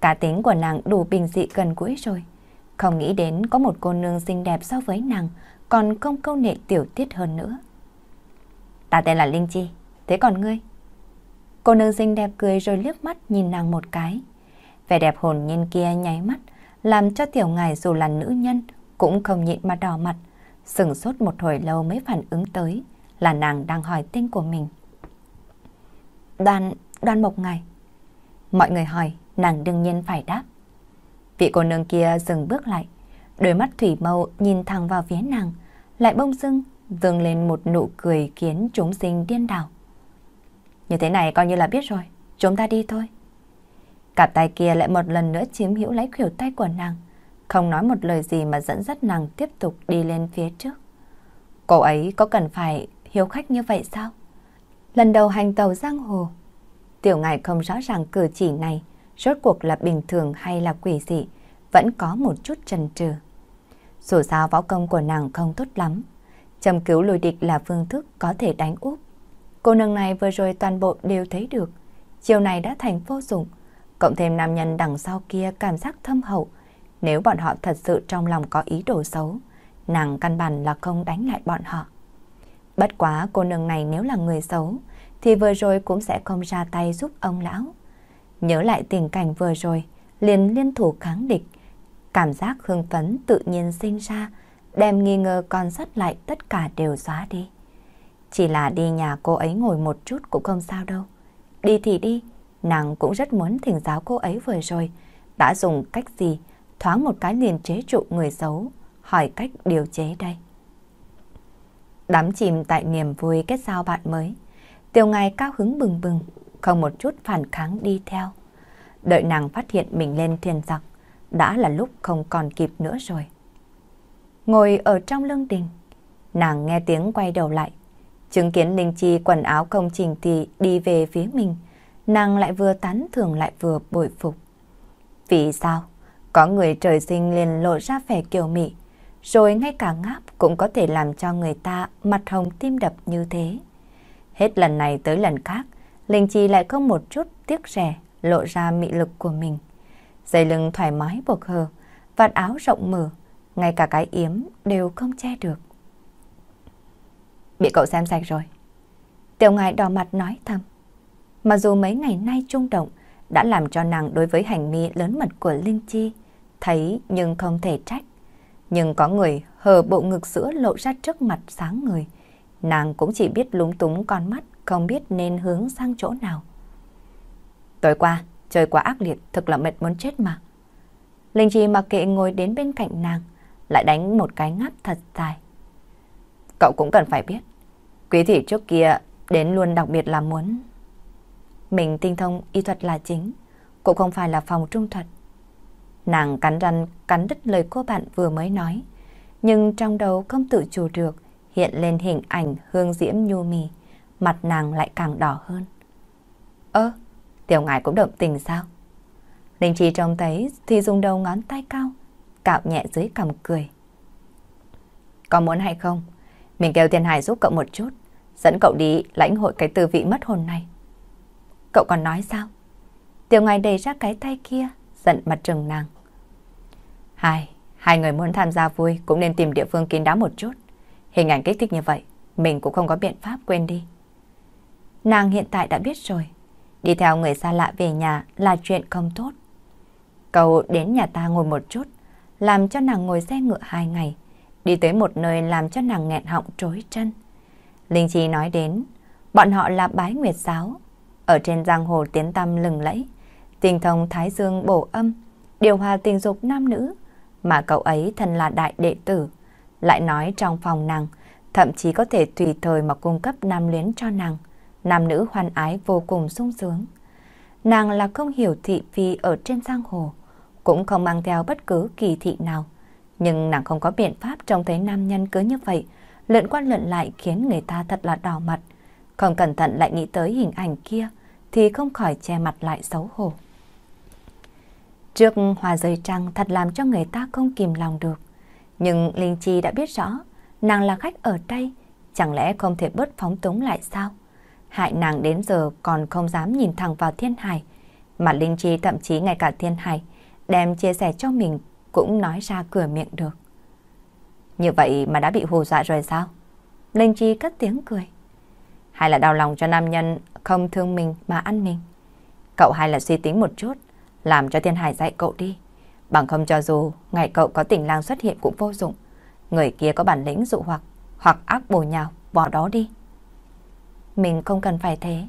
Cá tính của nàng đủ bình dị gần gũi rồi. Không nghĩ đến có một cô nương xinh đẹp so với nàng, còn không câu nệ tiểu tiết hơn nữa. Ta tên là Linh Chi, thế còn ngươi? Cô nương xinh đẹp cười rồi liếc mắt nhìn nàng một cái. Vẻ đẹp hồn nhiên kia nháy mắt, làm cho tiểu ngài dù là nữ nhân cũng không nhịn mà đỏ mặt, sừng sốt một hồi lâu mới phản ứng tới là nàng đang hỏi tên của mình. Đoàn, đoàn mộc ngài. Mọi người hỏi, nàng đương nhiên phải đáp. Vị cô nương kia dừng bước lại, đôi mắt thủy mâu nhìn thẳng vào phía nàng, lại bông dưng dâng lên một nụ cười khiến chúng sinh điên đảo. Như thế này coi như là biết rồi, chúng ta đi thôi. cặp tay kia lại một lần nữa chiếm hữu lấy khuỷu tay của nàng, không nói một lời gì mà dẫn dắt nàng tiếp tục đi lên phía trước. Cô ấy có cần phải hiếu khách như vậy sao? Lần đầu hành tàu giang hồ, tiểu ngài không rõ ràng cử chỉ này rốt cuộc là bình thường hay là quỷ dị, vẫn có một chút chần chừ. Dù sao võ công của nàng không tốt lắm, châm cứu lùi địch là phương thức có thể đánh úp. Cô nương này vừa rồi toàn bộ đều thấy được, chiều này đã thành vô dụng, cộng thêm nam nhân đằng sau kia cảm giác thâm hậu, nếu bọn họ thật sự trong lòng có ý đồ xấu, nàng căn bản là không đánh lại bọn họ. Bất quá cô nương này nếu là người xấu, thì vừa rồi cũng sẽ không ra tay giúp ông lão. Nhớ lại tình cảnh vừa rồi, liền liên thủ kháng địch. Cảm giác hưng phấn tự nhiên sinh ra, đem nghi ngờ còn sót lại tất cả đều xóa đi. Chỉ là đi nhà cô ấy ngồi một chút cũng không sao đâu. Đi thì đi, nàng cũng rất muốn thỉnh giáo cô ấy vừa rồi. Đã dùng cách gì, thoáng một cái liền chế trụ người xấu, hỏi cách điều chế đây. Đám chìm tại niềm vui kết giao bạn mới. Tiểu ngài cao hứng bừng bừng, không một chút phản kháng đi theo. Đợi nàng phát hiện mình lên thuyền giặc, đã là lúc không còn kịp nữa rồi. Ngồi ở trong lưng đình, nàng nghe tiếng quay đầu lại. Chứng kiến Ninh Chi quần áo không chỉnh thì đi về phía mình, nàng lại vừa tán thưởng lại vừa bội phục. Vì sao? Có người trời sinh liền lộ ra vẻ kiều mị, rồi ngay cả ngáp cũng có thể làm cho người ta mặt hồng tim đập như thế. Hết lần này tới lần khác, Linh Chi lại không một chút tiếc rẻ lộ ra mị lực của mình. Dây lưng thoải mái buộc hờ, vạt áo rộng mở, ngay cả cái yếm đều không che được. Bị cậu xem sạch rồi. Tiểu ngài đỏ mặt nói thầm. Mặc dù mấy ngày nay trung động đã làm cho nàng đối với hành mi lớn mật của Linh Chi thấy nhưng không thể trách. Nhưng có người hờ bộ ngực sữa lộ ra trước mặt sáng người. Nàng cũng chỉ biết lúng túng con mắt không biết nên hướng sang chỗ nào. Tối qua, trời quá ác liệt, thực là mệt muốn chết mà. Linh Chi mặc kệ ngồi đến bên cạnh nàng, lại đánh một cái ngáp thật dài. Cậu cũng cần phải biết, quý thị trước kia đến luôn đặc biệt là muốn. Mình tinh thông y thuật là chính, cũng không phải là phòng trung thuật. Nàng cắn răng cắn đứt lời cô bạn vừa mới nói, nhưng trong đầu không tự chủ được hiện lên hình ảnh hương diễm nhu mì mặt nàng lại càng đỏ hơn. Ơ, tiểu ngài cũng động tình sao? Linh Chi trông thấy thì dùng đầu ngón tay cao, cạo nhẹ dưới cằm cười. Có muốn hay không? Mình kêu Thiên Hải giúp cậu một chút, dẫn cậu đi lãnh hội cái tư vị mất hồn này. Cậu còn nói sao? Tiểu ngài đầy ra cái tay kia, giận mặt trừng nàng. Hai, hai người muốn tham gia vui cũng nên tìm địa phương kín đáo một chút. Hình ảnh kích thích như vậy, mình cũng không có biện pháp quên đi. Nàng hiện tại đã biết rồi. Đi theo người xa lạ về nhà là chuyện không tốt. Cậu đến nhà ta ngồi một chút, làm cho nàng ngồi xe ngựa hai ngày, đi tới một nơi làm cho nàng nghẹn họng trối chân. Linh Chi nói đến, bọn họ là bái nguyệt giáo, ở trên giang hồ tiến tâm lừng lẫy, tình thông thái dương bổ âm, điều hòa tình dục nam nữ, mà cậu ấy thân là đại đệ tử, lại nói trong phòng nàng, thậm chí có thể tùy thời mà cung cấp nam luyến cho nàng nam nữ hoan ái vô cùng sung sướng. Nàng là không hiểu thị phi ở trên giang hồ, cũng không mang theo bất cứ kỳ thị nào. Nhưng nàng không có biện pháp trông thấy nam nhân cứ như vậy, lượn quan lượn lại khiến người ta thật là đỏ mặt. Không cẩn thận lại nghĩ tới hình ảnh kia thì không khỏi che mặt lại xấu hổ. Trước hòa rơi trăng thật làm cho người ta không kìm lòng được. Nhưng Linh Chi đã biết rõ, nàng là khách ở đây, chẳng lẽ không thể bớt phóng túng lại sao? hại nàng đến giờ còn không dám nhìn thẳng vào thiên hải. Mà Linh Chi thậm chí ngay cả thiên hải, đem chia sẻ cho mình cũng nói ra cửa miệng được. Như vậy mà đã bị hù dọa rồi sao? Linh Chi cất tiếng cười. Hay là đau lòng cho nam nhân không thương mình mà ăn mình? Cậu hay là suy tính một chút, làm cho thiên hải dạy cậu đi. Bằng không cho dù ngày cậu có tình lang xuất hiện cũng vô dụng. Người kia có bản lĩnh dụ hoặc, hoặc ác bồ nhào, bỏ đó đi. Mình không cần phải thế.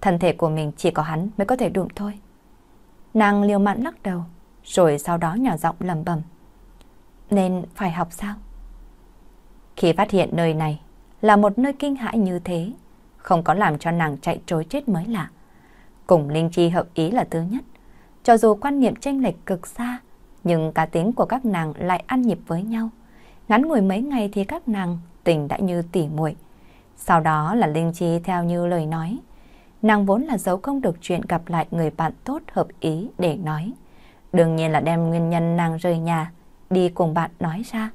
Thân thể của mình chỉ có hắn mới có thể đụng thôi. Nàng liều mạn lắc đầu, rồi sau đó nhỏ giọng lầm bầm. Nên phải học sao? Khi phát hiện nơi này là một nơi kinh hãi như thế, không có làm cho nàng chạy trối chết mới lạ. Cùng Linh Chi hợp ý là thứ nhất. Cho dù quan niệm tranh lệch cực xa, nhưng cá tính của các nàng lại ăn nhịp với nhau. Ngắn ngủi mấy ngày thì các nàng tình đã như tỉ muội sau đó là Linh Chi theo như lời nói. Nàng vốn là giấu không được chuyện gặp lại người bạn tốt hợp ý để nói. Đương nhiên là đem nguyên nhân nàng rời nhà, đi cùng bạn nói ra.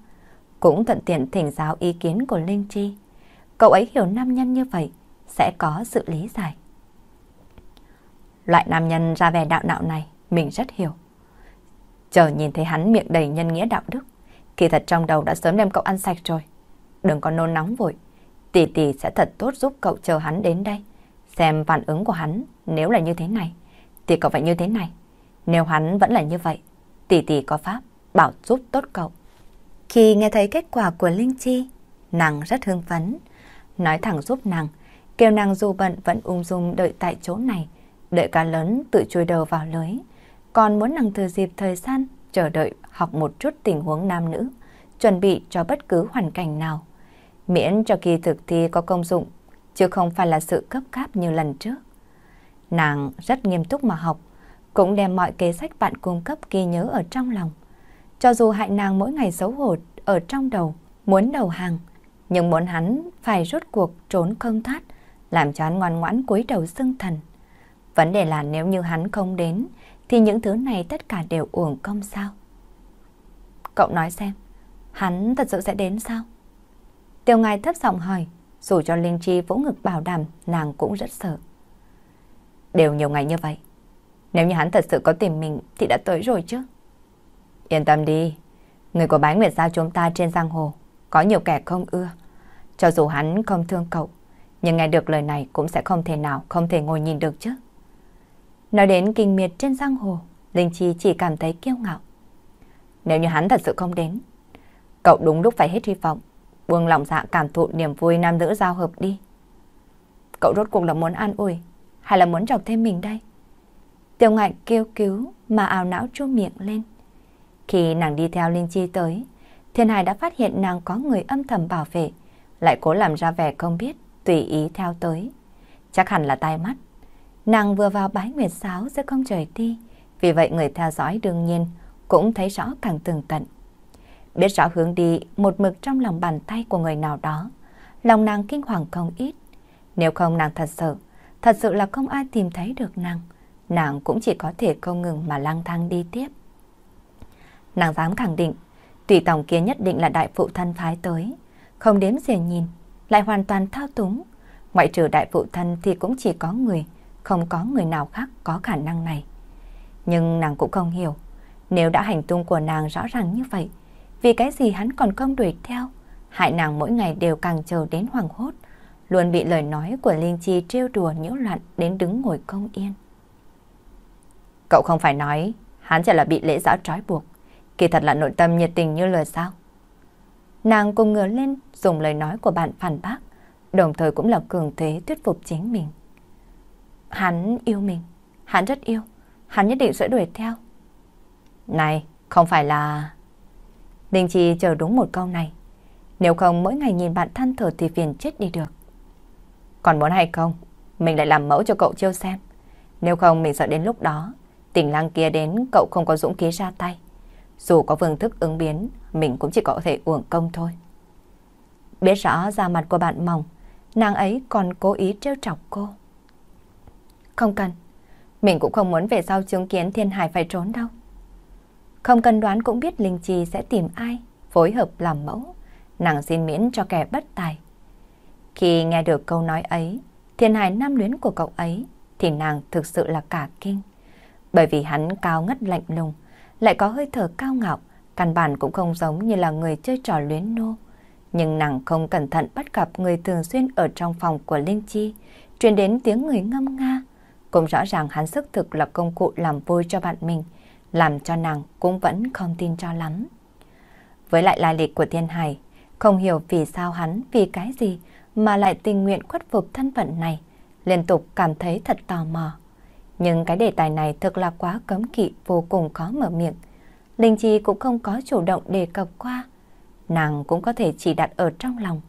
Cũng thuận tiện thỉnh giáo ý kiến của Linh Chi. Cậu ấy hiểu nam nhân như vậy, sẽ có sự lý giải. Loại nam nhân ra vẻ đạo đạo này, mình rất hiểu. Chờ nhìn thấy hắn miệng đầy nhân nghĩa đạo đức, kỳ thật trong đầu đã sớm đem cậu ăn sạch rồi. Đừng có nôn nóng vội, tỷ tỷ sẽ thật tốt giúp cậu chờ hắn đến đây. Xem phản ứng của hắn nếu là như thế này, thì cậu phải như thế này. Nếu hắn vẫn là như vậy, tỷ tỷ có pháp bảo giúp tốt cậu. Khi nghe thấy kết quả của Linh Chi, nàng rất hưng phấn. Nói thẳng giúp nàng, kêu nàng dù bận vẫn ung dung đợi tại chỗ này, đợi cá lớn tự chui đầu vào lưới. Còn muốn nàng thừa dịp thời gian chờ đợi học một chút tình huống nam nữ, chuẩn bị cho bất cứ hoàn cảnh nào miễn cho kỳ thực thi có công dụng, chứ không phải là sự cấp cáp như lần trước. Nàng rất nghiêm túc mà học, cũng đem mọi kế sách bạn cung cấp ghi nhớ ở trong lòng. Cho dù hại nàng mỗi ngày xấu hổ ở trong đầu, muốn đầu hàng, nhưng muốn hắn phải rốt cuộc trốn không thoát, làm cho hắn ngoan ngoãn cúi đầu xưng thần. Vấn đề là nếu như hắn không đến, thì những thứ này tất cả đều uổng công sao? Cậu nói xem, hắn thật sự sẽ đến sao? Tiêu ngài thấp giọng hỏi, dù cho Linh Chi vỗ ngực bảo đảm, nàng cũng rất sợ. Đều nhiều ngày như vậy, nếu như hắn thật sự có tìm mình thì đã tới rồi chứ. Yên tâm đi, người của bái nguyệt giao chúng ta trên giang hồ, có nhiều kẻ không ưa. Cho dù hắn không thương cậu, nhưng nghe được lời này cũng sẽ không thể nào không thể ngồi nhìn được chứ. Nói đến kinh miệt trên giang hồ, Linh Chi chỉ cảm thấy kiêu ngạo. Nếu như hắn thật sự không đến, cậu đúng lúc phải hết hy vọng buông lòng dạ cảm thụ niềm vui nam nữ giao hợp đi. Cậu rốt cuộc là muốn an ủi, hay là muốn chọc thêm mình đây? Tiêu ngạch kêu cứu mà ảo não chu miệng lên. Khi nàng đi theo Linh Chi tới, Thiên Hải đã phát hiện nàng có người âm thầm bảo vệ, lại cố làm ra vẻ không biết, tùy ý theo tới. Chắc hẳn là tai mắt. Nàng vừa vào bái nguyệt sáo giữa không trời đi, vì vậy người theo dõi đương nhiên cũng thấy rõ càng tường tận. Biết rõ hướng đi một mực trong lòng bàn tay của người nào đó, lòng nàng kinh hoàng không ít. Nếu không nàng thật sự, thật sự là không ai tìm thấy được nàng, nàng cũng chỉ có thể không ngừng mà lang thang đi tiếp. Nàng dám khẳng định, tùy tổng kia nhất định là đại phụ thân phái tới, không đếm dè nhìn, lại hoàn toàn thao túng. Ngoại trừ đại phụ thân thì cũng chỉ có người, không có người nào khác có khả năng này. Nhưng nàng cũng không hiểu, nếu đã hành tung của nàng rõ ràng như vậy, vì cái gì hắn còn không đuổi theo. Hại nàng mỗi ngày đều càng chờ đến hoàng hốt, luôn bị lời nói của Linh Chi trêu đùa nhiễu loạn đến đứng ngồi không yên. Cậu không phải nói, hắn chỉ là bị lễ giáo trói buộc, kỳ thật là nội tâm nhiệt tình như lời sao. Nàng cùng ngửa lên dùng lời nói của bạn phản bác, đồng thời cũng là cường thế thuyết phục chính mình. Hắn yêu mình, hắn rất yêu, hắn nhất định sẽ đuổi theo. Này, không phải là... Đình chỉ chờ đúng một câu này. Nếu không mỗi ngày nhìn bạn than thở thì phiền chết đi được. Còn muốn hay không, mình lại làm mẫu cho cậu chiêu xem. Nếu không mình sợ đến lúc đó, tình lang kia đến cậu không có dũng khí ra tay. Dù có phương thức ứng biến, mình cũng chỉ có thể uổng công thôi. Biết rõ ra mặt của bạn mỏng, nàng ấy còn cố ý trêu chọc cô. Không cần, mình cũng không muốn về sau chứng kiến thiên hải phải trốn đâu. Không cần đoán cũng biết Linh Chi sẽ tìm ai phối hợp làm mẫu. Nàng xin miễn cho kẻ bất tài. Khi nghe được câu nói ấy, thiên hài nam luyến của cậu ấy, thì nàng thực sự là cả kinh. Bởi vì hắn cao ngất lạnh lùng, lại có hơi thở cao ngạo, căn bản cũng không giống như là người chơi trò luyến nô. Nhưng nàng không cẩn thận bắt gặp người thường xuyên ở trong phòng của Linh Chi, truyền đến tiếng người ngâm nga. Cũng rõ ràng hắn sức thực là công cụ làm vui cho bạn mình, làm cho nàng cũng vẫn không tin cho lắm. Với lại lai lịch của Thiên Hải, không hiểu vì sao hắn vì cái gì mà lại tình nguyện khuất phục thân phận này, liên tục cảm thấy thật tò mò. Nhưng cái đề tài này thực là quá cấm kỵ vô cùng khó mở miệng. Linh Chi cũng không có chủ động đề cập qua. Nàng cũng có thể chỉ đặt ở trong lòng.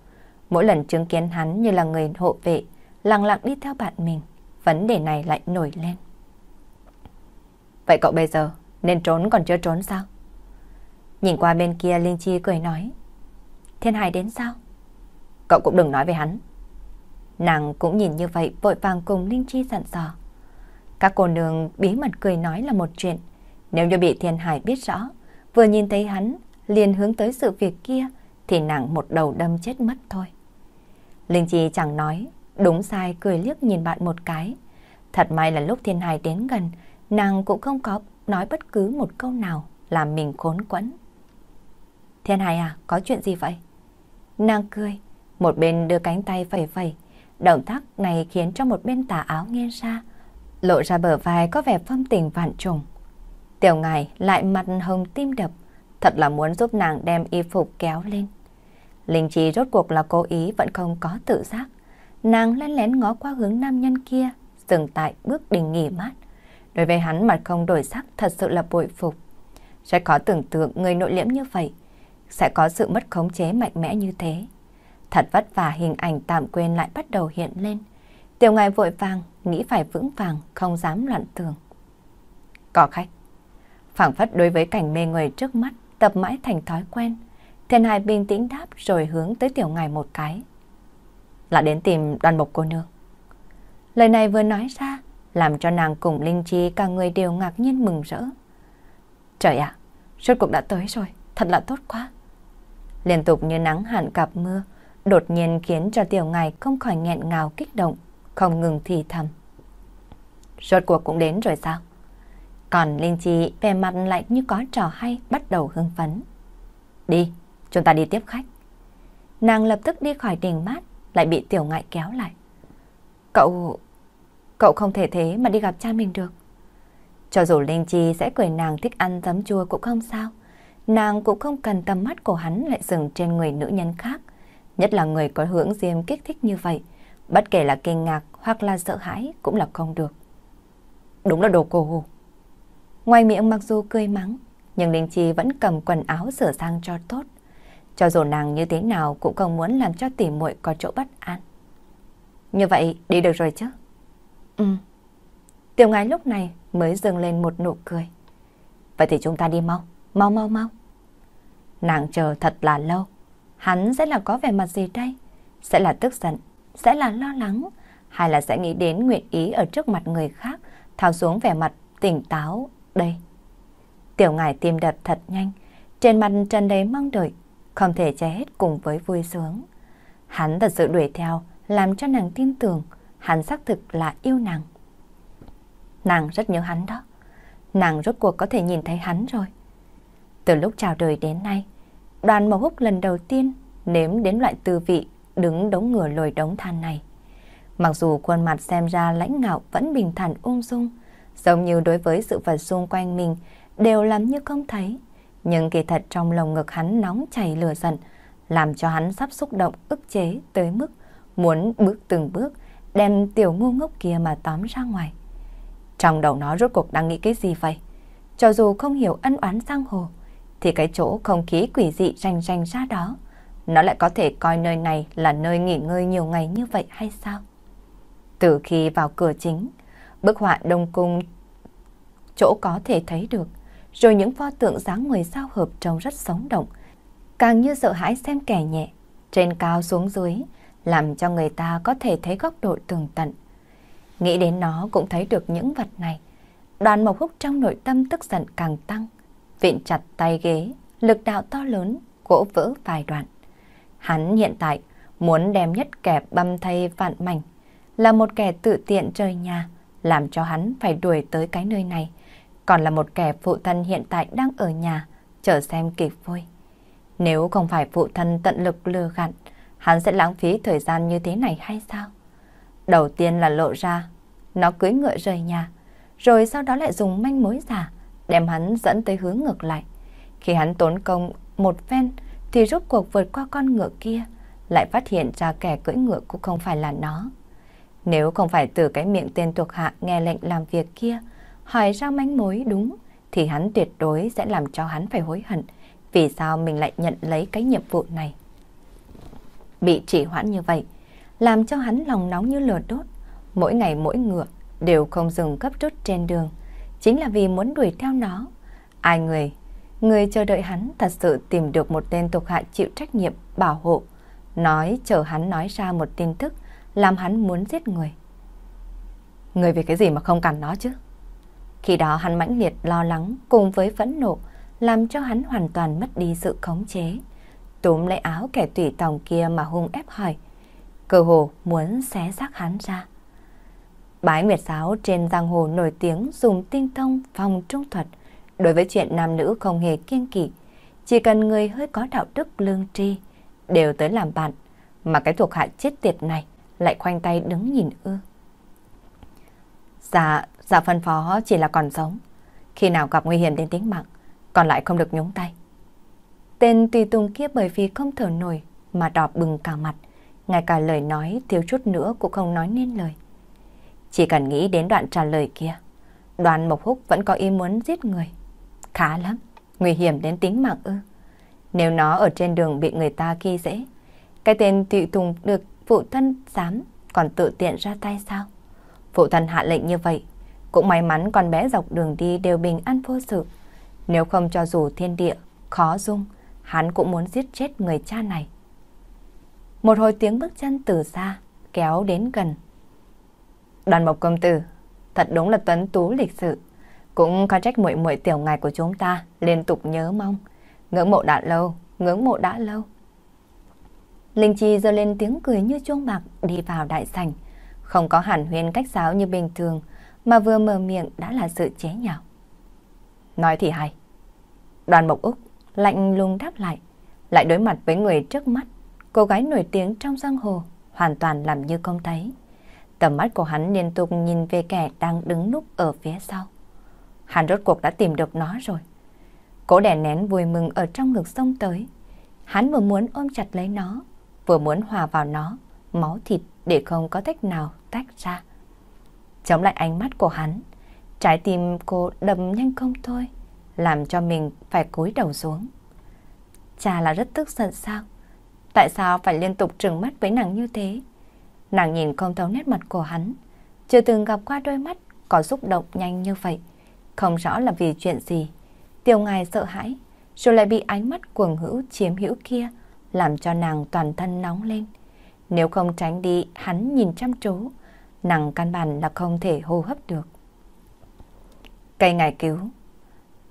Mỗi lần chứng kiến hắn như là người hộ vệ, lặng lặng đi theo bạn mình, vấn đề này lại nổi lên. Vậy cậu bây giờ nên trốn còn chưa trốn sao? Nhìn qua bên kia Linh Chi cười nói. Thiên Hải đến sao? Cậu cũng đừng nói với hắn. Nàng cũng nhìn như vậy vội vàng cùng Linh Chi dặn dò. Các cô nương bí mật cười nói là một chuyện. Nếu như bị Thiên Hải biết rõ, vừa nhìn thấy hắn liền hướng tới sự việc kia thì nàng một đầu đâm chết mất thôi. Linh Chi chẳng nói, đúng sai cười liếc nhìn bạn một cái. Thật may là lúc Thiên Hải đến gần, nàng cũng không có nói bất cứ một câu nào làm mình khốn quẫn. Thiên Hải à, có chuyện gì vậy? Nàng cười, một bên đưa cánh tay phẩy phẩy, động tác này khiến cho một bên tà áo nghiêng ra, lộ ra bờ vai có vẻ phong tình vạn trùng. Tiểu ngài lại mặt hồng tim đập, thật là muốn giúp nàng đem y phục kéo lên. Linh trí rốt cuộc là cố ý vẫn không có tự giác. Nàng lén lén ngó qua hướng nam nhân kia, dừng tại bước đình nghỉ mát. Đối với hắn mặt không đổi sắc thật sự là bội phục. sẽ khó tưởng tượng người nội liễm như vậy, sẽ có sự mất khống chế mạnh mẽ như thế. Thật vất vả hình ảnh tạm quên lại bắt đầu hiện lên. Tiểu ngài vội vàng, nghĩ phải vững vàng, không dám loạn tưởng. Có khách. phảng phất đối với cảnh mê người trước mắt, tập mãi thành thói quen. Thiên hài bình tĩnh đáp rồi hướng tới tiểu ngài một cái. Là đến tìm đoàn mục cô nương. Lời này vừa nói ra, làm cho nàng cùng Linh Chi cả người đều ngạc nhiên mừng rỡ. Trời ạ, à, rốt cuộc đã tới rồi, thật là tốt quá. Liên tục như nắng hạn cặp mưa, đột nhiên khiến cho tiểu ngài không khỏi nghẹn ngào kích động, không ngừng thì thầm. Rốt cuộc cũng đến rồi sao? Còn Linh Chi về mặt lại như có trò hay bắt đầu hưng phấn. Đi, chúng ta đi tiếp khách. Nàng lập tức đi khỏi đình mát, lại bị tiểu ngại kéo lại. Cậu, Cậu không thể thế mà đi gặp cha mình được. Cho dù Linh Chi sẽ cười nàng thích ăn giấm chua cũng không sao. Nàng cũng không cần tầm mắt của hắn lại dừng trên người nữ nhân khác. Nhất là người có hướng diêm kích thích như vậy. Bất kể là kinh ngạc hoặc là sợ hãi cũng là không được. Đúng là đồ cổ hù. Ngoài miệng mặc dù cười mắng, nhưng Linh Chi vẫn cầm quần áo sửa sang cho tốt. Cho dù nàng như thế nào cũng không muốn làm cho tỉ muội có chỗ bất an. Như vậy đi được rồi chứ? Ừ. Tiểu ngái lúc này mới dừng lên một nụ cười. Vậy thì chúng ta đi mau, mau mau mau. Nàng chờ thật là lâu. Hắn sẽ là có vẻ mặt gì đây? Sẽ là tức giận, sẽ là lo lắng, hay là sẽ nghĩ đến nguyện ý ở trước mặt người khác, tháo xuống vẻ mặt tỉnh táo đây. Tiểu ngài tim đập thật nhanh, trên mặt trần đầy mong đợi, không thể che hết cùng với vui sướng. Hắn thật sự đuổi theo, làm cho nàng tin tưởng, hắn xác thực là yêu nàng. Nàng rất nhớ hắn đó. Nàng rốt cuộc có thể nhìn thấy hắn rồi. Từ lúc chào đời đến nay, đoàn màu húc lần đầu tiên nếm đến loại tư vị đứng đống ngửa lồi đống than này. Mặc dù khuôn mặt xem ra lãnh ngạo vẫn bình thản ung dung, giống như đối với sự vật xung quanh mình đều làm như không thấy. Nhưng kỳ thật trong lòng ngực hắn nóng chảy lửa giận, làm cho hắn sắp xúc động ức chế tới mức muốn bước từng bước đem tiểu ngu ngốc kia mà tóm ra ngoài. Trong đầu nó rốt cuộc đang nghĩ cái gì vậy? Cho dù không hiểu ân oán giang hồ, thì cái chỗ không khí quỷ dị rành rành ra đó, nó lại có thể coi nơi này là nơi nghỉ ngơi nhiều ngày như vậy hay sao? Từ khi vào cửa chính, bức họa đông cung chỗ có thể thấy được, rồi những pho tượng dáng người sao hợp trông rất sống động, càng như sợ hãi xem kẻ nhẹ, trên cao xuống dưới, làm cho người ta có thể thấy góc độ tường tận. Nghĩ đến nó cũng thấy được những vật này. Đoàn Mộc Húc trong nội tâm tức giận càng tăng, vịn chặt tay ghế, lực đạo to lớn, gỗ vỡ vài đoạn. Hắn hiện tại muốn đem nhất kẻ băm thay vạn mảnh, là một kẻ tự tiện chơi nhà, làm cho hắn phải đuổi tới cái nơi này, còn là một kẻ phụ thân hiện tại đang ở nhà, chờ xem kịch vui. Nếu không phải phụ thân tận lực lừa gạt, hắn sẽ lãng phí thời gian như thế này hay sao? Đầu tiên là lộ ra, nó cưới ngựa rời nhà, rồi sau đó lại dùng manh mối giả, đem hắn dẫn tới hướng ngược lại. Khi hắn tốn công một phen, thì rút cuộc vượt qua con ngựa kia, lại phát hiện ra kẻ cưỡi ngựa cũng không phải là nó. Nếu không phải từ cái miệng tên thuộc hạ nghe lệnh làm việc kia, hỏi ra manh mối đúng, thì hắn tuyệt đối sẽ làm cho hắn phải hối hận vì sao mình lại nhận lấy cái nhiệm vụ này bị trì hoãn như vậy, làm cho hắn lòng nóng như lửa đốt. Mỗi ngày mỗi ngựa đều không dừng cấp rút trên đường, chính là vì muốn đuổi theo nó. Ai người, người chờ đợi hắn thật sự tìm được một tên thuộc hạ chịu trách nhiệm bảo hộ, nói chờ hắn nói ra một tin tức làm hắn muốn giết người. Người vì cái gì mà không cần nó chứ? Khi đó hắn mãnh liệt lo lắng cùng với phẫn nộ làm cho hắn hoàn toàn mất đi sự khống chế túm lấy áo kẻ tùy tòng kia mà hung ép hỏi, cơ hồ muốn xé xác hắn ra. Bái Nguyệt Giáo trên giang hồ nổi tiếng dùng tinh thông phòng trung thuật, đối với chuyện nam nữ không hề kiên kỵ, chỉ cần người hơi có đạo đức lương tri đều tới làm bạn, mà cái thuộc hạ chết tiệt này lại khoanh tay đứng nhìn ư. Dạ, dạ phân phó chỉ là còn sống, khi nào gặp nguy hiểm đến tính mạng, còn lại không được nhúng tay. Tên tùy tùng kia bởi vì không thở nổi mà đỏ bừng cả mặt, ngay cả lời nói thiếu chút nữa cũng không nói nên lời. Chỉ cần nghĩ đến đoạn trả lời kia, đoàn Mộc Húc vẫn có ý muốn giết người. Khá lắm, nguy hiểm đến tính mạng ư. Nếu nó ở trên đường bị người ta ghi dễ, cái tên tùy tùng được phụ thân dám còn tự tiện ra tay sao? Phụ thân hạ lệnh như vậy, cũng may mắn con bé dọc đường đi đều bình an vô sự. Nếu không cho dù thiên địa, khó dung, hắn cũng muốn giết chết người cha này. Một hồi tiếng bước chân từ xa, kéo đến gần. Đoàn mộc công tử, thật đúng là tuấn tú lịch sự. Cũng có trách muội muội tiểu ngài của chúng ta liên tục nhớ mong. Ngưỡng mộ đã lâu, ngưỡng mộ đã lâu. Linh Chi giơ lên tiếng cười như chuông bạc đi vào đại sảnh. Không có hẳn huyên cách giáo như bình thường, mà vừa mở miệng đã là sự chế nhạo. Nói thì hay. Đoàn Mộc Úc lạnh lùng đáp lại, lại đối mặt với người trước mắt, cô gái nổi tiếng trong giang hồ, hoàn toàn làm như không thấy. Tầm mắt của hắn liên tục nhìn về kẻ đang đứng núp ở phía sau. Hắn rốt cuộc đã tìm được nó rồi. Cố đè nén vui mừng ở trong ngực sông tới. Hắn vừa muốn ôm chặt lấy nó, vừa muốn hòa vào nó, máu thịt để không có cách nào tách ra. Chống lại ánh mắt của hắn, trái tim cô đầm nhanh không thôi làm cho mình phải cúi đầu xuống. Cha là rất tức giận sao? Tại sao phải liên tục trừng mắt với nàng như thế? Nàng nhìn không thấu nét mặt của hắn, chưa từng gặp qua đôi mắt có xúc động nhanh như vậy. Không rõ là vì chuyện gì. Tiêu ngài sợ hãi, rồi lại bị ánh mắt cuồng hữu chiếm hữu kia, làm cho nàng toàn thân nóng lên. Nếu không tránh đi, hắn nhìn chăm chú, nàng căn bản là không thể hô hấp được. Cây ngài cứu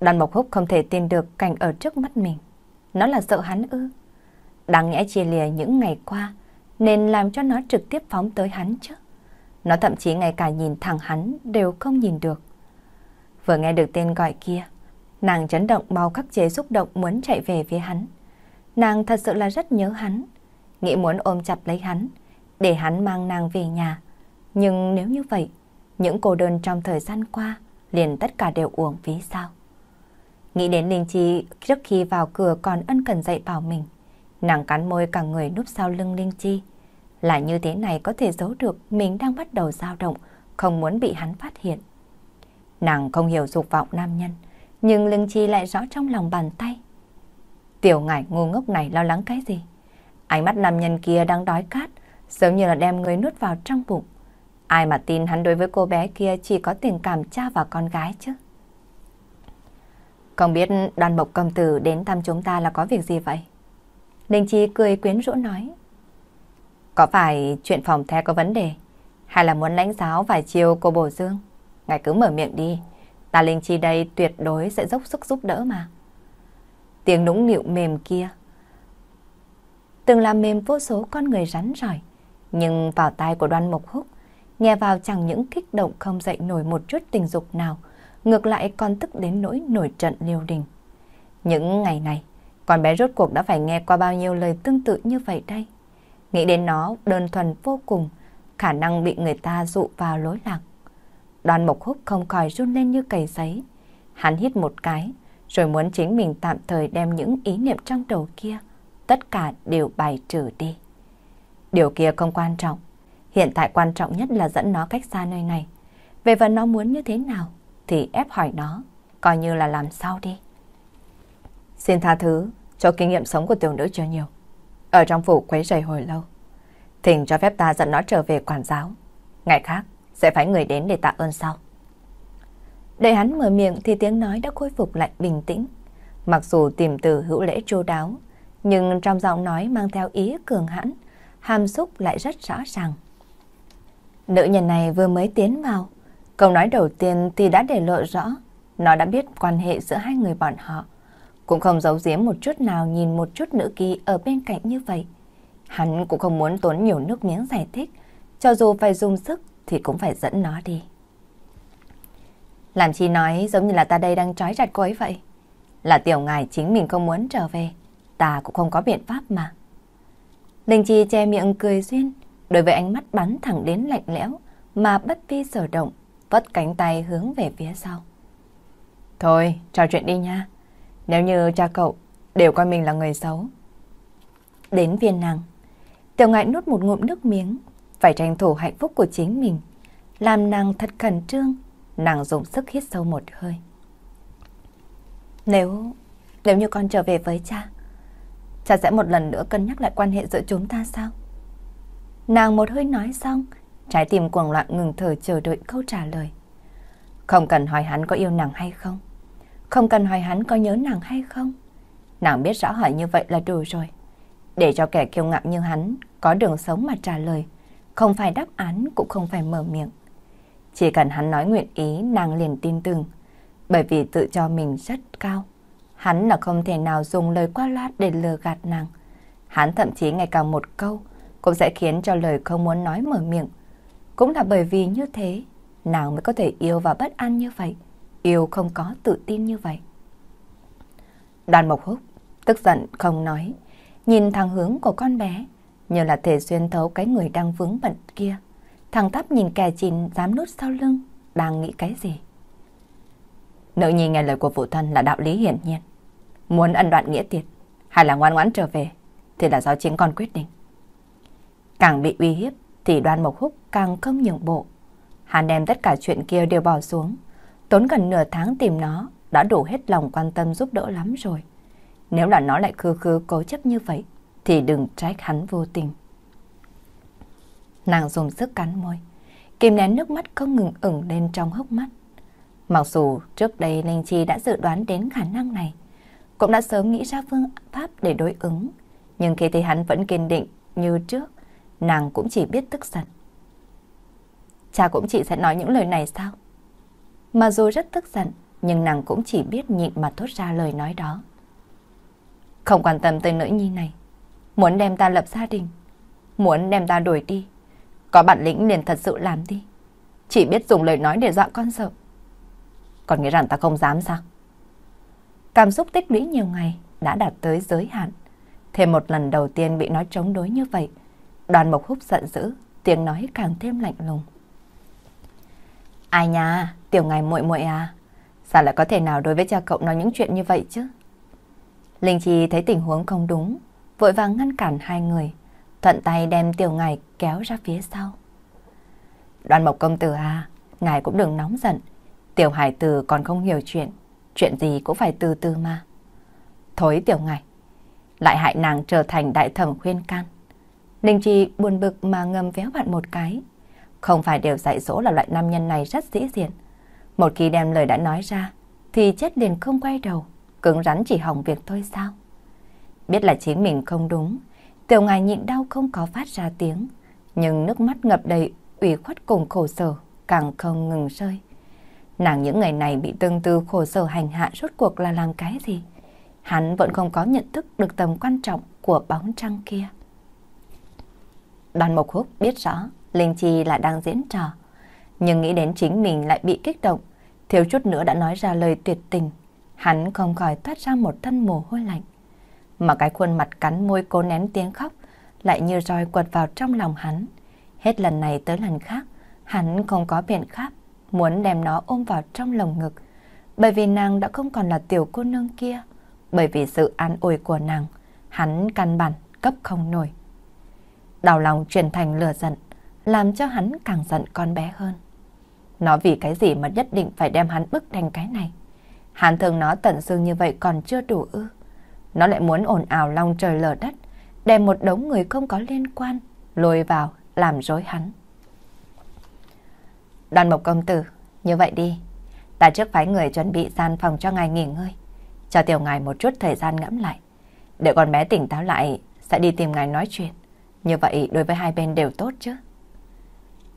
Đoàn Mộc Húc không thể tin được cảnh ở trước mắt mình. Nó là sợ hắn ư. Đáng nhẽ chia lìa những ngày qua, nên làm cho nó trực tiếp phóng tới hắn chứ. Nó thậm chí ngay cả nhìn thẳng hắn đều không nhìn được. Vừa nghe được tên gọi kia, nàng chấn động bao khắc chế xúc động muốn chạy về phía hắn. Nàng thật sự là rất nhớ hắn, nghĩ muốn ôm chặt lấy hắn, để hắn mang nàng về nhà. Nhưng nếu như vậy, những cô đơn trong thời gian qua liền tất cả đều uổng phí sao? Nghĩ đến Linh Chi trước khi vào cửa còn ân cần dạy bảo mình. Nàng cắn môi cả người núp sau lưng Linh Chi. Là như thế này có thể giấu được mình đang bắt đầu dao động, không muốn bị hắn phát hiện. Nàng không hiểu dục vọng nam nhân, nhưng Linh Chi lại rõ trong lòng bàn tay. Tiểu ngải ngu ngốc này lo lắng cái gì? Ánh mắt nam nhân kia đang đói cát giống như là đem người nuốt vào trong bụng. Ai mà tin hắn đối với cô bé kia chỉ có tình cảm cha và con gái chứ? Không biết đoàn mộc công tử đến thăm chúng ta là có việc gì vậy? Ninh Chi cười quyến rũ nói. Có phải chuyện phòng the có vấn đề? Hay là muốn lãnh giáo vài chiều cô bổ dương? Ngài cứ mở miệng đi. Ta Linh Chi đây tuyệt đối sẽ dốc sức giúp đỡ mà. Tiếng nũng nịu mềm kia. Từng làm mềm vô số con người rắn rỏi. Nhưng vào tai của đoan mộc húc, nghe vào chẳng những kích động không dậy nổi một chút tình dục nào, ngược lại còn tức đến nỗi nổi trận liều đình. Những ngày này, con bé rốt cuộc đã phải nghe qua bao nhiêu lời tương tự như vậy đây. Nghĩ đến nó đơn thuần vô cùng, khả năng bị người ta dụ vào lối lạc. Đoàn mộc húc không khỏi run lên như cầy giấy. Hắn hít một cái, rồi muốn chính mình tạm thời đem những ý niệm trong đầu kia, tất cả đều bài trừ đi. Điều kia không quan trọng, hiện tại quan trọng nhất là dẫn nó cách xa nơi này. Về phần nó muốn như thế nào, thì ép hỏi nó, coi như là làm sao đi. Xin tha thứ cho kinh nghiệm sống của tiểu nữ chưa nhiều. Ở trong phủ quấy rầy hồi lâu. Thỉnh cho phép ta dẫn nó trở về quản giáo. Ngày khác, sẽ phải người đến để tạ ơn sau. Đợi hắn mở miệng thì tiếng nói đã khôi phục lại bình tĩnh. Mặc dù tìm từ hữu lễ chu đáo, nhưng trong giọng nói mang theo ý cường hãn, hàm xúc lại rất rõ ràng. Nữ nhân này vừa mới tiến vào, Câu nói đầu tiên thì đã để lộ rõ, nó đã biết quan hệ giữa hai người bọn họ. Cũng không giấu giếm một chút nào nhìn một chút nữ kỳ ở bên cạnh như vậy. Hắn cũng không muốn tốn nhiều nước miếng giải thích, cho dù phải dùng sức thì cũng phải dẫn nó đi. Làm chi nói giống như là ta đây đang trói chặt cô ấy vậy. Là tiểu ngài chính mình không muốn trở về, ta cũng không có biện pháp mà. Linh Chi che miệng cười duyên, đối với ánh mắt bắn thẳng đến lạnh lẽo mà bất vi sở động vất cánh tay hướng về phía sau. Thôi, trò chuyện đi nha. Nếu như cha cậu đều coi mình là người xấu. Đến viên nàng, tiểu ngại nuốt một ngụm nước miếng, phải tranh thủ hạnh phúc của chính mình. Làm nàng thật khẩn trương, nàng dùng sức hít sâu một hơi. Nếu, nếu như con trở về với cha, cha sẽ một lần nữa cân nhắc lại quan hệ giữa chúng ta sao? Nàng một hơi nói xong, Trái tim cuồng loạn ngừng thở chờ đợi câu trả lời. Không cần hỏi hắn có yêu nàng hay không. Không cần hỏi hắn có nhớ nàng hay không. Nàng biết rõ hỏi như vậy là đủ rồi. Để cho kẻ kiêu ngạo như hắn có đường sống mà trả lời. Không phải đáp án cũng không phải mở miệng. Chỉ cần hắn nói nguyện ý nàng liền tin tưởng. Bởi vì tự cho mình rất cao. Hắn là không thể nào dùng lời qua loa để lừa gạt nàng. Hắn thậm chí ngày càng một câu cũng sẽ khiến cho lời không muốn nói mở miệng cũng là bởi vì như thế, nàng mới có thể yêu và bất an như vậy, yêu không có tự tin như vậy. Đoàn Mộc Húc tức giận không nói, nhìn thằng hướng của con bé, như là thể xuyên thấu cái người đang vướng bận kia. Thằng Tháp nhìn kẻ chìn dám nút sau lưng, đang nghĩ cái gì? Nữ nhi nghe lời của phụ thân là đạo lý hiển nhiên. Muốn ân đoạn nghĩa tiệt, hay là ngoan ngoãn trở về, thì là do chính con quyết định. Càng bị uy hiếp, thì đoan mộc húc càng không nhượng bộ. Hắn đem tất cả chuyện kia đều bỏ xuống, tốn gần nửa tháng tìm nó, đã đủ hết lòng quan tâm giúp đỡ lắm rồi. Nếu là nó lại khư khư cố chấp như vậy, thì đừng trách hắn vô tình. Nàng dùng sức cắn môi, kìm nén nước mắt không ngừng ửng lên trong hốc mắt. Mặc dù trước đây Linh Chi đã dự đoán đến khả năng này, cũng đã sớm nghĩ ra phương pháp để đối ứng, nhưng khi thấy hắn vẫn kiên định như trước, nàng cũng chỉ biết tức giận. Cha cũng chỉ sẽ nói những lời này sao? Mà dù rất tức giận, nhưng nàng cũng chỉ biết nhịn mà thốt ra lời nói đó. Không quan tâm tới nữ nhi này, muốn đem ta lập gia đình, muốn đem ta đuổi đi, có bản lĩnh liền thật sự làm đi. Chỉ biết dùng lời nói để dọa con sợ. Còn nghĩ rằng ta không dám sao? Cảm xúc tích lũy nhiều ngày đã đạt tới giới hạn. Thêm một lần đầu tiên bị nói chống đối như vậy, Đoàn Mộc Húc giận dữ, tiếng nói càng thêm lạnh lùng. Ai nha, tiểu ngài muội muội à, sao lại có thể nào đối với cha cậu nói những chuyện như vậy chứ? Linh Chi thấy tình huống không đúng, vội vàng ngăn cản hai người, thuận tay đem tiểu ngài kéo ra phía sau. Đoàn Mộc công tử à, ngài cũng đừng nóng giận, tiểu hải tử còn không hiểu chuyện, chuyện gì cũng phải từ từ mà. Thối tiểu ngài, lại hại nàng trở thành đại thẩm khuyên can. Ninh Chi buồn bực mà ngầm véo bạn một cái. Không phải đều dạy dỗ là loại nam nhân này rất dĩ diện. Một khi đem lời đã nói ra, thì chết liền không quay đầu, cứng rắn chỉ hỏng việc thôi sao? Biết là chính mình không đúng, tiểu ngài nhịn đau không có phát ra tiếng, nhưng nước mắt ngập đầy ủy khuất cùng khổ sở càng không ngừng rơi. Nàng những ngày này bị tương tư khổ sở hành hạ rốt cuộc là làm cái gì? Hắn vẫn không có nhận thức được tầm quan trọng của bóng trăng kia. Đoàn Mộc Húc biết rõ Linh Chi là đang diễn trò. Nhưng nghĩ đến chính mình lại bị kích động, thiếu chút nữa đã nói ra lời tuyệt tình. Hắn không khỏi thoát ra một thân mồ hôi lạnh. Mà cái khuôn mặt cắn môi cố nén tiếng khóc lại như roi quật vào trong lòng hắn. Hết lần này tới lần khác, hắn không có biện pháp, muốn đem nó ôm vào trong lồng ngực. Bởi vì nàng đã không còn là tiểu cô nương kia, bởi vì sự an ủi của nàng, hắn căn bản cấp không nổi đào lòng chuyển thành lửa giận, làm cho hắn càng giận con bé hơn. Nó vì cái gì mà nhất định phải đem hắn bức thành cái này? Hắn thường nó tận xương như vậy còn chưa đủ ư. Nó lại muốn ồn ào long trời lở đất, đem một đống người không có liên quan, lôi vào, làm rối hắn. Đoàn mộc công tử, như vậy đi. Ta trước phái người chuẩn bị gian phòng cho ngài nghỉ ngơi. Cho tiểu ngài một chút thời gian ngẫm lại. Để con bé tỉnh táo lại, sẽ đi tìm ngài nói chuyện. Như vậy đối với hai bên đều tốt chứ.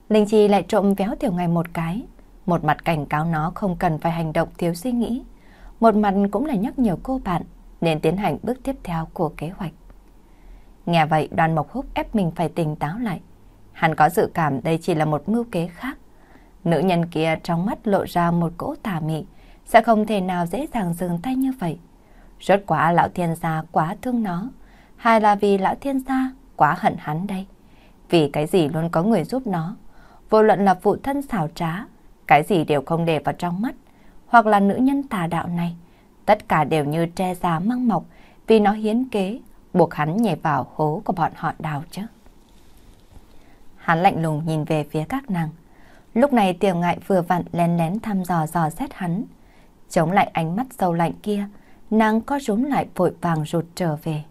Linh Chi lại trộm véo tiểu ngày một cái. Một mặt cảnh cáo nó không cần phải hành động thiếu suy nghĩ. Một mặt cũng là nhắc nhiều cô bạn nên tiến hành bước tiếp theo của kế hoạch. Nghe vậy đoàn mộc húc ép mình phải tỉnh táo lại. Hắn có dự cảm đây chỉ là một mưu kế khác. Nữ nhân kia trong mắt lộ ra một cỗ tà mị, sẽ không thể nào dễ dàng dừng tay như vậy. Rốt quá lão thiên gia quá thương nó, hay là vì lão thiên gia quá hận hắn đây. Vì cái gì luôn có người giúp nó, vô luận là phụ thân xảo trá, cái gì đều không để vào trong mắt, hoặc là nữ nhân tà đạo này, tất cả đều như tre già măng mọc vì nó hiến kế, buộc hắn nhảy vào hố của bọn họ đào chứ. Hắn lạnh lùng nhìn về phía các nàng. Lúc này tiểu ngại vừa vặn lén lén thăm dò dò xét hắn. Chống lại ánh mắt sâu lạnh kia, nàng co rúm lại vội vàng rụt trở về.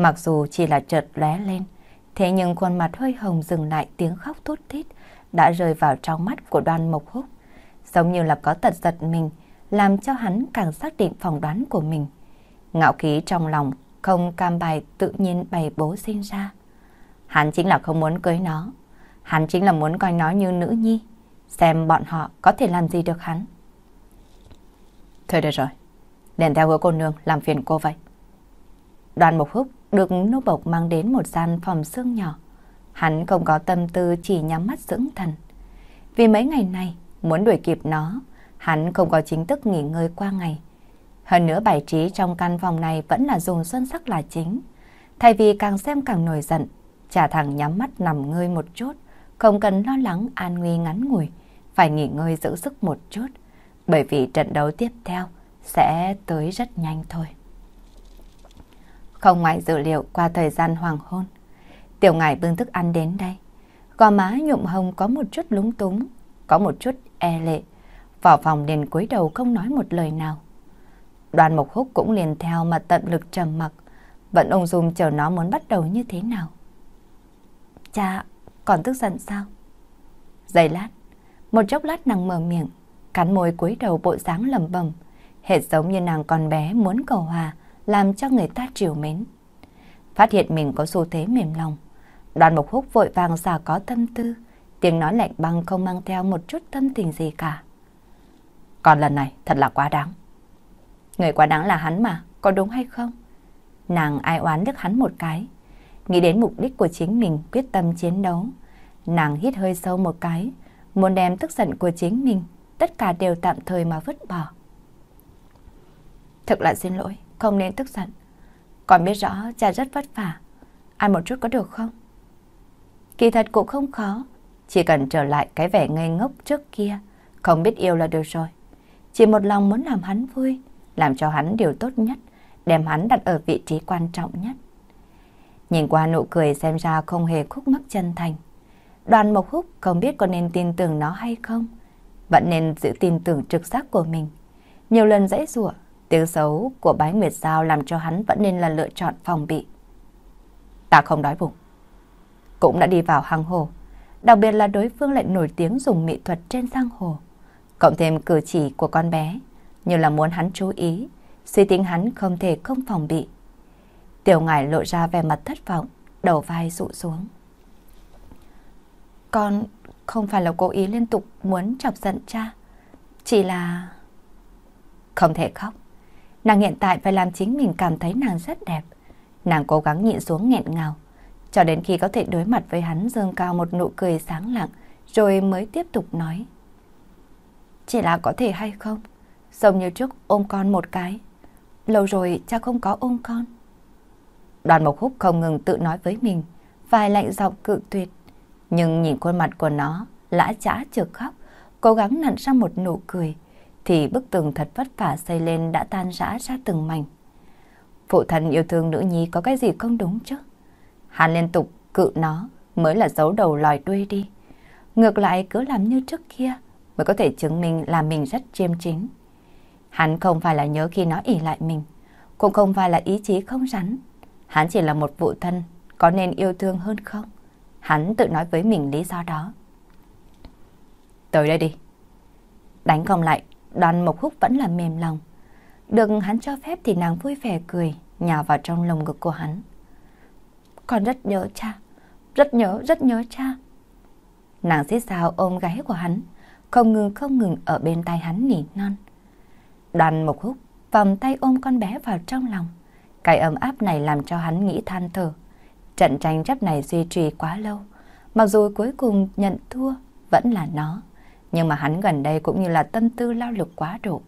Mặc dù chỉ là chợt lóe lên, thế nhưng khuôn mặt hơi hồng dừng lại tiếng khóc thút thít đã rơi vào trong mắt của đoàn mộc húc. Giống như là có tật giật mình, làm cho hắn càng xác định phỏng đoán của mình. Ngạo khí trong lòng, không cam bài tự nhiên bày bố sinh ra. Hắn chính là không muốn cưới nó. Hắn chính là muốn coi nó như nữ nhi. Xem bọn họ có thể làm gì được hắn. Thôi được rồi. Liền theo hứa cô nương làm phiền cô vậy. Đoàn Mộc Húc được nô bộc mang đến một gian phòng xương nhỏ. Hắn không có tâm tư chỉ nhắm mắt dưỡng thần. Vì mấy ngày nay, muốn đuổi kịp nó, hắn không có chính thức nghỉ ngơi qua ngày. Hơn nữa bài trí trong căn phòng này vẫn là dùng xuân sắc là chính. Thay vì càng xem càng nổi giận, trả thẳng nhắm mắt nằm ngơi một chút, không cần lo lắng an nguy ngắn ngủi, phải nghỉ ngơi giữ sức một chút, bởi vì trận đấu tiếp theo sẽ tới rất nhanh thôi. Không ngoài dự liệu qua thời gian hoàng hôn, tiểu ngải bưng thức ăn đến đây. Gò má nhụm hồng có một chút lúng túng, có một chút e lệ. Vào phòng liền cúi đầu không nói một lời nào. Đoàn mộc húc cũng liền theo mà tận lực trầm mặc, vẫn ung dung chờ nó muốn bắt đầu như thế nào. Cha, còn tức giận sao? Giây lát, một chốc lát nàng mở miệng, cắn môi cúi đầu bộ dáng lầm bầm, hệt giống như nàng còn bé muốn cầu hòa, làm cho người ta triều mến. Phát hiện mình có xu thế mềm lòng, đoàn mộc húc vội vàng giả có tâm tư, tiếng nói lạnh băng không mang theo một chút tâm tình gì cả. Còn lần này thật là quá đáng. Người quá đáng là hắn mà, có đúng hay không? Nàng ai oán đức hắn một cái. Nghĩ đến mục đích của chính mình quyết tâm chiến đấu. Nàng hít hơi sâu một cái, muốn đem tức giận của chính mình, tất cả đều tạm thời mà vứt bỏ. Thật là xin lỗi, không nên tức giận. Còn biết rõ cha rất vất vả, ăn một chút có được không? Kỳ thật cũng không khó, chỉ cần trở lại cái vẻ ngây ngốc trước kia, không biết yêu là được rồi. Chỉ một lòng muốn làm hắn vui, làm cho hắn điều tốt nhất, đem hắn đặt ở vị trí quan trọng nhất. Nhìn qua nụ cười xem ra không hề khúc mắc chân thành. Đoàn Mộc Húc không biết có nên tin tưởng nó hay không, vẫn nên giữ tin tưởng trực giác của mình. Nhiều lần dãy rủa Tiếng xấu của bái nguyệt sao làm cho hắn vẫn nên là lựa chọn phòng bị. Ta không đói bụng. Cũng đã đi vào hang hồ. Đặc biệt là đối phương lại nổi tiếng dùng mỹ thuật trên giang hồ. Cộng thêm cử chỉ của con bé, như là muốn hắn chú ý, suy tính hắn không thể không phòng bị. Tiểu ngải lộ ra vẻ mặt thất vọng, đầu vai rụ xuống. Con không phải là cố ý liên tục muốn chọc giận cha, chỉ là... Không thể khóc. Nàng hiện tại phải làm chính mình cảm thấy nàng rất đẹp. Nàng cố gắng nhịn xuống nghẹn ngào. Cho đến khi có thể đối mặt với hắn dâng cao một nụ cười sáng lặng, rồi mới tiếp tục nói. Chỉ là có thể hay không? Giống như trước ôm con một cái. Lâu rồi cha không có ôm con. Đoàn Mộc Húc không ngừng tự nói với mình, vài lạnh giọng cự tuyệt. Nhưng nhìn khuôn mặt của nó, lã chả chợt khóc, cố gắng nặn ra một nụ cười thì bức tường thật vất vả xây lên đã tan rã ra từng mảnh. Phụ thân yêu thương nữ nhi có cái gì không đúng chứ? Hắn liên tục cự nó mới là giấu đầu lòi đuôi đi. Ngược lại cứ làm như trước kia mới có thể chứng minh là mình rất chiêm chính. Hắn không phải là nhớ khi nó ỉ lại mình, cũng không phải là ý chí không rắn. Hắn chỉ là một vụ thân, có nên yêu thương hơn không? Hắn tự nói với mình lý do đó. Tới đây đi. Đánh không lại, Đoàn Mộc Húc vẫn là mềm lòng. Được hắn cho phép thì nàng vui vẻ cười, nhào vào trong lồng ngực của hắn. Con rất nhớ cha, rất nhớ, rất nhớ cha. Nàng xích sao ôm gái của hắn, không ngừng không ngừng ở bên tay hắn nỉ non. Đoàn Mộc Húc vòng tay ôm con bé vào trong lòng. Cái ấm áp này làm cho hắn nghĩ than thở. Trận tranh chấp này duy trì quá lâu, mặc dù cuối cùng nhận thua vẫn là nó nhưng mà hắn gần đây cũng như là tâm tư lao lực quá độ.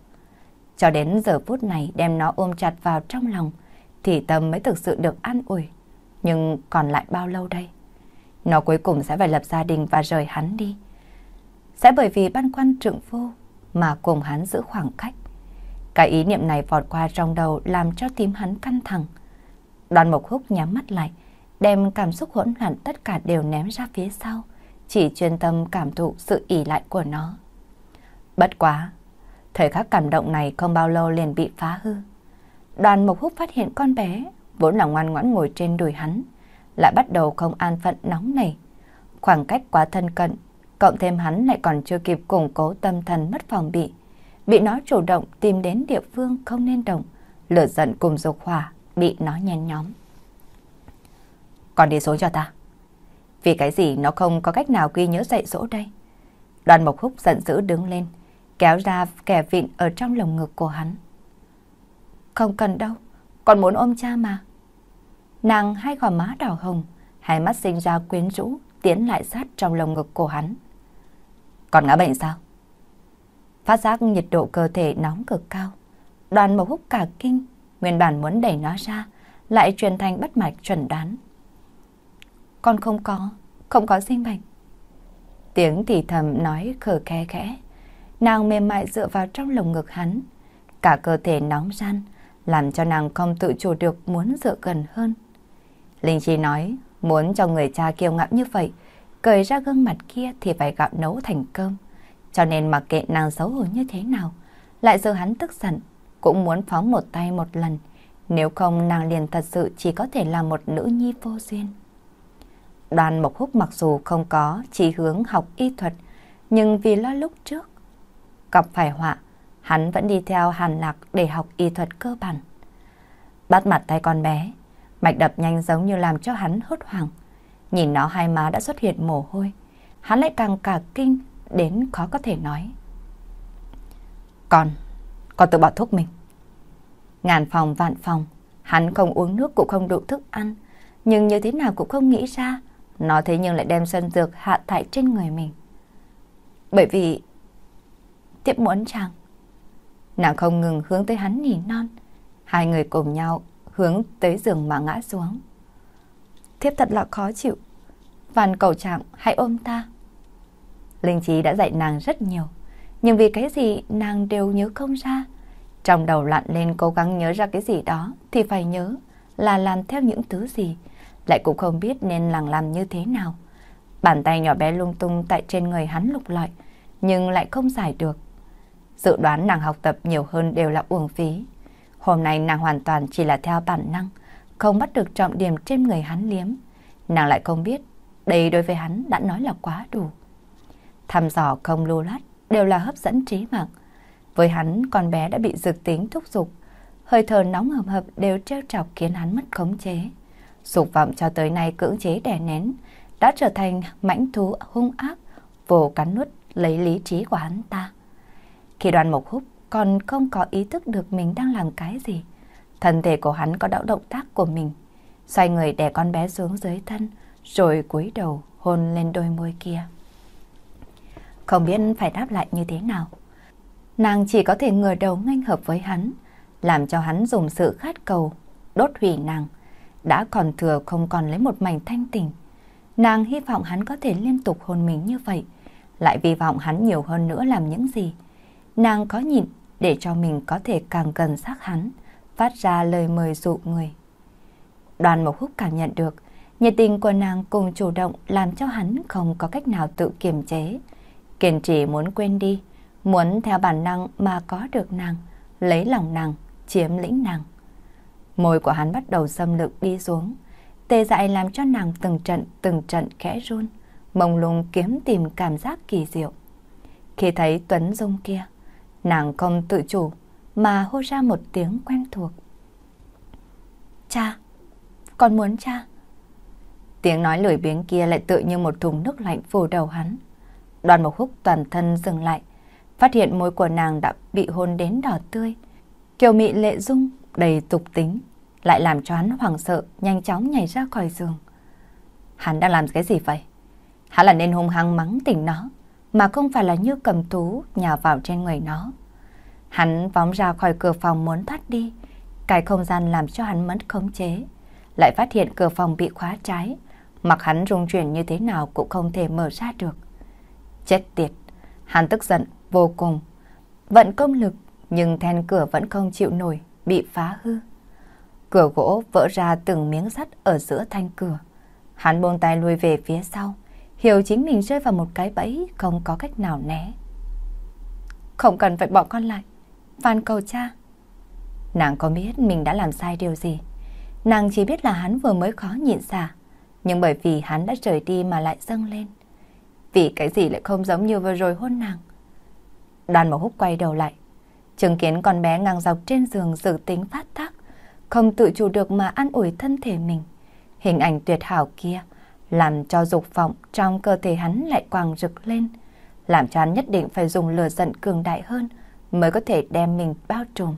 Cho đến giờ phút này đem nó ôm chặt vào trong lòng, thì tâm mới thực sự được an ủi. Nhưng còn lại bao lâu đây? Nó cuối cùng sẽ phải lập gia đình và rời hắn đi. Sẽ bởi vì băn khoăn trượng phu mà cùng hắn giữ khoảng cách. Cái ý niệm này vọt qua trong đầu làm cho tim hắn căng thẳng. Đoàn Mộc Húc nhắm mắt lại, đem cảm xúc hỗn loạn tất cả đều ném ra phía sau chỉ chuyên tâm cảm thụ sự ỉ lại của nó. Bất quá, thời khắc cảm động này không bao lâu liền bị phá hư. Đoàn Mộc Húc phát hiện con bé vốn là ngoan ngoãn ngồi trên đùi hắn, lại bắt đầu không an phận nóng nảy. Khoảng cách quá thân cận, cộng thêm hắn lại còn chưa kịp củng cố tâm thần mất phòng bị, bị nó chủ động tìm đến địa phương không nên động, lửa giận cùng dục hỏa bị nó nhen nhóm. Còn đi số cho ta. Vì cái gì nó không có cách nào ghi nhớ dạy dỗ đây? Đoàn Mộc Húc giận dữ đứng lên, kéo ra kẻ vịn ở trong lồng ngực của hắn. Không cần đâu, con muốn ôm cha mà. Nàng hai gò má đỏ hồng, hai mắt sinh ra quyến rũ, tiến lại sát trong lồng ngực của hắn. Còn ngã bệnh sao? Phát giác nhiệt độ cơ thể nóng cực cao. Đoàn Mộc Húc cả kinh, nguyên bản muốn đẩy nó ra, lại truyền thành bất mạch chuẩn đoán con không có, không có sinh bệnh. Tiếng thì thầm nói khờ khe khẽ, nàng mềm mại dựa vào trong lồng ngực hắn. Cả cơ thể nóng ran, làm cho nàng không tự chủ được muốn dựa gần hơn. Linh Chi nói, muốn cho người cha kiêu ngạo như vậy, cởi ra gương mặt kia thì phải gạo nấu thành cơm. Cho nên mặc kệ nàng xấu hổ như thế nào, lại giờ hắn tức giận, cũng muốn phóng một tay một lần. Nếu không nàng liền thật sự chỉ có thể là một nữ nhi vô duyên. Đoàn Mộc Húc mặc dù không có chỉ hướng học y thuật, nhưng vì lo lúc trước gặp phải họa, hắn vẫn đi theo Hàn Lạc để học y thuật cơ bản. Bắt mặt tay con bé, mạch đập nhanh giống như làm cho hắn hốt hoảng. Nhìn nó hai má đã xuất hiện mồ hôi, hắn lại càng cả kinh đến khó có thể nói. Con, con tự bỏ thuốc mình. Ngàn phòng vạn phòng, hắn không uống nước cũng không đủ thức ăn, nhưng như thế nào cũng không nghĩ ra nó thế nhưng lại đem xuân dược hạ thải trên người mình. Bởi vì... Tiếp muốn chàng. Nàng không ngừng hướng tới hắn nỉ non. Hai người cùng nhau hướng tới giường mà ngã xuống. Thiếp thật là khó chịu. Van cầu chàng hãy ôm ta. Linh trí đã dạy nàng rất nhiều. Nhưng vì cái gì nàng đều nhớ không ra. Trong đầu lặn lên cố gắng nhớ ra cái gì đó thì phải nhớ là làm theo những thứ gì lại cũng không biết nên lằng làm như thế nào. Bàn tay nhỏ bé lung tung tại trên người hắn lục lọi, nhưng lại không giải được. Dự đoán nàng học tập nhiều hơn đều là uổng phí. Hôm nay nàng hoàn toàn chỉ là theo bản năng, không bắt được trọng điểm trên người hắn liếm. Nàng lại không biết, đây đối với hắn đã nói là quá đủ. Thăm dò không lưu lát đều là hấp dẫn trí mạng. Với hắn, con bé đã bị dược tính thúc giục. Hơi thở nóng hầm hập đều treo trọc khiến hắn mất khống chế. Dục vọng cho tới nay cưỡng chế đè nén, đã trở thành mãnh thú hung ác, vồ cắn nuốt lấy lý trí của hắn ta. Khi đoàn mộc húc còn không có ý thức được mình đang làm cái gì, thân thể của hắn có đạo động tác của mình, xoay người đè con bé xuống dưới thân, rồi cúi đầu hôn lên đôi môi kia. Không biết phải đáp lại như thế nào. Nàng chỉ có thể ngửa đầu nghênh hợp với hắn, làm cho hắn dùng sự khát cầu, đốt hủy nàng, đã còn thừa không còn lấy một mảnh thanh tình. Nàng hy vọng hắn có thể liên tục hôn mình như vậy, lại hy vọng hắn nhiều hơn nữa làm những gì. Nàng có nhịn để cho mình có thể càng gần sát hắn, phát ra lời mời dụ người. Đoàn Mộc Húc cảm nhận được, nhiệt tình của nàng cùng chủ động làm cho hắn không có cách nào tự kiềm chế. Kiên trì muốn quên đi, muốn theo bản năng mà có được nàng, lấy lòng nàng, chiếm lĩnh nàng. Môi của hắn bắt đầu xâm lực đi xuống, tê dại làm cho nàng từng trận từng trận khẽ run, mông lung kiếm tìm cảm giác kỳ diệu. Khi thấy Tuấn Dung kia, nàng không tự chủ mà hô ra một tiếng quen thuộc. Cha, con muốn cha. Tiếng nói lười biếng kia lại tự như một thùng nước lạnh phủ đầu hắn. Đoàn một húc toàn thân dừng lại, phát hiện môi của nàng đã bị hôn đến đỏ tươi. Kiều mị lệ dung đầy tục tính, lại làm cho hắn hoảng sợ, nhanh chóng nhảy ra khỏi giường. Hắn đang làm cái gì vậy? Hắn là nên hung hăng mắng tỉnh nó, mà không phải là như cầm tú nhà vào trên người nó. Hắn vóng ra khỏi cửa phòng muốn thoát đi, cái không gian làm cho hắn mất khống chế, lại phát hiện cửa phòng bị khóa trái, mặc hắn rung chuyển như thế nào cũng không thể mở ra được. Chết tiệt, hắn tức giận vô cùng, vận công lực nhưng then cửa vẫn không chịu nổi bị phá hư. Cửa gỗ vỡ ra từng miếng sắt ở giữa thanh cửa. Hắn buông tay lùi về phía sau, hiểu chính mình rơi vào một cái bẫy không có cách nào né. Không cần phải bỏ con lại, van cầu cha. Nàng có biết mình đã làm sai điều gì? Nàng chỉ biết là hắn vừa mới khó nhịn xả, nhưng bởi vì hắn đã rời đi mà lại dâng lên. Vì cái gì lại không giống như vừa rồi hôn nàng? Đàn mẫu húc quay đầu lại, Chứng kiến con bé ngang dọc trên giường dự tính phát tác, không tự chủ được mà an ủi thân thể mình. Hình ảnh tuyệt hảo kia làm cho dục vọng trong cơ thể hắn lại quàng rực lên, làm cho hắn nhất định phải dùng lửa giận cường đại hơn mới có thể đem mình bao trùm.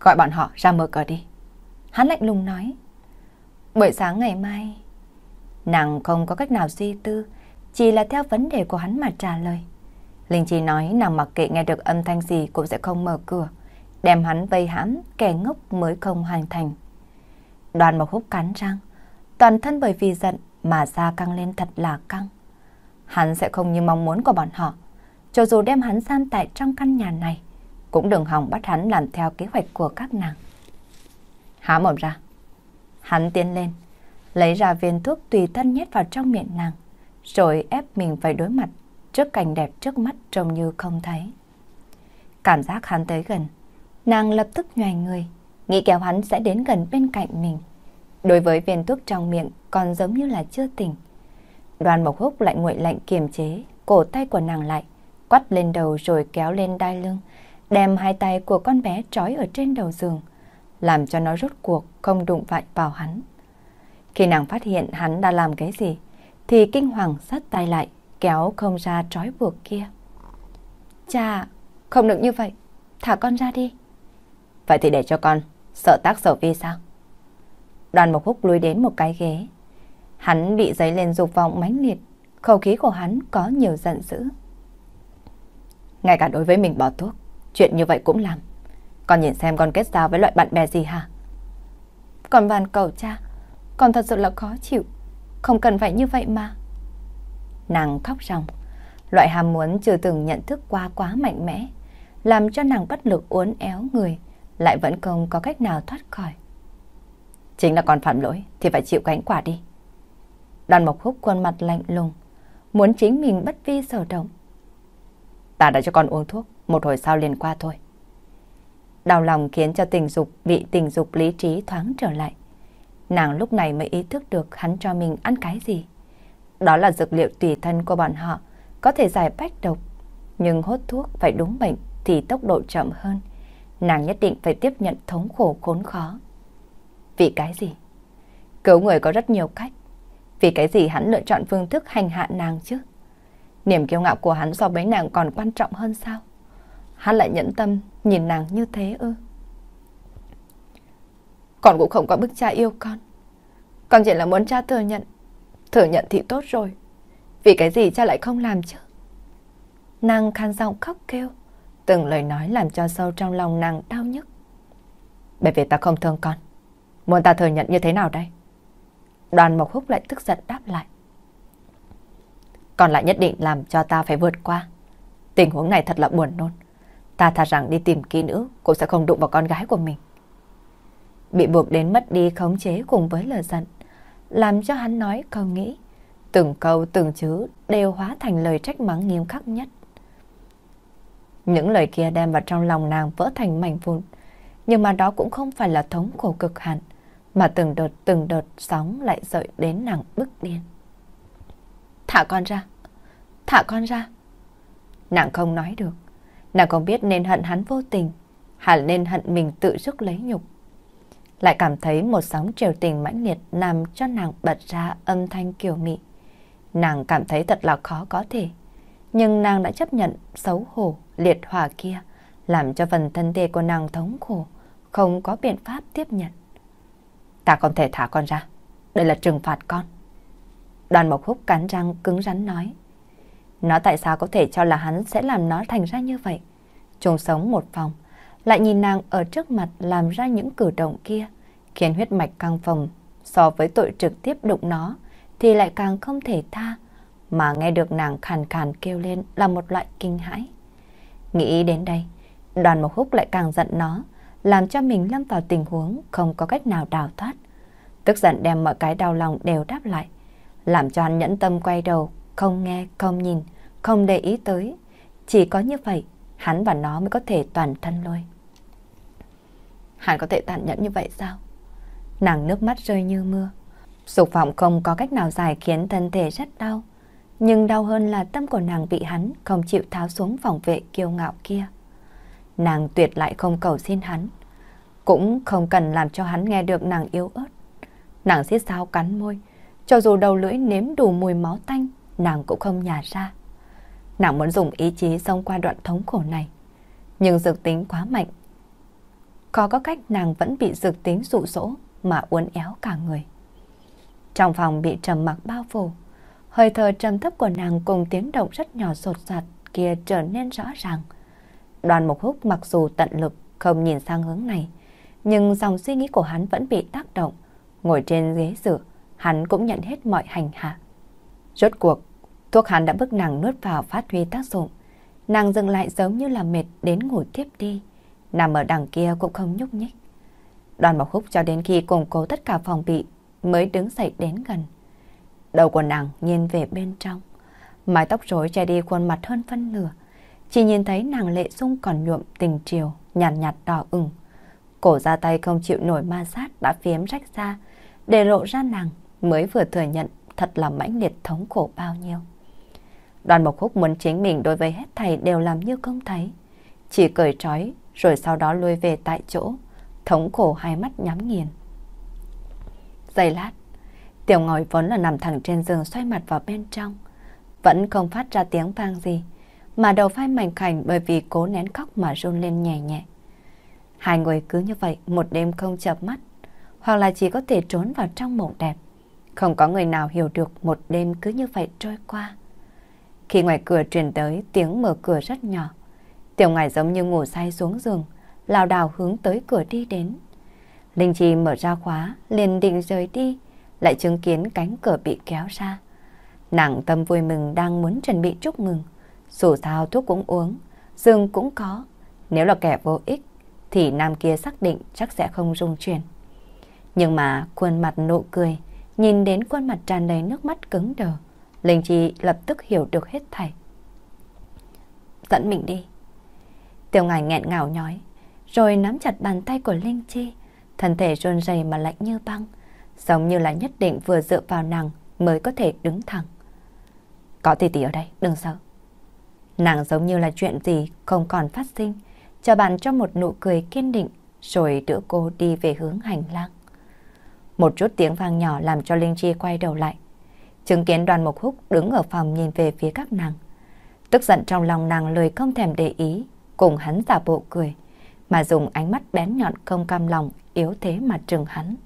Gọi bọn họ ra mở cửa đi. Hắn lạnh lùng nói. Buổi sáng ngày mai, nàng không có cách nào suy tư, chỉ là theo vấn đề của hắn mà trả lời. Linh Chi nói nàng mặc kệ nghe được âm thanh gì cũng sẽ không mở cửa, đem hắn vây hãm, kẻ ngốc mới không hoàn thành. Đoàn Mộc Húc cắn răng, toàn thân bởi vì giận mà da căng lên thật là căng. Hắn sẽ không như mong muốn của bọn họ, cho dù đem hắn giam tại trong căn nhà này, cũng đừng hòng bắt hắn làm theo kế hoạch của các nàng. Há mồm ra. Hắn tiến lên, lấy ra viên thuốc tùy thân nhét vào trong miệng nàng, rồi ép mình phải đối mặt trước cảnh đẹp trước mắt trông như không thấy. Cảm giác hắn tới gần, nàng lập tức nhòi người, nghĩ kéo hắn sẽ đến gần bên cạnh mình. Đối với viên thuốc trong miệng còn giống như là chưa tỉnh. Đoàn Mộc Húc lại nguội lạnh kiềm chế, cổ tay của nàng lại, quắt lên đầu rồi kéo lên đai lưng, đem hai tay của con bé trói ở trên đầu giường, làm cho nó rốt cuộc không đụng vại vào hắn. Khi nàng phát hiện hắn đã làm cái gì, thì kinh hoàng sát tay lại, kéo không ra trói buộc kia. Cha, không được như vậy, thả con ra đi. Vậy thì để cho con, sợ tác sở vi sao? Đoàn Mộc Húc lùi đến một cái ghế. Hắn bị giấy lên dục vọng mãnh liệt, khẩu khí của hắn có nhiều giận dữ. Ngay cả đối với mình bỏ thuốc, chuyện như vậy cũng làm. Con nhìn xem con kết giao với loại bạn bè gì hả? Con van cầu cha, con thật sự là khó chịu, không cần phải như vậy mà. Nàng khóc ròng. Loại ham muốn chưa từng nhận thức qua quá mạnh mẽ, làm cho nàng bất lực uốn éo người, lại vẫn không có cách nào thoát khỏi. Chính là còn phạm lỗi thì phải chịu gánh quả đi. Đoàn Mộc Húc khuôn mặt lạnh lùng, muốn chính mình bất vi sở động. Ta đã cho con uống thuốc, một hồi sau liền qua thôi. Đau lòng khiến cho tình dục bị tình dục lý trí thoáng trở lại. Nàng lúc này mới ý thức được hắn cho mình ăn cái gì. Đó là dược liệu tùy thân của bọn họ, có thể giải bách độc. Nhưng hút thuốc phải đúng bệnh thì tốc độ chậm hơn. Nàng nhất định phải tiếp nhận thống khổ khốn khó. Vì cái gì? Cứu người có rất nhiều cách. Vì cái gì hắn lựa chọn phương thức hành hạ nàng chứ? Niềm kiêu ngạo của hắn so với nàng còn quan trọng hơn sao? Hắn lại nhẫn tâm nhìn nàng như thế ư? Con cũng không có bức cha yêu con. Con chỉ là muốn cha thừa nhận Thừa nhận thì tốt rồi Vì cái gì cha lại không làm chứ Nàng khan giọng khóc kêu Từng lời nói làm cho sâu trong lòng nàng đau nhức Bởi vì ta không thương con Muốn ta thừa nhận như thế nào đây Đoàn Mộc Húc lại tức giận đáp lại Còn lại nhất định làm cho ta phải vượt qua Tình huống này thật là buồn nôn Ta thà rằng đi tìm kỹ nữ Cũng sẽ không đụng vào con gái của mình Bị buộc đến mất đi khống chế cùng với lời giận làm cho hắn nói câu nghĩ. Từng câu từng chữ đều hóa thành lời trách mắng nghiêm khắc nhất. Những lời kia đem vào trong lòng nàng vỡ thành mảnh vụn, nhưng mà đó cũng không phải là thống khổ cực hạn, mà từng đợt từng đợt sóng lại dậy đến nàng bức điên. Thả con ra, thả con ra. Nàng không nói được, nàng không biết nên hận hắn vô tình, hẳn nên hận mình tự sức lấy nhục lại cảm thấy một sóng triều tình mãnh liệt làm cho nàng bật ra âm thanh kiều mị. Nàng cảm thấy thật là khó có thể, nhưng nàng đã chấp nhận xấu hổ, liệt hỏa kia, làm cho phần thân thể của nàng thống khổ, không có biện pháp tiếp nhận. Ta không thể thả con ra, đây là trừng phạt con. Đoàn Mộc Húc cắn răng cứng rắn nói. Nó tại sao có thể cho là hắn sẽ làm nó thành ra như vậy? Chúng sống một phòng, lại nhìn nàng ở trước mặt làm ra những cử động kia, khiến huyết mạch căng phồng, so với tội trực tiếp đụng nó thì lại càng không thể tha, mà nghe được nàng khàn khàn kêu lên là một loại kinh hãi. Nghĩ đến đây, đoàn một húc lại càng giận nó, làm cho mình lâm vào tình huống không có cách nào đào thoát. Tức giận đem mọi cái đau lòng đều đáp lại, làm cho hắn nhẫn tâm quay đầu, không nghe, không nhìn, không để ý tới. Chỉ có như vậy, hắn và nó mới có thể toàn thân lôi. Hắn có thể tàn nhẫn như vậy sao? Nàng nước mắt rơi như mưa. Dục vọng không có cách nào giải khiến thân thể rất đau. Nhưng đau hơn là tâm của nàng bị hắn không chịu tháo xuống phòng vệ kiêu ngạo kia. Nàng tuyệt lại không cầu xin hắn. Cũng không cần làm cho hắn nghe được nàng yếu ớt. Nàng xiết sao cắn môi. Cho dù đầu lưỡi nếm đủ mùi máu tanh, nàng cũng không nhả ra. Nàng muốn dùng ý chí xông qua đoạn thống khổ này. Nhưng dược tính quá mạnh khó có cách nàng vẫn bị dược tính dụ dỗ mà uốn éo cả người. Trong phòng bị trầm mặc bao phủ, hơi thở trầm thấp của nàng cùng tiếng động rất nhỏ sột sạt kia trở nên rõ ràng. Đoàn một Húc mặc dù tận lực không nhìn sang hướng này, nhưng dòng suy nghĩ của hắn vẫn bị tác động. Ngồi trên ghế dựa, hắn cũng nhận hết mọi hành hạ. Rốt cuộc, thuốc hắn đã bức nàng nuốt vào phát huy tác dụng. Nàng dừng lại giống như là mệt đến ngủ tiếp đi nằm ở đằng kia cũng không nhúc nhích. Đoàn Bảo Húc cho đến khi củng cố tất cả phòng bị mới đứng dậy đến gần. Đầu của nàng nhìn về bên trong, mái tóc rối che đi khuôn mặt hơn phân nửa, chỉ nhìn thấy nàng lệ dung còn nhuộm tình triều, nhàn nhạt, nhạt đỏ ửng. Cổ ra tay không chịu nổi ma sát đã phiếm rách ra, để lộ ra nàng mới vừa thừa nhận thật là mãnh liệt thống khổ bao nhiêu. Đoàn Bảo Húc muốn chính mình đối với hết thầy đều làm như không thấy, chỉ cười trói rồi sau đó lui về tại chỗ, thống khổ hai mắt nhắm nghiền. Giây lát, tiểu ngồi vốn là nằm thẳng trên giường xoay mặt vào bên trong, vẫn không phát ra tiếng vang gì, mà đầu phai mảnh khảnh bởi vì cố nén khóc mà run lên nhẹ nhẹ. Hai người cứ như vậy một đêm không chợp mắt, hoặc là chỉ có thể trốn vào trong mộng đẹp. Không có người nào hiểu được một đêm cứ như vậy trôi qua. Khi ngoài cửa truyền tới tiếng mở cửa rất nhỏ, Tiểu ngải giống như ngủ say xuống giường, lảo đảo hướng tới cửa đi đến. Linh Chi mở ra khóa, liền định rời đi, lại chứng kiến cánh cửa bị kéo ra. Nàng tâm vui mừng đang muốn chuẩn bị chúc mừng, dù sao thuốc cũng uống, giường cũng có, nếu là kẻ vô ích thì nam kia xác định chắc sẽ không rung chuyển. Nhưng mà khuôn mặt nụ cười, nhìn đến khuôn mặt tràn đầy nước mắt cứng đờ, Linh Chi lập tức hiểu được hết thảy. Dẫn mình đi. Tiểu ngài nghẹn ngào nhói, rồi nắm chặt bàn tay của Linh Chi, thân thể run rẩy mà lạnh như băng, giống như là nhất định vừa dựa vào nàng mới có thể đứng thẳng. Có tỷ tỷ ở đây, đừng sợ. Nàng giống như là chuyện gì không còn phát sinh, cho bạn cho một nụ cười kiên định, rồi đỡ cô đi về hướng hành lang. Một chút tiếng vang nhỏ làm cho Linh Chi quay đầu lại. Chứng kiến đoàn mục húc đứng ở phòng nhìn về phía các nàng. Tức giận trong lòng nàng lời không thèm để ý, cùng hắn giả bộ cười, mà dùng ánh mắt bén nhọn không cam lòng, yếu thế mà trừng hắn.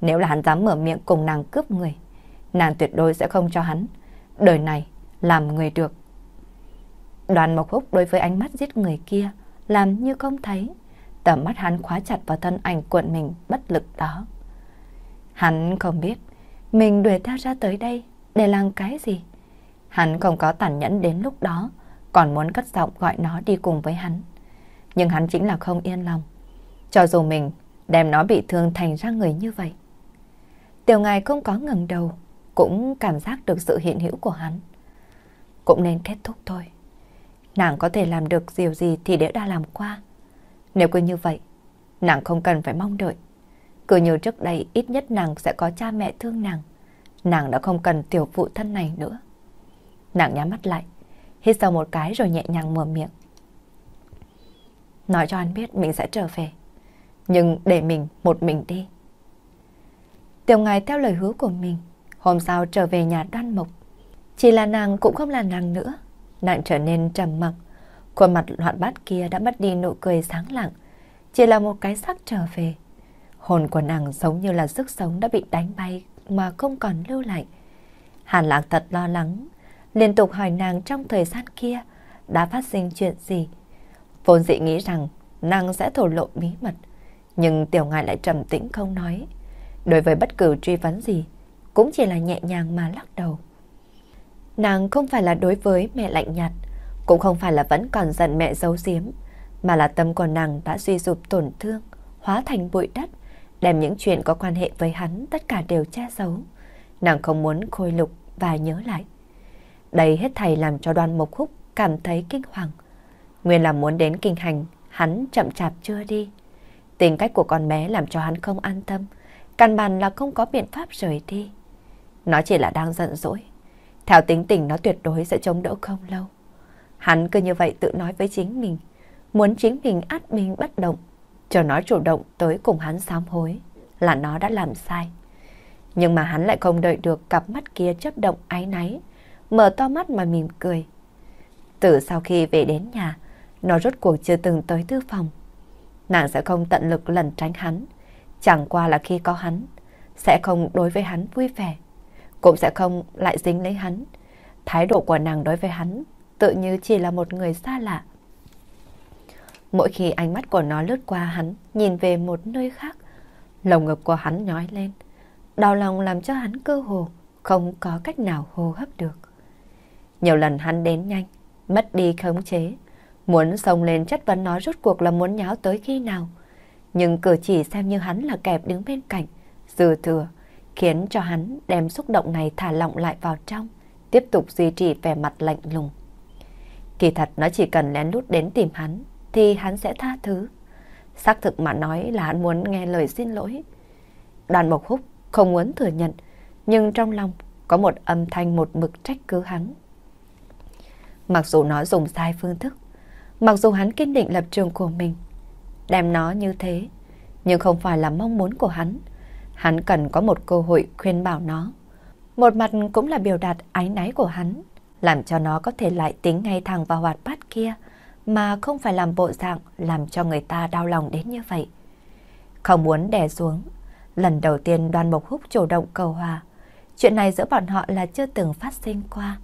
Nếu là hắn dám mở miệng cùng nàng cướp người, nàng tuyệt đối sẽ không cho hắn. Đời này, làm người được. Đoàn Mộc Húc đối với ánh mắt giết người kia, làm như không thấy. Tầm mắt hắn khóa chặt vào thân ảnh cuộn mình bất lực đó. Hắn không biết, mình đuổi theo ra tới đây để làm cái gì. Hắn không có tàn nhẫn đến lúc đó, còn muốn cất giọng gọi nó đi cùng với hắn. Nhưng hắn chính là không yên lòng. Cho dù mình đem nó bị thương thành ra người như vậy. Tiểu ngài không có ngẩng đầu, cũng cảm giác được sự hiện hữu của hắn. Cũng nên kết thúc thôi. Nàng có thể làm được điều gì thì đều đã làm qua. Nếu cứ như vậy, nàng không cần phải mong đợi. Cứ như trước đây ít nhất nàng sẽ có cha mẹ thương nàng. Nàng đã không cần tiểu phụ thân này nữa. Nàng nhắm mắt lại hít sâu một cái rồi nhẹ nhàng mở miệng. Nói cho anh biết mình sẽ trở về, nhưng để mình một mình đi. Tiểu ngài theo lời hứa của mình, hôm sau trở về nhà đoan mộc. Chỉ là nàng cũng không là nàng nữa, nàng trở nên trầm mặc. Khuôn mặt loạn bát kia đã mất đi nụ cười sáng lặng, chỉ là một cái xác trở về. Hồn của nàng giống như là sức sống đã bị đánh bay mà không còn lưu lại. Hàn lạc thật lo lắng, liên tục hỏi nàng trong thời gian kia đã phát sinh chuyện gì. Vốn dĩ nghĩ rằng nàng sẽ thổ lộ bí mật, nhưng tiểu ngài lại trầm tĩnh không nói. Đối với bất cứ truy vấn gì, cũng chỉ là nhẹ nhàng mà lắc đầu. Nàng không phải là đối với mẹ lạnh nhạt, cũng không phải là vẫn còn giận mẹ giấu giếm, mà là tâm của nàng đã suy sụp tổn thương, hóa thành bụi đất, đem những chuyện có quan hệ với hắn tất cả đều che giấu. Nàng không muốn khôi lục và nhớ lại. Đây hết thầy làm cho đoàn mộc khúc cảm thấy kinh hoàng. Nguyên là muốn đến kinh hành, hắn chậm chạp chưa đi. Tính cách của con bé làm cho hắn không an tâm, căn bản là không có biện pháp rời đi. Nó chỉ là đang giận dỗi. Theo tính tình nó tuyệt đối sẽ chống đỡ không lâu. Hắn cứ như vậy tự nói với chính mình, muốn chính mình át mình bất động, chờ nó chủ động tới cùng hắn sám hối là nó đã làm sai. Nhưng mà hắn lại không đợi được cặp mắt kia chớp động áy náy, mở to mắt mà mỉm cười. Từ sau khi về đến nhà, nó rốt cuộc chưa từng tới thư phòng. Nàng sẽ không tận lực lẩn tránh hắn, chẳng qua là khi có hắn, sẽ không đối với hắn vui vẻ, cũng sẽ không lại dính lấy hắn. Thái độ của nàng đối với hắn tự như chỉ là một người xa lạ. Mỗi khi ánh mắt của nó lướt qua hắn, nhìn về một nơi khác, lồng ngực của hắn nhói lên. Đau lòng làm cho hắn cơ hồ, không có cách nào hô hấp được. Nhiều lần hắn đến nhanh, mất đi khống chế. Muốn xông lên chất vấn nó rốt cuộc là muốn nháo tới khi nào. Nhưng cử chỉ xem như hắn là kẹp đứng bên cạnh, dư thừa, khiến cho hắn đem xúc động này thả lỏng lại vào trong, tiếp tục duy trì vẻ mặt lạnh lùng. Kỳ thật nó chỉ cần lén lút đến tìm hắn, thì hắn sẽ tha thứ. Xác thực mà nói là hắn muốn nghe lời xin lỗi. Đoàn Mộc Húc không muốn thừa nhận, nhưng trong lòng có một âm thanh một mực trách cứ hắn. Mặc dù nó dùng sai phương thức Mặc dù hắn kiên định lập trường của mình Đem nó như thế Nhưng không phải là mong muốn của hắn Hắn cần có một cơ hội khuyên bảo nó Một mặt cũng là biểu đạt ái náy của hắn Làm cho nó có thể lại tính ngay thẳng vào hoạt bát kia Mà không phải làm bộ dạng Làm cho người ta đau lòng đến như vậy Không muốn đè xuống Lần đầu tiên đoàn mộc húc chủ động cầu hòa Chuyện này giữa bọn họ là chưa từng phát sinh qua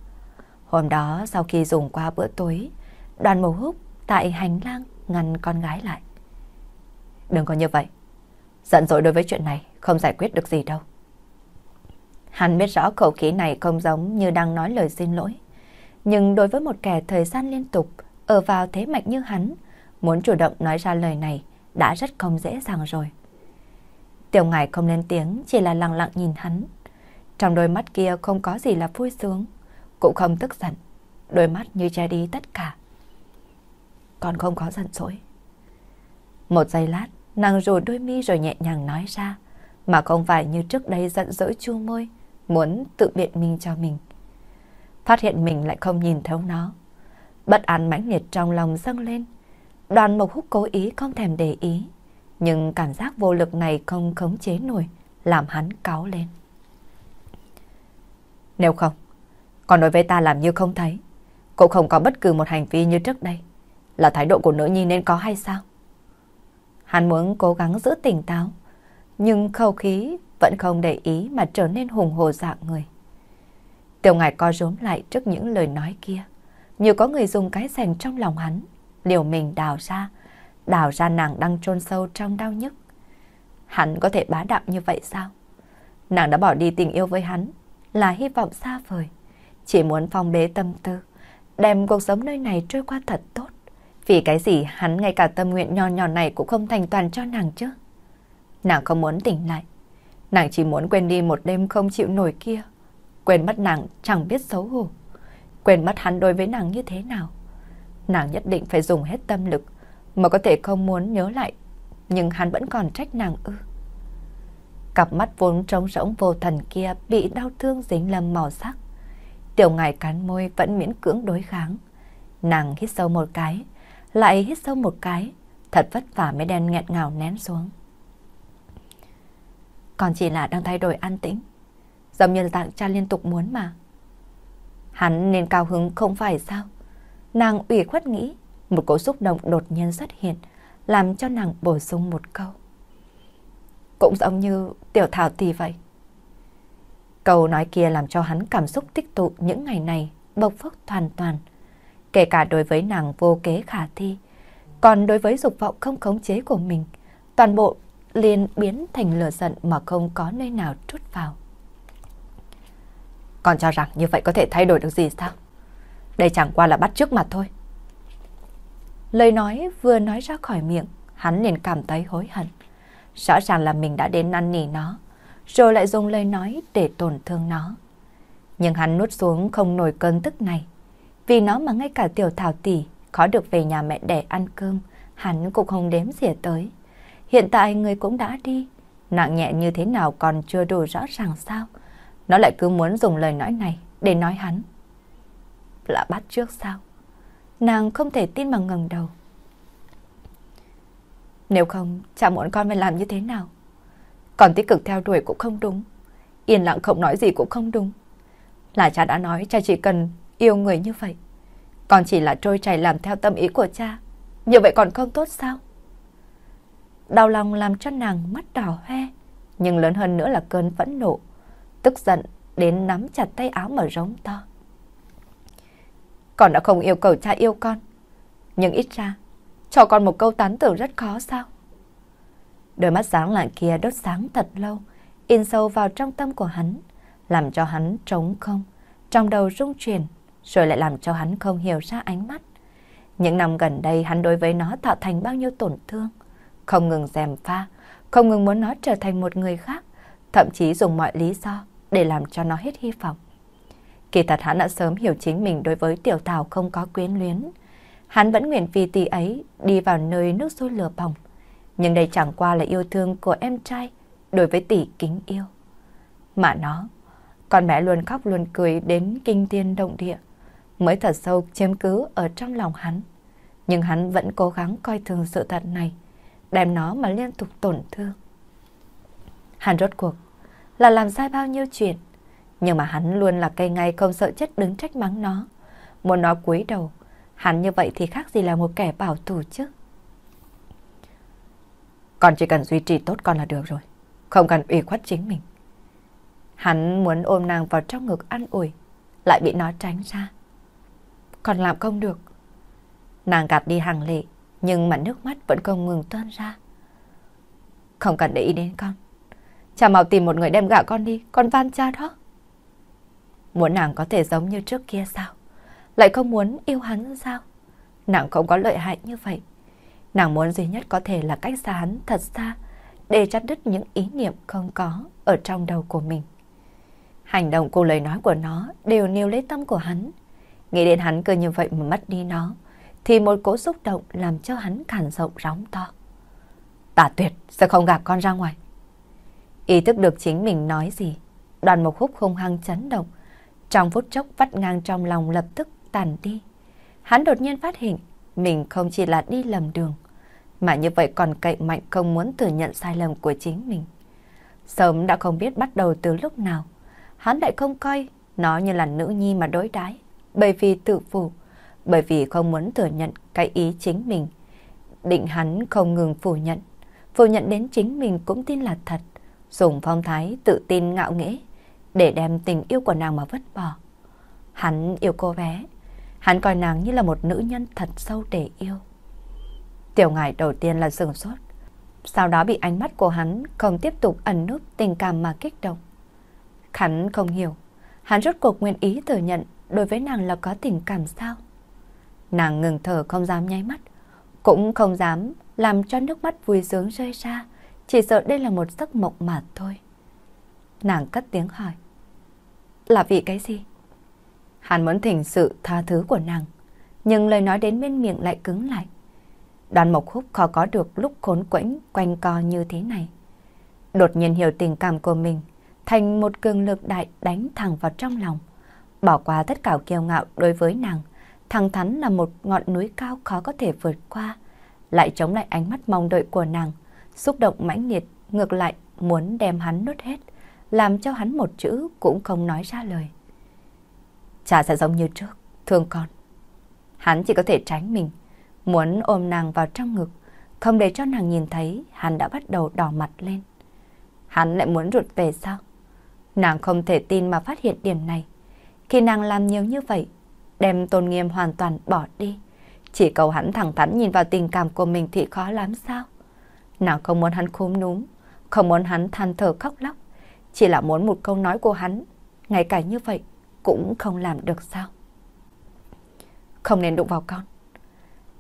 Hôm đó sau khi dùng qua bữa tối, đoàn màu húc tại hành lang ngăn con gái lại. Đừng có như vậy. Giận dỗi đối với chuyện này không giải quyết được gì đâu. Hắn biết rõ khẩu khí này không giống như đang nói lời xin lỗi. Nhưng đối với một kẻ thời gian liên tục ở vào thế mạnh như hắn, muốn chủ động nói ra lời này đã rất không dễ dàng rồi. Tiểu ngài không lên tiếng, chỉ là lặng lặng nhìn hắn. Trong đôi mắt kia không có gì là vui sướng, cũng không tức giận, đôi mắt như che đi tất cả. Còn không có giận dỗi. Một giây lát, nàng rủ đôi mi rồi nhẹ nhàng nói ra, mà không phải như trước đây giận dỗi chu môi, muốn tự biện minh cho mình. Phát hiện mình lại không nhìn thấu nó. Bất an mãnh liệt trong lòng dâng lên. Đoàn mộc húc cố ý không thèm để ý, nhưng cảm giác vô lực này không khống chế nổi, làm hắn cáo lên. Nếu không, còn đối với ta làm như không thấy. Cậu không có bất cứ một hành vi như trước đây. Là thái độ của nữ nhi nên có hay sao? Hắn muốn cố gắng giữ tỉnh táo. Nhưng khâu khí vẫn không để ý mà trở nên hùng hồ dạng người. Tiểu ngài co rúm lại trước những lời nói kia. Như có người dùng cái sành trong lòng hắn. Liều mình đào ra. Đào ra nàng đang trôn sâu trong đau nhức. Hắn có thể bá đạo như vậy sao? Nàng đã bỏ đi tình yêu với hắn là hy vọng xa vời. Chỉ muốn phong bế tâm tư, đem cuộc sống nơi này trôi qua thật tốt. Vì cái gì hắn ngay cả tâm nguyện nho nhỏ này cũng không thành toàn cho nàng chứ. Nàng không muốn tỉnh lại. Nàng chỉ muốn quên đi một đêm không chịu nổi kia. Quên mất nàng chẳng biết xấu hổ. Quên mất hắn đối với nàng như thế nào. Nàng nhất định phải dùng hết tâm lực mà có thể không muốn nhớ lại. Nhưng hắn vẫn còn trách nàng ư. Cặp mắt vốn trống rỗng vô thần kia bị đau thương dính lầm màu sắc. Tiểu ngài cắn môi vẫn miễn cưỡng đối kháng. Nàng hít sâu một cái, lại hít sâu một cái, thật vất vả mới đen nghẹn ngào nén xuống. Còn chỉ là đang thay đổi an tĩnh, giống như là tạng cha liên tục muốn mà. Hắn nên cao hứng không phải sao? Nàng ủy khuất nghĩ, một cỗ xúc động đột nhiên xuất hiện, làm cho nàng bổ sung một câu. Cũng giống như tiểu thảo thì vậy. Câu nói kia làm cho hắn cảm xúc tích tụ những ngày này bộc phốc toàn toàn. Kể cả đối với nàng vô kế khả thi, còn đối với dục vọng không khống chế của mình, toàn bộ liền biến thành lửa giận mà không có nơi nào trút vào. Còn cho rằng như vậy có thể thay đổi được gì sao? Đây chẳng qua là bắt trước mặt thôi. Lời nói vừa nói ra khỏi miệng, hắn liền cảm thấy hối hận. Rõ ràng là mình đã đến năn nỉ nó rồi lại dùng lời nói để tổn thương nó. Nhưng hắn nuốt xuống không nổi cơn tức này. Vì nó mà ngay cả tiểu thảo tỷ khó được về nhà mẹ đẻ ăn cơm, hắn cũng không đếm xỉa tới. Hiện tại người cũng đã đi, nặng nhẹ như thế nào còn chưa đủ rõ ràng sao. Nó lại cứ muốn dùng lời nói này để nói hắn. Là bắt trước sao? Nàng không thể tin bằng ngẩng đầu. Nếu không, chả muộn con phải làm như thế nào? Còn tích cực theo đuổi cũng không đúng. Yên lặng không nói gì cũng không đúng. Là cha đã nói cha chỉ cần yêu người như vậy. còn chỉ là trôi chảy làm theo tâm ý của cha. Như vậy còn không tốt sao? Đau lòng làm cho nàng mắt đỏ hoe. Nhưng lớn hơn nữa là cơn phẫn nộ. Tức giận đến nắm chặt tay áo mở rống to. Con đã không yêu cầu cha yêu con. Nhưng ít ra, cho con một câu tán tử rất khó sao? Đôi mắt sáng lạng kia đốt sáng thật lâu, in sâu vào trong tâm của hắn, làm cho hắn trống không, trong đầu rung chuyển, rồi lại làm cho hắn không hiểu ra ánh mắt. Những năm gần đây hắn đối với nó tạo thành bao nhiêu tổn thương, không ngừng dèm pha, không ngừng muốn nó trở thành một người khác, thậm chí dùng mọi lý do để làm cho nó hết hy vọng. Kỳ thật hắn đã sớm hiểu chính mình đối với tiểu thảo không có quyến luyến. Hắn vẫn nguyện vì tỷ ấy đi vào nơi nước sôi lửa bỏng, nhưng đây chẳng qua là yêu thương của em trai đối với tỷ kính yêu. Mà nó, con mẹ luôn khóc luôn cười đến kinh thiên động địa, mới thật sâu chiếm cứ ở trong lòng hắn. Nhưng hắn vẫn cố gắng coi thường sự thật này, đem nó mà liên tục tổn thương. Hắn rốt cuộc là làm sai bao nhiêu chuyện, nhưng mà hắn luôn là cây ngay không sợ chết đứng trách mắng nó. Muốn nó cúi đầu, hắn như vậy thì khác gì là một kẻ bảo thủ chứ. Con chỉ cần duy trì tốt con là được rồi. Không cần ủy khuất chính mình. Hắn muốn ôm nàng vào trong ngực ăn ủi, lại bị nó tránh ra. Còn làm không được. Nàng gạt đi hàng lệ, nhưng mà nước mắt vẫn không ngừng tuôn ra. Không cần để ý đến con. Cha mau tìm một người đem gả con đi, con van cha đó. Muốn nàng có thể giống như trước kia sao? Lại không muốn yêu hắn sao? Nàng không có lợi hại như vậy. Nàng muốn duy nhất có thể là cách xa hắn thật xa để chặt đứt những ý niệm không có ở trong đầu của mình. Hành động cùng lời nói của nó đều nêu lấy tâm của hắn. Nghĩ đến hắn cứ như vậy mà mất đi nó, thì một cỗ xúc động làm cho hắn cản rộng róng to. Tả tuyệt, sẽ không gạt con ra ngoài. Ý thức được chính mình nói gì, đoàn một khúc không hăng chấn động, trong phút chốc vắt ngang trong lòng lập tức tàn đi. Hắn đột nhiên phát hiện mình không chỉ là đi lầm đường, mà như vậy còn cậy mạnh không muốn thừa nhận sai lầm của chính mình. Sớm đã không biết bắt đầu từ lúc nào. Hắn lại không coi nó như là nữ nhi mà đối đãi bởi vì tự phụ, bởi vì không muốn thừa nhận cái ý chính mình. Định hắn không ngừng phủ nhận, phủ nhận đến chính mình cũng tin là thật, dùng phong thái tự tin ngạo nghễ để đem tình yêu của nàng mà vứt bỏ. Hắn yêu cô bé, hắn coi nàng như là một nữ nhân thật sâu để yêu. Tiểu ngài đầu tiên là sừng sốt. Sau đó bị ánh mắt của hắn không tiếp tục ẩn núp tình cảm mà kích động. Hắn không hiểu. Hắn rốt cuộc nguyện ý thừa nhận đối với nàng là có tình cảm sao. Nàng ngừng thở không dám nháy mắt. Cũng không dám làm cho nước mắt vui sướng rơi ra. Chỉ sợ đây là một giấc mộng mà thôi. Nàng cất tiếng hỏi. Là vì cái gì? Hắn muốn thỉnh sự tha thứ của nàng. Nhưng lời nói đến bên miệng lại cứng lại. Đoàn Mộc Húc khó có được lúc khốn quẫn quanh co như thế này. Đột nhiên hiểu tình cảm của mình, thành một cường lực đại đánh thẳng vào trong lòng. Bỏ qua tất cả kiêu ngạo đối với nàng, thẳng thắn là một ngọn núi cao khó có thể vượt qua. Lại chống lại ánh mắt mong đợi của nàng, xúc động mãnh liệt, ngược lại muốn đem hắn nốt hết, làm cho hắn một chữ cũng không nói ra lời. Chả sẽ giống như trước, thương con. Hắn chỉ có thể tránh mình, muốn ôm nàng vào trong ngực, không để cho nàng nhìn thấy, hắn đã bắt đầu đỏ mặt lên. Hắn lại muốn rụt về sao? Nàng không thể tin mà phát hiện điểm này. Khi nàng làm nhiều như vậy, đem tôn nghiêm hoàn toàn bỏ đi. Chỉ cầu hắn thẳng thắn nhìn vào tình cảm của mình thì khó lắm sao? Nàng không muốn hắn khúm núm, không muốn hắn than thở khóc lóc, chỉ là muốn một câu nói của hắn, ngay cả như vậy cũng không làm được sao? Không nên đụng vào con.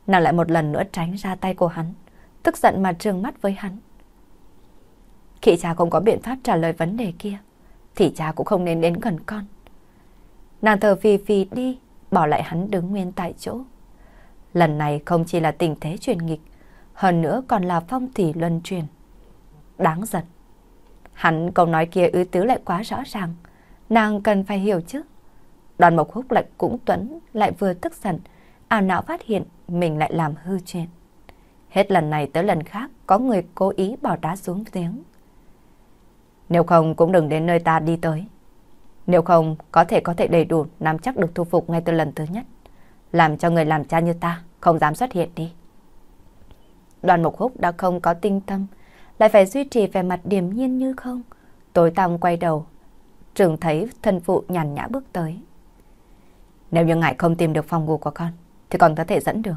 Nàng lại một lần nữa tránh ra tay của hắn, tức giận mà trừng mắt với hắn. Khi cha không có biện pháp trả lời vấn đề kia, thì cha cũng không nên đến gần con. Nàng thờ phì phì đi, bỏ lại hắn đứng nguyên tại chỗ. Lần này không chỉ là tình thế truyền nghịch, hơn nữa còn là phong thủy luân truyền. Đáng giận. Hắn câu nói kia ư tứ lại quá rõ ràng, nàng cần phải hiểu chứ. Đoàn Mộc Húc lại cũng tuấn, lại vừa tức giận, ảo não phát hiện mình lại làm hư chuyện. Hết lần này tới lần khác có người cố ý bỏ đá xuống tiếng. Nếu không cũng đừng đến nơi ta đi tới. Nếu không có thể có thể đầy đủ nắm chắc được thu phục ngay từ lần thứ nhất. Làm cho người làm cha như ta không dám xuất hiện đi. Đoàn Mộc Húc đã không có tinh tâm, lại phải duy trì vẻ mặt điềm nhiên như không. Tối tăm quay đầu, trường thấy thân phụ nhàn nhã bước tới. Nếu như ngài không tìm được phòng ngủ của con, thì còn có thể dẫn đường.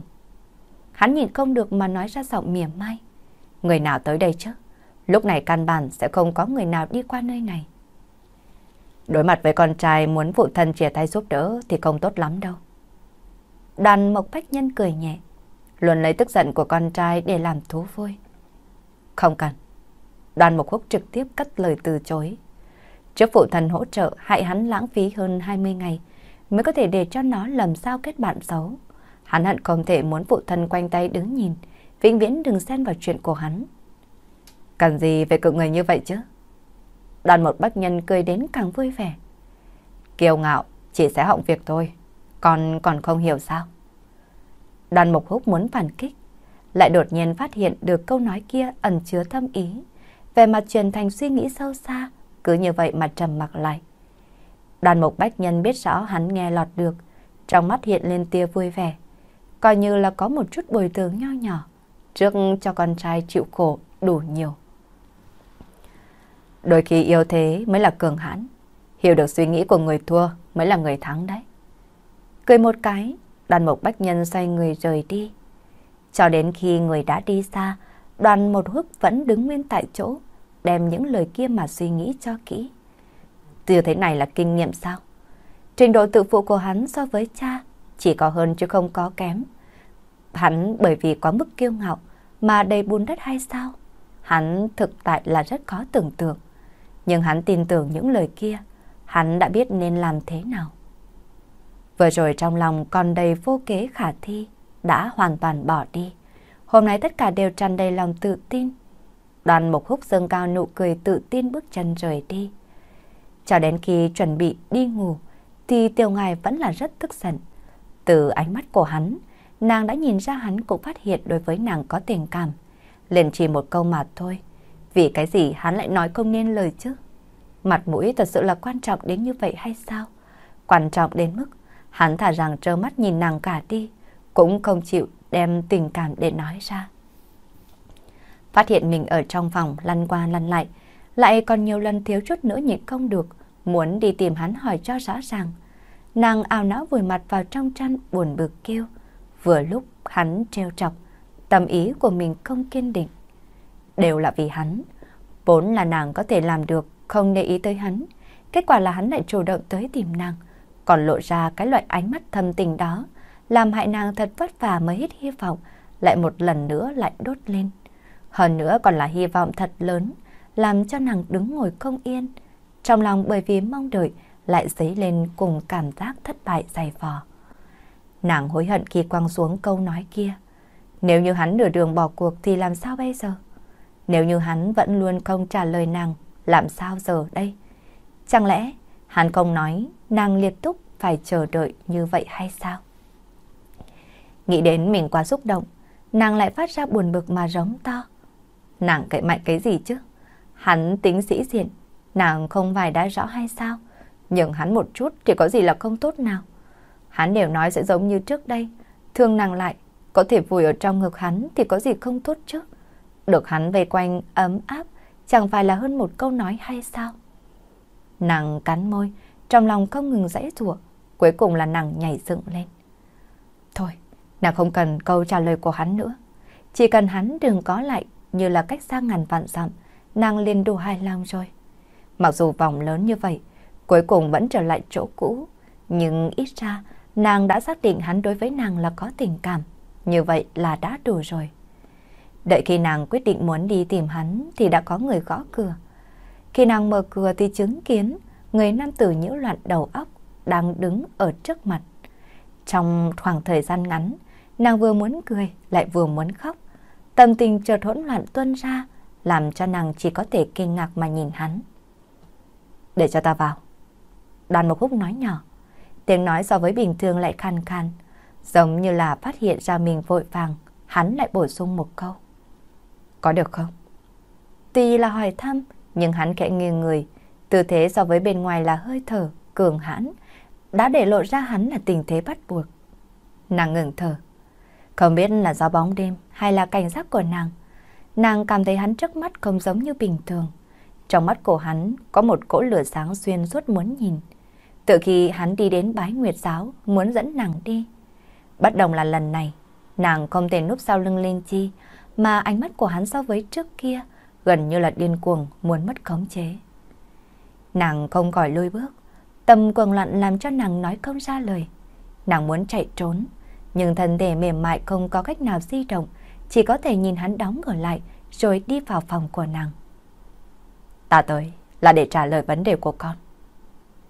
Hắn nhìn không được mà nói ra giọng mỉa mai. Người nào tới đây chứ? Lúc này căn bản sẽ không có người nào đi qua nơi này. Đối mặt với con trai muốn phụ thân chia tay giúp đỡ thì không tốt lắm đâu. Đoàn Mộc Bách Nhân cười nhẹ, luôn lấy tức giận của con trai để làm thú vui. Không cần. Đoàn Mộc Húc trực tiếp cắt lời từ chối. Trước phụ thân hỗ trợ hại hắn lãng phí hơn 20 ngày mới có thể để cho nó lầm sao kết bạn xấu. Hắn hận không thể muốn phụ thân quanh tay đứng nhìn, vĩnh viễn đừng xen vào chuyện của hắn. Cần gì phải cực người như vậy chứ? Đoàn một bách nhân cười đến càng vui vẻ. Kiêu ngạo, chỉ sẽ hỏng việc thôi, còn còn không hiểu sao? Đoàn mục húc muốn phản kích, lại đột nhiên phát hiện được câu nói kia ẩn chứa thâm ý, về mặt truyền thành suy nghĩ sâu xa, cứ như vậy mà trầm mặc lại. Đoàn mục bách nhân biết rõ hắn nghe lọt được, trong mắt hiện lên tia vui vẻ coi như là có một chút bồi thường nho nhỏ, trước cho con trai chịu khổ đủ nhiều. Đôi khi yêu thế mới là cường hãn, hiểu được suy nghĩ của người thua mới là người thắng đấy. Cười một cái, đoàn một bách nhân xoay người rời đi. Cho đến khi người đã đi xa, đoàn một hức vẫn đứng nguyên tại chỗ, đem những lời kia mà suy nghĩ cho kỹ. Từ thế này là kinh nghiệm sao? Trình độ tự phụ của hắn so với cha chỉ có hơn chứ không có kém. Hắn bởi vì quá mức kiêu ngạo mà đầy bùn đất hay sao? Hắn thực tại là rất khó tưởng tượng. Nhưng hắn tin tưởng những lời kia, hắn đã biết nên làm thế nào. Vừa rồi trong lòng còn đầy vô kế khả thi, đã hoàn toàn bỏ đi. Hôm nay tất cả đều tràn đầy lòng tự tin. Đoàn mục húc dâng cao nụ cười tự tin bước chân rời đi. Cho đến khi chuẩn bị đi ngủ, thì tiểu ngài vẫn là rất tức giận. Từ ánh mắt của hắn, nàng đã nhìn ra hắn cũng phát hiện đối với nàng có tình cảm. Liền chỉ một câu mà thôi, vì cái gì hắn lại nói không nên lời chứ? Mặt mũi thật sự là quan trọng đến như vậy hay sao? Quan trọng đến mức hắn thả rằng trơ mắt nhìn nàng cả đi, cũng không chịu đem tình cảm để nói ra. Phát hiện mình ở trong phòng lăn qua lăn lại, lại còn nhiều lần thiếu chút nữa nhịn không được, muốn đi tìm hắn hỏi cho rõ ràng. Nàng ảo não vùi mặt vào trong chăn buồn bực kêu. Vừa lúc hắn treo chọc, tâm ý của mình không kiên định. Đều là vì hắn. Vốn là nàng có thể làm được, không để ý tới hắn. Kết quả là hắn lại chủ động tới tìm nàng. Còn lộ ra cái loại ánh mắt thâm tình đó, làm hại nàng thật vất vả mới hết hy vọng, lại một lần nữa lại đốt lên. Hơn nữa còn là hy vọng thật lớn, làm cho nàng đứng ngồi không yên. Trong lòng bởi vì mong đợi, lại dấy lên cùng cảm giác thất bại dày vò. Nàng hối hận khi quăng xuống câu nói kia. Nếu như hắn nửa đường bỏ cuộc thì làm sao bây giờ? Nếu như hắn vẫn luôn không trả lời nàng, làm sao giờ đây? Chẳng lẽ hắn không nói nàng liệt túc phải chờ đợi như vậy hay sao? Nghĩ đến mình quá xúc động, nàng lại phát ra buồn bực mà rống to. Nàng cậy mạnh cái gì chứ? Hắn tính sĩ diện, nàng không phải đã rõ hay sao? Nhưng hắn một chút thì có gì là không tốt nào. Hắn đều nói sẽ giống như trước đây, thương nàng lại, có thể vùi ở trong ngực hắn thì có gì không tốt chứ. Được hắn về quanh ấm áp, chẳng phải là hơn một câu nói hay sao? Nàng cắn môi, trong lòng không ngừng dãy rủa cuối cùng là nàng nhảy dựng lên. Thôi, nàng không cần câu trả lời của hắn nữa. Chỉ cần hắn đừng có lại như là cách xa ngàn vạn dặm, nàng liền đủ hài lòng rồi. Mặc dù vòng lớn như vậy, Cuối cùng vẫn trở lại chỗ cũ, nhưng ít ra nàng đã xác định hắn đối với nàng là có tình cảm, như vậy là đã đủ rồi. Đợi khi nàng quyết định muốn đi tìm hắn thì đã có người gõ cửa. Khi nàng mở cửa thì chứng kiến người nam tử nhiễu loạn đầu óc đang đứng ở trước mặt. Trong khoảng thời gian ngắn, nàng vừa muốn cười lại vừa muốn khóc. Tâm tình chợt hỗn loạn tuôn ra, làm cho nàng chỉ có thể kinh ngạc mà nhìn hắn. Để cho ta vào. Đoàn Mộc Húc nói nhỏ. Tiếng nói so với bình thường lại khàn khàn, giống như là phát hiện ra mình vội vàng, hắn lại bổ sung một câu. Có được không? Tuy là hỏi thăm, nhưng hắn khẽ nghiêng người, tư thế so với bên ngoài là hơi thở, cường hãn, đã để lộ ra hắn là tình thế bắt buộc. Nàng ngừng thở, không biết là do bóng đêm hay là cảnh giác của nàng. Nàng cảm thấy hắn trước mắt không giống như bình thường. Trong mắt của hắn có một cỗ lửa sáng xuyên suốt muốn nhìn. Từ khi hắn đi đến bái nguyệt giáo, muốn dẫn nàng đi. Bất đồng là lần này, nàng không thể núp sau lưng Linh Chi, mà ánh mắt của hắn so với trước kia gần như là điên cuồng muốn mất khống chế. Nàng không khỏi lôi bước, tâm quần loạn làm cho nàng nói không ra lời. Nàng muốn chạy trốn, nhưng thân thể mềm mại không có cách nào di động, chỉ có thể nhìn hắn đóng cửa lại rồi đi vào phòng của nàng. Ta tới là để trả lời vấn đề của con.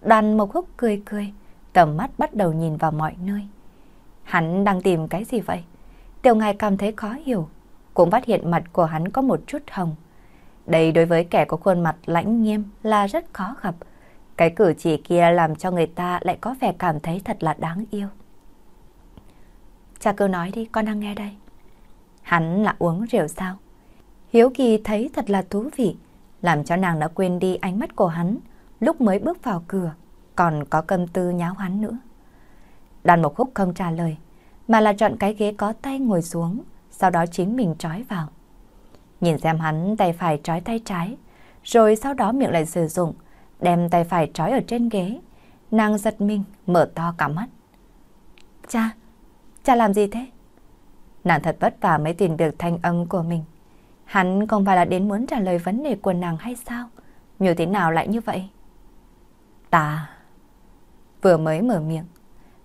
Đoàn Mộc Húc cười cười, tầm mắt bắt đầu nhìn vào mọi nơi. Hắn đang tìm cái gì vậy? Tiểu ngài cảm thấy khó hiểu, cũng phát hiện mặt của hắn có một chút hồng. Đây đối với kẻ có khuôn mặt lãnh nghiêm là rất khó gặp. Cái cử chỉ kia làm cho người ta lại có vẻ cảm thấy thật là đáng yêu. Cha cứ nói đi, con đang nghe đây. Hắn là uống rượu sao? Hiếu Kỳ thấy thật là thú vị, làm cho nàng đã quên đi ánh mắt của hắn, lúc mới bước vào cửa, còn có cầm tư nháo hắn nữa. Đàn Mộc Húc không trả lời, mà là chọn cái ghế có tay ngồi xuống, sau đó chính mình trói vào. Nhìn xem hắn tay phải trói tay trái, rồi sau đó miệng lại sử dụng, đem tay phải trói ở trên ghế. Nàng giật mình, mở to cả mắt. Cha, cha làm gì thế? Nàng thật vất vả mới tìm được thanh âm của mình. Hắn không phải là đến muốn trả lời vấn đề của nàng hay sao? Như thế nào lại như vậy? Ta... Vừa mới mở miệng,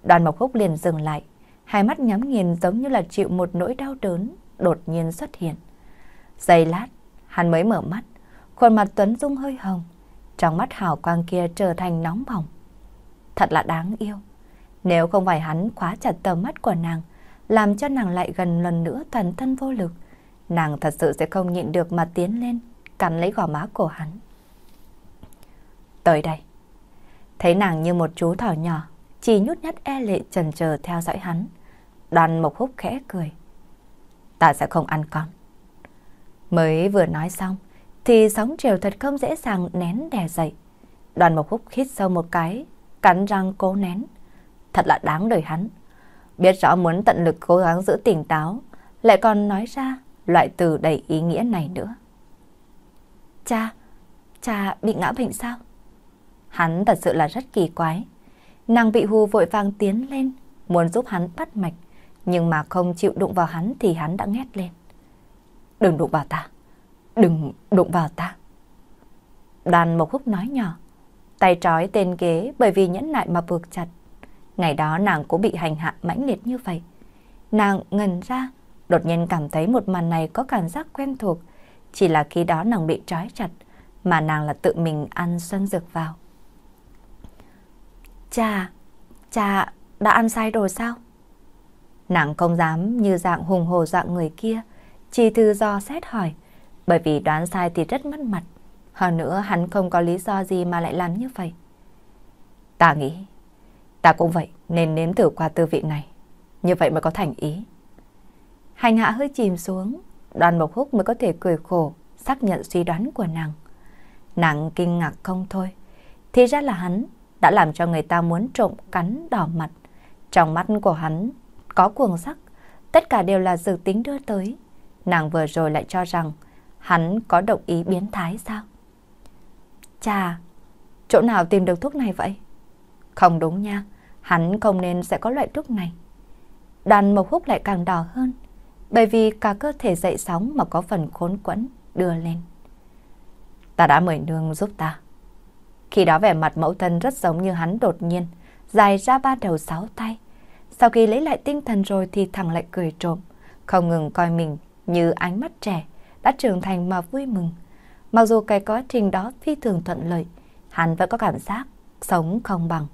đoàn mộc húc liền dừng lại, hai mắt nhắm nghiền giống như là chịu một nỗi đau đớn đột nhiên xuất hiện. Giây lát, hắn mới mở mắt, khuôn mặt Tuấn Dung hơi hồng, trong mắt hào quang kia trở thành nóng bỏng. Thật là đáng yêu. Nếu không phải hắn khóa chặt tầm mắt của nàng, làm cho nàng lại gần lần nữa toàn thân vô lực, nàng thật sự sẽ không nhịn được mà tiến lên, cắn lấy gò má của hắn. Tới đây. Thấy nàng như một chú thỏ nhỏ, chỉ nhút nhát e lệ chần chờ theo dõi hắn. Đoàn mộc húc khẽ cười. Ta sẽ không ăn con. Mới vừa nói xong, thì sóng chiều thật không dễ dàng nén đè dậy. Đoàn mộc húc khít sâu một cái, cắn răng cố nén. Thật là đáng đời hắn. Biết rõ muốn tận lực cố gắng giữ tỉnh táo, lại còn nói ra loại từ đầy ý nghĩa này nữa. Cha, cha bị ngã bệnh sao? Hắn thật sự là rất kỳ quái. Nàng bị hù vội vàng tiến lên, muốn giúp hắn bắt mạch, nhưng mà không chịu đụng vào hắn thì hắn đã nghét lên. Đừng đụng vào ta, đừng đụng vào ta. đàn một Húc nói nhỏ, tay trói tên ghế bởi vì nhẫn nại mà buộc chặt. Ngày đó nàng cũng bị hành hạ mãnh liệt như vậy. Nàng ngần ra, đột nhiên cảm thấy một màn này có cảm giác quen thuộc, chỉ là khi đó nàng bị trói chặt, mà nàng là tự mình ăn xuân dược vào. Chà, chà, đã ăn sai rồi sao? Nàng không dám như dạng hùng hồ dạng người kia, chỉ thư do xét hỏi, bởi vì đoán sai thì rất mất mặt. Hơn nữa hắn không có lý do gì mà lại làm như vậy. Ta nghĩ, ta cũng vậy nên nếm thử qua tư vị này, như vậy mới có thành ý. Hành hạ hơi chìm xuống, đoàn mộc húc mới có thể cười khổ, xác nhận suy đoán của nàng. Nàng kinh ngạc không thôi, thì ra là hắn đã làm cho người ta muốn trộm cắn đỏ mặt. Trong mắt của hắn có cuồng sắc, tất cả đều là dự tính đưa tới. Nàng vừa rồi lại cho rằng hắn có động ý biến thái sao? Chà, chỗ nào tìm được thuốc này vậy? Không đúng nha, hắn không nên sẽ có loại thuốc này. Đàn mộc húc lại càng đỏ hơn, bởi vì cả cơ thể dậy sóng mà có phần khốn quẫn đưa lên. Ta đã mời nương giúp ta. Khi đó vẻ mặt mẫu thân rất giống như hắn đột nhiên, dài ra ba đầu sáu tay. Sau khi lấy lại tinh thần rồi thì thằng lại cười trộm, không ngừng coi mình như ánh mắt trẻ, đã trưởng thành mà vui mừng. Mặc dù cái quá trình đó phi thường thuận lợi, hắn vẫn có cảm giác sống không bằng.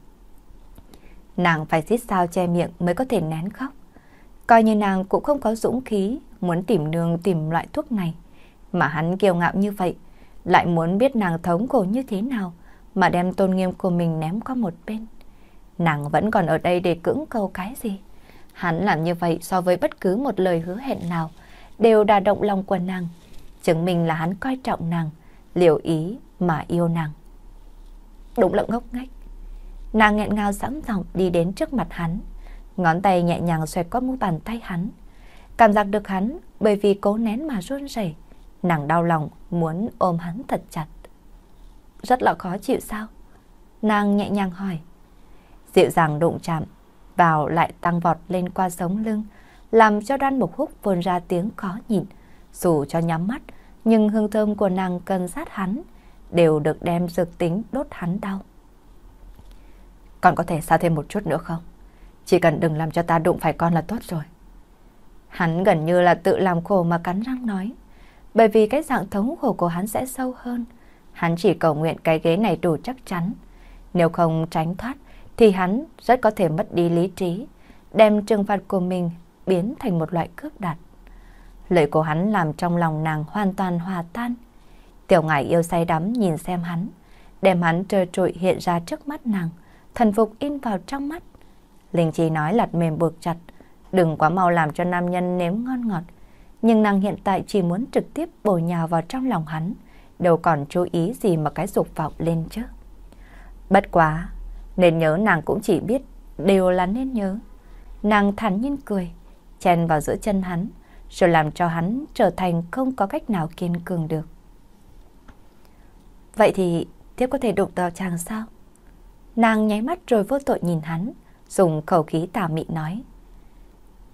Nàng phải xít sao che miệng mới có thể nén khóc. Coi như nàng cũng không có dũng khí muốn tìm đường tìm loại thuốc này. Mà hắn kiêu ngạo như vậy, lại muốn biết nàng thống khổ như thế nào, mà đem tôn nghiêm của mình ném qua một bên. Nàng vẫn còn ở đây để cưỡng cầu cái gì? Hắn làm như vậy so với bất cứ một lời hứa hẹn nào đều đà động lòng của nàng, chứng minh là hắn coi trọng nàng, liều ý mà yêu nàng. Đúng là ngốc nghếch. Nàng nghẹn ngào sẵn giọng đi đến trước mặt hắn, ngón tay nhẹ nhàng xoẹt qua mu bàn tay hắn. Cảm giác được hắn bởi vì cố nén mà run rẩy, nàng đau lòng muốn ôm hắn thật chặt rất là khó chịu sao? Nàng nhẹ nhàng hỏi. Dịu dàng đụng chạm, vào lại tăng vọt lên qua sống lưng, làm cho đan mục húc vươn ra tiếng khó nhịn. Dù cho nhắm mắt, nhưng hương thơm của nàng cần sát hắn, đều được đem dược tính đốt hắn đau. Còn có thể xa thêm một chút nữa không? Chỉ cần đừng làm cho ta đụng phải con là tốt rồi. Hắn gần như là tự làm khổ mà cắn răng nói, bởi vì cái dạng thống khổ của hắn sẽ sâu hơn. Hắn chỉ cầu nguyện cái ghế này đủ chắc chắn. Nếu không tránh thoát, thì hắn rất có thể mất đi lý trí, đem trừng phạt của mình biến thành một loại cướp đặt. Lời của hắn làm trong lòng nàng hoàn toàn hòa tan. Tiểu ngải yêu say đắm nhìn xem hắn, đem hắn trơ trụi hiện ra trước mắt nàng, thần phục in vào trong mắt. Linh Chi nói lặt mềm buộc chặt, đừng quá mau làm cho nam nhân nếm ngon ngọt. Nhưng nàng hiện tại chỉ muốn trực tiếp bổ nhào vào trong lòng hắn, đâu còn chú ý gì mà cái dục vọng lên chứ. Bất quá, nên nhớ nàng cũng chỉ biết đều là nên nhớ. Nàng thản nhiên cười, chen vào giữa chân hắn, rồi làm cho hắn trở thành không có cách nào kiên cường được. Vậy thì tiếp có thể đụng vào chàng sao? Nàng nháy mắt rồi vô tội nhìn hắn, dùng khẩu khí tà mị nói.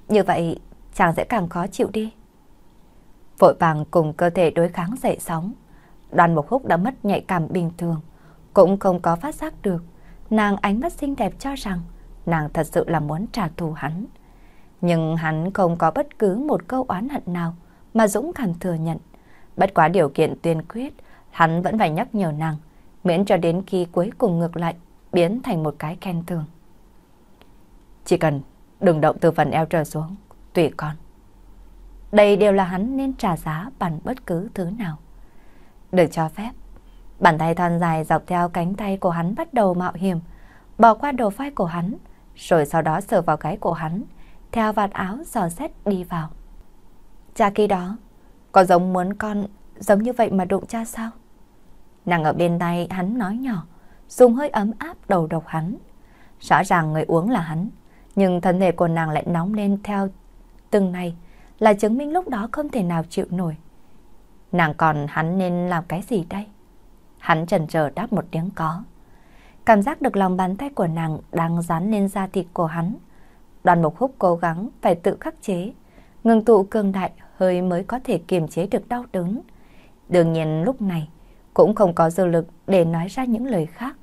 Như vậy, chàng sẽ càng khó chịu đi. Vội vàng cùng cơ thể đối kháng dậy sóng. Đoàn một Húc đã mất nhạy cảm bình thường, cũng không có phát giác được. Nàng ánh mắt xinh đẹp cho rằng nàng thật sự là muốn trả thù hắn. Nhưng hắn không có bất cứ một câu oán hận nào mà Dũng cảm thừa nhận. Bất quá điều kiện tuyên quyết, hắn vẫn phải nhắc nhở nàng, miễn cho đến khi cuối cùng ngược lại biến thành một cái khen thường. Chỉ cần đừng động từ phần eo trở xuống, tùy con. Đây đều là hắn nên trả giá bằng bất cứ thứ nào. Được cho phép. Bàn tay thon dài dọc theo cánh tay của hắn bắt đầu mạo hiểm, bỏ qua đồ vai của hắn, rồi sau đó sờ vào cái của hắn, theo vạt áo dò xét đi vào. Cha khi đó, có giống muốn con giống như vậy mà đụng cha sao? Nàng ở bên tay hắn nói nhỏ, dùng hơi ấm áp đầu độc hắn. Rõ ràng người uống là hắn, nhưng thân thể của nàng lại nóng lên theo từng này, là chứng minh lúc đó không thể nào chịu nổi. Nàng còn hắn nên làm cái gì đây? Hắn chần chờ đáp một tiếng có. Cảm giác được lòng bàn tay của nàng đang dán lên da thịt của hắn. Đoàn mục húc cố gắng phải tự khắc chế. Ngừng tụ cường đại hơi mới có thể kiềm chế được đau đớn. Đương nhiên lúc này cũng không có dư lực để nói ra những lời khác.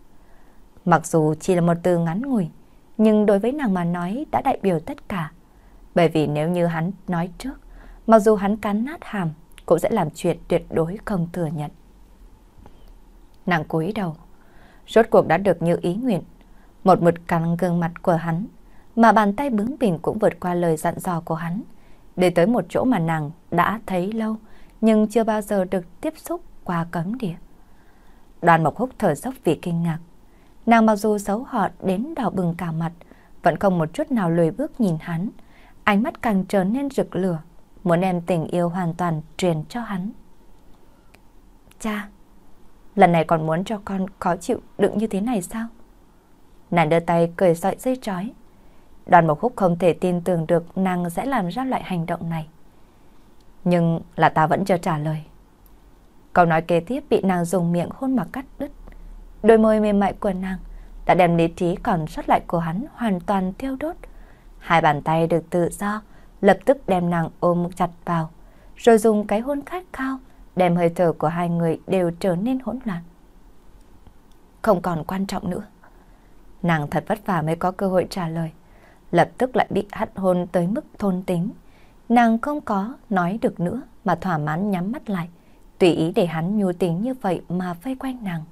Mặc dù chỉ là một từ ngắn ngủi, nhưng đối với nàng mà nói đã đại biểu tất cả. Bởi vì nếu như hắn nói trước, mặc dù hắn cắn nát hàm, cũng sẽ làm chuyện tuyệt đối không thừa nhận Nàng cúi đầu Rốt cuộc đã được như ý nguyện Một mực cắn gương mặt của hắn Mà bàn tay bướng bỉnh cũng vượt qua lời dặn dò của hắn Để tới một chỗ mà nàng đã thấy lâu Nhưng chưa bao giờ được tiếp xúc qua cấm địa Đoàn Mộc Húc thở dốc vì kinh ngạc Nàng mặc dù xấu họ đến đỏ bừng cả mặt Vẫn không một chút nào lười bước nhìn hắn Ánh mắt càng trở nên rực lửa muốn đem tình yêu hoàn toàn truyền cho hắn. Cha, lần này còn muốn cho con khó chịu đựng như thế này sao? Nàng đưa tay cười sợi dây trói. Đoàn một khúc không thể tin tưởng được nàng sẽ làm ra loại hành động này. Nhưng là ta vẫn chưa trả lời. Câu nói kế tiếp bị nàng dùng miệng hôn mà cắt đứt. Đôi môi mềm mại của nàng đã đem lý trí còn sót lại của hắn hoàn toàn thiêu đốt. Hai bàn tay được tự do lập tức đem nàng ôm chặt vào, rồi dùng cái hôn khát khao, đem hơi thở của hai người đều trở nên hỗn loạn. Không còn quan trọng nữa. Nàng thật vất vả mới có cơ hội trả lời, lập tức lại bị hắt hôn tới mức thôn tính. Nàng không có nói được nữa mà thỏa mãn nhắm mắt lại, tùy ý để hắn nhu tính như vậy mà vây quanh nàng.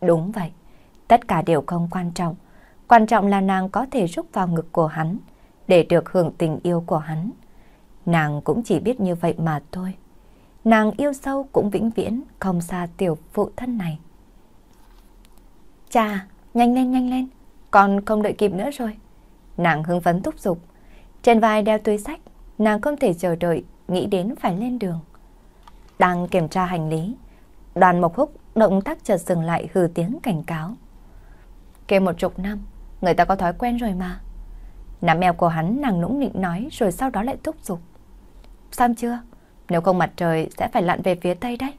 Đúng vậy, tất cả đều không quan trọng, quan trọng là nàng có thể rút vào ngực của hắn, để được hưởng tình yêu của hắn. Nàng cũng chỉ biết như vậy mà thôi. Nàng yêu sâu cũng vĩnh viễn không xa tiểu phụ thân này. Cha, nhanh lên nhanh lên, con không đợi kịp nữa rồi. Nàng hưng phấn thúc giục. Trên vai đeo túi sách, nàng không thể chờ đợi, nghĩ đến phải lên đường. Đang kiểm tra hành lý, đoàn mộc húc động tác chợt dừng lại hừ tiếng cảnh cáo. Kêu một chục năm, người ta có thói quen rồi mà. Nắm eo của hắn nàng nũng nịnh nói rồi sau đó lại thúc giục. Xong chưa? Nếu không mặt trời sẽ phải lặn về phía tây đấy.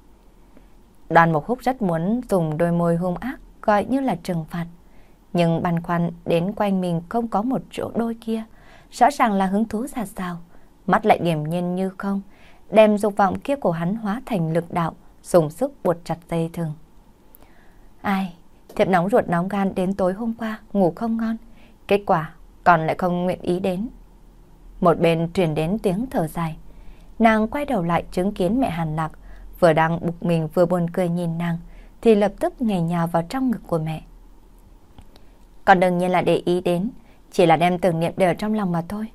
Đoàn một Húc rất muốn dùng đôi môi hung ác gọi như là trừng phạt. Nhưng băn khoăn đến quanh mình không có một chỗ đôi kia. Rõ ràng là hứng thú ra sao. Mắt lại điểm nhiên như không. Đem dục vọng kia của hắn hóa thành lực đạo, dùng sức buộc chặt dây thừng. Ai? Thiệp nóng ruột nóng gan đến tối hôm qua, ngủ không ngon. Kết quả còn lại không nguyện ý đến. Một bên truyền đến tiếng thở dài. Nàng quay đầu lại chứng kiến mẹ Hàn Lạc vừa đang bực mình vừa buồn cười nhìn nàng thì lập tức nhảy nhào vào trong ngực của mẹ. Còn đương nhiên là để ý đến, chỉ là đem tưởng niệm đều trong lòng mà thôi.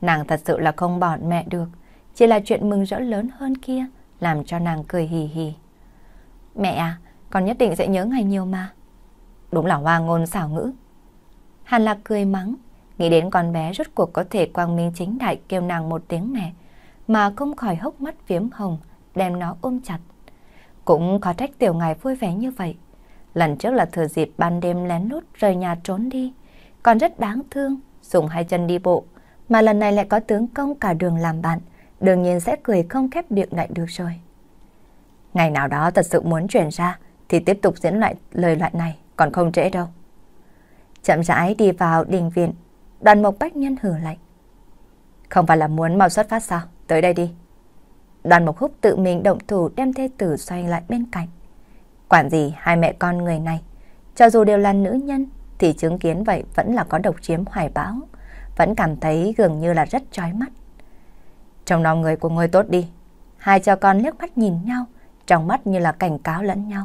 Nàng thật sự là không bỏ mẹ được, chỉ là chuyện mừng rỡ lớn hơn kia làm cho nàng cười hì hì. Mẹ à, con nhất định sẽ nhớ ngày nhiều mà. Đúng là hoa ngôn xảo ngữ, Hàn Lạc cười mắng, nghĩ đến con bé rốt cuộc có thể quang minh chính đại kêu nàng một tiếng mẹ, mà không khỏi hốc mắt phiếm hồng, đem nó ôm chặt. Cũng khó trách tiểu ngài vui vẻ như vậy. Lần trước là thừa dịp ban đêm lén lút rời nhà trốn đi, còn rất đáng thương, dùng hai chân đi bộ, mà lần này lại có tướng công cả đường làm bạn, đương nhiên sẽ cười không khép miệng lại được rồi. Ngày nào đó thật sự muốn chuyển ra thì tiếp tục diễn lại lời loại này, còn không trễ đâu chậm rãi đi vào đình viện. Đoàn Mộc Bách Nhân hử lạnh. Không phải là muốn mau xuất phát sao? Tới đây đi. Đoàn Mộc Húc tự mình động thủ đem thê tử xoay lại bên cạnh. Quản gì hai mẹ con người này, cho dù đều là nữ nhân thì chứng kiến vậy vẫn là có độc chiếm hoài bão, vẫn cảm thấy gần như là rất chói mắt. Trong lòng người của ngươi tốt đi, hai cha con liếc mắt nhìn nhau, trong mắt như là cảnh cáo lẫn nhau.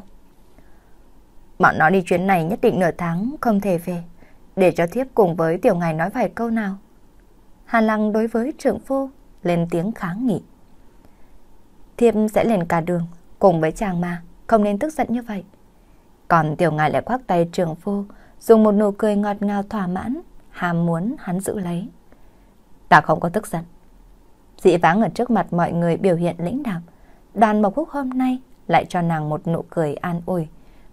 Bọn nó đi chuyến này nhất định nửa tháng không thể về. Để cho thiếp cùng với tiểu ngài nói vài câu nào. Hàn Lăng đối với trưởng phu lên tiếng kháng nghị. Thiếp sẽ lên cả đường cùng với chàng mà, không nên tức giận như vậy. Còn tiểu ngài lại khoác tay trưởng phu, dùng một nụ cười ngọt ngào thỏa mãn, hàm muốn hắn giữ lấy. Ta không có tức giận. Dị vãng ở trước mặt mọi người biểu hiện lĩnh đạm, đoàn mộc húc hôm nay lại cho nàng một nụ cười an ủi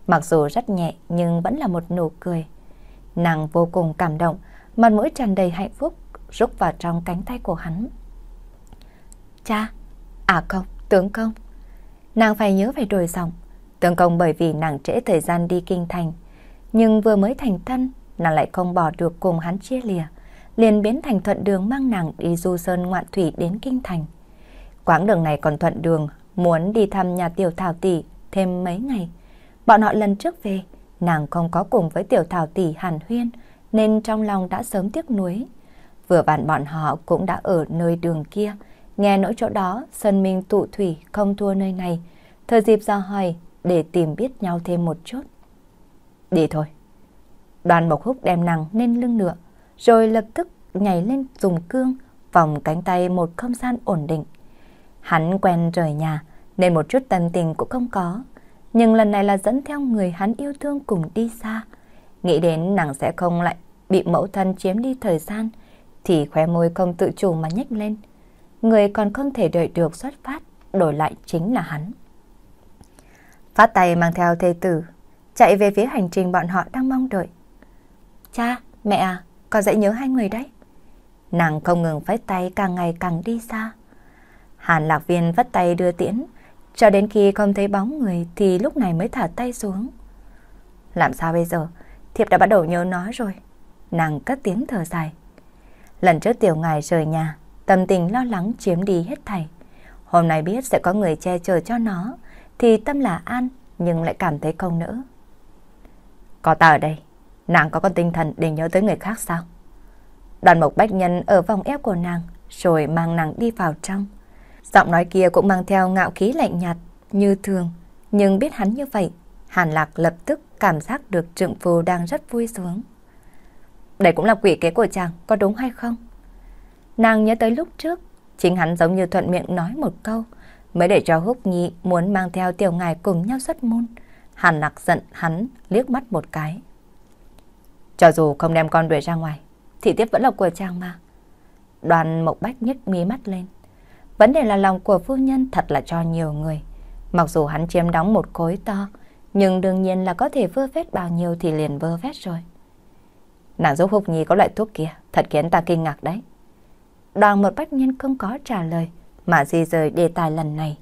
Mặc dù rất nhẹ nhưng vẫn là một nụ cười. Nàng vô cùng cảm động, mặt mũi tràn đầy hạnh phúc rút vào trong cánh tay của hắn. Cha, à không, tướng công. Nàng phải nhớ phải đổi dòng. Tướng công bởi vì nàng trễ thời gian đi kinh thành, nhưng vừa mới thành thân, nàng lại không bỏ được cùng hắn chia lìa, liền biến thành thuận đường mang nàng đi du sơn ngoạn thủy đến kinh thành. Quãng đường này còn thuận đường, muốn đi thăm nhà tiểu thảo tỷ thêm mấy ngày. Bọn họ lần trước về, nàng không có cùng với tiểu thảo tỷ Hàn Huyên, nên trong lòng đã sớm tiếc nuối. Vừa bạn bọn họ cũng đã ở nơi đường kia, nghe nỗi chỗ đó sân minh tụ thủy không thua nơi này. Thời dịp ra hỏi để tìm biết nhau thêm một chút. Đi thôi. Đoàn Mộc Húc đem nàng lên lưng nửa rồi lập tức nhảy lên dùng cương, vòng cánh tay một không gian ổn định. Hắn quen rời nhà, nên một chút tâm tình cũng không có, nhưng lần này là dẫn theo người hắn yêu thương cùng đi xa. Nghĩ đến nàng sẽ không lại bị mẫu thân chiếm đi thời gian, thì khóe môi không tự chủ mà nhếch lên. Người còn không thể đợi được xuất phát, đổi lại chính là hắn. Phát tay mang theo thê tử, chạy về phía hành trình bọn họ đang mong đợi. Cha, mẹ à, con dạy nhớ hai người đấy. Nàng không ngừng vẫy tay càng ngày càng đi xa. Hàn lạc viên vất tay đưa tiễn, cho đến khi không thấy bóng người thì lúc này mới thả tay xuống. Làm sao bây giờ? Thiệp đã bắt đầu nhớ nó rồi. Nàng cất tiếng thở dài. Lần trước tiểu ngài rời nhà, tâm tình lo lắng chiếm đi hết thảy. Hôm nay biết sẽ có người che chở cho nó, thì tâm là an nhưng lại cảm thấy không nữa. Có ta ở đây, nàng có con tinh thần để nhớ tới người khác sao? Đoàn mộc bách nhân ở vòng ép của nàng, rồi mang nàng đi vào trong. Giọng nói kia cũng mang theo ngạo khí lạnh nhạt như thường, nhưng biết hắn như vậy, Hàn Lạc lập tức cảm giác được trượng phu đang rất vui sướng. Đây cũng là quỷ kế của chàng, có đúng hay không? Nàng nhớ tới lúc trước, chính hắn giống như thuận miệng nói một câu, mới để cho húc nhi muốn mang theo tiểu ngài cùng nhau xuất môn. Hàn Lạc giận hắn, liếc mắt một cái. Cho dù không đem con đuổi ra ngoài, thì tiếp vẫn là của chàng mà. Đoàn Mộc Bách nhếch mí mắt lên. Vấn đề là lòng của phu nhân thật là cho nhiều người. Mặc dù hắn chiếm đóng một khối to, nhưng đương nhiên là có thể vơ vét bao nhiêu thì liền vơ vét rồi. Nàng giúp Húc Nhi có loại thuốc kia, thật khiến ta kinh ngạc đấy. Đoàn một bách nhân không có trả lời, mà di rời đề tài lần này.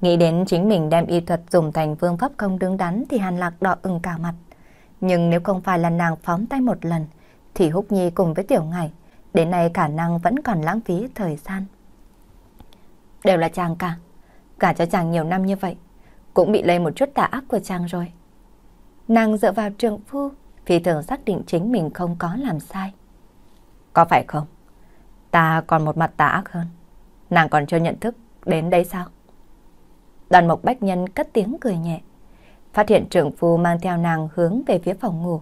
Nghĩ đến chính mình đem y thuật dùng thành phương pháp không đứng đắn thì hàn lạc đỏ ửng cả mặt. Nhưng nếu không phải là nàng phóng tay một lần, thì Húc Nhi cùng với Tiểu Ngải, đến nay khả năng vẫn còn lãng phí thời gian đều là chàng cả. Cả cho chàng nhiều năm như vậy, cũng bị lây một chút tà ác của chàng rồi. Nàng dựa vào trường phu, phi thường xác định chính mình không có làm sai. Có phải không? Ta còn một mặt tà ác hơn. Nàng còn chưa nhận thức đến đây sao? Đoàn mộc bách nhân cất tiếng cười nhẹ. Phát hiện trưởng phu mang theo nàng hướng về phía phòng ngủ.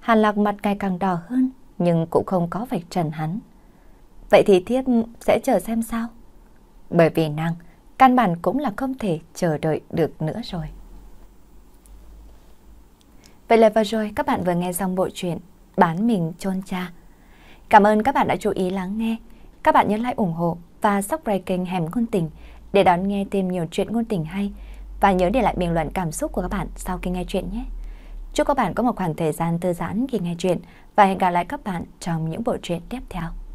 Hàn lạc mặt ngày càng đỏ hơn, nhưng cũng không có vạch trần hắn. Vậy thì thiếp sẽ chờ xem sao? Bởi vì nàng, căn bản cũng là không thể chờ đợi được nữa rồi. Vậy là vừa rồi các bạn vừa nghe xong bộ truyện Bán mình chôn cha. Cảm ơn các bạn đã chú ý lắng nghe. Các bạn nhớ like ủng hộ và subscribe kênh Hẻm Ngôn Tình để đón nghe thêm nhiều chuyện ngôn tình hay và nhớ để lại bình luận cảm xúc của các bạn sau khi nghe chuyện nhé. Chúc các bạn có một khoảng thời gian thư giãn khi nghe chuyện và hẹn gặp lại các bạn trong những bộ truyện tiếp theo.